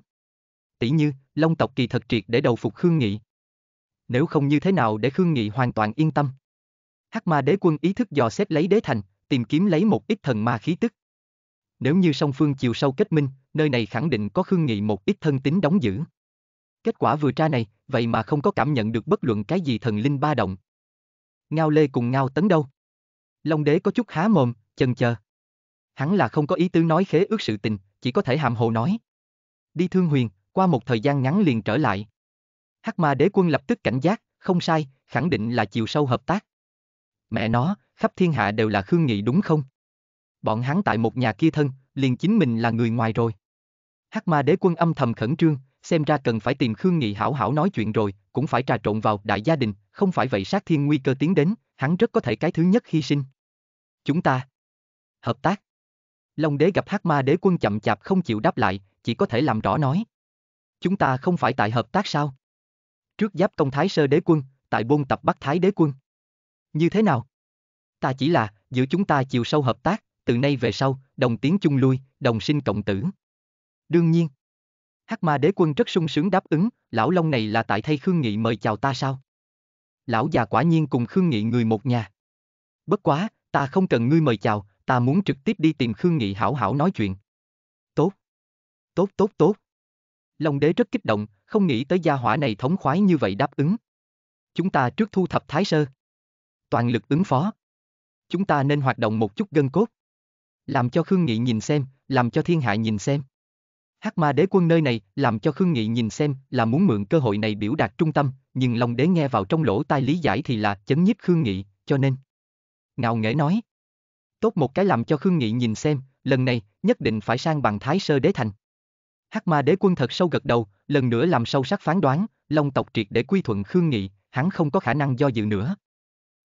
Tỷ như, Long tộc kỳ thật triệt để đầu phục Khương Nghị. Nếu không như thế nào để Khương Nghị hoàn toàn yên tâm. Hắc ma đế quân ý thức dò xét lấy đế thành, tìm kiếm lấy một ít thần ma khí tức. Nếu như song phương chiều sâu kết minh, nơi này khẳng định có Khương Nghị một ít thân tính đóng giữ. Kết quả vừa tra này, vậy mà không có cảm nhận được bất luận cái gì thần linh ba động. Ngao Lê cùng Ngao Tấn đâu? Long đế có chút há mồm, chần chờ. Hắn là không có ý tứ nói khế ước sự tình, chỉ có thể hàm hồ nói. Đi thương huyền, qua một thời gian ngắn liền trở lại. Hắc ma đế quân lập tức cảnh giác, không sai, khẳng định là chiều sâu hợp tác. Mẹ nó, khắp thiên hạ đều là Khương Nghị đúng không? Bọn hắn tại một nhà kia thân, liền chính mình là người ngoài rồi. Hắc ma đế quân âm thầm khẩn trương, xem ra cần phải tìm Khương Nghị hảo hảo nói chuyện rồi, cũng phải trà trộn vào đại gia đình, không phải vậy sát thiên nguy cơ tiến đến, hắn rất có thể cái thứ nhất hy sinh. Chúng ta hợp tác. Long đế gặp Hắc ma đế quân chậm chạp không chịu đáp lại, chỉ có thể làm rõ nói chúng ta không phải tại hợp tác sao? Trước giáp công Thái Sơ đế quân, tại bôn tập Bắc Thái đế quân. Như thế nào? Ta chỉ là, giữa chúng ta chiều sâu hợp tác, từ nay về sau, đồng tiến chung lui, đồng sinh cộng tử. Đương nhiên. Hắc ma đế quân rất sung sướng đáp ứng, lão long này là tại thay Khương Nghị mời chào ta sao? Lão già quả nhiên cùng Khương Nghị người một nhà. Bất quá, ta không cần ngươi mời chào, ta muốn trực tiếp đi tìm Khương Nghị hảo hảo nói chuyện. Tốt. Tốt tốt tốt. Long đế rất kích động, không nghĩ tới gia hỏa này thống khoái như vậy đáp ứng. Chúng ta trước thu thập thái sơ. Toàn lực ứng phó. Chúng ta nên hoạt động một chút gân cốt. Làm cho Khương Nghị nhìn xem, làm cho thiên hạ nhìn xem. Hắc ma đế quân nơi này làm cho Khương Nghị nhìn xem là muốn mượn cơ hội này biểu đạt trung tâm, nhưng Long đế nghe vào trong lỗ tai lý giải thì là chấn nhiếp Khương Nghị, cho nên. Ngạo nghễ nói. Tốt một cái làm cho Khương Nghị nhìn xem, lần này nhất định phải sang bằng thái sơ đế thành. Hắc Ma Đế Quân thật sâu gật đầu, lần nữa làm sâu sắc phán đoán, Long tộc triệt để quy thuận Khương Nghị, hắn không có khả năng do dự nữa.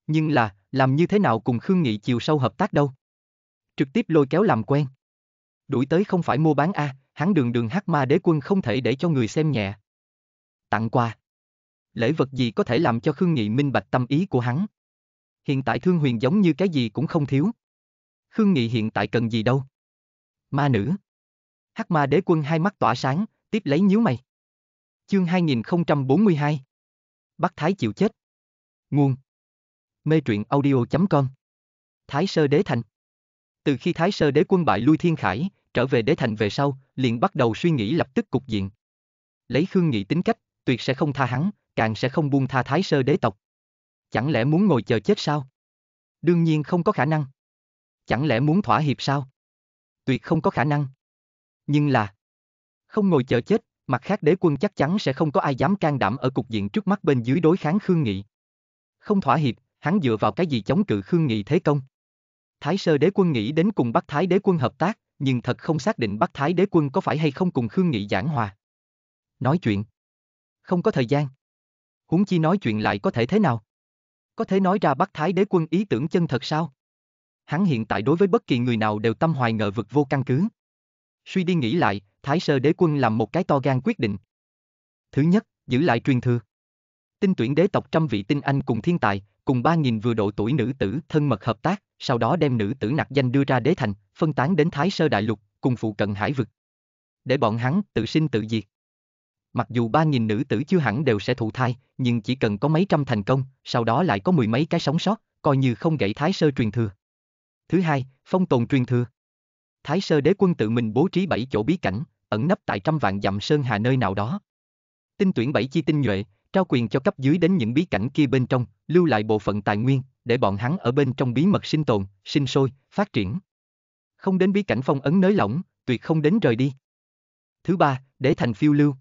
Nhưng là, làm như thế nào cùng Khương Nghị chiều sâu hợp tác đâu? Trực tiếp lôi kéo làm quen. Đuổi tới không phải mua bán a, à, hắn đường đường Hắc Ma Đế Quân không thể để cho người xem nhẹ. Tặng quà. Lễ vật gì có thể làm cho Khương Nghị minh bạch tâm ý của hắn? Hiện tại Thương Huyền giống như cái gì cũng không thiếu. Khương Nghị hiện tại cần gì đâu? Ma nữ. Hắc ma đế quân hai mắt tỏa sáng, tiếp lấy nhíu mày. Chương 2042 Bắc Thái chịu chết Nguồn Mê truyện audio.com Thái Sơ Đế Thành Từ khi Thái Sơ Đế quân bại lui thiên khải, trở về Đế Thành về sau, liền bắt đầu suy nghĩ lập tức cục diện. Lấy Khương Nghị tính cách, tuyệt sẽ không tha hắn, càng sẽ không buông tha Thái Sơ Đế tộc. Chẳng lẽ muốn ngồi chờ chết sao? Đương nhiên không có khả năng. Chẳng lẽ muốn thỏa hiệp sao? Tuyệt không có khả năng. Nhưng là không ngồi chờ chết, mặt khác đế quân chắc chắn sẽ không có ai dám can đảm ở cục diện trước mắt bên dưới đối kháng Khương Nghị. Không thỏa hiệp, hắn dựa vào cái gì chống cự Khương Nghị thế công? Thái sơ đế quân nghĩ đến cùng bắt Thái đế quân hợp tác, nhưng thật không xác định bắt Thái đế quân có phải hay không cùng Khương Nghị giảng hòa. Nói chuyện. Không có thời gian. Huống chi nói chuyện lại có thể thế nào? Có thể nói ra bắt Thái đế quân ý tưởng chân thật sao? Hắn hiện tại đối với bất kỳ người nào đều tâm hoài ngờ vực vô căn cứ suy đi nghĩ lại, Thái Sơ Đế Quân làm một cái to gan quyết định. Thứ nhất, giữ lại truyền thừa. Tinh tuyển đế tộc trăm vị tinh anh cùng thiên tài, cùng ba nghìn vừa độ tuổi nữ tử thân mật hợp tác, sau đó đem nữ tử nặc danh đưa ra đế thành, phân tán đến Thái Sơ Đại Lục, cùng phụ cận hải vực. Để bọn hắn tự sinh tự diệt. Mặc dù ba nghìn nữ tử chưa hẳn đều sẽ thụ thai, nhưng chỉ cần có mấy trăm thành công, sau đó lại có mười mấy cái sống sót, coi như không gãy Thái Sơ truyền thừa. Thứ hai, phong tồn truyền thừa. Thái Sơ đế quân tự mình bố trí bảy chỗ bí cảnh, ẩn nấp tại trăm vạn dặm sơn hà nơi nào đó. Tinh tuyển bảy chi tinh nhuệ, trao quyền cho cấp dưới đến những bí cảnh kia bên trong, lưu lại bộ phận tài nguyên, để bọn hắn ở bên trong bí mật sinh tồn, sinh sôi, phát triển. Không đến bí cảnh phong ấn nới lỏng, tuyệt không đến rời đi. Thứ ba, để thành phiêu lưu.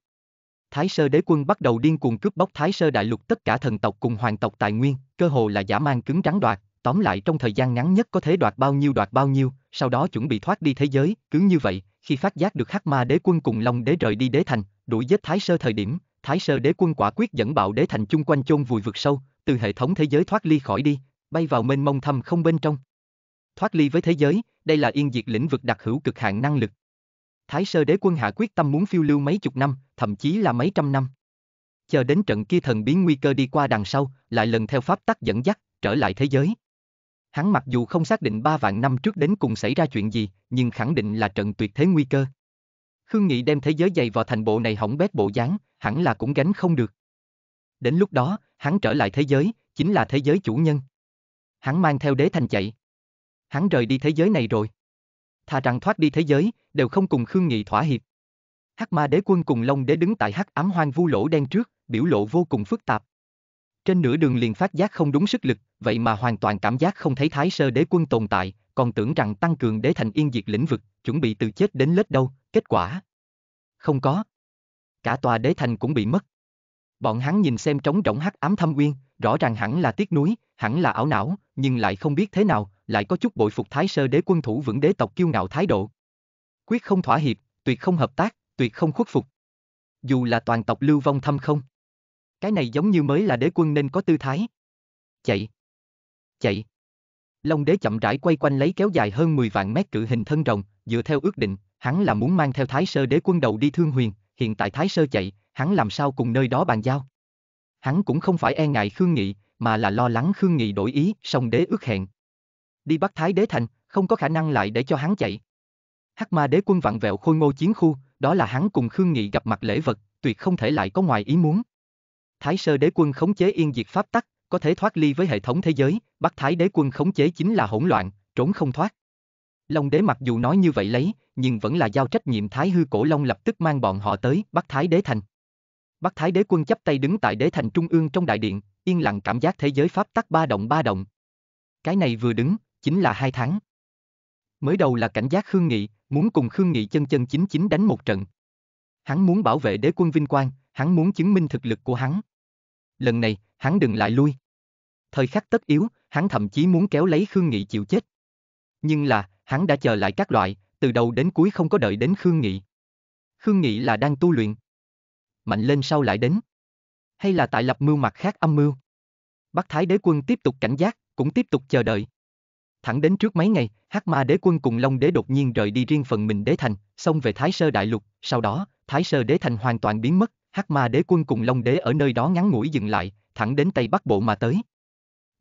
Thái Sơ đế quân bắt đầu điên cuồng cướp bóc Thái Sơ đại lục tất cả thần tộc cùng hoàng tộc tài nguyên, cơ hồ là giả mang cứng trắng đoạt, tóm lại trong thời gian ngắn nhất có thể đoạt bao nhiêu đoạt bao nhiêu, sau đó chuẩn bị thoát đi thế giới, cứ như vậy, khi phát giác được Hắc Ma Đế quân cùng Long Đế rời đi đế thành, đuổi giết Thái Sơ thời điểm, Thái Sơ Đế quân quả quyết dẫn bạo đế thành chung quanh chôn vùi vực sâu, từ hệ thống thế giới thoát ly khỏi đi, bay vào mênh mông thâm không bên trong. Thoát ly với thế giới, đây là yên diệt lĩnh vực đặc hữu cực hạn năng lực. Thái Sơ Đế quân hạ quyết tâm muốn phiêu lưu mấy chục năm, thậm chí là mấy trăm năm. Chờ đến trận kia thần biến nguy cơ đi qua đằng sau, lại lần theo pháp tắc dẫn dắt, trở lại thế giới hắn mặc dù không xác định ba vạn năm trước đến cùng xảy ra chuyện gì, nhưng khẳng định là trận tuyệt thế nguy cơ. Khương Nghị đem thế giới dày vào thành bộ này hỏng bét bộ dáng, hẳn là cũng gánh không được. Đến lúc đó, hắn trở lại thế giới, chính là thế giới chủ nhân. Hắn mang theo đế thành chạy. Hắn rời đi thế giới này rồi. Thà rằng thoát đi thế giới, đều không cùng Khương Nghị thỏa hiệp. Hắc ma đế quân cùng Long đế đứng tại hắc ám hoang vu lỗ đen trước, biểu lộ vô cùng phức tạp. Trên nửa đường liền phát giác không đúng sức lực, vậy mà hoàn toàn cảm giác không thấy thái sơ đế quân tồn tại, còn tưởng rằng tăng cường đế thành yên diệt lĩnh vực, chuẩn bị từ chết đến lết đâu, kết quả. Không có. Cả tòa đế thành cũng bị mất. Bọn hắn nhìn xem trống rỗng hắc ám thâm uyên, rõ ràng hẳn là tiếc núi, hẳn là ảo não, nhưng lại không biết thế nào, lại có chút bội phục thái sơ đế quân thủ vững đế tộc kiêu ngạo thái độ. Quyết không thỏa hiệp, tuyệt không hợp tác, tuyệt không khuất phục. Dù là toàn tộc lưu vong thâm không. Cái này giống như mới là đế quân nên có tư thái. Chạy chạy. Long đế chậm rãi quay quanh lấy kéo dài hơn 10 vạn mét cự hình thân rồng, dựa theo ước định, hắn là muốn mang theo thái sơ đế quân đầu đi thương huyền, hiện tại thái sơ chạy, hắn làm sao cùng nơi đó bàn giao. Hắn cũng không phải e ngại Khương Nghị, mà là lo lắng Khương Nghị đổi ý, song đế ước hẹn. Đi bắt thái đế thành, không có khả năng lại để cho hắn chạy. Hắc ma đế quân vặn vẹo khôi ngô chiến khu, đó là hắn cùng Khương Nghị gặp mặt lễ vật, tuyệt không thể lại có ngoài ý muốn. Thái sơ đế quân khống chế yên diệt pháp tắc, có thể thoát ly với hệ thống thế giới, Bắc Thái đế quân khống chế chính là hỗn loạn, trốn không thoát. Long đế mặc dù nói như vậy lấy, nhưng vẫn là giao trách nhiệm Thái hư cổ long lập tức mang bọn họ tới Bắc Thái đế thành. Bắc Thái đế quân chắp tay đứng tại đế thành trung ương trong đại điện, yên lặng cảm giác thế giới pháp tắc ba động ba động. Cái này vừa đứng, chính là hai tháng. Mới đầu là cảnh giác Khương Nghị, muốn cùng Khương Nghị chân chân chính chính đánh một trận. Hắn muốn bảo vệ đế quân vinh quang, hắn muốn chứng minh thực lực của hắn. Lần này, hắn đừng lại lui. Thời khắc tất yếu, hắn thậm chí muốn kéo lấy Khương Nghị chịu chết. Nhưng là, hắn đã chờ lại các loại, từ đầu đến cuối không có đợi đến Khương Nghị. Khương Nghị là đang tu luyện. Mạnh lên sau lại đến. Hay là tại lập mưu mặt khác âm mưu. Bắc Thái đế quân tiếp tục cảnh giác, cũng tiếp tục chờ đợi. Thẳng đến trước mấy ngày, Hắc Ma đế quân cùng Long đế đột nhiên rời đi riêng phần mình đế thành, xông về Thái Sơ đại lục, sau đó, Thái Sơ đế thành hoàn toàn biến mất, Hắc Ma đế quân cùng Long đế ở nơi đó ngắn ngủi dừng lại, thẳng đến Tây Bắc Bộ mà tới.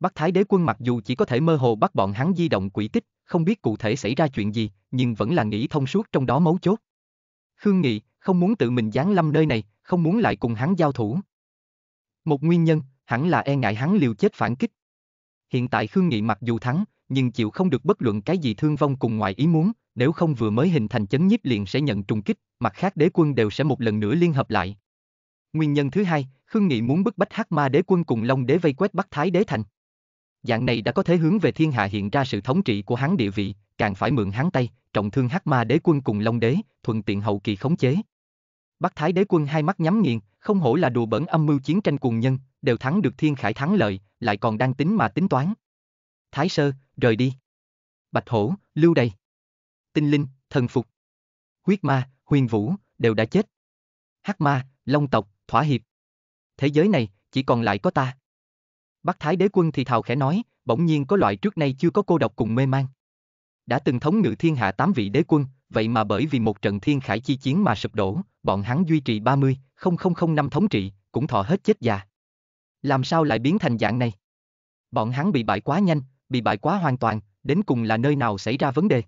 Bắc Thái đế quân mặc dù chỉ có thể mơ hồ bắt bọn hắn di động quỷ tích, không biết cụ thể xảy ra chuyện gì, nhưng vẫn là nghĩ thông suốt trong đó mấu chốt. Khương Nghị không muốn tự mình giáng lâm nơi này, không muốn lại cùng hắn giao thủ. Một nguyên nhân, hẳn là e ngại hắn liều chết phản kích. Hiện tại Khương Nghị mặc dù thắng, nhưng chịu không được bất luận cái gì thương vong cùng ngoài ý muốn, nếu không vừa mới hình thành chấn nhiếp liền sẽ nhận trùng kích, mặt khác đế quân đều sẽ một lần nữa liên hợp lại. Nguyên nhân thứ hai, Khương Nghị muốn bức bách Hắc Ma Đế quân cùng Long Đế vây quét Bắc Thái Đế thành. Dạng này đã có thể hướng về thiên hạ hiện ra sự thống trị của hắn địa vị, càng phải mượn hắn tay, trọng thương Hắc Ma Đế quân cùng Long Đế, thuận tiện hậu kỳ khống chế. Bắc Thái Đế quân hai mắt nhắm nghiền, không hổ là đùa bẩn âm mưu chiến tranh cùng nhân, đều thắng được thiên khải thắng lợi, lại còn đang tính mà tính toán. Thái Sơ, rời đi. Bạch Hổ, lưu đây Tinh Linh, thần phục. Huyết Ma, Huyền Vũ, đều đã chết. Hắc Ma, Long tộc, thỏa hiệp thế giới này, chỉ còn lại có ta. Bắc Thái đế quân thì thào khẽ nói, bỗng nhiên có loại trước nay chưa có cô độc cùng mê mang. Đã từng thống ngự thiên hạ tám vị đế quân, vậy mà bởi vì một trận thiên khải chi chiến mà sụp đổ, bọn hắn duy trì 30, 000 năm thống trị, cũng thọ hết chết già. Làm sao lại biến thành dạng này? Bọn hắn bị bại quá nhanh, bị bại quá hoàn toàn, đến cùng là nơi nào xảy ra vấn đề?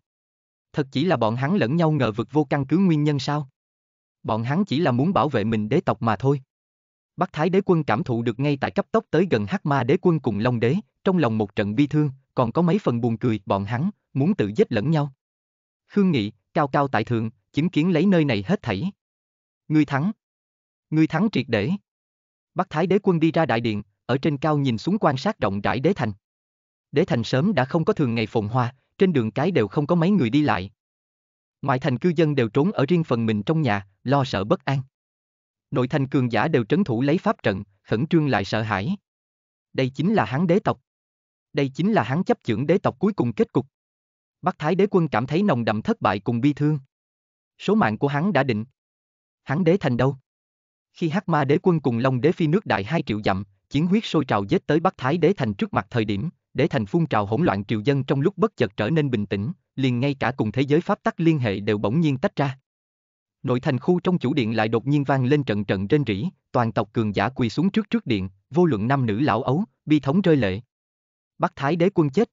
Thật chỉ là bọn hắn lẫn nhau ngờ vực vô căn cứ nguyên nhân sao? Bọn hắn chỉ là muốn bảo vệ mình đế tộc mà thôi. Bắc Thái đế quân cảm thụ được ngay tại cấp tốc tới gần Hắc Ma đế quân cùng Long đế, trong lòng một trận bi thương, còn có mấy phần buồn cười, bọn hắn muốn tự giết lẫn nhau. Khương Nghị, cao cao tại thượng, chứng kiến lấy nơi này hết thảy. Ngươi thắng. Ngươi thắng triệt để. Bắc Thái đế quân đi ra đại điện, ở trên cao nhìn xuống quan sát rộng rãi đế thành. Đế thành sớm đã không có thường ngày phồn hoa, trên đường cái đều không có mấy người đi lại. Ngoại thành cư dân đều trốn ở riêng phần mình trong nhà, lo sợ bất an nội thành cường giả đều trấn thủ lấy pháp trận, khẩn trương lại sợ hãi. Đây chính là hán đế tộc. Đây chính là hán chấp chưởng đế tộc cuối cùng kết cục. Bắc Thái đế quân cảm thấy nồng đậm thất bại cùng bi thương. Số mạng của hắn đã định. Hắn đế thành đâu? Khi Hắc Ma đế quân cùng Long đế phi nước đại hai triệu dặm, chiến huyết sôi trào giết tới Bắc Thái đế thành trước mặt thời điểm, đế thành phun trào hỗn loạn triều dân trong lúc bất chợt trở nên bình tĩnh, liền ngay cả cùng thế giới pháp tắc liên hệ đều bỗng nhiên tách ra. Nội thành khu trong chủ điện lại đột nhiên vang lên trận trận trên rỉ, toàn tộc cường giả quỳ xuống trước trước điện, vô luận nam nữ lão ấu, bi thống rơi lệ. Bắc Thái đế quân chết.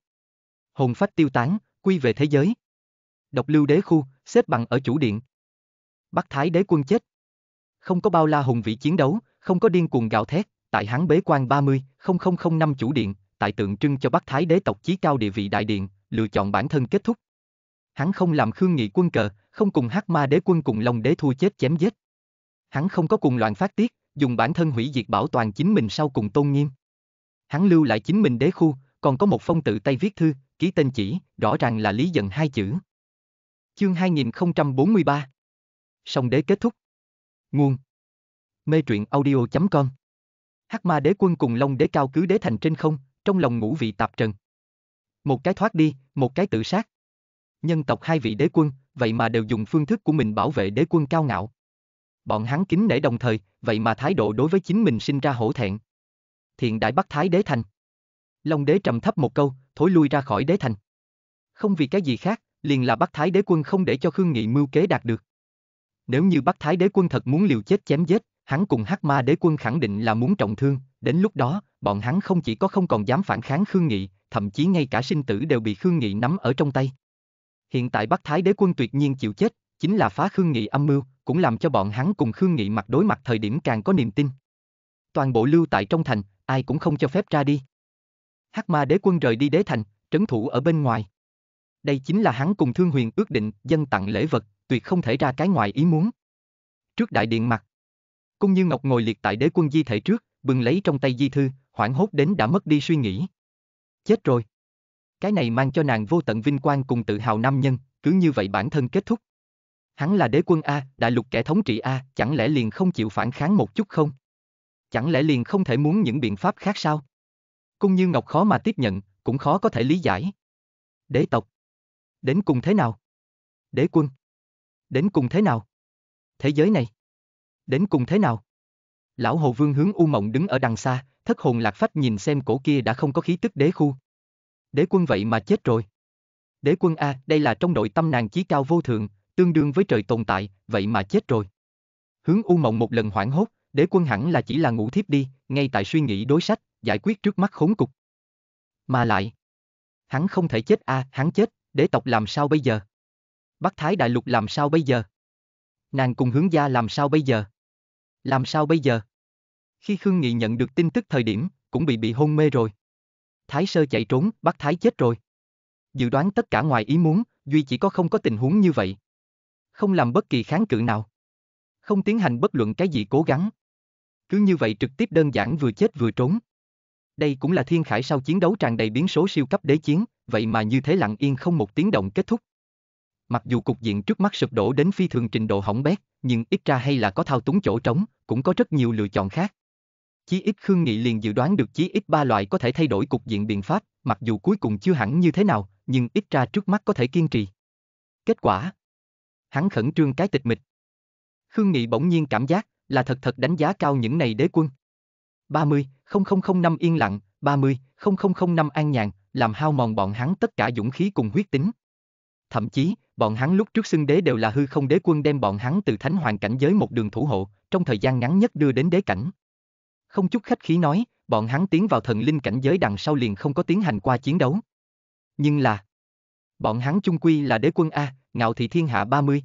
Hồn phách tiêu tán, quy về thế giới. Độc lưu đế khu, xếp bằng ở chủ điện. Bắc Thái đế quân chết. Không có bao la hùng vĩ chiến đấu, không có điên cuồng gào thét, tại hắn bế quan 30, năm chủ điện, tại tượng trưng cho Bắc Thái đế tộc chí cao địa vị đại điện, lựa chọn bản thân kết thúc. Hắn không làm khương nghị quân cờ, không cùng hắc ma đế quân cùng long đế thua chết chém giết. Hắn không có cùng loạn phát tiết, dùng bản thân hủy diệt bảo toàn chính mình sau cùng tôn nghiêm. Hắn lưu lại chính mình đế khu, còn có một phong tự tay viết thư, ký tên chỉ, rõ ràng là Lý Dận hai chữ. Chương 2043 Song đế kết thúc Nguồn Mê truyện audio.com Hắc ma đế quân cùng Long đế cao cứ đế thành trên không, trong lòng ngũ vị tạp trần. Một cái thoát đi, một cái tự sát. Nhân tộc hai vị đế quân, vậy mà đều dùng phương thức của mình bảo vệ đế quân cao ngạo. Bọn hắn kính nể đồng thời, vậy mà thái độ đối với chính mình sinh ra hổ thẹn. Thiện đại bắt thái đế thành. Long đế trầm thấp một câu, thối lui ra khỏi đế thành. Không vì cái gì khác, liền là bắt thái đế quân không để cho Khương Nghị mưu kế đạt được. Nếu như bắt thái đế quân thật muốn liều chết chém giết, hắn cùng hắc ma đế quân khẳng định là muốn trọng thương, đến lúc đó, bọn hắn không chỉ có không còn dám phản kháng Khương Nghị, thậm chí ngay cả sinh tử đều bị Khương Nghị nắm ở trong tay hiện tại Bắc Thái đế quân tuyệt nhiên chịu chết, chính là phá Khương Nghị âm mưu, cũng làm cho bọn hắn cùng Khương Nghị mặt đối mặt thời điểm càng có niềm tin. Toàn bộ lưu tại trong thành, ai cũng không cho phép ra đi. Hắc Ma đế quân rời đi đế thành, trấn thủ ở bên ngoài. Đây chính là hắn cùng Thương Huyền ước định, dân tặng lễ vật, tuyệt không thể ra cái ngoài ý muốn. Trước đại điện mặt, Cung Như Ngọc ngồi liệt tại đế quân di thể trước, bừng lấy trong tay di thư, hoảng hốt đến đã mất đi suy nghĩ. Chết rồi. Cái này mang cho nàng vô tận vinh quang cùng tự hào nam nhân, cứ như vậy bản thân kết thúc. Hắn là đế quân A, đại lục kẻ thống trị A, chẳng lẽ liền không chịu phản kháng một chút không? Chẳng lẽ liền không thể muốn những biện pháp khác sao? Cung Như Ngọc khó mà tiếp nhận, cũng khó có thể lý giải. Đế tộc. Đến cùng thế nào? Đế quân. Đến cùng thế nào? Thế giới này. Đến cùng thế nào? Lão Hồ Vương hướng U Mộng đứng ở đằng xa, thất hồn lạc phách nhìn xem cổ kia đã không có khí tức đế khu, đế quân vậy mà chết rồi. Đế quân A, đây là trong nội tâm nàng chí cao vô thượng, tương đương với trời tồn tại, vậy mà chết rồi. Hướng U Mộng một lần hoảng hốt, đế quân hẳn là chỉ là ngủ thiếp đi, ngay tại suy nghĩ đối sách, giải quyết trước mắt khốn cục. Mà lại, hắn không thể chết a, hắn chết, đế tộc làm sao bây giờ? Bắc Thái Đại Lục làm sao bây giờ? Nàng cùng hướng gia làm sao bây giờ? Làm sao bây giờ? Khi Khương Nghị nhận được tin tức thời điểm, cũng bị bị hôn mê rồi. Thái Sơ chạy trốn, bắt Thái chết rồi. Dự đoán tất cả ngoài ý muốn, Duy chỉ có không có tình huống như vậy. Không làm bất kỳ kháng cự nào. Không tiến hành bất luận cái gì cố gắng. Cứ như vậy trực tiếp đơn giản vừa chết vừa trốn. Đây cũng là thiên khải sau chiến đấu tràn đầy biến số siêu cấp đế chiến, vậy mà như thế lặng yên không một tiếng động kết thúc. Mặc dù cục diện trước mắt sụp đổ đến phi thường trình độ hỏng bét, nhưng ít ra hay là có thao túng chỗ trống, cũng có rất nhiều lựa chọn khác. Chí ít Khương Nghị liền dự đoán được chí ít ba loại có thể thay đổi cục diện biện pháp, mặc dù cuối cùng chưa hẳn như thế nào, nhưng ít ra trước mắt có thể kiên trì. Kết quả Hắn khẩn trương cái tịch mịch. Khương Nghị bỗng nhiên cảm giác là thật thật đánh giá cao những này đế quân. 30, năm yên lặng, 30, năm an nhàn, làm hao mòn bọn hắn tất cả dũng khí cùng huyết tính. Thậm chí, bọn hắn lúc trước xưng đế đều là hư không đế quân đem bọn hắn từ thánh hoàng cảnh giới một đường thủ hộ, trong thời gian ngắn nhất đưa đến đế cảnh không chút khách khí nói, bọn hắn tiến vào thần linh cảnh giới đằng sau liền không có tiến hành qua chiến đấu. Nhưng là, bọn hắn chung quy là đế quân A, ngạo thị thiên hạ 30,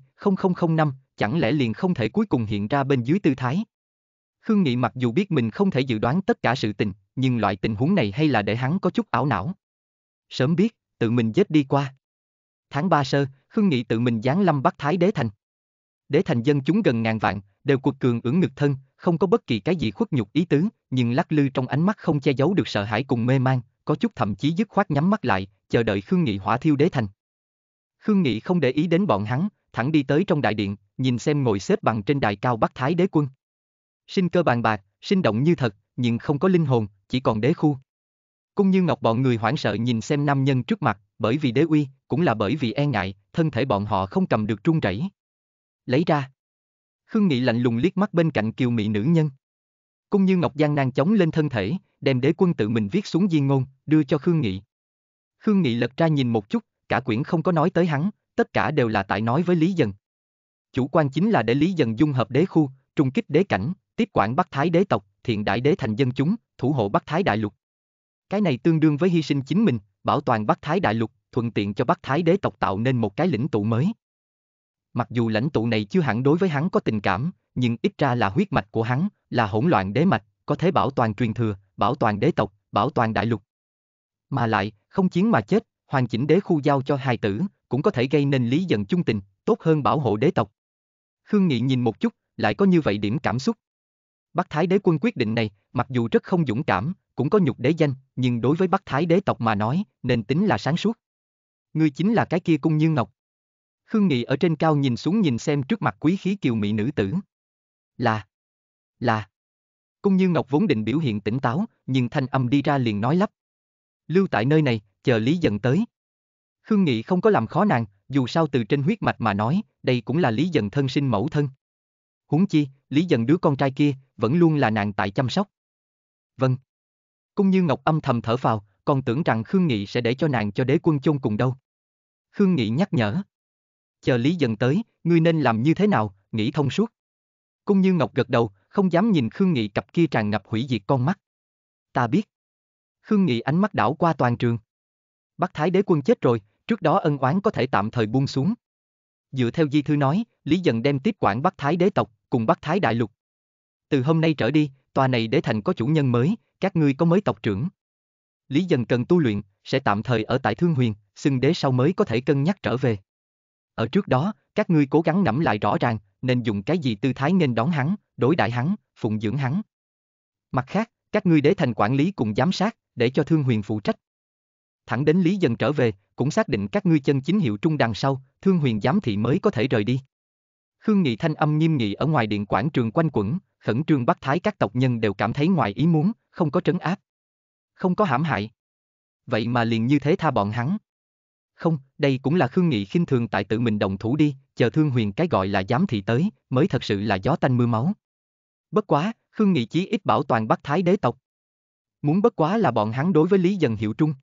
0005, chẳng lẽ liền không thể cuối cùng hiện ra bên dưới tư thái. Khương Nghị mặc dù biết mình không thể dự đoán tất cả sự tình, nhưng loại tình huống này hay là để hắn có chút ảo não. Sớm biết, tự mình chết đi qua. Tháng 3 sơ, Khương Nghị tự mình giáng lâm Bắc Thái Đế Thành. Đế thành dân chúng gần ngàn vạn, đều cuột cường ưỡn ngực thân, không có bất kỳ cái gì khuất nhục ý tứ, nhưng lắc lư trong ánh mắt không che giấu được sợ hãi cùng mê mang, có chút thậm chí dứt khoát nhắm mắt lại, chờ đợi Khương Nghị hỏa thiêu đế thành. Khương Nghị không để ý đến bọn hắn, thẳng đi tới trong đại điện, nhìn xem ngồi xếp bằng trên đài cao Bắc Thái đế quân. Sinh cơ bàn bạc, sinh động như thật, nhưng không có linh hồn, chỉ còn đế khu. Cung Như Ngọc bọn người hoảng sợ nhìn xem nam nhân trước mặt, bởi vì đế uy, cũng là bởi vì e ngại, thân thể bọn họ không cầm được trung rẩy lấy ra. Khương Nghị lạnh lùng liếc mắt bên cạnh kiều mị nữ nhân. Cung như Ngọc Giang nàng chống lên thân thể, đem đế quân tự mình viết xuống di ngôn, đưa cho Khương Nghị. Khương Nghị lật ra nhìn một chút, cả quyển không có nói tới hắn, tất cả đều là tại nói với Lý Dần. Chủ quan chính là để Lý Dần dung hợp đế khu, trung kích đế cảnh, tiếp quản Bắc Thái đế tộc, thiện đại đế thành dân chúng, thủ hộ Bắc Thái đại lục. Cái này tương đương với hy sinh chính mình, bảo toàn Bắc Thái đại lục, thuận tiện cho Bắc Thái đế tộc tạo nên một cái lĩnh tụ mới. Mặc dù lãnh tụ này chưa hẳn đối với hắn có tình cảm, nhưng ít ra là huyết mạch của hắn, là hỗn loạn đế mạch, có thể bảo toàn truyền thừa, bảo toàn đế tộc, bảo toàn đại lục. Mà lại, không chiến mà chết, hoàn chỉnh đế khu giao cho hài tử, cũng có thể gây nên lý giận chung tình, tốt hơn bảo hộ đế tộc. Khương Nghị nhìn một chút, lại có như vậy điểm cảm xúc. Bắc Thái đế quân quyết định này, mặc dù rất không dũng cảm, cũng có nhục đế danh, nhưng đối với Bắc Thái đế tộc mà nói, nên tính là sáng suốt. Ngươi chính là cái kia cung như ngọc, Khương Nghị ở trên cao nhìn xuống nhìn xem trước mặt quý khí kiều mỹ nữ tử. Là. Là. Cung Như Ngọc vốn định biểu hiện tỉnh táo, nhưng thanh âm đi ra liền nói lắp. Lưu tại nơi này, chờ Lý Dần tới. Khương Nghị không có làm khó nàng, dù sao từ trên huyết mạch mà nói, đây cũng là Lý Dần thân sinh mẫu thân. Huống chi, Lý Dần đứa con trai kia, vẫn luôn là nàng tại chăm sóc. Vâng. Cung Như Ngọc âm thầm thở phào, còn tưởng rằng Khương Nghị sẽ để cho nàng cho đế quân chôn cùng đâu. Khương Nghị nhắc nhở chờ Lý dần tới, ngươi nên làm như thế nào, nghĩ thông suốt. Cung Như Ngọc gật đầu, không dám nhìn Khương Nghị cặp kia tràn ngập hủy diệt con mắt. Ta biết. Khương Nghị ánh mắt đảo qua toàn trường. Bắc Thái đế quân chết rồi, trước đó ân oán có thể tạm thời buông xuống. Dựa theo di thư nói, Lý Dần đem tiếp quản Bắc Thái đế tộc, cùng Bắc Thái đại lục. Từ hôm nay trở đi, tòa này để thành có chủ nhân mới, các ngươi có mới tộc trưởng. Lý Dần cần tu luyện, sẽ tạm thời ở tại Thương Huyền, xưng đế sau mới có thể cân nhắc trở về. Ở trước đó, các ngươi cố gắng ngẫm lại rõ ràng, nên dùng cái gì tư thái nên đón hắn, đối đại hắn, phụng dưỡng hắn. Mặt khác, các ngươi đế thành quản lý cùng giám sát, để cho Thương Huyền phụ trách. Thẳng đến Lý Dân trở về, cũng xác định các ngươi chân chính hiệu trung đằng sau, Thương Huyền giám thị mới có thể rời đi. Khương Nghị thanh âm nghiêm nghị ở ngoài điện quảng trường quanh quẩn, khẩn trương bắt thái các tộc nhân đều cảm thấy ngoài ý muốn, không có trấn áp. Không có hãm hại. Vậy mà liền như thế tha bọn hắn. Không, đây cũng là Khương Nghị khinh thường tại tự mình đồng thủ đi, chờ Thương Huyền cái gọi là giám thị tới, mới thật sự là gió tanh mưa máu. Bất quá, Khương Nghị chí ít bảo toàn Bắc Thái đế tộc. Muốn bất quá là bọn hắn đối với Lý Dần hiệu trung.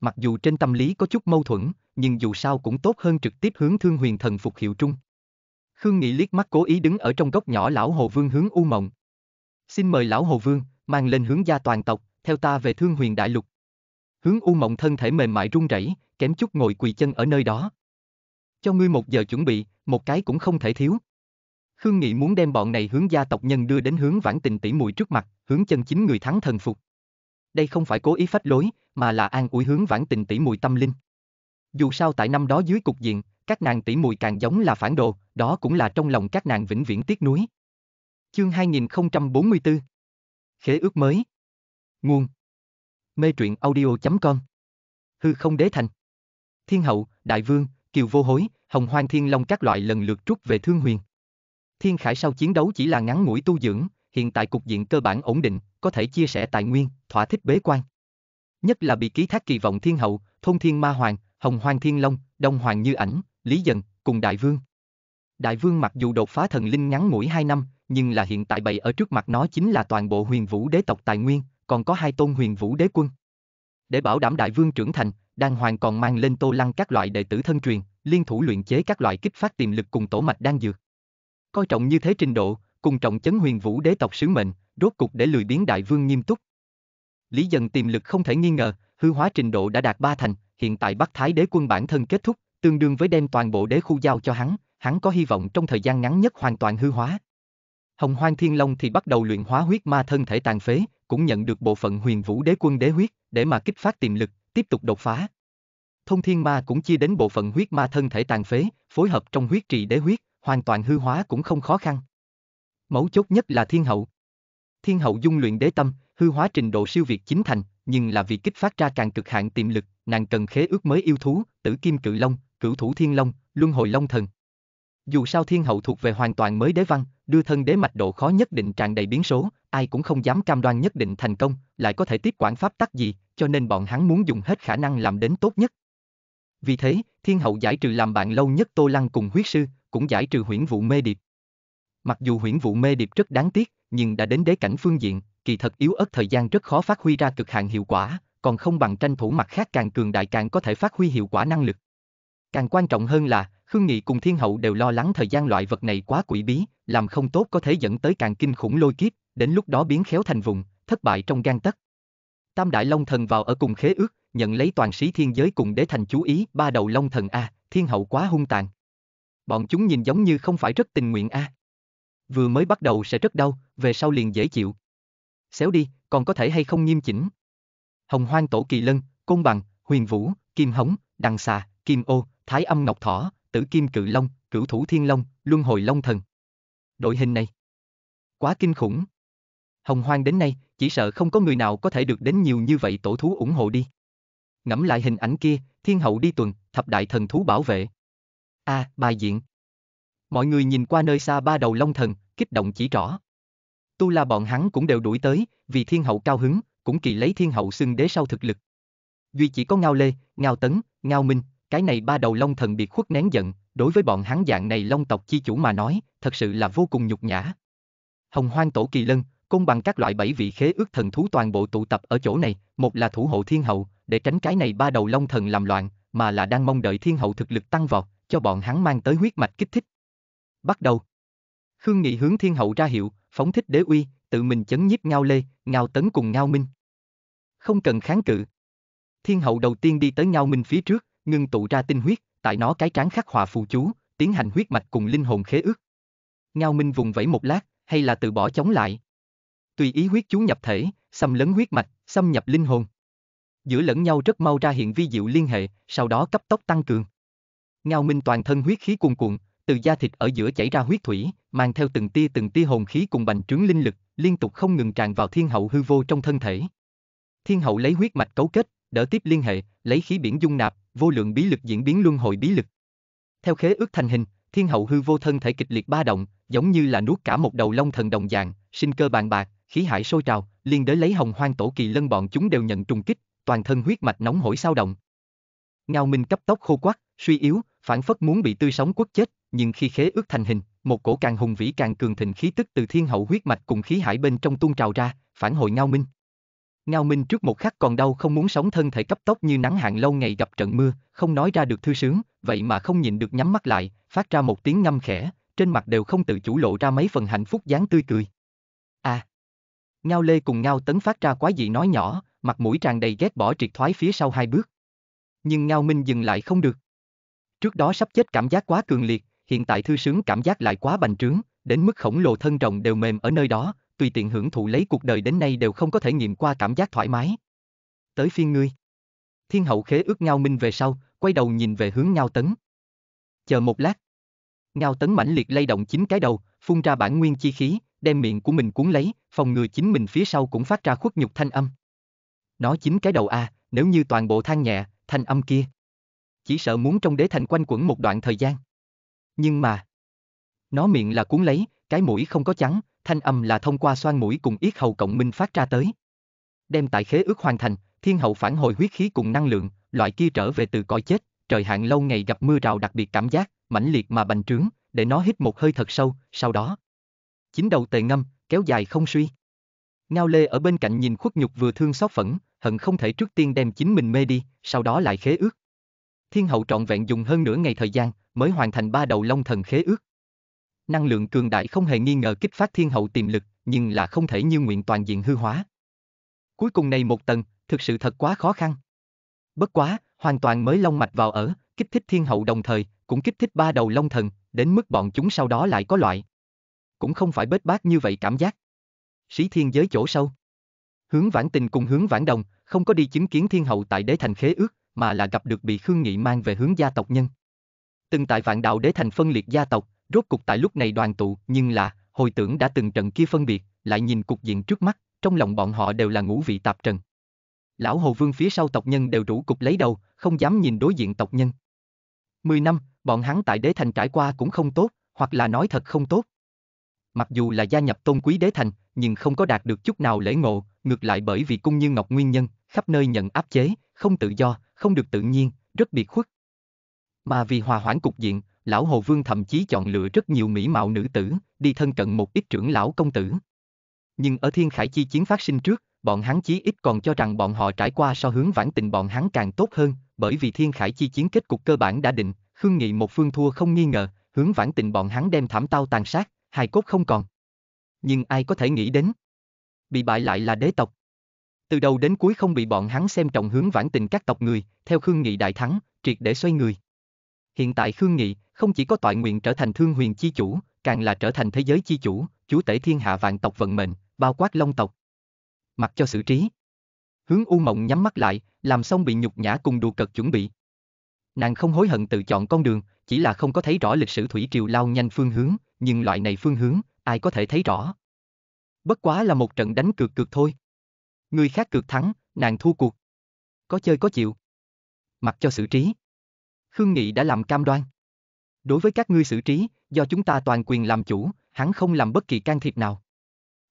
Mặc dù trên tâm lý có chút mâu thuẫn, nhưng dù sao cũng tốt hơn trực tiếp hướng Thương Huyền thần phục hiệu trung. Khương Nghị liếc mắt cố ý đứng ở trong góc nhỏ lão Hồ Vương hướng U Mộng. Xin mời lão Hồ Vương, mang lên hướng gia toàn tộc, theo ta về Thương Huyền Đại Lục, Hướng U Mộng thân thể mềm mại run rẩy, kém chút ngồi quỳ chân ở nơi đó. Cho ngươi một giờ chuẩn bị, một cái cũng không thể thiếu. Khương Nghị muốn đem bọn này hướng gia tộc nhân đưa đến hướng vãn tình tỷ mùi trước mặt, hướng chân chính người thắng thần phục. Đây không phải cố ý phách lối, mà là an ủi hướng vãn tình tỷ mùi tâm linh. Dù sao tại năm đó dưới cục diện, các nàng tỷ mùi càng giống là phản đồ, đó cũng là trong lòng các nàng vĩnh viễn tiếc nuối. Chương 2044 Khế ước mới Nguồn mê truyện audio.com. Hư không đế thành. Thiên hậu, đại vương, kiều vô hối, hồng hoang thiên long các loại lần lượt rút về thương huyền. Thiên khải sau chiến đấu chỉ là ngắn mũi tu dưỡng, hiện tại cục diện cơ bản ổn định, có thể chia sẻ tài nguyên, thỏa thích bế quan. Nhất là bị ký thác kỳ vọng thiên hậu, thôn thiên ma hoàng, hồng hoang thiên long, đông hoàng như ảnh, lý dần, cùng đại vương. Đại vương mặc dù đột phá thần linh ngắn mũi 2 năm, nhưng là hiện tại bày ở trước mặt nó chính là toàn bộ huyền vũ đế tộc tài nguyên, còn có hai tôn huyền vũ đế quân. Để bảo đảm đại vương trưởng thành, Đan Hoàng còn mang lên Tô Lăng các loại đệ tử thân truyền, liên thủ luyện chế các loại kích phát tiềm lực cùng tổ mạch đan dược. Coi trọng như thế trình độ, cùng trọng chấn huyền vũ đế tộc sứ mệnh, rốt cục để lười biến đại vương nghiêm túc. Lý dần tiềm lực không thể nghi ngờ, hư hóa trình độ đã đạt ba thành, hiện tại Bắc Thái đế quân bản thân kết thúc, tương đương với đem toàn bộ đế khu giao cho hắn, hắn có hy vọng trong thời gian ngắn nhất hoàn toàn hư hóa. Hồng Hoang Thiên Long thì bắt đầu luyện hóa huyết ma thân thể tàn phế, cũng nhận được bộ phận huyền vũ đế quân đế huyết, để mà kích phát tiềm lực, tiếp tục đột phá. Thông thiên ma cũng chia đến bộ phận huyết ma thân thể tàn phế, phối hợp trong huyết trì đế huyết, hoàn toàn hư hóa cũng không khó khăn. Mấu chốt nhất là thiên hậu. Thiên hậu dung luyện đế tâm, hư hóa trình độ siêu việt chính thành, nhưng là vì kích phát ra càng cực hạn tiềm lực, nàng cần khế ước mới yêu thú, tử kim cự long, cửu thủ thiên long, luân hồi long thần. Dù sao thiên hậu thuộc về hoàn toàn mới đế văn, đưa thân đế mạch độ khó nhất định tràn đầy biến số, ai cũng không dám cam đoan nhất định thành công, lại có thể tiếp quản pháp tắc gì, cho nên bọn hắn muốn dùng hết khả năng làm đến tốt nhất. Vì thế, thiên hậu giải trừ làm bạn lâu nhất Tô Lăng cùng huyết sư, cũng giải trừ huyễn vụ mê điệp. Mặc dù huyễn vụ mê điệp rất đáng tiếc, nhưng đã đến đế cảnh phương diện, kỳ thật yếu ớt thời gian rất khó phát huy ra cực hạn hiệu quả, còn không bằng tranh thủ mặt khác càng cường đại càng có thể phát huy hiệu quả năng lực. Càng quan trọng hơn là, Khương Nghị cùng Thiên Hậu đều lo lắng thời gian loại vật này quá quỷ bí, làm không tốt có thể dẫn tới càng kinh khủng lôi kiếp, đến lúc đó biến khéo thành vùng, thất bại trong gan tất. Tam Đại Long Thần vào ở cùng khế ước, nhận lấy toàn sĩ thiên giới cùng đế thành chú ý ba đầu Long Thần A, Thiên Hậu quá hung tàn. Bọn chúng nhìn giống như không phải rất tình nguyện A. Vừa mới bắt đầu sẽ rất đau, về sau liền dễ chịu. Xéo đi, còn có thể hay không nghiêm chỉnh. Hồng Hoang Tổ Kỳ Lân, Côn Bằng, Huyền Vũ, Kim Hống, Đằng Xà, Kim Ô, Thái Âm Ngọc Thỏ, tử kim cự long, cửu thủ thiên long, luân hồi long thần. Đội hình này quá kinh khủng. Hồng hoang đến nay, chỉ sợ không có người nào có thể được đến nhiều như vậy tổ thú ủng hộ đi. Ngẫm lại hình ảnh kia, thiên hậu đi tuần, thập đại thần thú bảo vệ. A, à, bài diện. Mọi người nhìn qua nơi xa ba đầu long thần, kích động chỉ rõ. Tu la bọn hắn cũng đều đuổi tới, vì thiên hậu cao hứng, cũng kỳ lấy thiên hậu xưng đế sau thực lực. Duy chỉ có Ngao Lê, Ngao Tấn, Ngao Minh, cái này ba đầu long thần biệt khuất nén giận, đối với bọn hắn dạng này long tộc chi chủ mà nói, thật sự là vô cùng nhục nhã. Hồng hoang tổ kỳ lân, côn bằng các loại bảy vị khế ước thần thú toàn bộ tụ tập ở chỗ này, một là thủ hộ thiên hậu, để tránh cái này ba đầu long thần làm loạn, mà là đang mong đợi thiên hậu thực lực tăng vọt, cho bọn hắn mang tới huyết mạch kích thích. Bắt đầu. Khương Nghị hướng thiên hậu ra hiệu, phóng thích đế uy, tự mình chấn nhiếp ngao lê, ngao tấn cùng ngao minh. Không cần kháng cự. Thiên hậu đầu tiên đi tới ngao minh phía trước, ngưng tụ ra tinh huyết, tại nó cái trán khắc hòa phù chú, tiến hành huyết mạch cùng linh hồn khế ước. Ngao Minh vùng vẫy một lát, hay là từ bỏ chống lại. Tùy ý huyết chú nhập thể, xâm lấn huyết mạch, xâm nhập linh hồn. Giữa lẫn nhau rất mau ra hiện vi diệu liên hệ, sau đó cấp tốc tăng cường. Ngao Minh toàn thân huyết khí cuồn cuộn, từ da thịt ở giữa chảy ra huyết thủy, mang theo từng tia từng tia hồn khí cùng bành trướng linh lực, liên tục không ngừng tràn vào thiên hậu hư vô trong thân thể. Thiên hậu lấy huyết mạch cấu kết, đỡ tiếp liên hệ, lấy khí biển dung nạp, vô lượng bí lực diễn biến luân hồi bí lực. Theo khế ước thành hình, thiên hậu hư vô thân thể kịch liệt ba động, giống như là nuốt cả một đầu long thần đồng dạng, sinh cơ bàn bạc, khí hải sôi trào, liên đới lấy hồng hoang tổ kỳ lân bọn chúng đều nhận trùng kích, toàn thân huyết mạch nóng hổi sao động. Ngao Minh cấp tốc khô quắc, suy yếu, phản phất muốn bị tươi sống quất chết, nhưng khi khế ước thành hình, một cổ càng hùng vĩ càng cường thịnh khí tức từ thiên hậu huyết mạch cùng khí hải bên trong tuôn trào ra, phản hồi Ngao Minh. Ngao Minh trước một khắc còn đau không muốn sống thân thể cấp tốc như nắng hạn lâu ngày gặp trận mưa, không nói ra được thư sướng, vậy mà không nhìn được nhắm mắt lại, phát ra một tiếng ngâm khẽ, trên mặt đều không tự chủ lộ ra mấy phần hạnh phúc dáng tươi cười. À! Ngao Lê cùng Ngao Tấn phát ra quá dị nói nhỏ, mặt mũi tràn đầy ghét bỏ triệt thoái phía sau hai bước. Nhưng Ngao Minh dừng lại không được. Trước đó sắp chết cảm giác quá cường liệt, hiện tại thư sướng cảm giác lại quá bành trướng, đến mức khổng lồ thân rồng đều mềm ở nơi đó, tùy tiện hưởng thụ lấy cuộc đời đến nay đều không có thể nghiệm qua cảm giác thoải mái. Tới phiên ngươi. Thiên hậu khế ước Ngao Minh về sau, quay đầu nhìn về hướng Ngao Tấn. Chờ một lát. Ngao Tấn mãnh liệt lay động chính cái đầu, phun ra bản nguyên chi khí, đem miệng của mình cuốn lấy, phòng ngừa chính mình phía sau cũng phát ra khuất nhục thanh âm. Nó chính cái đầu a, à, nếu như toàn bộ than nhẹ, thanh âm kia. Chỉ sợ muốn trong đế thành quanh quẩn một đoạn thời gian. Nhưng mà, nó miệng là cuốn lấy, cái mũi không có trắng, thanh âm là thông qua xoan mũi cùng yết hầu cộng minh phát ra tới. Đem tại khế ước hoàn thành, thiên hậu phản hồi huyết khí cùng năng lượng, loại kia trở về từ cõi chết, trời hạn lâu ngày gặp mưa rào đặc biệt cảm giác, mãnh liệt mà bành trướng, để nó hít một hơi thật sâu, sau đó. Chính đầu tề ngâm, kéo dài không suy. Ngao lê ở bên cạnh nhìn khuất nhục vừa thương xót phẫn, hận không thể trước tiên đem chính mình mê đi, sau đó lại khế ước. Thiên hậu trọn vẹn dùng hơn nửa ngày thời gian, mới hoàn thành ba đầu long thần khế ước năng lượng cường đại không hề nghi ngờ kích phát thiên hậu tiềm lực, nhưng là không thể như nguyện toàn diện hư hóa. Cuối cùng này một tầng, thực sự thật quá khó khăn. Bất quá, hoàn toàn mới long mạch vào ở, kích thích thiên hậu đồng thời, cũng kích thích ba đầu long thần, đến mức bọn chúng sau đó lại có loại. Cũng không phải bết bát như vậy cảm giác. Sĩ thiên giới chỗ sâu. Hướng vãn tình cùng hướng vãn đồng, không có đi chứng kiến thiên hậu tại đế thành khế ước, mà là gặp được bị Khương Nghị mang về hướng gia tộc nhân. Từng tại vạn đạo đế thành phân liệt gia tộc, Rốt cục tại lúc này đoàn tụ, nhưng là, hồi tưởng đã từng trận kia phân biệt, lại nhìn cục diện trước mắt, trong lòng bọn họ đều là ngũ vị tạp trần. Lão Hồ Vương phía sau tộc nhân đều rủ cục lấy đầu, không dám nhìn đối diện tộc nhân. Mười năm, bọn hắn tại đế thành trải qua cũng không tốt, hoặc là nói thật không tốt. Mặc dù là gia nhập tôn quý đế thành, nhưng không có đạt được chút nào lễ ngộ, ngược lại bởi vì cung như ngọc nguyên nhân, khắp nơi nhận áp chế, không tự do, không được tự nhiên, rất biệt khuất. Mà vì hòa hoãn cục diện, lão Hồ Vương thậm chí chọn lựa rất nhiều mỹ mạo nữ tử, đi thân cận một ít trưởng lão công tử. Nhưng ở Thiên Khải chi chiến phát sinh trước, bọn hắn chí ít còn cho rằng bọn họ trải qua so hướng vãn tình bọn hắn càng tốt hơn, bởi vì Thiên Khải chi chiến kết cục cơ bản đã định, Khương Nghị một phương thua không nghi ngờ, hướng vãn tình bọn hắn đem thảm tao tàn sát, hài cốt không còn. Nhưng ai có thể nghĩ đến? Bị bại lại là đế tộc. Từ đầu đến cuối không bị bọn hắn xem trọng hướng vãn tình các tộc người, theo Khương Nghị đại thắng, triệt để xoay người. Hiện tại Khương Nghị, không chỉ có tọa nguyện trở thành thương huyền chi chủ, càng là trở thành thế giới chi chủ, chủ tể thiên hạ vạn tộc vận mệnh, bao quát long tộc. Mặc cho xử trí. Hướng U Mộng nhắm mắt lại, làm xong bị nhục nhã cùng đùa cợt chuẩn bị. Nàng không hối hận tự chọn con đường, chỉ là không có thấy rõ lịch sử thủy triều lao nhanh phương hướng, nhưng loại này phương hướng, ai có thể thấy rõ. Bất quá là một trận đánh cược cược thôi. Người khác cược thắng, nàng thua cuộc. Có chơi có chịu. Mặc cho xử trí. Khương Nghị đã làm cam đoan. Đối với các ngươi xử trí, do chúng ta toàn quyền làm chủ, hắn không làm bất kỳ can thiệp nào.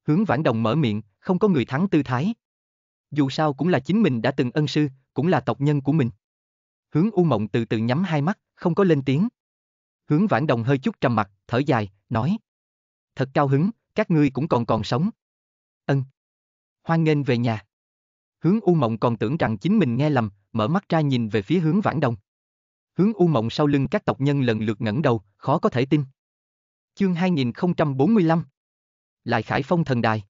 Hướng Vãn Đồng mở miệng, không có người thắng tư thái. Dù sao cũng là chính mình đã từng ân sư, cũng là tộc nhân của mình. Hướng U Mộng từ từ nhắm hai mắt, không có lên tiếng. Hướng Vãn Đồng hơi chút trầm mặt, thở dài, nói. Thật cao hứng, các ngươi cũng còn còn sống. Ân. Hoan nghênh về nhà. Hướng U Mộng còn tưởng rằng chính mình nghe lầm, mở mắt ra nhìn về phía hướng Vãn Đồng. Hướng U Mộng sau lưng các tộc nhân lần lượt ngẩng đầu, khó có thể tin. Chương 2045 Lại Khải Phong Thần Đài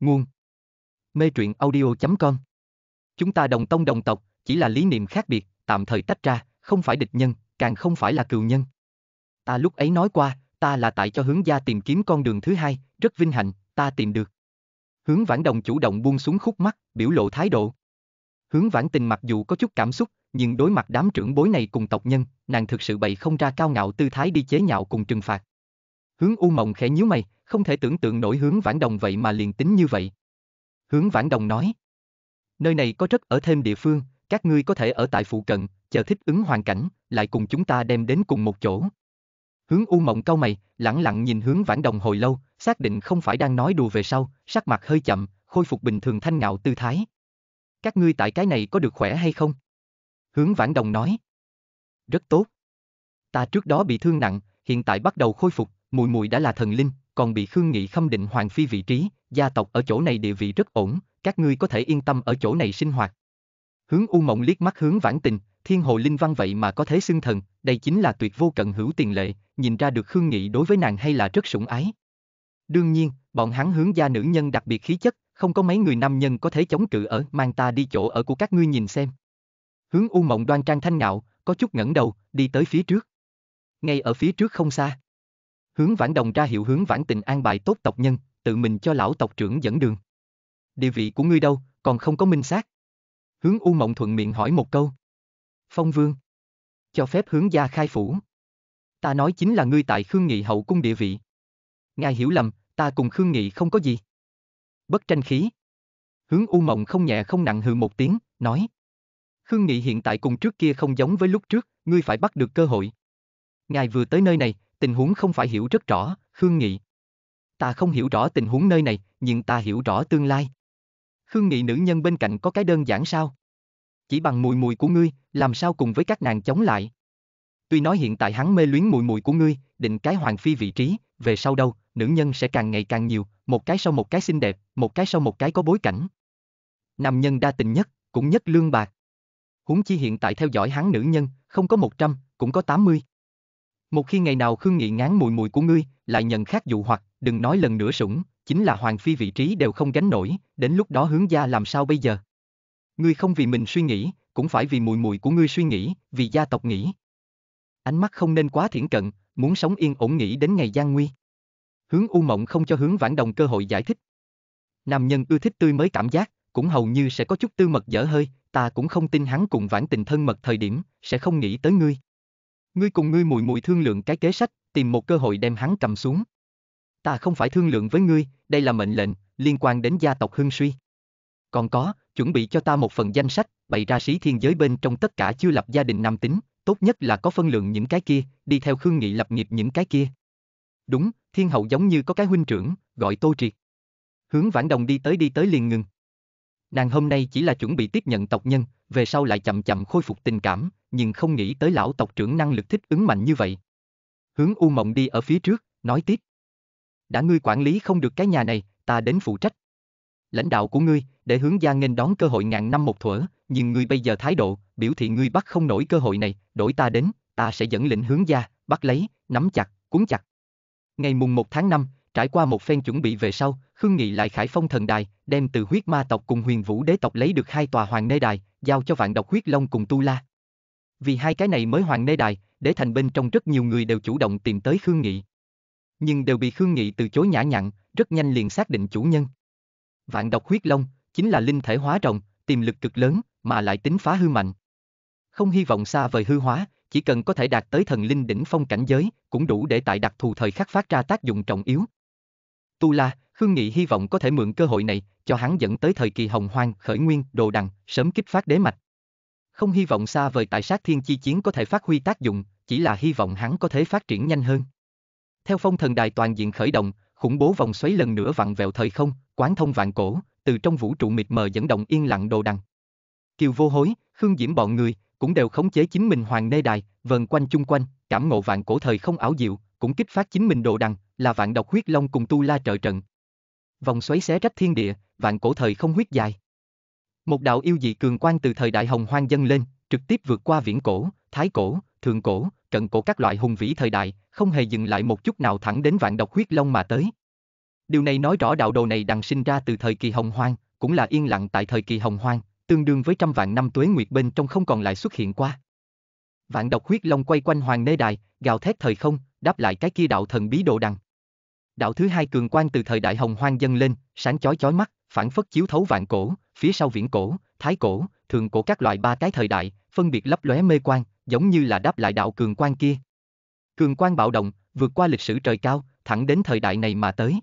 Nguồn Mê truyện audio.com Chúng ta đồng tông đồng tộc, chỉ là lý niệm khác biệt, tạm thời tách ra, không phải địch nhân, càng không phải là cựu nhân. Ta lúc ấy nói qua, ta là tại cho hướng gia tìm kiếm con đường thứ hai, rất vinh hạnh, ta tìm được. Hướng vãn đồng chủ động buông xuống khúc mắt, biểu lộ thái độ. Hướng vãn tình mặc dù có chút cảm xúc, nhưng đối mặt đám trưởng bối này cùng tộc nhân, nàng thực sự bày không ra cao ngạo tư thái đi chế nhạo cùng trừng phạt. Hướng U Mộng khẽ nhíu mày, không thể tưởng tượng nổi hướng Vãn Đồng vậy mà liền tính như vậy. Hướng Vãn Đồng nói, nơi này có rất ở thêm địa phương, các ngươi có thể ở tại phụ cận, chờ thích ứng hoàn cảnh, lại cùng chúng ta đem đến cùng một chỗ. Hướng U Mộng cau mày, lẳng lặng nhìn hướng Vãn Đồng hồi lâu, xác định không phải đang nói đùa về sau, sắc mặt hơi chậm, khôi phục bình thường thanh ngạo tư thái. Các ngươi tại cái này có được khỏe hay không? Hướng Vãn Đồng nói. Rất tốt. Ta trước đó bị thương nặng, hiện tại bắt đầu khôi phục, mùi mùi đã là thần linh, còn bị Khương Nghị khâm định hoàng phi vị trí, gia tộc ở chỗ này địa vị rất ổn, các ngươi có thể yên tâm ở chỗ này sinh hoạt. Hướng U Mộng liếc mắt hướng Vãn Tình, thiên hồ linh văn vậy mà có thế xưng thần, đây chính là tuyệt vô cận hữu tiền lệ, nhìn ra được Khương Nghị đối với nàng hay là rất sủng ái. Đương nhiên, bọn hắn hướng gia nữ nhân đặc biệt khí chất, không có mấy người nam nhân có thể chống cự ở, mang ta đi chỗ ở của các ngươi nhìn xem. Hướng U Mộng đoan trang thanh ngạo, có chút ngẩng đầu, đi tới phía trước. Ngay ở phía trước không xa. Hướng Vãn Đồng ra hiệu Hướng Vãn Tình an bài tốt tộc nhân, tự mình cho lão tộc trưởng dẫn đường. Địa vị của ngươi đâu, còn không có minh xác. Hướng U Mộng thuận miệng hỏi một câu. Phong Vương. Cho phép hướng gia khai phủ. Ta nói chính là ngươi tại Khương Nghị hậu cung địa vị. Ngài hiểu lầm, ta cùng Khương Nghị không có gì. Bất tranh khí. Hướng U Mộng không nhẹ không nặng hừ một tiếng, nói. Khương Nghị hiện tại cùng trước kia không giống với lúc trước, ngươi phải bắt được cơ hội. Ngài vừa tới nơi này, tình huống không phải hiểu rất rõ, Khương Nghị. Ta không hiểu rõ tình huống nơi này, nhưng ta hiểu rõ tương lai. Khương Nghị nữ nhân bên cạnh có cái đơn giản sao? Chỉ bằng mùi mùi của ngươi, làm sao cùng với các nàng chống lại? Tuy nói hiện tại hắn mê luyến mùi mùi của ngươi, định cái hoàng phi vị trí, về sau đâu, nữ nhân sẽ càng ngày càng nhiều, một cái sau một cái xinh đẹp, một cái sau một cái có bối cảnh. Nam nhân đa tình nhất, cũng nhất lương bạc huống chi hiện tại theo dõi hắn nữ nhân, không có 100, cũng có 80. Một khi ngày nào Khương Nghị ngán mùi mùi của ngươi, lại nhận khác dụ hoặc, đừng nói lần nữa sủng, chính là Hoàng Phi vị trí đều không gánh nổi, đến lúc đó hướng gia làm sao bây giờ? Ngươi không vì mình suy nghĩ, cũng phải vì mùi mùi của ngươi suy nghĩ, vì gia tộc nghĩ. Ánh mắt không nên quá thiển cận, muốn sống yên ổn nghĩ đến ngày gian nguy. Hướng U Mộng không cho hướng Vãn Đồng cơ hội giải thích. Nam nhân ưa thích tươi mới cảm giác, cũng hầu như sẽ có chút tư mật dở hơi, ta cũng không tin hắn cùng vãn tình thân mật thời điểm, sẽ không nghĩ tới ngươi. Ngươi cùng ngươi mùi mùi thương lượng cái kế sách, tìm một cơ hội đem hắn cầm xuống. Ta không phải thương lượng với ngươi, đây là mệnh lệnh, liên quan đến gia tộc hưng suy. Còn có, chuẩn bị cho ta một phần danh sách, bày ra sĩ thiên giới bên trong tất cả chưa lập gia đình nam tính, tốt nhất là có phân lượng những cái kia, đi theo khương nghị lập nghiệp những cái kia. Đúng, thiên hậu giống như có cái huynh trưởng, gọi tô triệt. Hướng vãn đồng đi tới đi tới liền ngừng. Nàng hôm nay chỉ là chuẩn bị tiếp nhận tộc nhân, về sau lại chậm chậm khôi phục tình cảm, nhưng không nghĩ tới lão tộc trưởng năng lực thích ứng mạnh như vậy. Hướng U Mộng đi ở phía trước, nói tiếp. Đã ngươi quản lý không được cái nhà này, ta đến phụ trách. Lãnh đạo của ngươi, để hướng gia nghênh đón cơ hội ngàn năm một thuở, nhưng ngươi bây giờ thái độ, biểu thị ngươi bắt không nổi cơ hội này, đổi ta đến, ta sẽ dẫn lĩnh hướng gia, bắt lấy, nắm chặt, cuốn chặt. Ngày mùng 1 tháng 5, Trải qua một phen chuẩn bị về sau, Khương Nghị lại khải phong thần đài, đem từ huyết ma tộc cùng huyền vũ đế tộc lấy được hai tòa hoàng nê đài, giao cho vạn độc huyết long cùng tu la. Vì hai cái này mới hoàng nê đài, để thành bên trong rất nhiều người đều chủ động tìm tới Khương Nghị. Nhưng đều bị Khương Nghị từ chối nhã nhặn, rất nhanh liền xác định chủ nhân. Vạn độc huyết long, chính là linh thể hóa rồng, tiềm lực cực lớn, mà lại tính phá hư mạnh. Không hy vọng xa vời hư hóa, chỉ cần có thể đạt tới thần linh đỉnh phong cảnh giới, cũng đủ để tại đặc thù thời khắc phát ra tác dụng trọng yếu, Tu La, Khương Nghị hy vọng có thể mượn cơ hội này, cho hắn dẫn tới thời kỳ hồng hoang, khởi nguyên, đồ đằng, sớm kích phát đế mạch. Không hy vọng xa vời tại sát thiên chi chiến có thể phát huy tác dụng, chỉ là hy vọng hắn có thể phát triển nhanh hơn. Theo phong thần đài toàn diện khởi động, khủng bố vòng xoáy lần nữa vặn vẹo thời không, quán thông vạn cổ, từ trong vũ trụ mịt mờ dẫn động yên lặng đồ đằng. Kiều vô hối, Khương Diễm bọn người, cũng đều khống chế chính mình hoàng nê đài, vần quanh chung quanh, cảm ngộ vạn cổ thời không ảo diệu, cũng kích phát chính mình đồ đằng, là vạn độc huyết long cùng tu la trợ trận. Vòng xoáy xé rách thiên địa, vạn cổ thời không huyết dài. Một đạo yêu dị cường quan từ thời đại hồng hoang dâng lên, trực tiếp vượt qua viễn cổ, thái cổ, thượng cổ, trận cổ các loại hùng vĩ thời đại, không hề dừng lại một chút nào thẳng đến vạn độc huyết long mà tới. Điều này nói rõ đạo đồ này đằng sinh ra từ thời kỳ hồng hoang, cũng là yên lặng tại thời kỳ hồng hoang, tương đương với trăm vạn năm tuế nguyệt bên trong không còn lại xuất hiện qua. Vạn độc huyết long quay quanh hoàng nê đài, gào thét thời không, đáp lại cái kia đạo thần bí đồ đằng. Đạo thứ hai cường quan từ thời đại hồng hoang dâng lên, sáng chói chói mắt, phản phất chiếu thấu vạn cổ, phía sau viễn cổ, thái cổ, thường cổ các loại ba cái thời đại, phân biệt lấp lóe mê quan, giống như là đáp lại đạo cường quan kia. Cường quan bạo động, vượt qua lịch sử trời cao, thẳng đến thời đại này mà tới.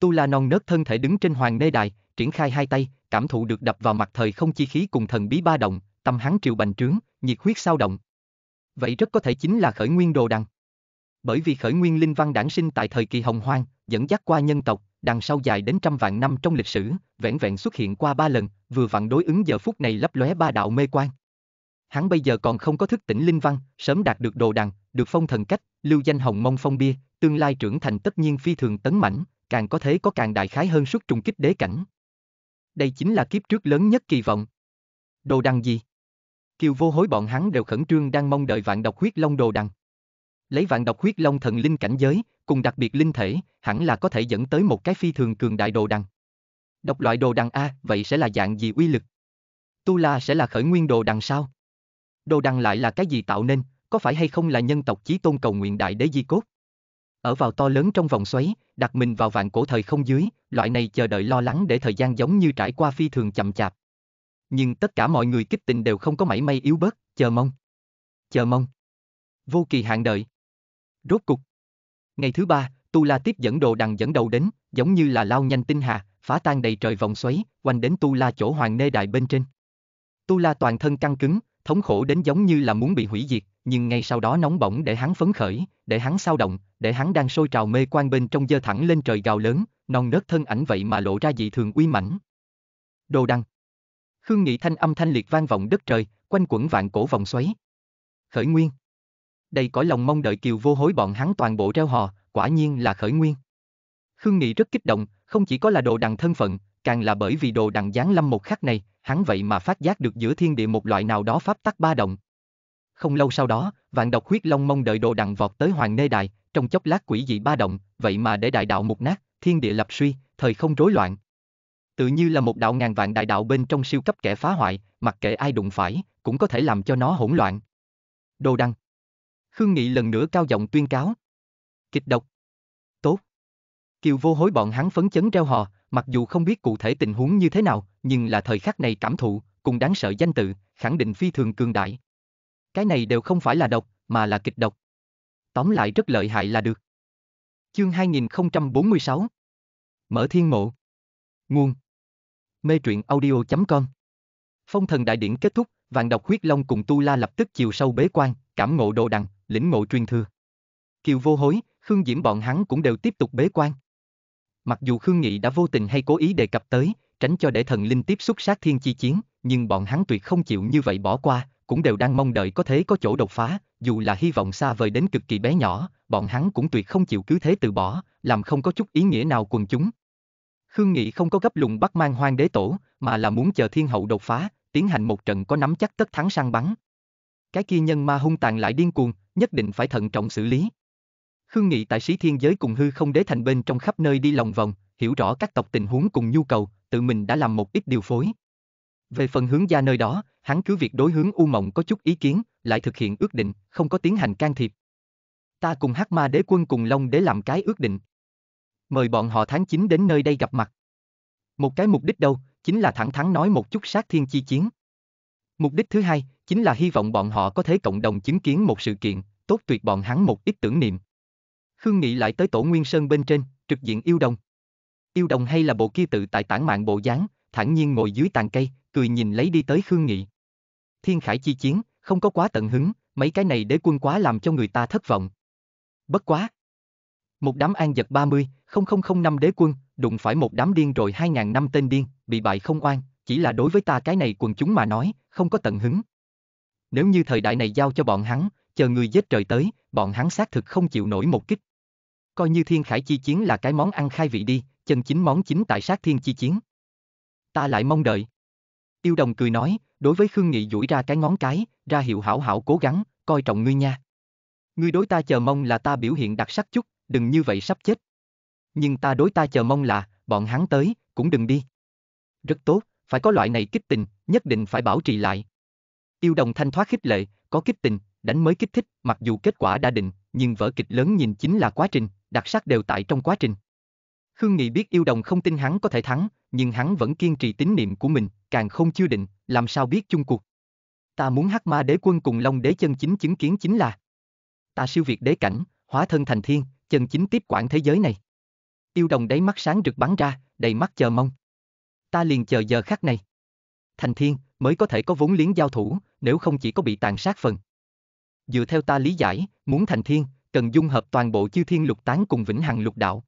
Tu La non nớt thân thể đứng trên hoàng đê đài, triển khai hai tay, cảm thụ được đập vào mặt thời không chi khí cùng thần bí ba động, tâm hắn triệu bành trướng, nhiệt huyết sao động. Vậy rất có thể chính là khởi nguyên đồ đằng bởi vì khởi nguyên linh văn đản sinh tại thời kỳ hồng hoang, dẫn dắt qua nhân tộc, đằng sau dài đến trăm vạn năm trong lịch sử, vẹn vẹn xuất hiện qua ba lần, vừa vặn đối ứng giờ phút này lấp lóe ba đạo mê quan. Hắn bây giờ còn không có thức tỉnh linh văn, sớm đạt được đồ đằng, được phong thần cách, lưu danh hồng mông phong bia, tương lai trưởng thành tất nhiên phi thường tấn mãnh, càng có thế có càng đại khái hơn suất trùng kích đế cảnh. Đây chính là kiếp trước lớn nhất kỳ vọng. Đồ đằng gì? Kiều vô hối bọn hắn đều khẩn trương đang mong đợi vạn độc huyết long đồ đằng. Lấy vạn độc huyết long thần linh cảnh giới, cùng đặc biệt linh thể, hẳn là có thể dẫn tới một cái phi thường cường đại đồ đằng. Độc loại đồ đằng A, vậy sẽ là dạng gì uy lực? Tu La sẽ là khởi nguyên đồ đằng sao? Đồ đằng lại là cái gì tạo nên, có phải hay không là nhân tộc chí tôn cầu nguyện đại đế di cốt? Ở vào to lớn trong vòng xoáy, đặt mình vào vạn cổ thời không dưới, loại này chờ đợi lo lắng để thời gian giống như trải qua phi thường chậm chạp. Nhưng tất cả mọi người kích tình đều không có mảy may yếu bớt, chờ mong. Chờ mong. Vô kỳ hạn đợi. Rốt cục. Ngày thứ ba, Tu La tiếp dẫn đồ đằng dẫn đầu đến, giống như là lao nhanh tinh hà, phá tan đầy trời vòng xoáy, quanh đến Tu La chỗ hoàng nê đại bên trên. Tu La toàn thân căng cứng, thống khổ đến giống như là muốn bị hủy diệt, nhưng ngay sau đó nóng bỏng để hắn phấn khởi, để hắn sao động, để hắn đang sôi trào mê quan bên trong dơ thẳng lên trời gào lớn, non nớt thân ảnh vậy mà lộ ra dị thường uy mãnh. Đồ đăng. Khương Nghị thanh âm thanh liệt vang vọng đất trời, quanh quẩn vạn cổ vòng xoáy. Khởi nguyên đầy cõi lòng mong đợi kiều vô hối bọn hắn toàn bộ reo hò, quả nhiên là khởi nguyên. Khương Nghị rất kích động, không chỉ có là đồ đằng thân phận, càng là bởi vì đồ đằng giáng lâm một khắc này, hắn vậy mà phát giác được giữa thiên địa một loại nào đó pháp tắc ba động. Không lâu sau đó, vạn độc huyết long mong đợi đồ đằng vọt tới hoàng nê đài, trong chốc lát quỷ dị ba động, vậy mà để đại đạo một nát, thiên địa lập suy, thời không rối loạn. Tự như là một đạo ngàn vạn đại đạo bên trong siêu cấp kẻ phá hoại, mặc kệ ai đụng phải, cũng có thể làm cho nó hỗn loạn. Đồ đằng. Khương Nghị lần nữa cao giọng tuyên cáo. Kịch độc. Tốt. Kiều vô hối bọn hắn phấn chấn reo hò, mặc dù không biết cụ thể tình huống như thế nào, nhưng là thời khắc này cảm thụ, cùng đáng sợ danh tự, khẳng định phi thường cường đại. Cái này đều không phải là độc, mà là kịch độc. Tóm lại rất lợi hại là được. Chương 2046 Mở thiên mộ Nguồn Mê truyện audio.com Phong thần đại điển kết thúc, vạn độc huyết long cùng tu la lập tức chiều sâu bế quan, cảm ngộ đồ đằng, lĩnh ngộ truyền thừa. Kiều vô hối, Khương Diễm bọn hắn cũng đều tiếp tục bế quan. Mặc dù Khương Nghị đã vô tình hay cố ý đề cập tới, tránh cho để thần linh tiếp xúc sát thiên chi chiến, nhưng bọn hắn tuyệt không chịu như vậy bỏ qua, cũng đều đang mong đợi có thể có chỗ đột phá, dù là hy vọng xa vời đến cực kỳ bé nhỏ, bọn hắn cũng tuyệt không chịu cứ thế từ bỏ, làm không có chút ý nghĩa nào quần chúng. Khương Nghị không có gấp lùng bắt mang hoang đế tổ, mà là muốn chờ thiên hậu đột phá, tiến hành một trận có nắm chắc tất thắng săn bắn. Cái kia nhân ma hung tàn lại điên cuồng, nhất định phải thận trọng xử lý. Khương Nghị tại sĩ thiên giới cùng hư không đế thành bên trong khắp nơi đi lòng vòng, hiểu rõ các tộc tình huống cùng nhu cầu, tự mình đã làm một ít điều phối. Về phần hướng gia nơi đó, hắn cứ việc đối hướng U Mộng có chút ý kiến, lại thực hiện ước định, không có tiến hành can thiệp. Ta cùng Hắc Ma Đế quân cùng Long Đế làm cái ước định. Mời bọn họ tháng 9 đến nơi đây gặp mặt. Một cái mục đích đâu, chính là thẳng thắn nói một chút sát thiên chi chiến. Mục đích thứ hai, chính là hy vọng bọn họ có thể cộng đồng chứng kiến một sự kiện, tốt tuyệt bọn hắn một ít tưởng niệm. Khương Nghị lại tới tổ Nguyên Sơn bên trên, trực diện yêu đồng. Yêu đồng hay là bộ kia tự tại tản mạng bộ dáng, thản nhiên ngồi dưới tàn cây, cười nhìn lấy đi tới Khương Nghị. Thiên Khải chi chiến, không có quá tận hứng, mấy cái này đế quân quá làm cho người ta thất vọng. Bất quá. Một đám an giật 30, năm đế quân, đụng phải một đám điên rồi 2000 năm tên điên, bị bại không oan, chỉ là đối với ta cái này quần chúng mà nói, không có tận hứng nếu như thời đại này giao cho bọn hắn, chờ người giết trời tới, bọn hắn xác thực không chịu nổi một kích. Coi như thiên khải chi chiến là cái món ăn khai vị đi, chân chính món chính tại sát thiên chi chiến. Ta lại mong đợi. Tiêu đồng cười nói, đối với Khương Nghị duỗi ra cái ngón cái, ra hiệu hảo hảo cố gắng, coi trọng ngươi nha. Ngươi đối ta chờ mong là ta biểu hiện đặc sắc chút, đừng như vậy sắp chết. Nhưng ta đối ta chờ mong là, bọn hắn tới, cũng đừng đi. Rất tốt, phải có loại này kích tình, nhất định phải bảo trì lại. Yêu đồng thanh thoát khích lệ, có kích tình, đánh mới kích thích, mặc dù kết quả đã định, nhưng vở kịch lớn nhìn chính là quá trình, đặc sắc đều tại trong quá trình. Khương Nghị biết yêu đồng không tin hắn có thể thắng, nhưng hắn vẫn kiên trì tín niệm của mình, càng không chưa định, làm sao biết chung cuộc. Ta muốn hắc ma đế quân cùng long đế chân chính chứng kiến chính là Ta siêu việt đế cảnh, hóa thân thành thiên, chân chính tiếp quản thế giới này. Yêu đồng đáy mắt sáng rực bắn ra, đầy mắt chờ mong. Ta liền chờ giờ khắc này. Thành thiên, mới có thể có vốn liếng giao thủ, nếu không chỉ có bị tàn sát phần. Dựa theo ta lý giải, muốn thành thiên, cần dung hợp toàn bộ chư thiên lục tán cùng vĩnh hằng lục đạo.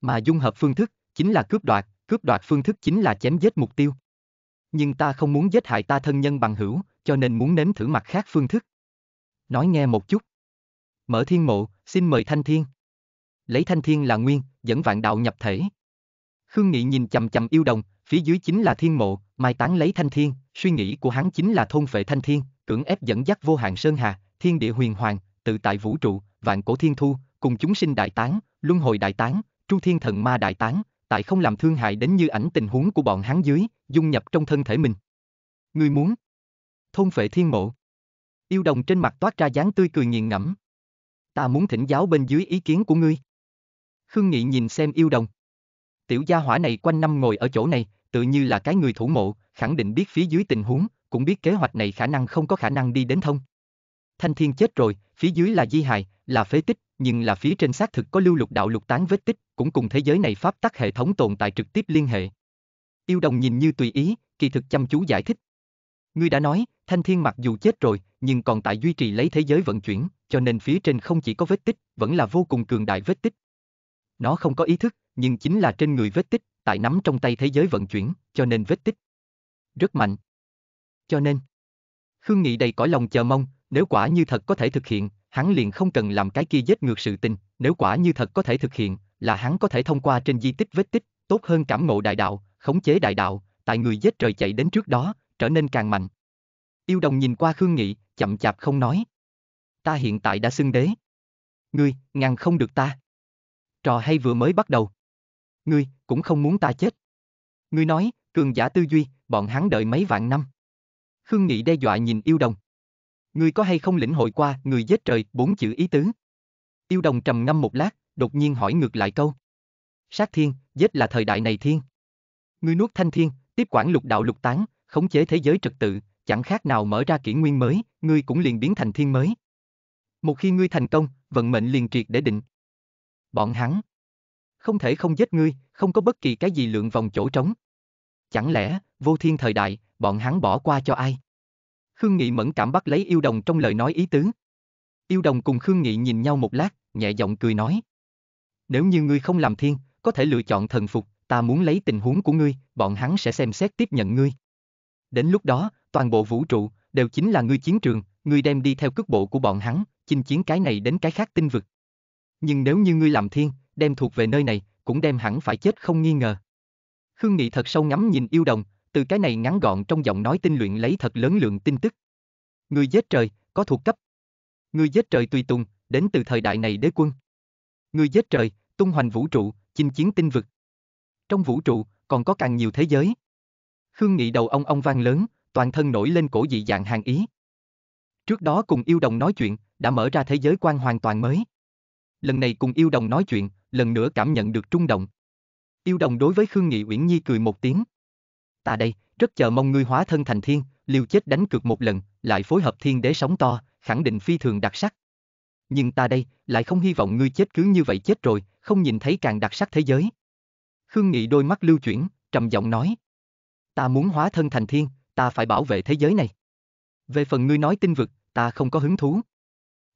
Mà dung hợp phương thức, chính là cướp đoạt, cướp đoạt phương thức chính là chém giết mục tiêu. Nhưng ta không muốn giết hại ta thân nhân bằng hữu, cho nên muốn nếm thử mặt khác phương thức. Nói nghe một chút. Mở thiên mộ, xin mời thanh thiên. Lấy thanh thiên là nguyên, dẫn vạn đạo nhập thể. Khương Nghị nhìn chầm chầm yêu đồng, Phía dưới chính là thiên mộ, mai táng lấy thanh thiên, suy nghĩ của hắn chính là thôn phệ thanh thiên, cưỡng ép dẫn dắt vô hạn sơn hà, thiên địa huyền hoàng, tự tại vũ trụ, vạn cổ thiên thu, cùng chúng sinh đại tán, luân hồi đại tán, tru thiên thần ma đại tán, tại không làm thương hại đến như ảnh tình huống của bọn hắn dưới, dung nhập trong thân thể mình. người muốn thôn phệ thiên mộ. Yêu đồng trên mặt toát ra dáng tươi cười nghiền ngẫm. Ta muốn thỉnh giáo bên dưới ý kiến của ngươi. Khương Nghị nhìn xem yêu đồng. Tiểu gia hỏa này quanh năm ngồi ở chỗ này, tự như là cái người thủ mộ, khẳng định biết phía dưới tình huống, cũng biết kế hoạch này khả năng không có khả năng đi đến thông. Thanh thiên chết rồi, phía dưới là di hài, là phế tích, nhưng là phía trên xác thực có lưu lục đạo lục tán vết tích, cũng cùng thế giới này pháp tắc hệ thống tồn tại trực tiếp liên hệ. Yêu đồng nhìn như tùy ý, kỳ thực chăm chú giải thích. Ngươi đã nói, thanh thiên mặc dù chết rồi, nhưng còn tại duy trì lấy thế giới vận chuyển, cho nên phía trên không chỉ có vết tích, vẫn là vô cùng cường đại vết tích. Nó không có ý thức, nhưng chính là trên người vết tích, tại nắm trong tay thế giới vận chuyển, cho nên vết tích. Rất mạnh. Cho nên, Khương Nghị đầy cõi lòng chờ mong, nếu quả như thật có thể thực hiện, hắn liền không cần làm cái kia giết ngược sự tình, nếu quả như thật có thể thực hiện, là hắn có thể thông qua trên di tích vết tích, tốt hơn cảm ngộ đại đạo, khống chế đại đạo, tại người giết trời chạy đến trước đó, trở nên càng mạnh. Yêu đồng nhìn qua Khương Nghị, chậm chạp không nói. Ta hiện tại đã xưng đế. Ngươi, ngăn không được ta. Trò hay vừa mới bắt đầu ngươi, cũng không muốn ta chết. Ngươi nói, cường giả tư duy, bọn hắn đợi mấy vạn năm. Khương Nghị đe dọa nhìn yêu đồng. Ngươi có hay không lĩnh hội qua người giết trời bốn chữ ý tứ? Yêu đồng trầm ngâm một lát, đột nhiên hỏi ngược lại câu. Sát thiên, giết là thời đại này thiên. Ngươi nuốt thanh thiên, tiếp quản lục đạo lục tán, khống chế thế giới trật tự, chẳng khác nào mở ra kỷ nguyên mới, ngươi cũng liền biến thành thiên mới. Một khi ngươi thành công, vận mệnh liền triệt để định. Bọn hắn không thể không giết ngươi, không có bất kỳ cái gì lượng vòng chỗ trống. Chẳng lẽ, vô thiên thời đại, bọn hắn bỏ qua cho ai? Khương Nghị mẫn cảm bắt lấy yêu đồng trong lời nói ý tứ. Yêu đồng cùng Khương Nghị nhìn nhau một lát, nhẹ giọng cười nói. Nếu như ngươi không làm thiên, có thể lựa chọn thần phục, ta muốn lấy tình huống của ngươi, bọn hắn sẽ xem xét tiếp nhận ngươi. Đến lúc đó, toàn bộ vũ trụ, đều chính là ngươi chiến trường, ngươi đem đi theo cước bộ của bọn hắn, chinh chiến cái này đến cái khác tinh vực. Nhưng nếu như ngươi làm thiên, đem thuộc về nơi này, cũng đem hẳn phải chết không nghi ngờ. Khương Nghị thật sâu ngắm nhìn yêu đồng, từ cái này ngắn gọn trong giọng nói tinh luyện lấy thật lớn lượng tin tức. Người giết trời, có thuộc cấp. Người giết trời tùy tùng, đến từ thời đại này đế quân. Người giết trời, tung hoành vũ trụ, chinh chiến tinh vực. Trong vũ trụ, còn có càng nhiều thế giới. Khương Nghị đầu ông ông vang lớn, toàn thân nổi lên cổ dị dạng hàng ý. Trước đó cùng yêu đồng nói chuyện, đã mở ra thế giới quan hoàn toàn mới. Lần này cùng yêu đồng nói chuyện, lần nữa cảm nhận được trung động. Yêu đồng đối với Khương Nghị Uyển Nhi cười một tiếng. Ta đây, rất chờ mong ngươi hóa thân thành thiên, liều chết đánh cược một lần, lại phối hợp thiên đế sóng to, khẳng định phi thường đặc sắc. Nhưng ta đây, lại không hy vọng ngươi chết cứ như vậy chết rồi, không nhìn thấy càng đặc sắc thế giới. Khương Nghị đôi mắt lưu chuyển, trầm giọng nói. Ta muốn hóa thân thành thiên, ta phải bảo vệ thế giới này. Về phần ngươi nói tinh vực, ta không có hứng thú.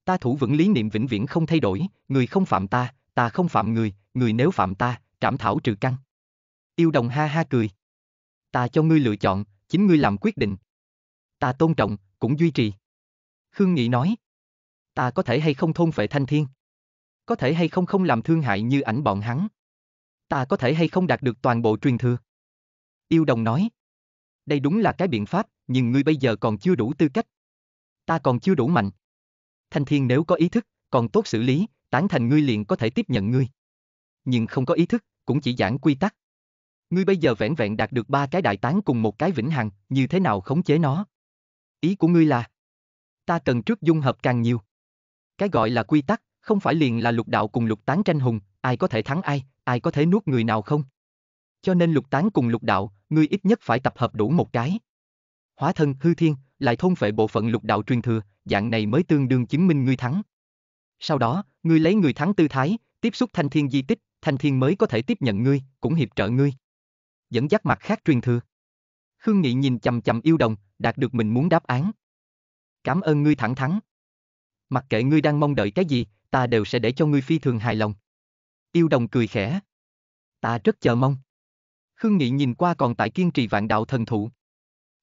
Ta thủ vững lý niệm vĩnh viễn không thay đổi, người không phạm ta, ta không phạm người, người nếu phạm ta, trảm thảo trừ căn. Yêu đồng ha ha cười. Ta cho ngươi lựa chọn, chính ngươi làm quyết định. Ta tôn trọng, cũng duy trì. Khương Nghị nói. Ta có thể hay không thôn phệ thanh thiên? Có thể hay không không làm thương hại như ảnh bọn hắn? Ta có thể hay không đạt được toàn bộ truyền thừa? Yêu đồng nói. Đây đúng là cái biện pháp, nhưng ngươi bây giờ còn chưa đủ tư cách. Ta còn chưa đủ mạnh. Thanh thiên nếu có ý thức, còn tốt xử lý, tán thành ngươi liền có thể tiếp nhận ngươi. Nhưng không có ý thức, cũng chỉ giảng quy tắc. Ngươi bây giờ vẹn vẹn đạt được ba cái đại tán cùng một cái vĩnh hằng, như thế nào khống chế nó? Ý của ngươi là, ta cần trước dung hợp càng nhiều. Cái gọi là quy tắc, không phải liền là lục đạo cùng lục tán tranh hùng, ai có thể thắng ai, ai có thể nuốt người nào không? Cho nên lục tán cùng lục đạo, ngươi ít nhất phải tập hợp đủ một cái. Hóa thân hư thiên, lại thôn phệ bộ phận lục đạo truyền thừa, dạng này mới tương đương chứng minh ngươi thắng. Sau đó, ngươi lấy người thắng tư thái, tiếp xúc thanh thiên di tích, thanh thiên mới có thể tiếp nhận ngươi, cũng hiệp trợ ngươi. Dẫn dắt mặt khác truyền thừa. Khương Nghị nhìn chầm chầm yêu đồng, đạt được mình muốn đáp án. Cảm ơn ngươi thẳng thắn. Mặc kệ ngươi đang mong đợi cái gì, ta đều sẽ để cho ngươi phi thường hài lòng. Yêu đồng cười khẽ. Ta rất chờ mong. Khương Nghị nhìn qua còn tại kiên trì vạn đạo thần thụ.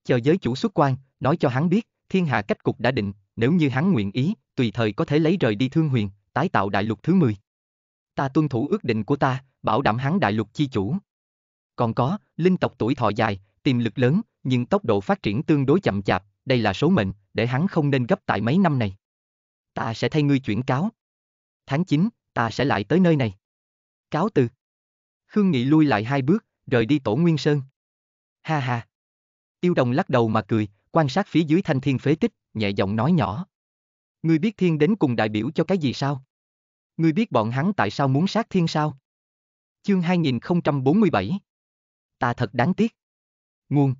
Chờ giới chủ xuất quan, nói cho hắn biết, thiên hạ cách cục đã định, nếu như hắn nguyện ý, tùy thời có thể lấy rời đi thương huyền, tái tạo đại lục thứ 10. Ta tuân thủ ước định của ta, bảo đảm hắn đại lục chi chủ. Còn có, linh tộc tuổi thọ dài, tiềm lực lớn, nhưng tốc độ phát triển tương đối chậm chạp, đây là số mệnh, để hắn không nên gấp tại mấy năm này. Ta sẽ thay ngươi chuyển cáo. Tháng 9, ta sẽ lại tới nơi này. Cáo từ. Khương Nghị lui lại hai bước, rời đi tổ Nguyên Sơn. Ha ha. Tiêu đồng lắc đầu mà cười, quan sát phía dưới thanh thiên phế tích, nhẹ giọng nói nhỏ. Ngươi biết thiên đến cùng đại biểu cho cái gì sao? Ngươi biết bọn hắn tại sao muốn sát thiên sao? Chương 2047 Ta thật đáng tiếc. Nguồn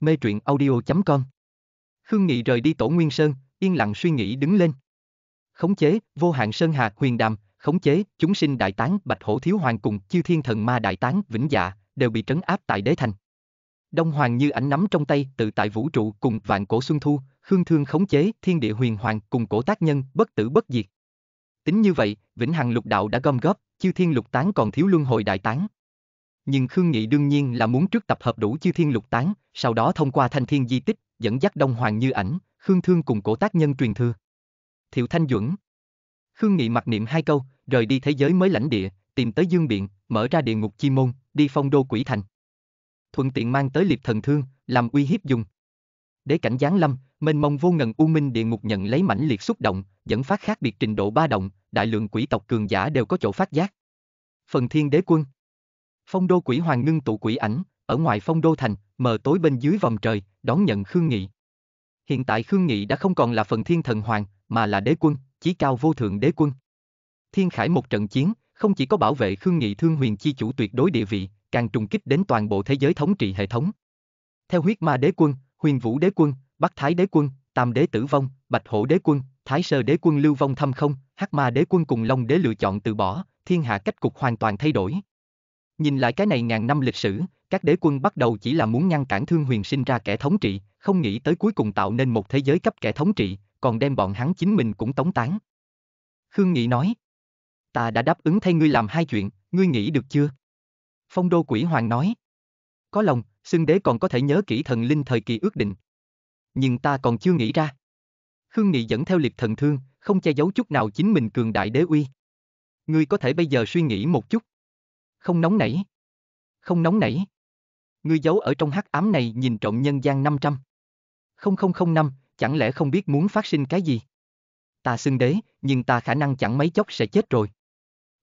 Mê truyện audio.com Khương Nghị rời đi tổ Nguyên Sơn, yên lặng suy nghĩ đứng lên. Khống chế, vô hạn Sơn Hà, huyền đàm, khống chế, chúng sinh đại tán, bạch hổ thiếu hoàng cùng chư thiên thần ma đại tán, vĩnh dạ, đều bị trấn áp tại đế thành. Đông Hoàng như ảnh nắm trong tay tự tại vũ trụ cùng vạn cổ xuân thu, Khương Thương khống chế thiên địa huyền hoàng cùng cổ tác nhân bất tử bất diệt. Tính như vậy, Vĩnh Hằng lục đạo đã gom góp, chư thiên lục tán còn thiếu luân hồi đại tán. Nhưng Khương Nghị đương nhiên là muốn trước tập hợp đủ chư thiên lục tán, sau đó thông qua thanh thiên di tích, dẫn dắt Đông Hoàng Như Ảnh, Khương Thương cùng cổ tác nhân truyền thừa. Thiệu Thanh Duẩn Khương Nghị mặc niệm hai câu, rời đi thế giới mới lãnh địa, tìm tới Dương Biện, mở ra địa ngục chi môn, đi phong đô quỷ thành. Thuận tiện mang tới liệp thần thương, làm uy hiếp dùng đế cảnh giáng lâm, mênh mông vô ngần u minh địa ngục nhận lấy mãnh liệt xúc động, dẫn phát khác biệt trình độ ba động, đại lượng quỷ tộc cường giả đều có chỗ phát giác. Phần thiên đế quân Phong đô quỷ hoàng ngưng tụ quỷ ảnh, ở ngoài phong đô thành, mờ tối bên dưới vòng trời, đón nhận Khương Nghị. Hiện tại Khương Nghị đã không còn là phần thiên thần hoàng, mà là đế quân, chí cao vô thượng đế quân. Thiên Khải một trận chiến, không chỉ có bảo vệ Khương Nghị Thương Huyền chi chủ tuyệt đối địa vị, càng trùng kích đến toàn bộ thế giới thống trị hệ thống. Theo huyết ma đế quân, huyền vũ đế quân, bắc thái đế quân, tam đế tử vong, bạch hổ đế quân, thái sơ đế quân lưu vong thâm không, hắc ma đế quân cùng long đế lựa chọn từ bỏ, thiên hạ cách cục hoàn toàn thay đổi. Nhìn lại cái này ngàn năm lịch sử, các đế quân bắt đầu chỉ là muốn ngăn cản thương huyền sinh ra kẻ thống trị, không nghĩ tới cuối cùng tạo nên một thế giới cấp kẻ thống trị, còn đem bọn hắn chính mình cũng tống tán. Khương Nghị nói, ta đã đáp ứng thay ngươi làm hai chuyện, ngươi nghĩ được chưa? Phong đô quỷ hoàng nói, có lòng, xưng đế còn có thể nhớ kỹ thần linh thời kỳ ước định. Nhưng ta còn chưa nghĩ ra. Khương Nghị dẫn theo liệt thần thương, không che giấu chút nào chính mình cường đại đế uy. Ngươi có thể bây giờ suy nghĩ một chút. Không nóng nảy. Không nóng nảy. Ngươi giấu ở trong hắc ám này nhìn trộm nhân gian 500. 0005, chẳng lẽ không biết muốn phát sinh cái gì? Ta xưng đế, nhưng ta khả năng chẳng mấy chốc sẽ chết rồi.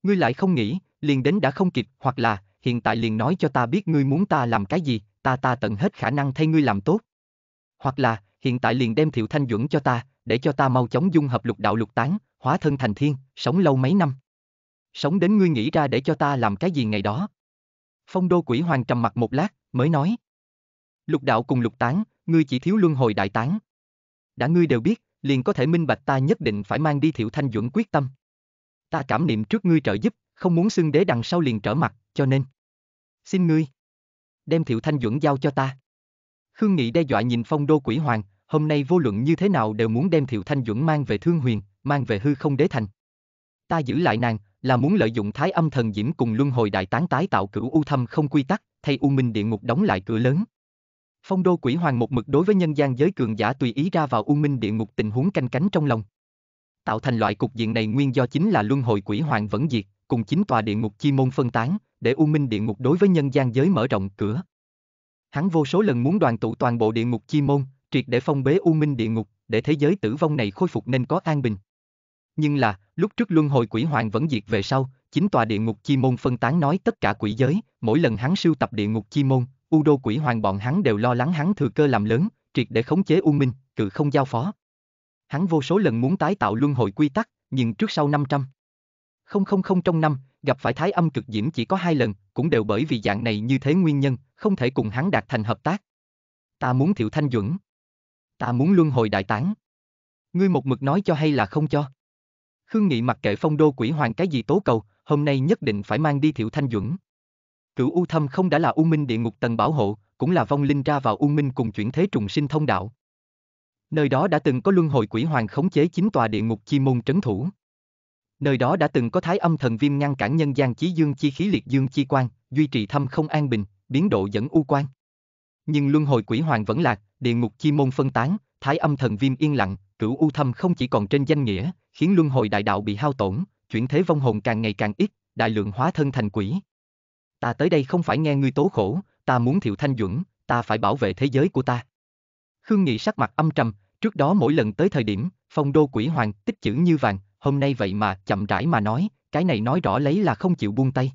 Ngươi lại không nghĩ, liền đến đã không kịp, hoặc là, hiện tại liền nói cho ta biết ngươi muốn ta làm cái gì, ta ta tận hết khả năng thay ngươi làm tốt. Hoặc là, hiện tại liền đem Thiệu Thanh Duẩn cho ta, để cho ta mau chóng dung hợp lục đạo lục tán, hóa thân thành thiên, sống lâu mấy năm. Sống đến ngươi nghĩ ra để cho ta làm cái gì ngày đó. Phong đô quỷ hoàng trầm mặt một lát, mới nói. Lục đạo cùng lục tán, ngươi chỉ thiếu luân hồi đại tán. Đã ngươi đều biết, liền có thể minh bạch ta nhất định phải mang đi Thiệu Thanh Duẩn quyết tâm. Ta cảm niệm trước ngươi trợ giúp, không muốn xưng đế đằng sau liền trở mặt, cho nên. Xin ngươi đem Thiệu Thanh Duẩn giao cho ta. Khương Nghị đe dọa nhìn phong đô quỷ hoàng, hôm nay vô luận như thế nào đều muốn đem Thiệu Thanh Duẩn mang về Thương Huyền, mang về hư không đế thành. Ta giữ lại nàng, là muốn lợi dụng thái âm thần diễm cùng luân hồi đại tán tái tạo cửu u thâm không quy tắc, thay u minh địa ngục đóng lại cửa lớn. Phong đô quỷ hoàng một mực đối với nhân gian giới cường giả tùy ý ra vào u minh địa ngục tình huống canh cánh trong lòng. Tạo thành loại cục diện này nguyên do chính là luân hồi quỷ hoàng vẫn diệt, cùng chính tòa địa ngục chi môn phân tán, để U Minh Địa Ngục đối với nhân gian giới mở rộng cửa. Hắn vô số lần muốn đoàn tụ toàn bộ địa ngục chi môn, triệt để phong bế U Minh Địa Ngục, để thế giới tử vong này khôi phục nên có an bình. Nhưng là, lúc trước luân hồi quỷ hoàng vẫn diệt về sau, chính tòa địa ngục chi môn phân tán nói tất cả quỷ giới, mỗi lần hắn sưu tập địa ngục chi môn, U Đô quỷ hoàng bọn hắn đều lo lắng hắn thừa cơ làm lớn, triệt để khống chế U Minh, cự không giao phó. Hắn vô số lần muốn tái tạo luân hồi quy tắc, nhưng trước sau 500. Không không không trong năm, gặp phải thái âm cực diễm chỉ có hai lần, cũng đều bởi vì dạng này như thế nguyên nhân, không thể cùng hắn đạt thành hợp tác. Ta muốn Thiệu Thanh Duẩn. Ta muốn luân hồi đại tán. Ngươi một mực nói cho hay là không cho? Khương Nghị mặc kệ phong đô quỷ hoàng cái gì tố cầu, hôm nay nhất định phải mang đi Thiệu Thanh Duẩn. Cửu U Thâm không đã là U Minh địa ngục tầng bảo hộ, cũng là vong linh ra vào U Minh cùng chuyển thế trùng sinh thông đạo. Nơi đó đã từng có luân hồi quỷ hoàng khống chế chính tòa địa ngục chi môn trấn thủ nơi đó đã từng có thái âm thần viêm ngăn cản nhân gian chí dương chi khí liệt dương chi quan, duy trì thâm không an bình, biến độ dẫn u quan. Nhưng luân hồi quỷ hoàng vẫn lạc, địa ngục chi môn phân tán, thái âm thần viêm yên lặng, cửu u thâm không chỉ còn trên danh nghĩa, khiến luân hồi đại đạo bị hao tổn, chuyển thế vong hồn càng ngày càng ít, đại lượng hóa thân thành quỷ. Ta tới đây không phải nghe ngươi tố khổ, ta muốn thiệu thanh duẩn, ta phải bảo vệ thế giới của ta. Khương Nghị sắc mặt âm trầm, trước đó mỗi lần tới thời điểm, phong đô quỷ hoàng tích chữ như vàng, hôm nay vậy mà, chậm rãi mà nói, cái này nói rõ lấy là không chịu buông tay.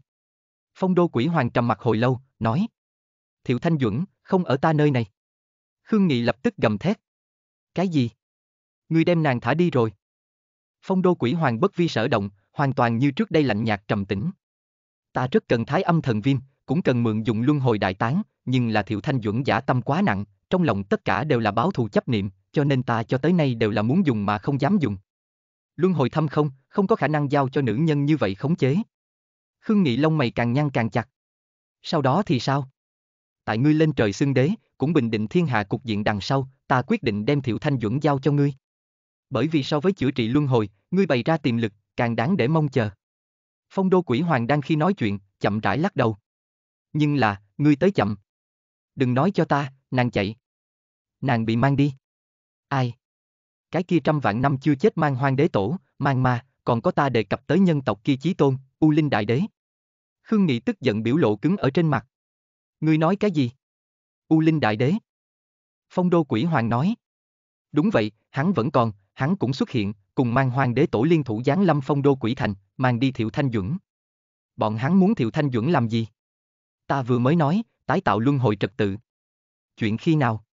Phong đô quỷ hoàng trầm mặt hồi lâu, nói. Thiệu Thanh Duẩn, không ở ta nơi này. Khương Nghị lập tức gầm thét. Cái gì? Người đem nàng thả đi rồi. Phong đô quỷ hoàng bất vi sở động, hoàn toàn như trước đây lạnh nhạt trầm tĩnh. Ta rất cần thái âm thần viêm, cũng cần mượn dụng luân hồi đại tán, nhưng là Thiệu Thanh Duẩn giả tâm quá nặng, trong lòng tất cả đều là báo thù chấp niệm, cho nên ta cho tới nay đều là muốn dùng mà không dám dùng. Luân hồi thâm không, không có khả năng giao cho nữ nhân như vậy khống chế. Khương Nghị lông mày càng nhăn càng chặt. Sau đó thì sao? Tại ngươi lên trời xưng đế, cũng bình định thiên hạ cục diện đằng sau, ta quyết định đem Thiệu Thanh Duẩn giao cho ngươi. Bởi vì so với chữa trị luân hồi, ngươi bày ra tiềm lực, càng đáng để mong chờ. Phong đô quỷ hoàng đang khi nói chuyện, chậm rãi lắc đầu. Nhưng là, ngươi tới chậm. Đừng nói cho ta, nàng chạy. Nàng bị mang đi. Ai? cái kia trăm vạn năm chưa chết mang hoang đế tổ, mang ma, còn có ta đề cập tới nhân tộc kia chí tôn, U Linh Đại Đế. Khương Nghị tức giận biểu lộ cứng ở trên mặt. Ngươi nói cái gì? U Linh Đại Đế. Phong Đô Quỷ Hoàng nói. Đúng vậy, hắn vẫn còn, hắn cũng xuất hiện, cùng mang hoàng đế tổ liên thủ giáng lâm Phong Đô Quỷ Thành, mang đi Thiệu Thanh Duẩn. Bọn hắn muốn Thiệu Thanh Duẩn làm gì? Ta vừa mới nói, tái tạo luân hồi trật tự. Chuyện khi nào?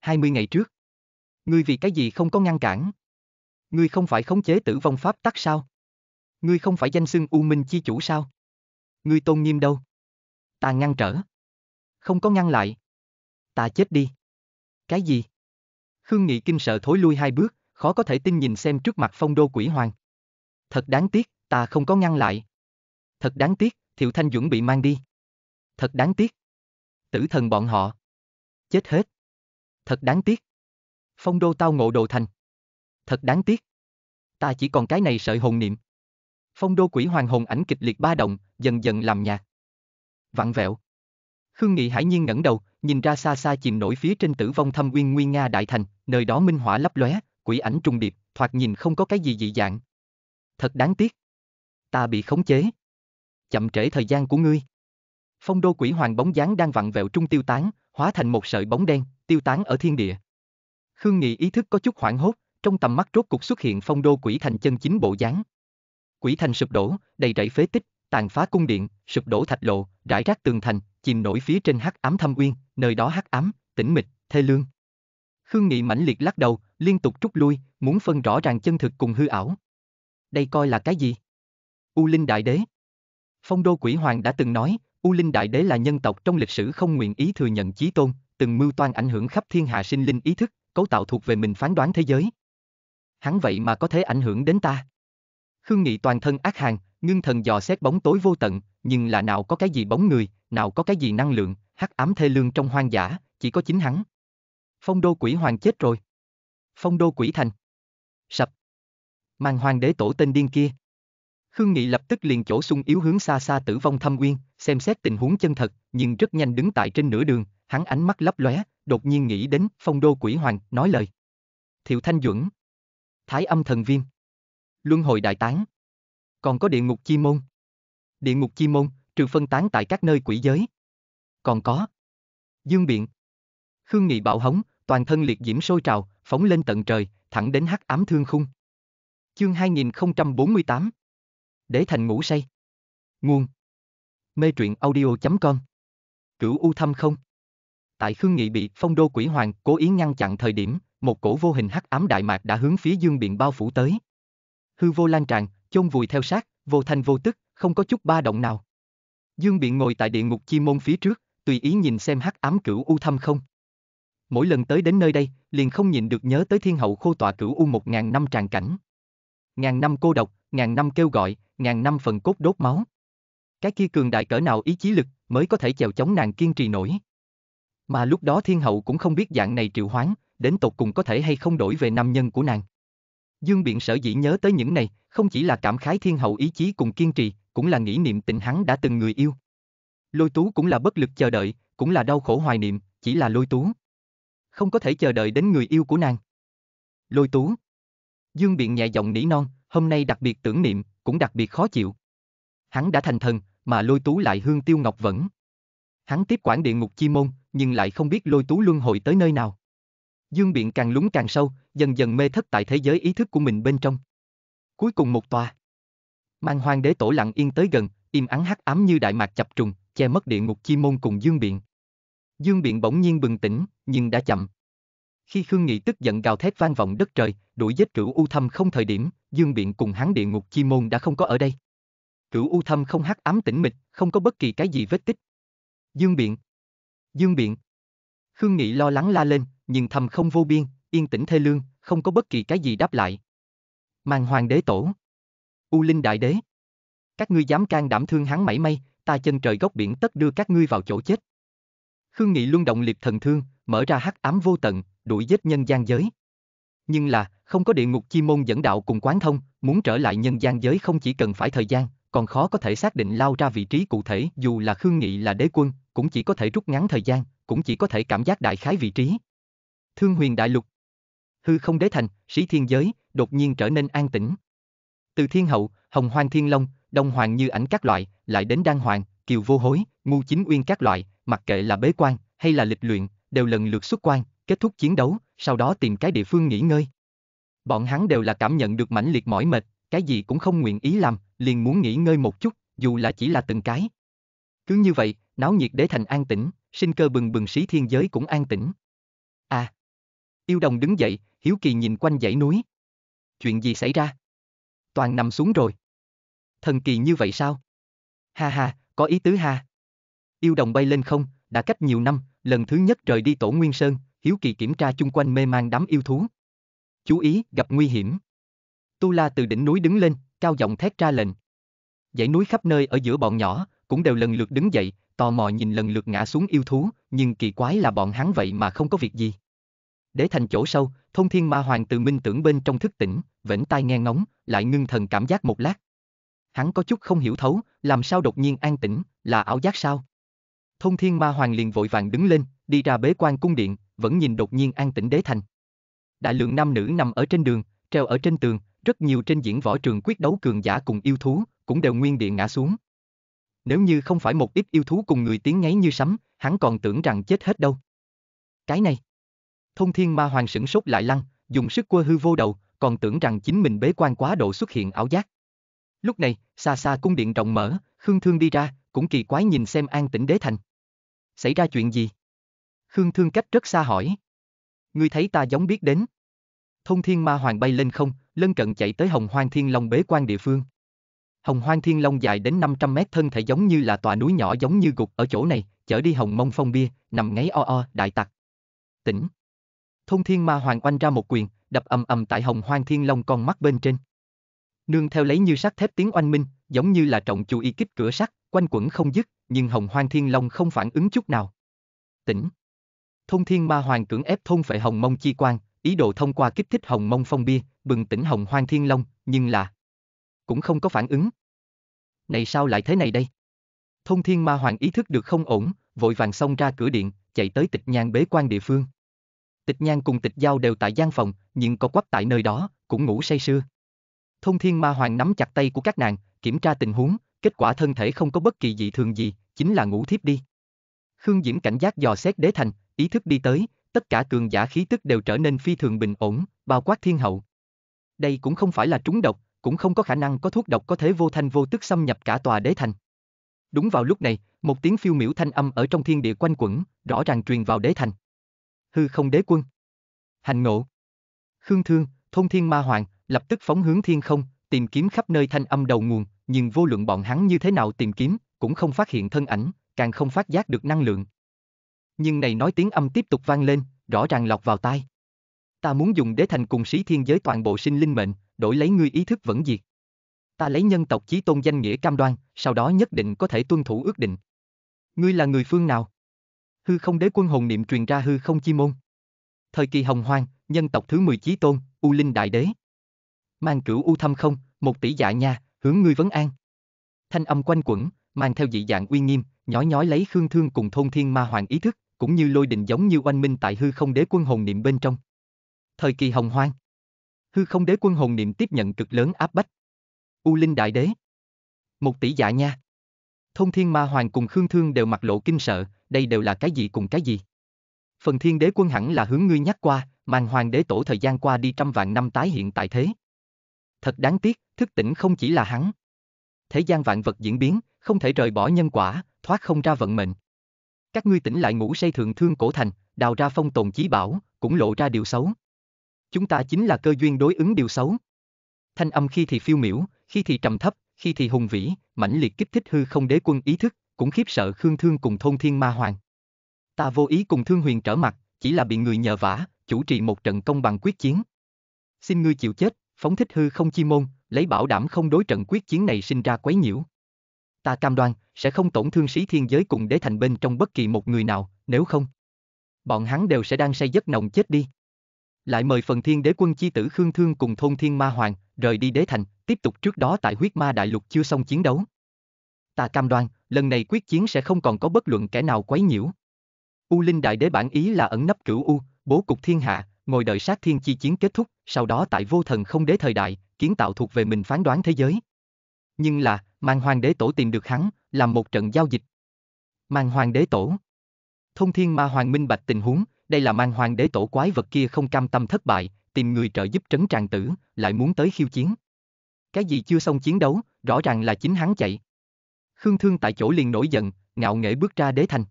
20 ngày trước. Ngươi vì cái gì không có ngăn cản? Ngươi không phải khống chế tử vong pháp tắc sao? Ngươi không phải danh xưng U Minh chi chủ sao? Ngươi tôn nghiêm đâu? Ta ngăn trở. Không có ngăn lại. Ta chết đi. Cái gì? Khương Nghị kinh sợ thối lui hai bước, khó có thể tin nhìn xem trước mặt phong đô quỷ hoàng. Thật đáng tiếc, ta không có ngăn lại. Thật đáng tiếc, Thiệu Thanh Dũng bị mang đi. Thật đáng tiếc. Tử thần bọn họ. Chết hết. Thật đáng tiếc. Phong đô tao ngộ đồ thành. Thật đáng tiếc. Ta chỉ còn cái này sợi hồn niệm. Phong đô quỷ hoàng hồn ảnh kịch liệt ba động, dần dần làm nhạt. Vặn vẹo. Khương Nghị hải nhiên ngẩng đầu, nhìn ra xa xa chìm nổi phía trên tử vong thâm uyên nguyên Nga đại thành, nơi đó minh hỏa lấp lóe, quỷ ảnh trùng điệp, thoạt nhìn không có cái gì dị dạng. Thật đáng tiếc. Ta bị khống chế. Chậm trễ thời gian của ngươi. Phong đô quỷ hoàng bóng dáng đang vặn vẹo trung tiêu tán, hóa thành một sợi bóng đen, tiêu tán ở thiên địa. Khương Nghị ý thức có chút hoảng hốt, trong tầm mắt rốt cục xuất hiện phong đô quỷ thành chân chính bộ dáng. Quỷ thành sụp đổ, đầy rẫy phế tích, tàn phá cung điện, sụp đổ thạch lộ, rải rác tường thành, chìm nổi phía trên hắc ám thâm uyên, nơi đó hắc ám, tĩnh mịch, thê lương. Khương Nghị mãnh liệt lắc đầu, liên tục rút lui, muốn phân rõ ràng chân thực cùng hư ảo. Đây coi là cái gì? U Linh Đại Đế. Phong Đô Quỷ Hoàng đã từng nói, U Linh Đại Đế là nhân tộc trong lịch sử không nguyện ý thừa nhận chí tôn, từng mưu toan ảnh hưởng khắp thiên hạ sinh linh ý thức, cấu tạo thuộc về mình phán đoán thế giới. Hắn vậy mà có thể ảnh hưởng đến ta. Khương Nghị toàn thân ác hàng, ngưng thần dò xét bóng tối vô tận, nhưng là nào có cái gì bóng người, nào có cái gì năng lượng, hắc ám thê lương trong hoang dã, chỉ có chính hắn. Phong đô quỷ hoàng chết rồi. Phong đô quỷ thành. Sập. Mang hoàng đế tổ tên điên kia. Khương Nghị lập tức liền chỗ sung yếu hướng xa xa tử vong thâm uyên, xem xét tình huống chân thật, nhưng rất nhanh đứng tại trên nửa đường, hắn ánh mắt lấp lóe, đột nhiên nghĩ đến phong đô quỷ hoàng, nói lời. Thiệu Thanh Duẩn. Thái âm thần Viêm Luân hồi đại tán. Còn có địa ngục chi môn. Địa ngục chi môn, trừ phân tán tại các nơi quỷ giới. Còn có. Dương biện. Khương Nghị bạo hống, toàn thân liệt diễm sôi trào, phóng lên tận trời, thẳng đến hắc ám thương khung. Chương 2048 Để thành ngủ say Nguồn Mê truyện audio.com Cửu U Thâm không tại Khương Nghị bị phong đô quỷ hoàng cố ý ngăn chặn thời điểm, một cổ vô hình hắc ám đại mạc đã hướng phía dương biện bao phủ tới. Hư vô lan tràn, chôn vùi theo sát, vô thanh vô tức, không có chút ba động nào. Dương biện ngồi tại địa ngục chi môn phía trước, tùy ý nhìn xem hắc ám cửu u thâm không. Mỗi lần tới đến nơi đây, liền không nhìn được nhớ tới thiên hậu khô tọa cửu u một ngàn năm tràn cảnh. Ngàn năm cô độc, ngàn năm kêu gọi, ngàn năm phần cốt đốt máu. Cái kia cường đại cỡ nào ý chí lực mới có thể chèo chống nàng kiên trì nổi. Mà lúc đó thiên hậu cũng không biết dạng này triệu hoán, đến tột cùng có thể hay không đổi về nam nhân của nàng. Dương Biện sở dĩ nhớ tới những này, không chỉ là cảm khái thiên hậu ý chí cùng kiên trì, cũng là nghĩ niệm tình hắn đã từng người yêu. Lôi tú cũng là bất lực chờ đợi, cũng là đau khổ hoài niệm, chỉ là lôi tú. Không có thể chờ đợi đến người yêu của nàng. Lôi tú. Dương Biện nhẹ giọng nỉ non, hôm nay đặc biệt tưởng niệm, cũng đặc biệt khó chịu. Hắn đã thành thần, mà lôi tú lại hương tiêu ngọc vẫn. Hắn tiếp quản địa ngục chi môn, nhưng lại không biết lôi tú luân hồi tới nơi nào. Dương Biện càng lúng càng sâu, dần dần mê thất tại thế giới ý thức của mình bên trong. Cuối cùng một tòa. Mang hoàng đế tổ lặng yên tới gần, im ắng hắc ám như đại mạc chập trùng, che mất địa ngục chi môn cùng Dương Biện. Dương Biện bỗng nhiên bừng tỉnh, nhưng đã chậm. Khi Khương Nghị tức giận gào thét vang vọng đất trời, đuổi giết cửu U Thâm không thời điểm, Dương Biện cùng hắn địa ngục chi môn đã không có ở đây. Cửu U Thâm không hắc ám tĩnh mịch, không có bất kỳ cái gì vết tích. Dương Biện, Dương biện. Khương Nghị lo lắng la lên, nhưng thầm không vô biên, yên tĩnh thê lương, không có bất kỳ cái gì đáp lại. Màn hoàng đế tổ. U linh đại đế. Các ngươi dám can đảm thương hắn mảy may, ta chân trời góc biển tất đưa các ngươi vào chỗ chết. Khương Nghị luân động liệt thần thương, mở ra hắc ám vô tận, đuổi giết nhân gian giới. Nhưng là, không có địa ngục chi môn dẫn đạo cùng quán thông, muốn trở lại nhân gian giới không chỉ cần phải thời gian, còn khó có thể xác định lao ra vị trí cụ thể, dù là Khương Nghị là đế quân, cũng chỉ có thể rút ngắn thời gian, cũng chỉ có thể cảm giác đại khái vị trí. Thương huyền đại lục. Hư không đế thành, sĩ thiên giới, đột nhiên trở nên an tĩnh. Từ thiên hậu, hồng hoang thiên long, đông hoàng như ảnh các loại, lại đến đan hoàng, kiều vô hối, ngu chính uyên các loại, mặc kệ là bế quan hay là lịch luyện, đều lần lượt xuất quan, kết thúc chiến đấu, sau đó tìm cái địa phương nghỉ ngơi. Bọn hắn đều là cảm nhận được mãnh liệt mỏi mệt, cái gì cũng không nguyện ý làm, liền muốn nghỉ ngơi một chút, dù là chỉ là từng cái. Cứ như vậy, náo nhiệt đế thành an tĩnh, sinh cơ bừng bừng sĩ thiên giới cũng an tĩnh. À! Yêu đồng đứng dậy, hiếu kỳ nhìn quanh dãy núi. Chuyện gì xảy ra? Toàn nằm xuống rồi. Thần kỳ như vậy sao? Ha ha, có ý tứ ha. Yêu đồng bay lên không, đã cách nhiều năm, lần thứ nhất rời đi tổ Nguyên Sơn, hiếu kỳ kiểm tra chung quanh mê mang đám yêu thú. Chú ý, gặp nguy hiểm. Tu La từ đỉnh núi đứng lên, cao giọng thét ra lệnh. Dãy núi khắp nơi ở giữa bọn nhỏ, cũng đều lần lượt đứng dậy, tò mò nhìn lần lượt ngã xuống yêu thú, nhưng kỳ quái là bọn hắn vậy mà không có việc gì. Để thành chỗ sâu, thông thiên ma hoàng từ minh tưởng bên trong thức tỉnh, vẫn tai nghe ngóng, lại ngưng thần cảm giác một lát. Hắn có chút không hiểu thấu, làm sao đột nhiên an tĩnh, là ảo giác sao? Thông thiên ma hoàng liền vội vàng đứng lên, đi ra bế quan cung điện, vẫn nhìn đột nhiên an tĩnh đế thành. Đại lượng nam nữ nằm ở trên đường, treo ở trên tường, rất nhiều trên diễn võ trường quyết đấu cường giả cùng yêu thú, cũng đều nguyên địa ngã xuống nếu như không phải một ít yêu thú cùng người tiếng ngáy như sấm, hắn còn tưởng rằng chết hết đâu. Cái này. Thông thiên ma hoàng sửng sốt lại lăn, dùng sức quơ hư vô đầu, còn tưởng rằng chính mình bế quan quá độ xuất hiện ảo giác. Lúc này, xa xa cung điện rộng mở, Khương Thương đi ra, cũng kỳ quái nhìn xem an tĩnh đế thành. Xảy ra chuyện gì? Khương Thương cách rất xa hỏi. Ngươi thấy ta giống biết đến. Thông thiên ma hoàng bay lên không, lân cận chạy tới hồng hoang thiên long bế quan địa phương. Hồng Hoang Thiên Long dài đến 500 mét thân thể giống như là tòa núi nhỏ giống như gục ở chỗ này, chở đi Hồng Mông Phong Bia, nằm ngáy o o, đại tặc. Tỉnh. Thông Thiên Ma Hoàng oanh ra một quyền, đập ầm ầm tại Hồng Hoang Thiên Long con mắt bên trên. Nương theo lấy như sắt thép tiếng oanh minh, giống như là trọng chú ý kích cửa sắt, quanh quẩn không dứt, nhưng Hồng Hoang Thiên Long không phản ứng chút nào. Tỉnh. Thông Thiên Ma Hoàng cưỡng ép thôn phệ Hồng Mông chi quan, ý đồ thông qua kích thích Hồng Mông Phong Bia, bừng tỉnh Hồng Hoang Thiên Long, nhưng là cũng không có phản ứng. Này sao lại thế này đây? Thông thiên ma hoàng ý thức được không ổn, vội vàng xông ra cửa điện, chạy tới tịch nhang bế quan địa phương. Tịch nhang cùng tịch giao đều tại gian phòng, nhưng có quắp tại nơi đó, cũng ngủ say sưa. Thông thiên ma hoàng nắm chặt tay của các nàng, kiểm tra tình huống, kết quả thân thể không có bất kỳ dị thường gì, chính là ngủ thiếp đi. Khương Diễm cảnh giác dò xét đế thành, ý thức đi tới, tất cả cường giả khí tức đều trở nên phi thường bình ổn, bao quát thiên hậu. Đây cũng không phải là trúng độc, cũng không có khả năng có thuốc độc có thể vô thanh vô tức xâm nhập cả tòa đế thành. Đúng vào lúc này, một tiếng phiêu miểu thanh âm ở trong thiên địa quanh quẩn, rõ ràng truyền vào đế thành. Hư không đế quân. Hành ngộ. Khương Thương, thôn thiên ma hoàng, lập tức phóng hướng thiên không, tìm kiếm khắp nơi thanh âm đầu nguồn, nhưng vô luận bọn hắn như thế nào tìm kiếm, cũng không phát hiện thân ảnh, càng không phát giác được năng lượng. Nhưng này nói tiếng âm tiếp tục vang lên, rõ ràng lọc vào tai. Ta muốn dùng đế thành cùng sĩ thiên giới toàn bộ sinh linh mệnh, đổi lấy ngươi ý thức vẫn diệt. Ta lấy nhân tộc chí tôn danh nghĩa cam đoan, sau đó nhất định có thể tuân thủ ước định. Ngươi là người phương nào? Hư không đế quân hồn niệm truyền ra hư không chi môn. Thời kỳ hồng hoang, nhân tộc thứ 10 chí tôn, U Linh Đại Đế. Mang cửu U thâm không, một tỷ dạ nha, hướng ngươi vấn an. Thanh âm quanh quẩn, mang theo dị dạng uy nghiêm, nhói nhói lấy khương thương cùng thôn thiên ma hoàng ý thức, cũng như lôi định giống như oanh minh tại hư không đế quân hồn niệm bên trong. Thời kỳ hồng hoang, Hư không đế quân hồn niệm tiếp nhận cực lớn áp bách. U Linh Đại Đế. Một tỷ dạ nha. Thông Thiên Ma Hoàng cùng Khương Thương đều mặt lộ kinh sợ, đây đều là cái gì cùng cái gì. Phần Thiên Đế quân hẳn là hướng ngươi nhắc qua, màn Hoàng Đế tổ thời gian qua đi trăm vạn năm tái hiện tại thế. Thật đáng tiếc, thức tỉnh không chỉ là hắn. Thế gian vạn vật diễn biến, không thể rời bỏ nhân quả, thoát không ra vận mệnh. Các ngươi tỉnh lại ngủ say thượng thương cổ thành, đào ra phong tồn chí bảo, cũng lộ ra điều xấu chúng ta chính là cơ duyên đối ứng điều xấu. Thanh âm khi thì phiêu miểu, khi thì trầm thấp, khi thì hùng vĩ, mãnh liệt kích thích hư không đế quân ý thức, cũng khiếp sợ Khương Thương cùng thôn thiên ma hoàng. Ta vô ý cùng Thương Huyền trở mặt, chỉ là bị người nhờ vả, chủ trì một trận công bằng quyết chiến. Xin ngươi chịu chết, phóng thích hư không chi môn, lấy bảo đảm không đối trận quyết chiến này sinh ra quấy nhiễu. Ta cam đoan, sẽ không tổn thương sĩ thiên giới cùng đế thành bên trong bất kỳ một người nào, nếu không. Bọn hắn đều sẽ đang say giấc nồng chết đi lại mời phần thiên đế quân chi tử Khương Thương cùng thôn thiên ma hoàng, rời đi đế thành, tiếp tục trước đó tại huyết ma đại lục chưa xong chiến đấu. Ta cam đoan, lần này quyết chiến sẽ không còn có bất luận kẻ nào quấy nhiễu. U Linh Đại Đế bản ý là ẩn nấp cửu U, bố cục thiên hạ, ngồi đợi sát thiên chi chiến kết thúc, sau đó tại vô thần không đế thời đại, kiến tạo thuộc về mình phán đoán thế giới. Nhưng là, mang hoàng đế tổ tìm được hắn, làm một trận giao dịch. Mang hoàng đế tổ. Thông thiên ma hoàng minh bạch tình huống, đây là mang hoàng đế tổ quái vật kia không cam tâm thất bại, tìm người trợ giúp trấn tràng tử, lại muốn tới khiêu chiến. Cái gì chưa xong chiến đấu, rõ ràng là chính hắn chạy. Khương Thương tại chỗ liền nổi giận, ngạo nghễ bước ra đế thành.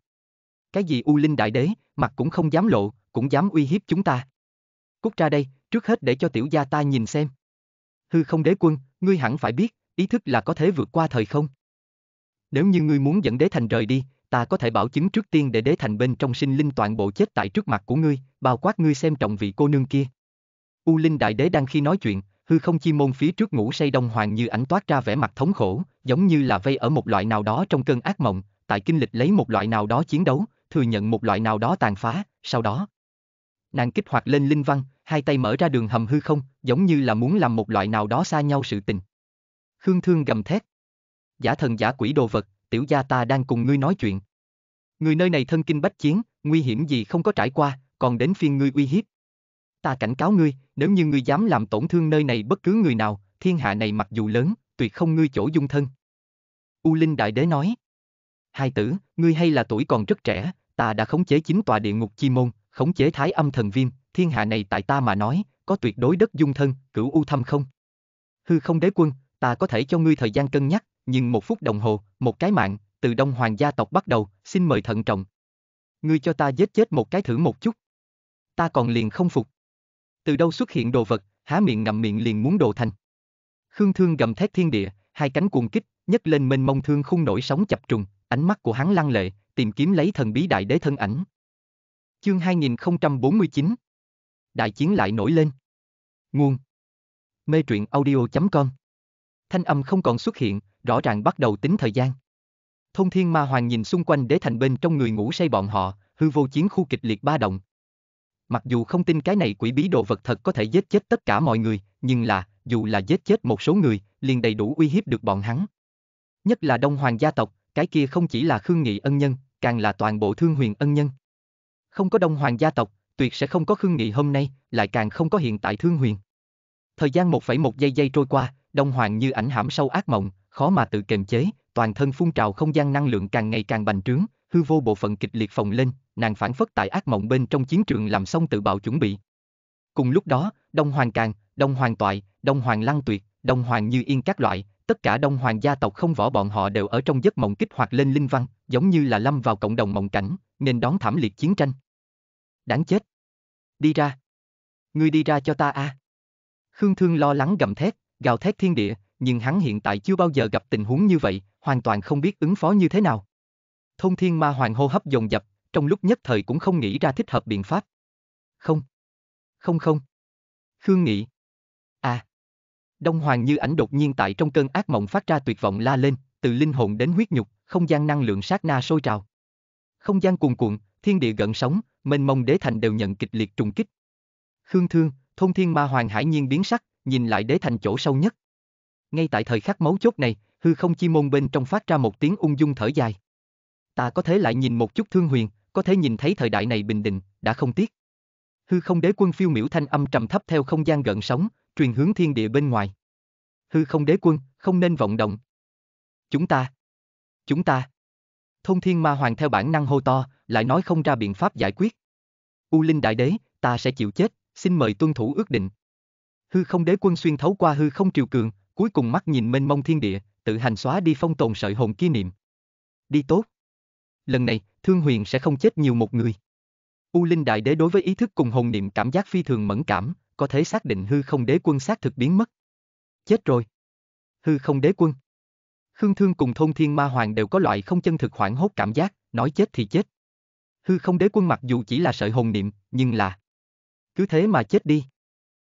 Cái gì U Linh Đại Đế, mặt cũng không dám lộ, cũng dám uy hiếp chúng ta. Cút ra đây, trước hết để cho tiểu gia ta nhìn xem. Hư không đế quân, ngươi hẳn phải biết, ý thức là có thể vượt qua thời không. Nếu như ngươi muốn dẫn đế thành rời đi, ta có thể bảo chứng trước tiên để đế thành bên trong sinh linh toàn bộ chết tại trước mặt của ngươi, bao quát ngươi xem trọng vị cô nương kia. U Linh Đại Đế đang khi nói chuyện, hư không chi môn phía trước ngủ say đông hoàng như ảnh toát ra vẻ mặt thống khổ, giống như là vây ở một loại nào đó trong cơn ác mộng, tại kinh lịch lấy một loại nào đó chiến đấu, thừa nhận một loại nào đó tàn phá, sau đó. Nàng kích hoạt lên linh văn, hai tay mở ra đường hầm hư không, giống như là muốn làm một loại nào đó xa nhau sự tình. Khương Thương gầm thét. Giả thần giả quỷ đồ vật, tiểu gia ta đang cùng ngươi nói chuyện. Người nơi này thân kinh bách chiến, nguy hiểm gì không có trải qua, còn đến phiên ngươi uy hiếp. Ta cảnh cáo ngươi, nếu như ngươi dám làm tổn thương nơi này bất cứ người nào, thiên hạ này mặc dù lớn, tuyệt không ngươi chỗ dung thân. U Linh Đại Đế nói. Hai tử, ngươi hay là tuổi còn rất trẻ, ta đã khống chế chính tòa địa ngục chi môn, khống chế thái âm thần viêm, thiên hạ này tại ta mà nói, có tuyệt đối đất dung thân, cửu u thâm không? Hư không đế quân, ta có thể cho ngươi thời gian cân nhắc, nhưng một phút đồng hồ, một cái mạng, từ Đông Hoàng gia tộc bắt đầu, xin mời thận trọng. Ngươi cho ta giết chết một cái thử một chút. Ta còn liền không phục. Từ đâu xuất hiện đồ vật, há miệng ngậm miệng liền muốn đồ thành. Khương Thương gầm thét thiên địa, hai cánh cuồng kích, nhấc lên mênh mông thương khung nổi sóng chập trùng, ánh mắt của hắn lăng lệ, tìm kiếm lấy thần bí đại đế thân ảnh. Chương 2049 Đại chiến lại nổi lên. Nguồn Mê truyện audio.com Thanh âm không còn xuất hiện, rõ ràng bắt đầu tính thời gian. Thông thiên ma hoàng nhìn xung quanh đế thành bên trong người ngủ say bọn họ, hư vô chiến khu kịch liệt ba động. Mặc dù không tin cái này quỷ bí đồ vật thật có thể giết chết tất cả mọi người, nhưng là, dù là giết chết một số người, liền đầy đủ uy hiếp được bọn hắn. Nhất là Đông Hoàng gia tộc, cái kia không chỉ là Khương Nghị ân nhân, càng là toàn bộ Thương Huyền ân nhân. Không có Đông Hoàng gia tộc, tuyệt sẽ không có Khương Nghị hôm nay, lại càng không có hiện tại Thương Huyền. Thời gian 1,1 giây giây trôi qua, Đông Hoàng như ảnh hãm sâu ác mộng, khó mà tự kềm chế, toàn thân phun trào không gian năng lượng càng ngày càng bành trướng, hư vô bộ phận kịch liệt phồng lên, nàng phản phất tại ác mộng bên trong chiến trường làm xong tự bạo chuẩn bị. Cùng lúc đó, Đông Hoàng Càng, Đông Hoàng Toại, Đông Hoàng Lăng Tuyệt, Đông Hoàng Như Yên các loại, tất cả Đông Hoàng gia tộc không võ bọn họ đều ở trong giấc mộng kích hoạt lên linh văn, giống như là lâm vào cộng đồng mộng cảnh, nên đón thảm liệt chiến tranh. Đáng chết. Đi ra. Ngươi đi ra cho ta a. À. Khương Thương lo lắng gầm thét, gào thét thiên địa, nhưng hắn hiện tại chưa bao giờ gặp tình huống như vậy, hoàn toàn không biết ứng phó như thế nào. Thông thiên ma hoàng hô hấp dồn dập, trong lúc nhất thời cũng không nghĩ ra thích hợp biện pháp. Không. Không không. Khương Nghị. À. Đông Hoàng như ảnh đột nhiên tại trong cơn ác mộng phát ra tuyệt vọng la lên, từ linh hồn đến huyết nhục, không gian năng lượng sát na sôi trào. Không gian cuồn cuộn, thiên địa gợn sóng, mênh mông đế thành đều nhận kịch liệt trùng kích. Khương Thương, thông thiên ma hoàng hải nhiên biến sắc, nhìn lại đế thành chỗ sâu nhất ngay tại thời khắc mấu chốt này, hư không chi môn bên trong phát ra một tiếng ung dung thở dài. Ta có thể lại nhìn một chút thương huyền, có thể nhìn thấy thời đại này bình định, đã không tiếc. Hư không đế quân phiêu miểu thanh âm trầm thấp theo không gian gợn sóng, truyền hướng thiên địa bên ngoài. Hư không đế quân, không nên vọng động. Chúng ta, chúng ta. Thông thiên ma hoàng theo bản năng hô to, lại nói không ra biện pháp giải quyết. U linh đại đế, ta sẽ chịu chết, xin mời tuân thủ ước định. Hư không đế quân xuyên thấu qua hư không triều cường, cuối cùng mắt nhìn mênh mông thiên địa, tự hành xóa đi phong tồn sợi hồn kia niệm. Đi tốt. Lần này, Thương Huyền sẽ không chết nhiều một người. U Linh Đại Đế đối với ý thức cùng hồn niệm cảm giác phi thường mẫn cảm, có thể xác định hư không đế quân xác thực biến mất. Chết rồi. Hư không đế quân. Khương Thương cùng thôn thiên ma hoàng đều có loại không chân thực hoảng hốt cảm giác, nói chết thì chết. Hư không đế quân mặc dù chỉ là sợi hồn niệm, nhưng là... Cứ thế mà chết đi.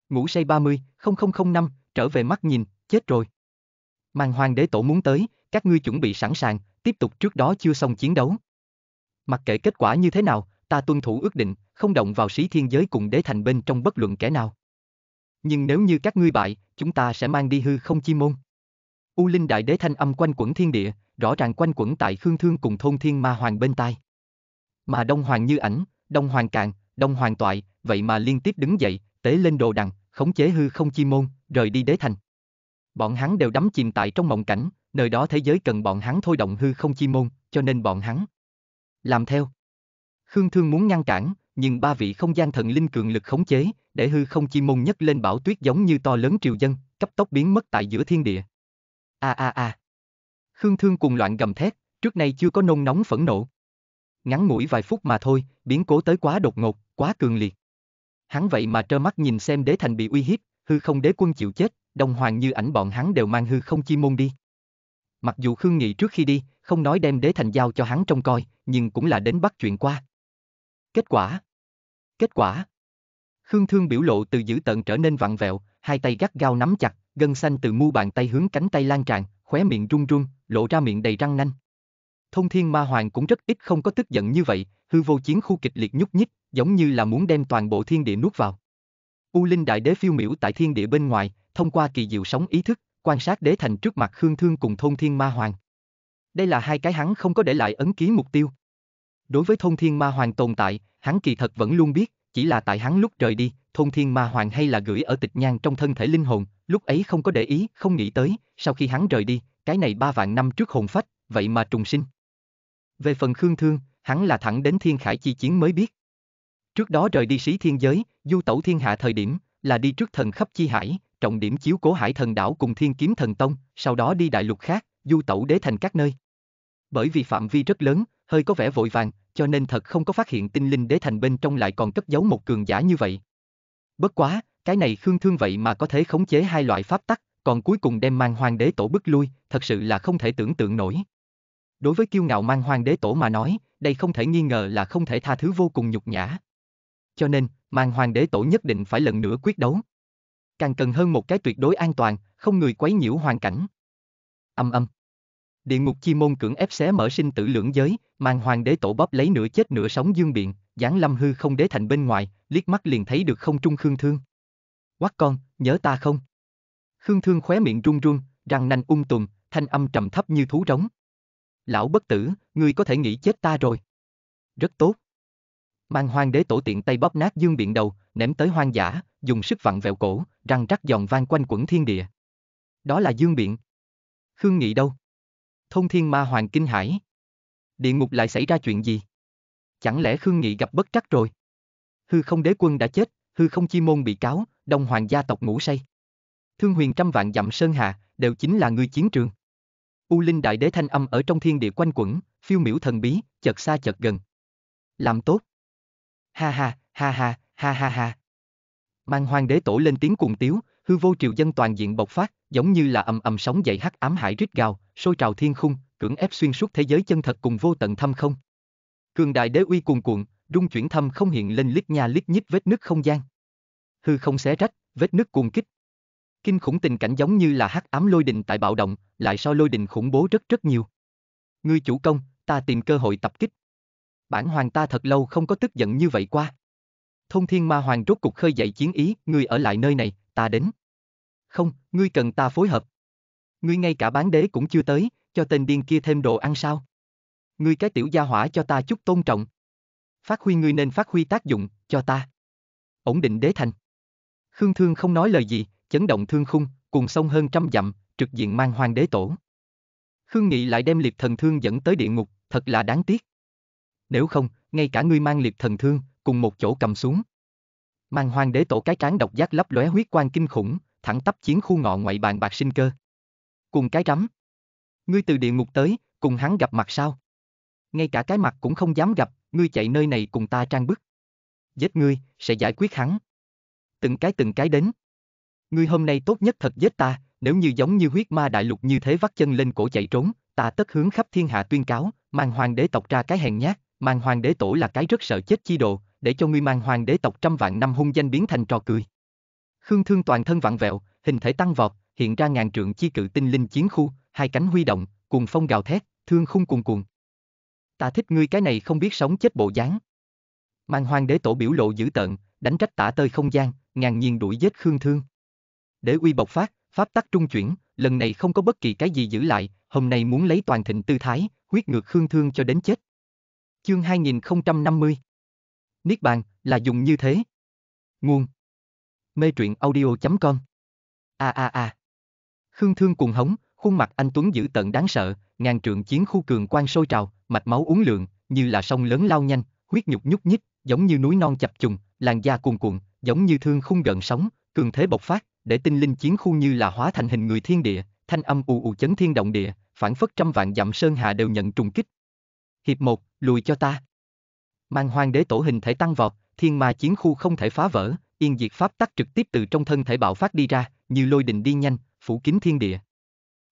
Ngủ say 30, 0005, trở về mắt nhìn, chết rồi. Màn hoàng đế tổ muốn tới, các ngươi chuẩn bị sẵn sàng, tiếp tục trước đó chưa xong chiến đấu. Mặc kệ kết quả như thế nào, ta tuân thủ ước định, không động vào sĩ thiên giới cùng đế thành bên trong bất luận kẻ nào. Nhưng nếu như các ngươi bại, chúng ta sẽ mang đi hư không chi môn. U Linh Đại Đế thanh âm quanh quẩn thiên địa, rõ ràng quanh quẩn tại Khương Thương cùng thôn thiên ma hoàng bên tai. Mà Đông Hoàng như ảnh, Đông Hoàng cạn, Đông Hoàng toại, vậy mà liên tiếp đứng dậy, tế lên đồ đằng, khống chế hư không chi môn, rời đi đế thành bọn hắn đều đắm chìm tại trong mộng cảnh, nơi đó thế giới cần bọn hắn thôi động hư không chi môn, cho nên bọn hắn làm theo. Khương Thương muốn ngăn cản, nhưng ba vị không gian thần linh cường lực khống chế, để hư không chi môn nhất lên bão tuyết giống như to lớn triều dân, cấp tốc biến mất tại giữa thiên địa. A a a. Khương Thương cùng loạn gầm thét, trước nay chưa có nôn nóng phẫn nộ. Ngắn ngủi vài phút mà thôi, biến cố tới quá đột ngột, quá cường liệt. Hắn vậy mà trơ mắt nhìn xem đế thành bị uy hiếp, hư không đế quân chịu chết, Đông Hoàng như ảnh bọn hắn đều mang hư không chi môn đi. Mặc dù Khương Nghị trước khi đi, không nói đem đế thành giao cho hắn trông coi, nhưng cũng là đến bắt chuyện qua. Kết quả Kết quả Khương Thương biểu lộ từ dữ tận trở nên vặn vẹo, hai tay gắt gao nắm chặt, gân xanh từ mu bàn tay hướng cánh tay lan tràn, khóe miệng run run, lộ ra miệng đầy răng nanh. Thông Thiên Ma Hoàng cũng rất ít không có tức giận như vậy, hư vô chiến khu kịch liệt nhúc nhích, giống như là muốn đem toàn bộ thiên địa nuốt vào. U Linh Đại Đế phiêu miểu tại thiên địa bên ngoài, thông qua kỳ diệu sóng ý thức, quan sát đế thành trước mặt Khương Thương cùng thôn thiên ma hoàng. Đây là hai cái hắn không có để lại ấn ký mục tiêu. Đối với thôn thiên ma hoàng tồn tại, hắn kỳ thật vẫn luôn biết, chỉ là tại hắn lúc rời đi, thôn thiên ma hoàng hay là gửi ở tịch nhang trong thân thể linh hồn, lúc ấy không có để ý, không nghĩ tới, sau khi hắn rời đi, cái này ba vạn năm trước hồn phách, vậy mà trùng sinh. Về phần Khương Thương, hắn là thẳng đến thiên khải chi chiến mới biết. Trước đó rời đi sĩ thiên giới, du tẩu thiên hạ thời điểm, là đi trước thần khắp chi hải, trọng điểm chiếu cố hải thần đảo cùng thiên kiếm thần tông, sau đó đi đại lục khác, du tẩu đế thành các nơi. Bởi vì phạm vi rất lớn, hơi có vẻ vội vàng, cho nên thật không có phát hiện tinh linh đế thành bên trong lại còn cất giấu một cường giả như vậy. Bất quá, cái này khương thương vậy mà có thể khống chế hai loại pháp tắc, còn cuối cùng đem mang hoàng đế tổ bức lui, thật sự là không thể tưởng tượng nổi. Đối với kiêu ngạo mang hoàng đế tổ mà nói, đây không thể nghi ngờ là không thể tha thứ vô cùng nhục nhã. Cho nên, mang hoàng đế tổ nhất định phải lần nữa quyết đấu càng cần hơn một cái tuyệt đối an toàn, không người quấy nhiễu hoàn cảnh. Âm âm. Địa ngục chi môn cưỡng ép xé mở sinh tử lưỡng giới, mang hoàng đế tổ bóp lấy nửa chết nửa sống dương biện, giáng lâm hư không đế thành bên ngoài, liếc mắt liền thấy được không trung khương thương. Quát con, nhớ ta không? Khương thương khóe miệng run run, răng nanh ung um tùng, thanh âm trầm thấp như thú rống. Lão bất tử, ngươi có thể nghĩ chết ta rồi. Rất tốt. Mang hoàng đế tổ tiện tay bóp nát dương biện đầu, ném tới hoang dã, dùng sức vặn vẹo cổ, răng rắc giòn vang quanh quẩn thiên địa. Đó là Dương Biện. Khương Nghị đâu? Thông Thiên Ma Hoàng kinh hải. Địa ngục lại xảy ra chuyện gì? Chẳng lẽ Khương Nghị gặp bất trắc rồi? Hư không đế quân đã chết, hư không chi môn bị cáo, đông hoàng gia tộc ngủ say. Thương huyền trăm vạn dặm sơn hà, đều chính là người chiến trường. U Linh Đại Đế thanh âm ở trong thiên địa quanh quẩn, phiêu miểu thần bí, chợt xa chợt gần. Làm tốt. Ha ha, ha ha, ha ha ha. Mang hoang đế tổ lên tiếng cuồng tiếu, hư vô triều dân toàn diện bộc phát, giống như là ầm ầm sóng dậy hắc ám hải rít gào, sôi trào thiên khung, cưỡng ép xuyên suốt thế giới chân thật cùng vô tận thâm không. Cường đại đế uy cuồn cuộn, rung chuyển thâm không hiện lên lít nha lít nhít vết nứt không gian. Hư không xé rách, vết nứt cuồng kích. Kinh khủng tình cảnh giống như là hắc ám lôi đình tại bạo động, lại so lôi đình khủng bố rất rất nhiều. Ngươi chủ công, ta tìm cơ hội tập kích. Bản hoàng ta thật lâu không có tức giận như vậy qua. Thông thiên ma hoàng rốt cục khơi dậy chiến ý, ngươi ở lại nơi này, ta đến. Không, ngươi cần ta phối hợp. Ngươi ngay cả bán đế cũng chưa tới, cho tên điên kia thêm đồ ăn sao? Ngươi cái tiểu gia hỏa cho ta chút tôn trọng. Phát huy ngươi nên phát huy tác dụng, cho ta. Ổn định đế thành. Khương Thương không nói lời gì, chấn động thương khung, cùng sông hơn trăm dặm, trực diện mang hoàng đế tổ. Khương Nghị lại đem liệt thần thương dẫn tới địa ngục, thật là đáng tiếc. Nếu không, ngay cả ngươi mang liệt thần thương, cùng một chỗ cầm xuống. Mang hoang đế tổ cái tráng độc giác lấp lóe huyết quang kinh khủng, thẳng tắp chiến khu ngọ ngoại bàn bạc sinh cơ. Cùng cái rắm. Ngươi từ địa ngục tới, cùng hắn gặp mặt sao? Ngay cả cái mặt cũng không dám gặp, ngươi chạy nơi này cùng ta trang bức. Giết ngươi, sẽ giải quyết hắn. Từng cái từng cái đến. Ngươi hôm nay tốt nhất thật giết ta, nếu như giống như huyết ma đại lục như thế vắt chân lên cổ chạy trốn, ta tất hướng khắp thiên hạ tuyên cáo, mang hoàng đế tộc ra cái hèn nhát, mang hoàng đế tổ là cái rất sợ chết chi đồ, để cho ngươi mang hoàng đế tộc trăm vạn năm hung danh biến thành trò cười. Khương Thương toàn thân vặn vẹo, hình thể tăng vọt, hiện ra ngàn trượng chi cự tinh linh chiến khu, hai cánh huy động, cùng phong gào thét, thương khung cuồn cuồng. Ta thích ngươi cái này không biết sống chết bộ dáng. Mang hoàng đế tổ biểu lộ dữ tợn, đánh trách tả tơi không gian, ngàn nhiên đuổi giết Khương Thương. Để uy bộc phát, pháp tắc trung chuyển, lần này không có bất kỳ cái gì giữ lại, hôm nay muốn lấy toàn thịnh tư thái, huyết ngược Khương Thương cho đến chết. Chương 2050 Niết bàn là dùng như thế. Nguồn. Mê truyện audio.com A a a. Khương Thương cuồng hống, khuôn mặt anh Tuấn dữ tận đáng sợ, ngàn trượng chiến khu cường quan sôi trào, mạch máu uống lượng, như là sông lớn lao nhanh, huyết nhục nhúc nhích, giống như núi non chập trùng, làn da cuồn cuộn, giống như thương khung gần sóng, cường thế bộc phát, để tinh linh chiến khu như là hóa thành hình người thiên địa, thanh âm ù ù chấn thiên động địa, phản phất trăm vạn dặm sơn hạ đều nhận trùng kích. Hiệp một, lùi cho ta. Mang hoang đế tổ hình thể tăng vọt, thiên ma chiến khu không thể phá vỡ, yên diệt pháp tắc trực tiếp từ trong thân thể bạo phát đi ra, như lôi đình đi nhanh, phủ kín thiên địa.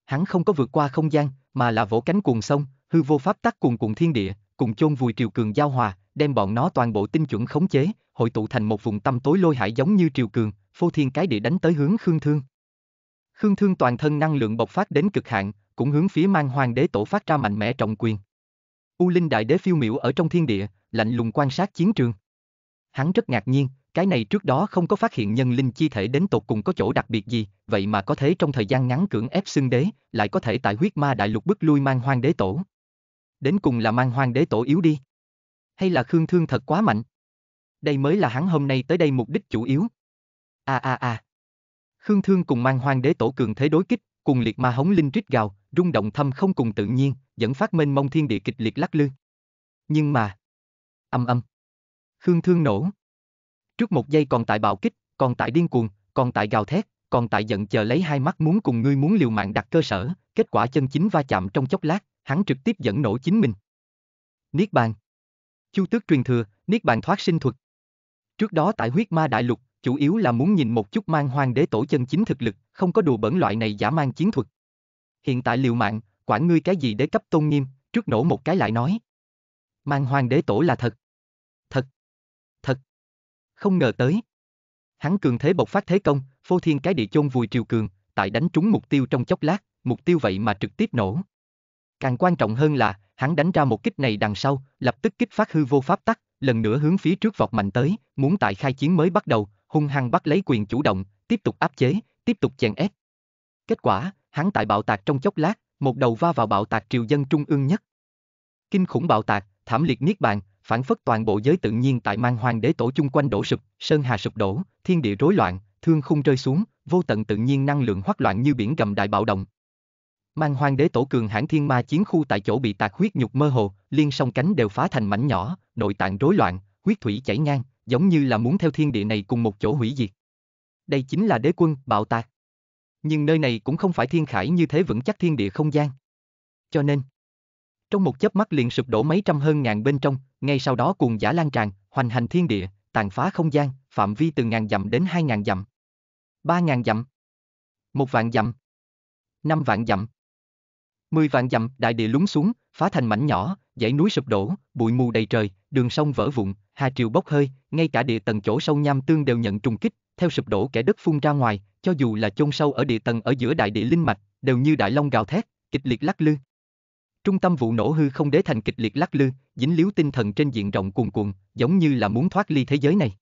Hắn không có vượt qua không gian, mà là vỗ cánh cuồng sông, hư vô pháp tắc cuồn cuộn thiên địa, cùng chôn vùi triều cường giao hòa, đem bọn nó toàn bộ tinh chuẩn khống chế, hội tụ thành một vùng tâm tối lôi hải giống như triều cường, phô thiên cái địa đánh tới hướng Khương Thương. Khương Thương toàn thân năng lượng bộc phát đến cực hạn, cũng hướng phía Mang Hoàng Đế Tổ phát ra mạnh mẽ trọng quyền. U Linh Đại Đế phiêu miểu ở trong thiên địa, lạnh lùng quan sát chiến trường. Hắn rất ngạc nhiên, cái này trước đó không có phát hiện nhân linh chi thể đến tột cùng có chỗ đặc biệt gì, vậy mà có thể trong thời gian ngắn cưỡng ép xưng đế, lại có thể tại huyết ma đại lục bức lui mang hoang đế tổ. Đến cùng là mang hoang đế tổ yếu đi. Hay là Khương Thương thật quá mạnh. Đây mới là hắn hôm nay tới đây mục đích chủ yếu. A a a. Khương Thương cùng mang hoang đế tổ cường thế đối kích, cùng liệt ma hống linh rít gào, rung động thâm không cùng tự nhiên, dẫn phát mênh mông thiên địa kịch liệt lắc lư. Nhưng mà, âm âm. Khương Thương nổ. Trước một giây còn tại bạo kích, còn tại điên cuồng, còn tại gào thét, còn tại giận chờ lấy hai mắt muốn cùng ngươi muốn liều mạng đặt cơ sở, kết quả chân chính va chạm trong chốc lát, hắn trực tiếp dẫn nổ chính mình. Niết bàn. Chu tước truyền thừa, niết bàn thoát sinh thuật. Trước đó tại huyết ma đại lục, chủ yếu là muốn nhìn một chút mang hoang đế tổ chân chính thực lực, không có đùa bẩn loại này giả mang chiến thuật. Hiện tại liều mạng, quản ngươi cái gì để cấp tôn nghiêm, trước nổ một cái lại nói. Mang hoàng đế tổ là thật. Thật. Thật. Không ngờ tới. Hắn cường thế bộc phát thế công, phô thiên cái địa chôn vùi triều cường, tại đánh trúng mục tiêu trong chốc lát, mục tiêu vậy mà trực tiếp nổ. Càng quan trọng hơn là, hắn đánh ra một kích này đằng sau, lập tức kích phát hư vô pháp tắc, lần nữa hướng phía trước vọt mạnh tới, muốn tại khai chiến mới bắt đầu, hung hăng bắt lấy quyền chủ động, tiếp tục áp chế, tiếp tục chèn ép. Kết quả, hắn tại bạo tạc trong chốc lát, một đầu va vào bạo tạc triều dân trung ương nhất. Kinh khủng bạo tạc, thảm liệt niết bàn, phản phất toàn bộ giới tự nhiên tại mang hoàng đế tổ chung quanh đổ sụp, sơn hà sụp đổ, thiên địa rối loạn, thương khung rơi xuống, vô tận tự nhiên năng lượng hoắc loạn như biển gầm đại bạo động. Mang hoàng đế tổ cường hãn thiên ma chiến khu tại chỗ bị tạc huyết nhục mơ hồ, liên song cánh đều phá thành mảnh nhỏ, nội tạng rối loạn, huyết thủy chảy ngang, giống như là muốn theo thiên địa này cùng một chỗ hủy diệt. Đây chính là đế quân, bạo tạc. Nhưng nơi này cũng không phải thiên khải như thế vững chắc thiên địa không gian. Cho nên, trong một chớp mắt liền sụp đổ mấy trăm hơn ngàn bên trong, ngay sau đó cuồng giả lan tràn, hoành hành thiên địa, tàn phá không gian, phạm vi từ ngàn dặm đến hai ngàn dặm. Ba ngàn dặm. Một vạn dặm. Năm vạn dặm. Mười vạn dặm đại địa lún xuống, phá thành mảnh nhỏ, dãy núi sụp đổ, bụi mù đầy trời, đường sông vỡ vụn, hà triều bốc hơi, ngay cả địa tầng chỗ sâu nham tương đều nhận trùng kích, theo sụp đổ kẻ đất phun ra ngoài, cho dù là chôn sâu ở địa tầng ở giữa đại địa linh mạch, đều như đại long gào thét, kịch liệt lắc lư. Trung tâm vụ nổ hư không đế thành kịch liệt lắc lư, dính líu tinh thần trên diện rộng cuồn cuộn, giống như là muốn thoát ly thế giới này.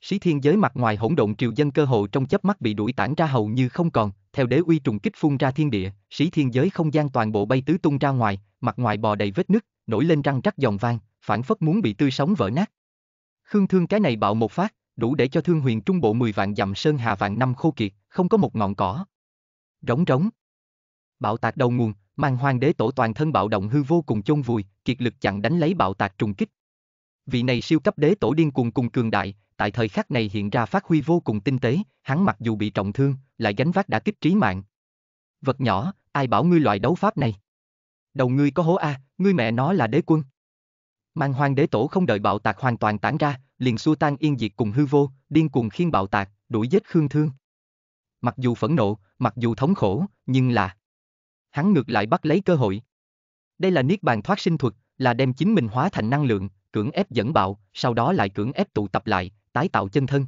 Sĩ thiên giới mặt ngoài hỗn độn triều dân cơ hội trong chớp mắt bị đuổi tản ra hầu như không còn, theo đế uy trùng kích phun ra thiên địa, sĩ thiên giới không gian toàn bộ bay tứ tung ra ngoài, mặt ngoài bò đầy vết nứt, nổi lên răng rắc giòn vang, phản phất muốn bị tươi sống vỡ nát. Khương Thương cái này bạo một phát, đủ để cho Thương Huyền Trung Bộ 10 vạn dặm sơn hà vạn năm khô kiệt, không có một ngọn cỏ. Rống rống. Bạo tạc đầu nguồn, Mang hoàng đế tổ toàn thân bạo động hư vô cùng chôn vùi, kiệt lực chặn đánh lấy bạo tạc trùng kích. Vị này siêu cấp đế tổ điên cuồng cùng cường đại, tại thời khắc này hiện ra phát huy vô cùng tinh tế, hắn mặc dù bị trọng thương, lại gánh vác đã kích trí mạng. Vật nhỏ, ai bảo ngươi loại đấu pháp này? Đầu ngươi có hố a, à, ngươi mẹ nó là đế quân. Mang hoàng đế tổ không đợi bạo tạc hoàn toàn tản ra, liền xua tan yên diệt cùng hư vô, điên cuồng khiên bạo tạc, đuổi giết Khương Thương. Mặc dù phẫn nộ, mặc dù thống khổ, nhưng là hắn ngược lại bắt lấy cơ hội. Đây là niết bàn thoát sinh thuật, là đem chính mình hóa thành năng lượng, cưỡng ép dẫn bạo, sau đó lại cưỡng ép tụ tập lại, tái tạo chân thân.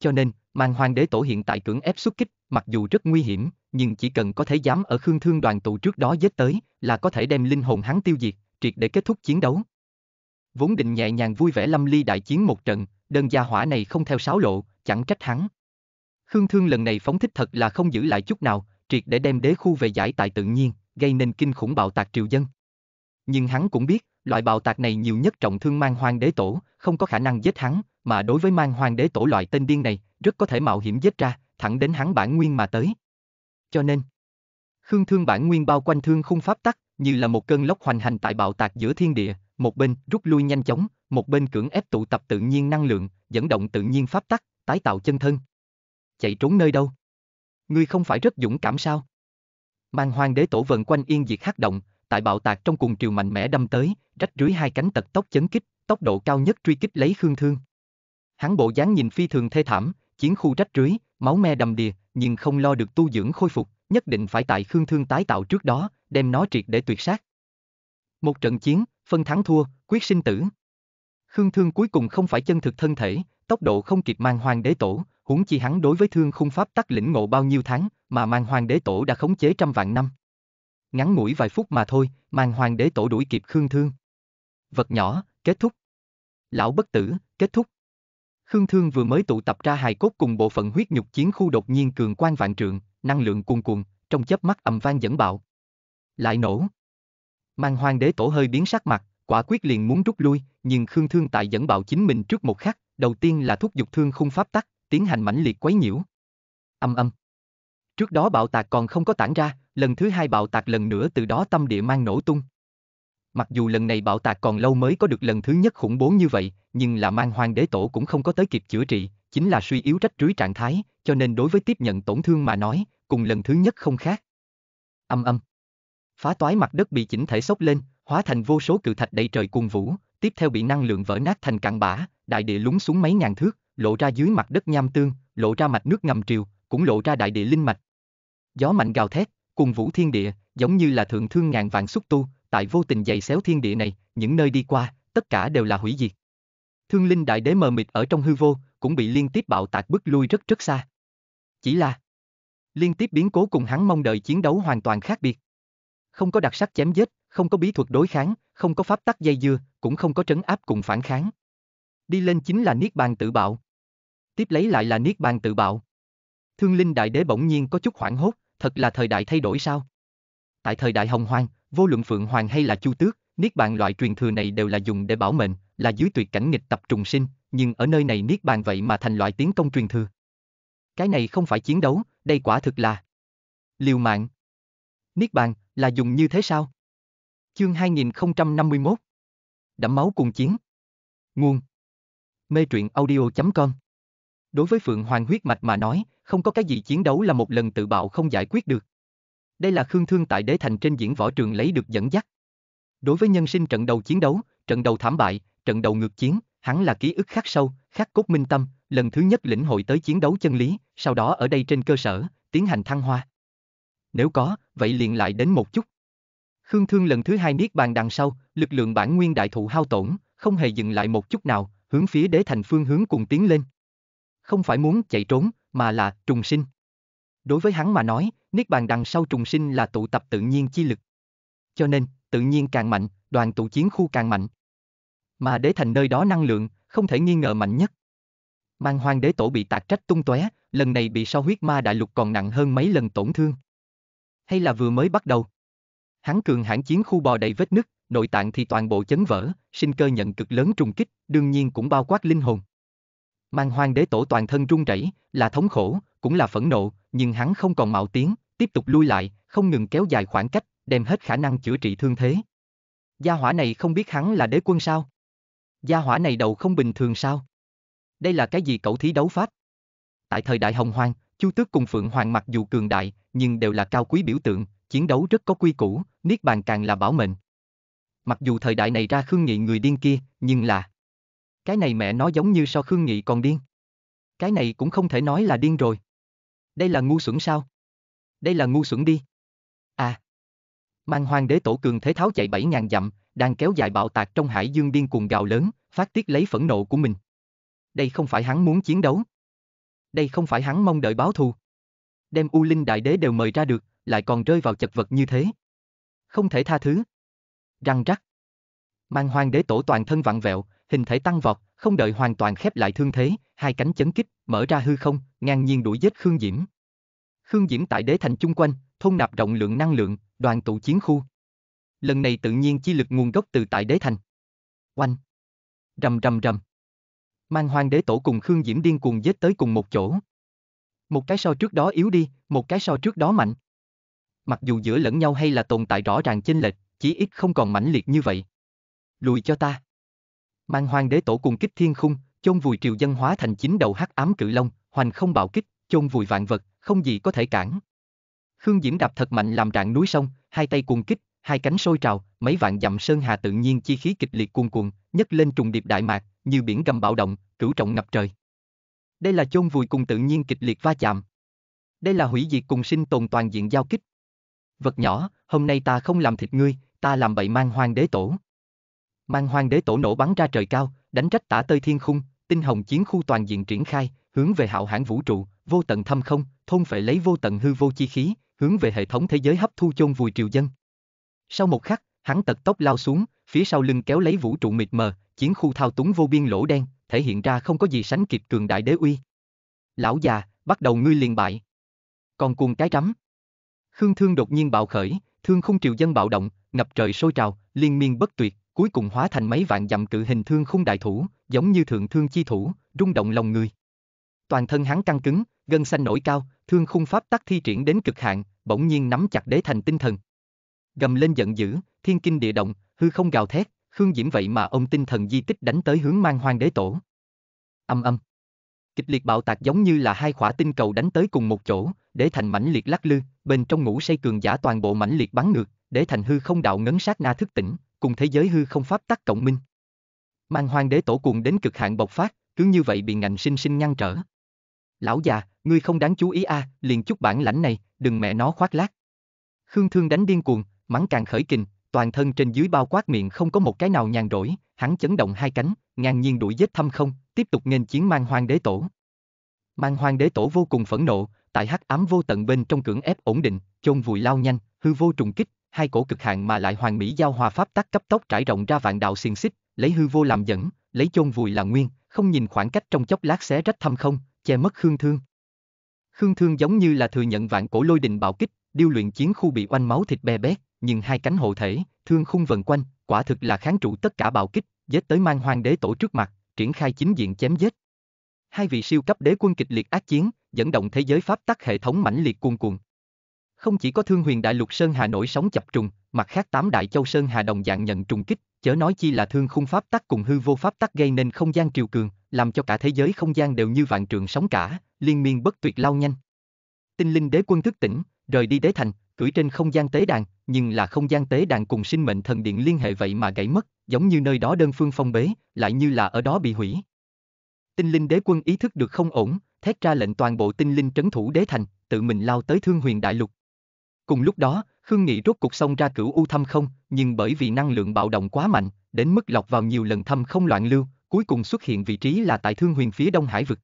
Cho nên, mang hoàng đế tổ hiện tại cưỡng ép xuất kích, mặc dù rất nguy hiểm, nhưng chỉ cần có thể dám ở khương thương đoàn tụ trước đó giết tới, là có thể đem linh hồn hắn tiêu diệt, triệt để kết thúc chiến đấu. Vốn định nhẹ nhàng vui vẻ lâm ly đại chiến một trận, đơn gia hỏa này không theo sáo lộ, chẳng trách hắn. Khương Thương lần này phóng thích thật là không giữ lại chút nào, triệt để đem đế khu về giải tại tự nhiên, gây nên kinh khủng bạo tạc triều dân. Nhưng hắn cũng biết, loại bạo tạc này nhiều nhất trọng thương mang hoang đế tổ, không có khả năng giết hắn, mà đối với mang hoang đế tổ loại tên điên này, rất có thể mạo hiểm giết ra, thẳng đến hắn bản nguyên mà tới. Cho nên, Khương Thương bản nguyên bao quanh thương khung pháp tắc, như là một cơn lốc hoành hành tại bạo tạc giữa thiên địa, một bên rút lui nhanh chóng, một bên cưỡng ép tụ tập tự nhiên năng lượng, dẫn động tự nhiên pháp tắc, tái tạo chân thân. Chạy trốn nơi đâu? ngươi không phải rất dũng cảm sao? Mang hoàng đế tổ vần quanh yên diệt hắc động, tại bạo tạc trong cùng triều mạnh mẽ đâm tới, rách rưới hai cánh tật tốc chấn kích, tốc độ cao nhất truy kích lấy Khương Thương. Hắn bộ dáng nhìn phi thường thê thảm, chiến khu rách rưới, máu me đầm đìa, nhưng không lo được tu dưỡng khôi phục, nhất định phải tại Khương Thương tái tạo trước đó, đem nó triệt để tuyệt sát. Một trận chiến, phân thắng thua, quyết sinh tử. Khương Thương cuối cùng không phải chân thực thân thể, tốc độ không kịp mang hoàng đế tổ, huống chi hắn đối với thương khung pháp tắc lĩnh ngộ bao nhiêu tháng, mà mang hoàng đế tổ đã khống chế trăm vạn năm. Ngắn ngủi vài phút mà thôi, mang hoàng đế tổ đuổi kịp Khương Thương. Vật nhỏ, kết thúc. Lão bất tử, kết thúc. Khương Thương vừa mới tụ tập ra hài cốt cùng bộ phận huyết nhục chiến khu đột nhiên cường quan vạn trượng, năng lượng cuồn cuồn, trong chớp mắt ầm vang dẫn bạo. Lại nổ. Mang hoàng đế tổ hơi biến sắc mặt, quả quyết liền muốn rút lui, nhưng Khương Thương tại dẫn bạo chính mình trước một khắc, đầu tiên là thúc giục thương khung pháp tắc, tiến hành mãnh liệt quấy nhiễu. Âm âm. Trước đó bạo tạc còn không có tản ra, lần thứ hai bạo tạc lần nữa từ đó tâm địa mang nổ tung. Mặc dù lần này bạo tạc còn lâu mới có được lần thứ nhất khủng bố như vậy, nhưng là mang hoàng đế tổ cũng không có tới kịp chữa trị, chính là suy yếu trách rưới trạng thái, cho nên đối với tiếp nhận tổn thương mà nói, cùng lần thứ nhất không khác. Âm âm. Phá toái mặt đất bị chỉnh thể sốc lên, hóa thành vô số cự thạch đầy trời cuồng vũ, tiếp theo bị năng lượng vỡ nát thành cặn bã, đại địa lún xuống mấy ngàn thước, lộ ra dưới mặt đất nham tương, lộ ra mạch nước ngầm triều, cũng lộ ra đại địa linh mạch. Gió mạnh gào thét, cùng vũ thiên địa, giống như là thượng thương ngàn vạn xúc tu, tại vô tình dày xéo thiên địa này, những nơi đi qua, tất cả đều là hủy diệt. Thương linh đại đế mờ mịt ở trong hư vô, cũng bị liên tiếp bạo tạc bước lui rất rất xa. Chỉ là liên tiếp biến cố cùng hắn mong đợi chiến đấu hoàn toàn khác biệt. Không có đặc sắc chém giết, không có bí thuật đối kháng, không có pháp tắc dây dưa, cũng không có trấn áp cùng phản kháng. Đi lên chính là niết bàn tự bạo tiếp lấy lại là niết bàn tự bạo. Thương linh đại đế bỗng nhiên có chút hoảng hốt, thật là thời đại thay đổi sao? Tại thời đại hồng hoang, vô luận phượng hoàng hay là chu tước, niết bàn loại truyền thừa này đều là dùng để bảo mệnh, là dưới tuyệt cảnh nghịch tập trùng sinh, nhưng ở nơi này niết bàn vậy mà thành loại tiến công truyền thừa. Cái này không phải chiến đấu, đây quả thực là liều mạng. Niết bàn là dùng như thế sao? Chương 2051 Đẫm máu cùng chiến Nguồn Mê truyện audio.com Đối với Phượng Hoàng huyết mạch mà nói, không có cái gì chiến đấu là một lần tự bạo không giải quyết được. Đây là Khương Thương tại đế thành trên diễn võ trường lấy được dẫn dắt. Đối với nhân sinh trận đầu chiến đấu, trận đầu thảm bại, trận đầu ngược chiến, hắn là ký ức khắc sâu, khắc cốt minh tâm, lần thứ nhất lĩnh hội tới chiến đấu chân lý, sau đó ở đây trên cơ sở, tiến hành thăng hoa. Nếu có, vậy liền lại đến một chút. Khương Thương lần thứ hai niết bàn đằng sau, lực lượng bản nguyên đại thụ hao tổn, không hề dừng lại một chút nào, hướng phía đế thành phương hướng cùng tiến lên không phải muốn chạy trốn, mà là trùng sinh. Đối với hắn mà nói, Niết bàn đằng sau trùng sinh là tụ tập tự nhiên chi lực. Cho nên, tự nhiên càng mạnh, đoàn tụ chiến khu càng mạnh. Mà đế thành nơi đó năng lượng, không thể nghi ngờ mạnh nhất. Mang hoàng đế tổ bị tạc trách tung tóe, lần này bị so huyết ma đại lục còn nặng hơn mấy lần tổn thương. Hay là vừa mới bắt đầu? Hắn cường hãn chiến khu bò đầy vết nứt, nội tạng thì toàn bộ chấn vỡ, sinh cơ nhận cực lớn trùng kích, đương nhiên cũng bao quát linh hồn. Mang hoang đế tổ toàn thân run rẩy, là thống khổ, cũng là phẫn nộ, nhưng hắn không còn mạo tiếng, tiếp tục lui lại, không ngừng kéo dài khoảng cách, đem hết khả năng chữa trị thương thế. Gia hỏa này không biết hắn là đế quân sao? Gia hỏa này đầu không bình thường sao? Đây là cái gì cậu thí đấu pháp? Tại thời đại Hồng Hoang, Chu Tước cùng Phượng Hoàng mặc dù cường đại, nhưng đều là cao quý biểu tượng, chiến đấu rất có quy củ, niết bàn càng là bảo mệnh. Mặc dù thời đại này ra khương nghị người điên kia, nhưng là cái này mẹ nó giống như so Khương Nghị còn điên. Cái này cũng không thể nói là điên rồi. Đây là ngu xuẩn sao? Đây là ngu xuẩn đi. À. Mang hoàng đế tổ cường thế tháo chạy bảy ngàn dặm, đang kéo dài bạo tạc trong hải dương điên cuồng gào lớn, phát tiết lấy phẫn nộ của mình. Đây không phải hắn muốn chiến đấu. Đây không phải hắn mong đợi báo thù. Đem U Linh Đại Đế đều mời ra được, lại còn rơi vào chật vật như thế. Không thể tha thứ. Răng rắc. Mang hoàng đế tổ toàn thân vặn vẹo, hình thể tăng vọt, không đợi hoàn toàn khép lại thương thế, hai cánh chấn kích, mở ra hư không, ngang nhiên đuổi giết Khương Diễm. Khương Diễm tại đế thành chung quanh, thôn nạp rộng lượng năng lượng, đoàn tụ chiến khu. Lần này tự nhiên chi lực nguồn gốc từ tại đế thành. Oanh! Rầm rầm rầm! Mang hoang đế tổ cùng Khương Diễm điên cuồng giết tới cùng một chỗ. Một cái so trước đó yếu đi, một cái so trước đó mạnh. Mặc dù giữa lẫn nhau hay là tồn tại rõ ràng chênh lệch, chỉ ít không còn mãnh liệt như vậy. Lùi cho ta. Mang hoang đế tổ cùng kích thiên khung, chôn vùi triều dân hóa thành chín đầu hắc ám cự long, hoành không bạo kích, chôn vùi vạn vật, không gì có thể cản. Khương Diễm đạp thật mạnh làm rạn núi sông, hai tay cuồng kích, hai cánh sôi trào, mấy vạn dặm sơn hà tự nhiên chi khí kịch liệt cuồn cuộn, nhấc lên trùng điệp đại mạc, như biển gầm bạo động, cửu trọng ngập trời. Đây là chôn vùi cùng tự nhiên kịch liệt va chạm. Đây là hủy diệt cùng sinh tồn toàn diện giao kích. Vật nhỏ, hôm nay ta không làm thịt ngươi, ta làm bậy mang hoang đế tổ. Mang hoang đế tổ nổ bắn ra trời cao, đánh trách tả tơi thiên khung, tinh hồng chiến khu toàn diện triển khai, hướng về hạo hãn vũ trụ, vô tận thâm không, thôn phệ lấy vô tận hư vô chi khí, hướng về hệ thống thế giới hấp thu chôn vùi triều dân. Sau một khắc, hắn tật tốc lao xuống, phía sau lưng kéo lấy vũ trụ mịt mờ, chiến khu thao túng vô biên lỗ đen, thể hiện ra không có gì sánh kịp cường đại đế uy. Lão già, bắt đầu ngươi liền bại. Còn cuồng cái rắm. Khương Thương đột nhiên bạo khởi, thương khung triều dân bạo động, ngập trời sôi trào, liên miên bất tuyệt, cuối cùng hóa thành mấy vạn dặm cự hình thương khung đại thủ, giống như thượng thương chi thủ, rung động lòng người. Toàn thân hắn căng cứng, gân xanh nổi cao, thương khung pháp tắc thi triển đến cực hạn, bỗng nhiên nắm chặt đế thành tinh thần. Gầm lên giận dữ, thiên kinh địa động, hư không gào thét, Khương Diễm vậy mà ông tinh thần di tích đánh tới hướng mang hoang đế tổ. Âm âm. Kịch liệt bạo tạc giống như là hai khỏa tinh cầu đánh tới cùng một chỗ, đế thành mãnh liệt lắc lư, bên trong ngũ say cường giả toàn bộ mãnh liệt bắn ngược, đế thành hư không đạo ngấn sát na thức tỉnh, cùng thế giới hư không pháp tắc cộng minh. Mang hoàng đế tổ cuồng đến cực hạn bộc phát, cứ như vậy bị ngạnh sinh sinh ngăn trở. Lão già, ngươi không đáng chú ý a, à, liền chút bản lãnh này, đừng mẹ nó khoác lác. Khương Thương đánh điên cuồng, mắng càng khởi kình, toàn thân trên dưới bao quát miệng không có một cái nào nhàn rỗi, hắn chấn động hai cánh, ngang nhiên đuổi giết thâm không, tiếp tục nghênh chiến mang hoàng đế tổ. Mang hoàng đế tổ vô cùng phẫn nộ, tại hắc ám vô tận bên trong cưỡng ép ổn định, chôn vùi lao nhanh, hư vô trùng kích, hai cổ cực hạn mà lại hoàn mỹ giao hòa pháp tắc cấp tốc trải rộng ra vạn đạo xiềng xích, lấy hư vô làm dẫn, lấy chôn vùi là nguyên, không nhìn khoảng cách trong chốc lát xé rách thâm không, che mất Khương Thương. Khương Thương giống như là thừa nhận vạn cổ lôi đình bạo kích, điêu luyện chiến khu bị oanh máu thịt bè bét, nhưng hai cánh hộ thể, thương khung vần quanh, quả thực là kháng trụ tất cả bạo kích, giết tới mang hoàng đế tổ trước mặt, triển khai chính diện chém giết. Hai vị siêu cấp đế quân kịch liệt ác chiến, dẫn động thế giới pháp tắc hệ thống mãnh liệt cuồn cuộn. Không chỉ có Thương Huyền Đại Lục Sơn Hà nổi sóng chập trùng, mặt khác tám Đại Châu Sơn Hà đồng dạng nhận trùng kích, chớ nói chi là thương khung pháp tắc cùng hư vô pháp tắc gây nên không gian triều cường, làm cho cả thế giới không gian đều như vạn trường sóng cả, liên miên bất tuyệt lao nhanh. Tinh linh đế quân thức tỉnh, rời đi đế thành, cưỡi trên không gian tế đàn, nhưng là không gian tế đàn cùng sinh mệnh thần điện liên hệ vậy mà gãy mất, giống như nơi đó đơn phương phong bế, lại như là ở đó bị hủy. Tinh linh đế quân ý thức được không ổn, thét ra lệnh toàn bộ tinh linh trấn thủ đế thành, tự mình lao tới thương huyền đại lục. Cùng lúc đó, Khương Nghị rốt cục xông ra cửu u thâm không, nhưng bởi vì năng lượng bạo động quá mạnh, đến mức lọc vào nhiều lần thâm không loạn lưu, cuối cùng xuất hiện vị trí là tại Thương Huyền phía Đông Hải vực.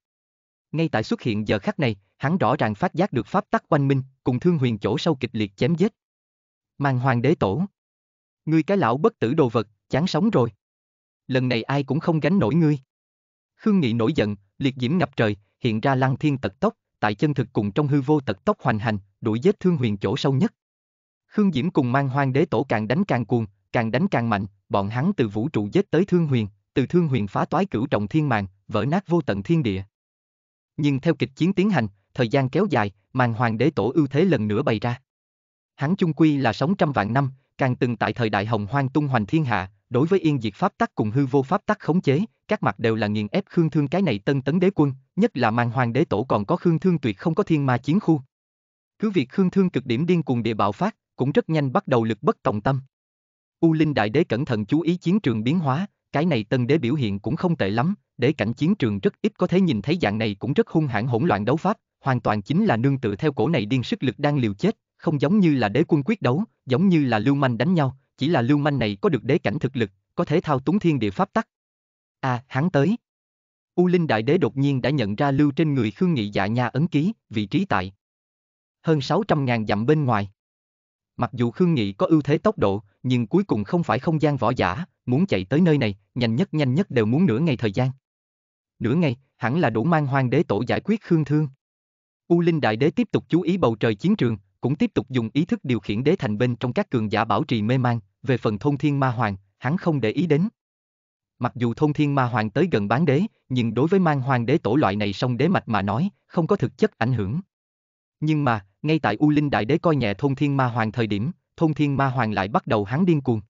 Ngay tại xuất hiện giờ khắc này, hắn rõ ràng phát giác được pháp tắc quanh minh, cùng Thương Huyền chỗ sâu kịch liệt chém giết. Màn Hoàng Đế Tổ, ngươi cái lão bất tử đồ vật, chán sống rồi. Lần này ai cũng không gánh nổi ngươi. Khương Nghị nổi giận, liệt diễm ngập trời, hiện ra lăng thiên tật tốc, tại chân thực cùng trong hư vô tật tốc hoành hành, đuổi giết thương huyền chỗ sâu nhất. Khương Diễm cùng mang hoang đế tổ càng đánh càng cuồng, càng đánh càng mạnh, bọn hắn từ vũ trụ giết tới thương huyền, từ thương huyền phá toái cửu trọng thiên màng, vỡ nát vô tận thiên địa. Nhưng theo kịch chiến tiến hành, thời gian kéo dài, màn hoàng đế tổ ưu thế lần nữa bày ra. Hắn chung quy là sống trăm vạn năm, càng từng tại thời đại hồng hoang tung hoành thiên hạ, đối với yên diệt pháp tắc cùng hư vô pháp tắc khống chế, các mặt đều là nghiền ép Khương Thương cái này tân tấn đế quân, nhất là mang hoàng đế tổ còn có Khương Thương tuyệt không có thiên ma chiến khu. Cứ việc Khương Thương cực điểm điên cuồng địa bạo phát, cũng rất nhanh bắt đầu lực bất tòng tâm. U Linh Đại Đế cẩn thận chú ý chiến trường biến hóa, cái này tân đế biểu hiện cũng không tệ lắm, đế cảnh chiến trường rất ít có thể nhìn thấy dạng này cũng rất hung hãn hỗn loạn đấu pháp, hoàn toàn chính là nương tựa theo cổ này điên sức lực đang liều chết, không giống như là đế quân quyết đấu, giống như là lưu manh đánh nhau, chỉ là lưu manh này có được đế cảnh thực lực, có thể thao túng thiên địa pháp tắc. À, hắn tới. U Linh Đại Đế đột nhiên đã nhận ra lưu trên người Khương Nghị dạ nha ấn ký, vị trí tại. Hơn 600.000 dặm bên ngoài. Mặc dù Khương Nghị có ưu thế tốc độ, nhưng cuối cùng không phải không gian võ giả, muốn chạy tới nơi này, nhanh nhất nhanh nhất đều muốn nửa ngày thời gian. Nửa ngày, hẳn là đủ mang hoang đế tổ giải quyết Khương Thương. U Linh Đại Đế tiếp tục chú ý bầu trời chiến trường, cũng tiếp tục dùng ý thức điều khiển đế thành bên trong các cường giả bảo trì mê mang, về phần thông thiên ma hoàng, hắn không để ý đến. Mặc dù thông thiên ma hoàng tới gần bán đế, nhưng đối với mang hoàng đế tổ loại này song đế mạch mà nói, không có thực chất ảnh hưởng. Nhưng mà, ngay tại U Linh Đại Đế coi nhẹ thông thiên ma hoàng thời điểm, thông thiên ma hoàng lại bắt đầu hắn điên cuồng.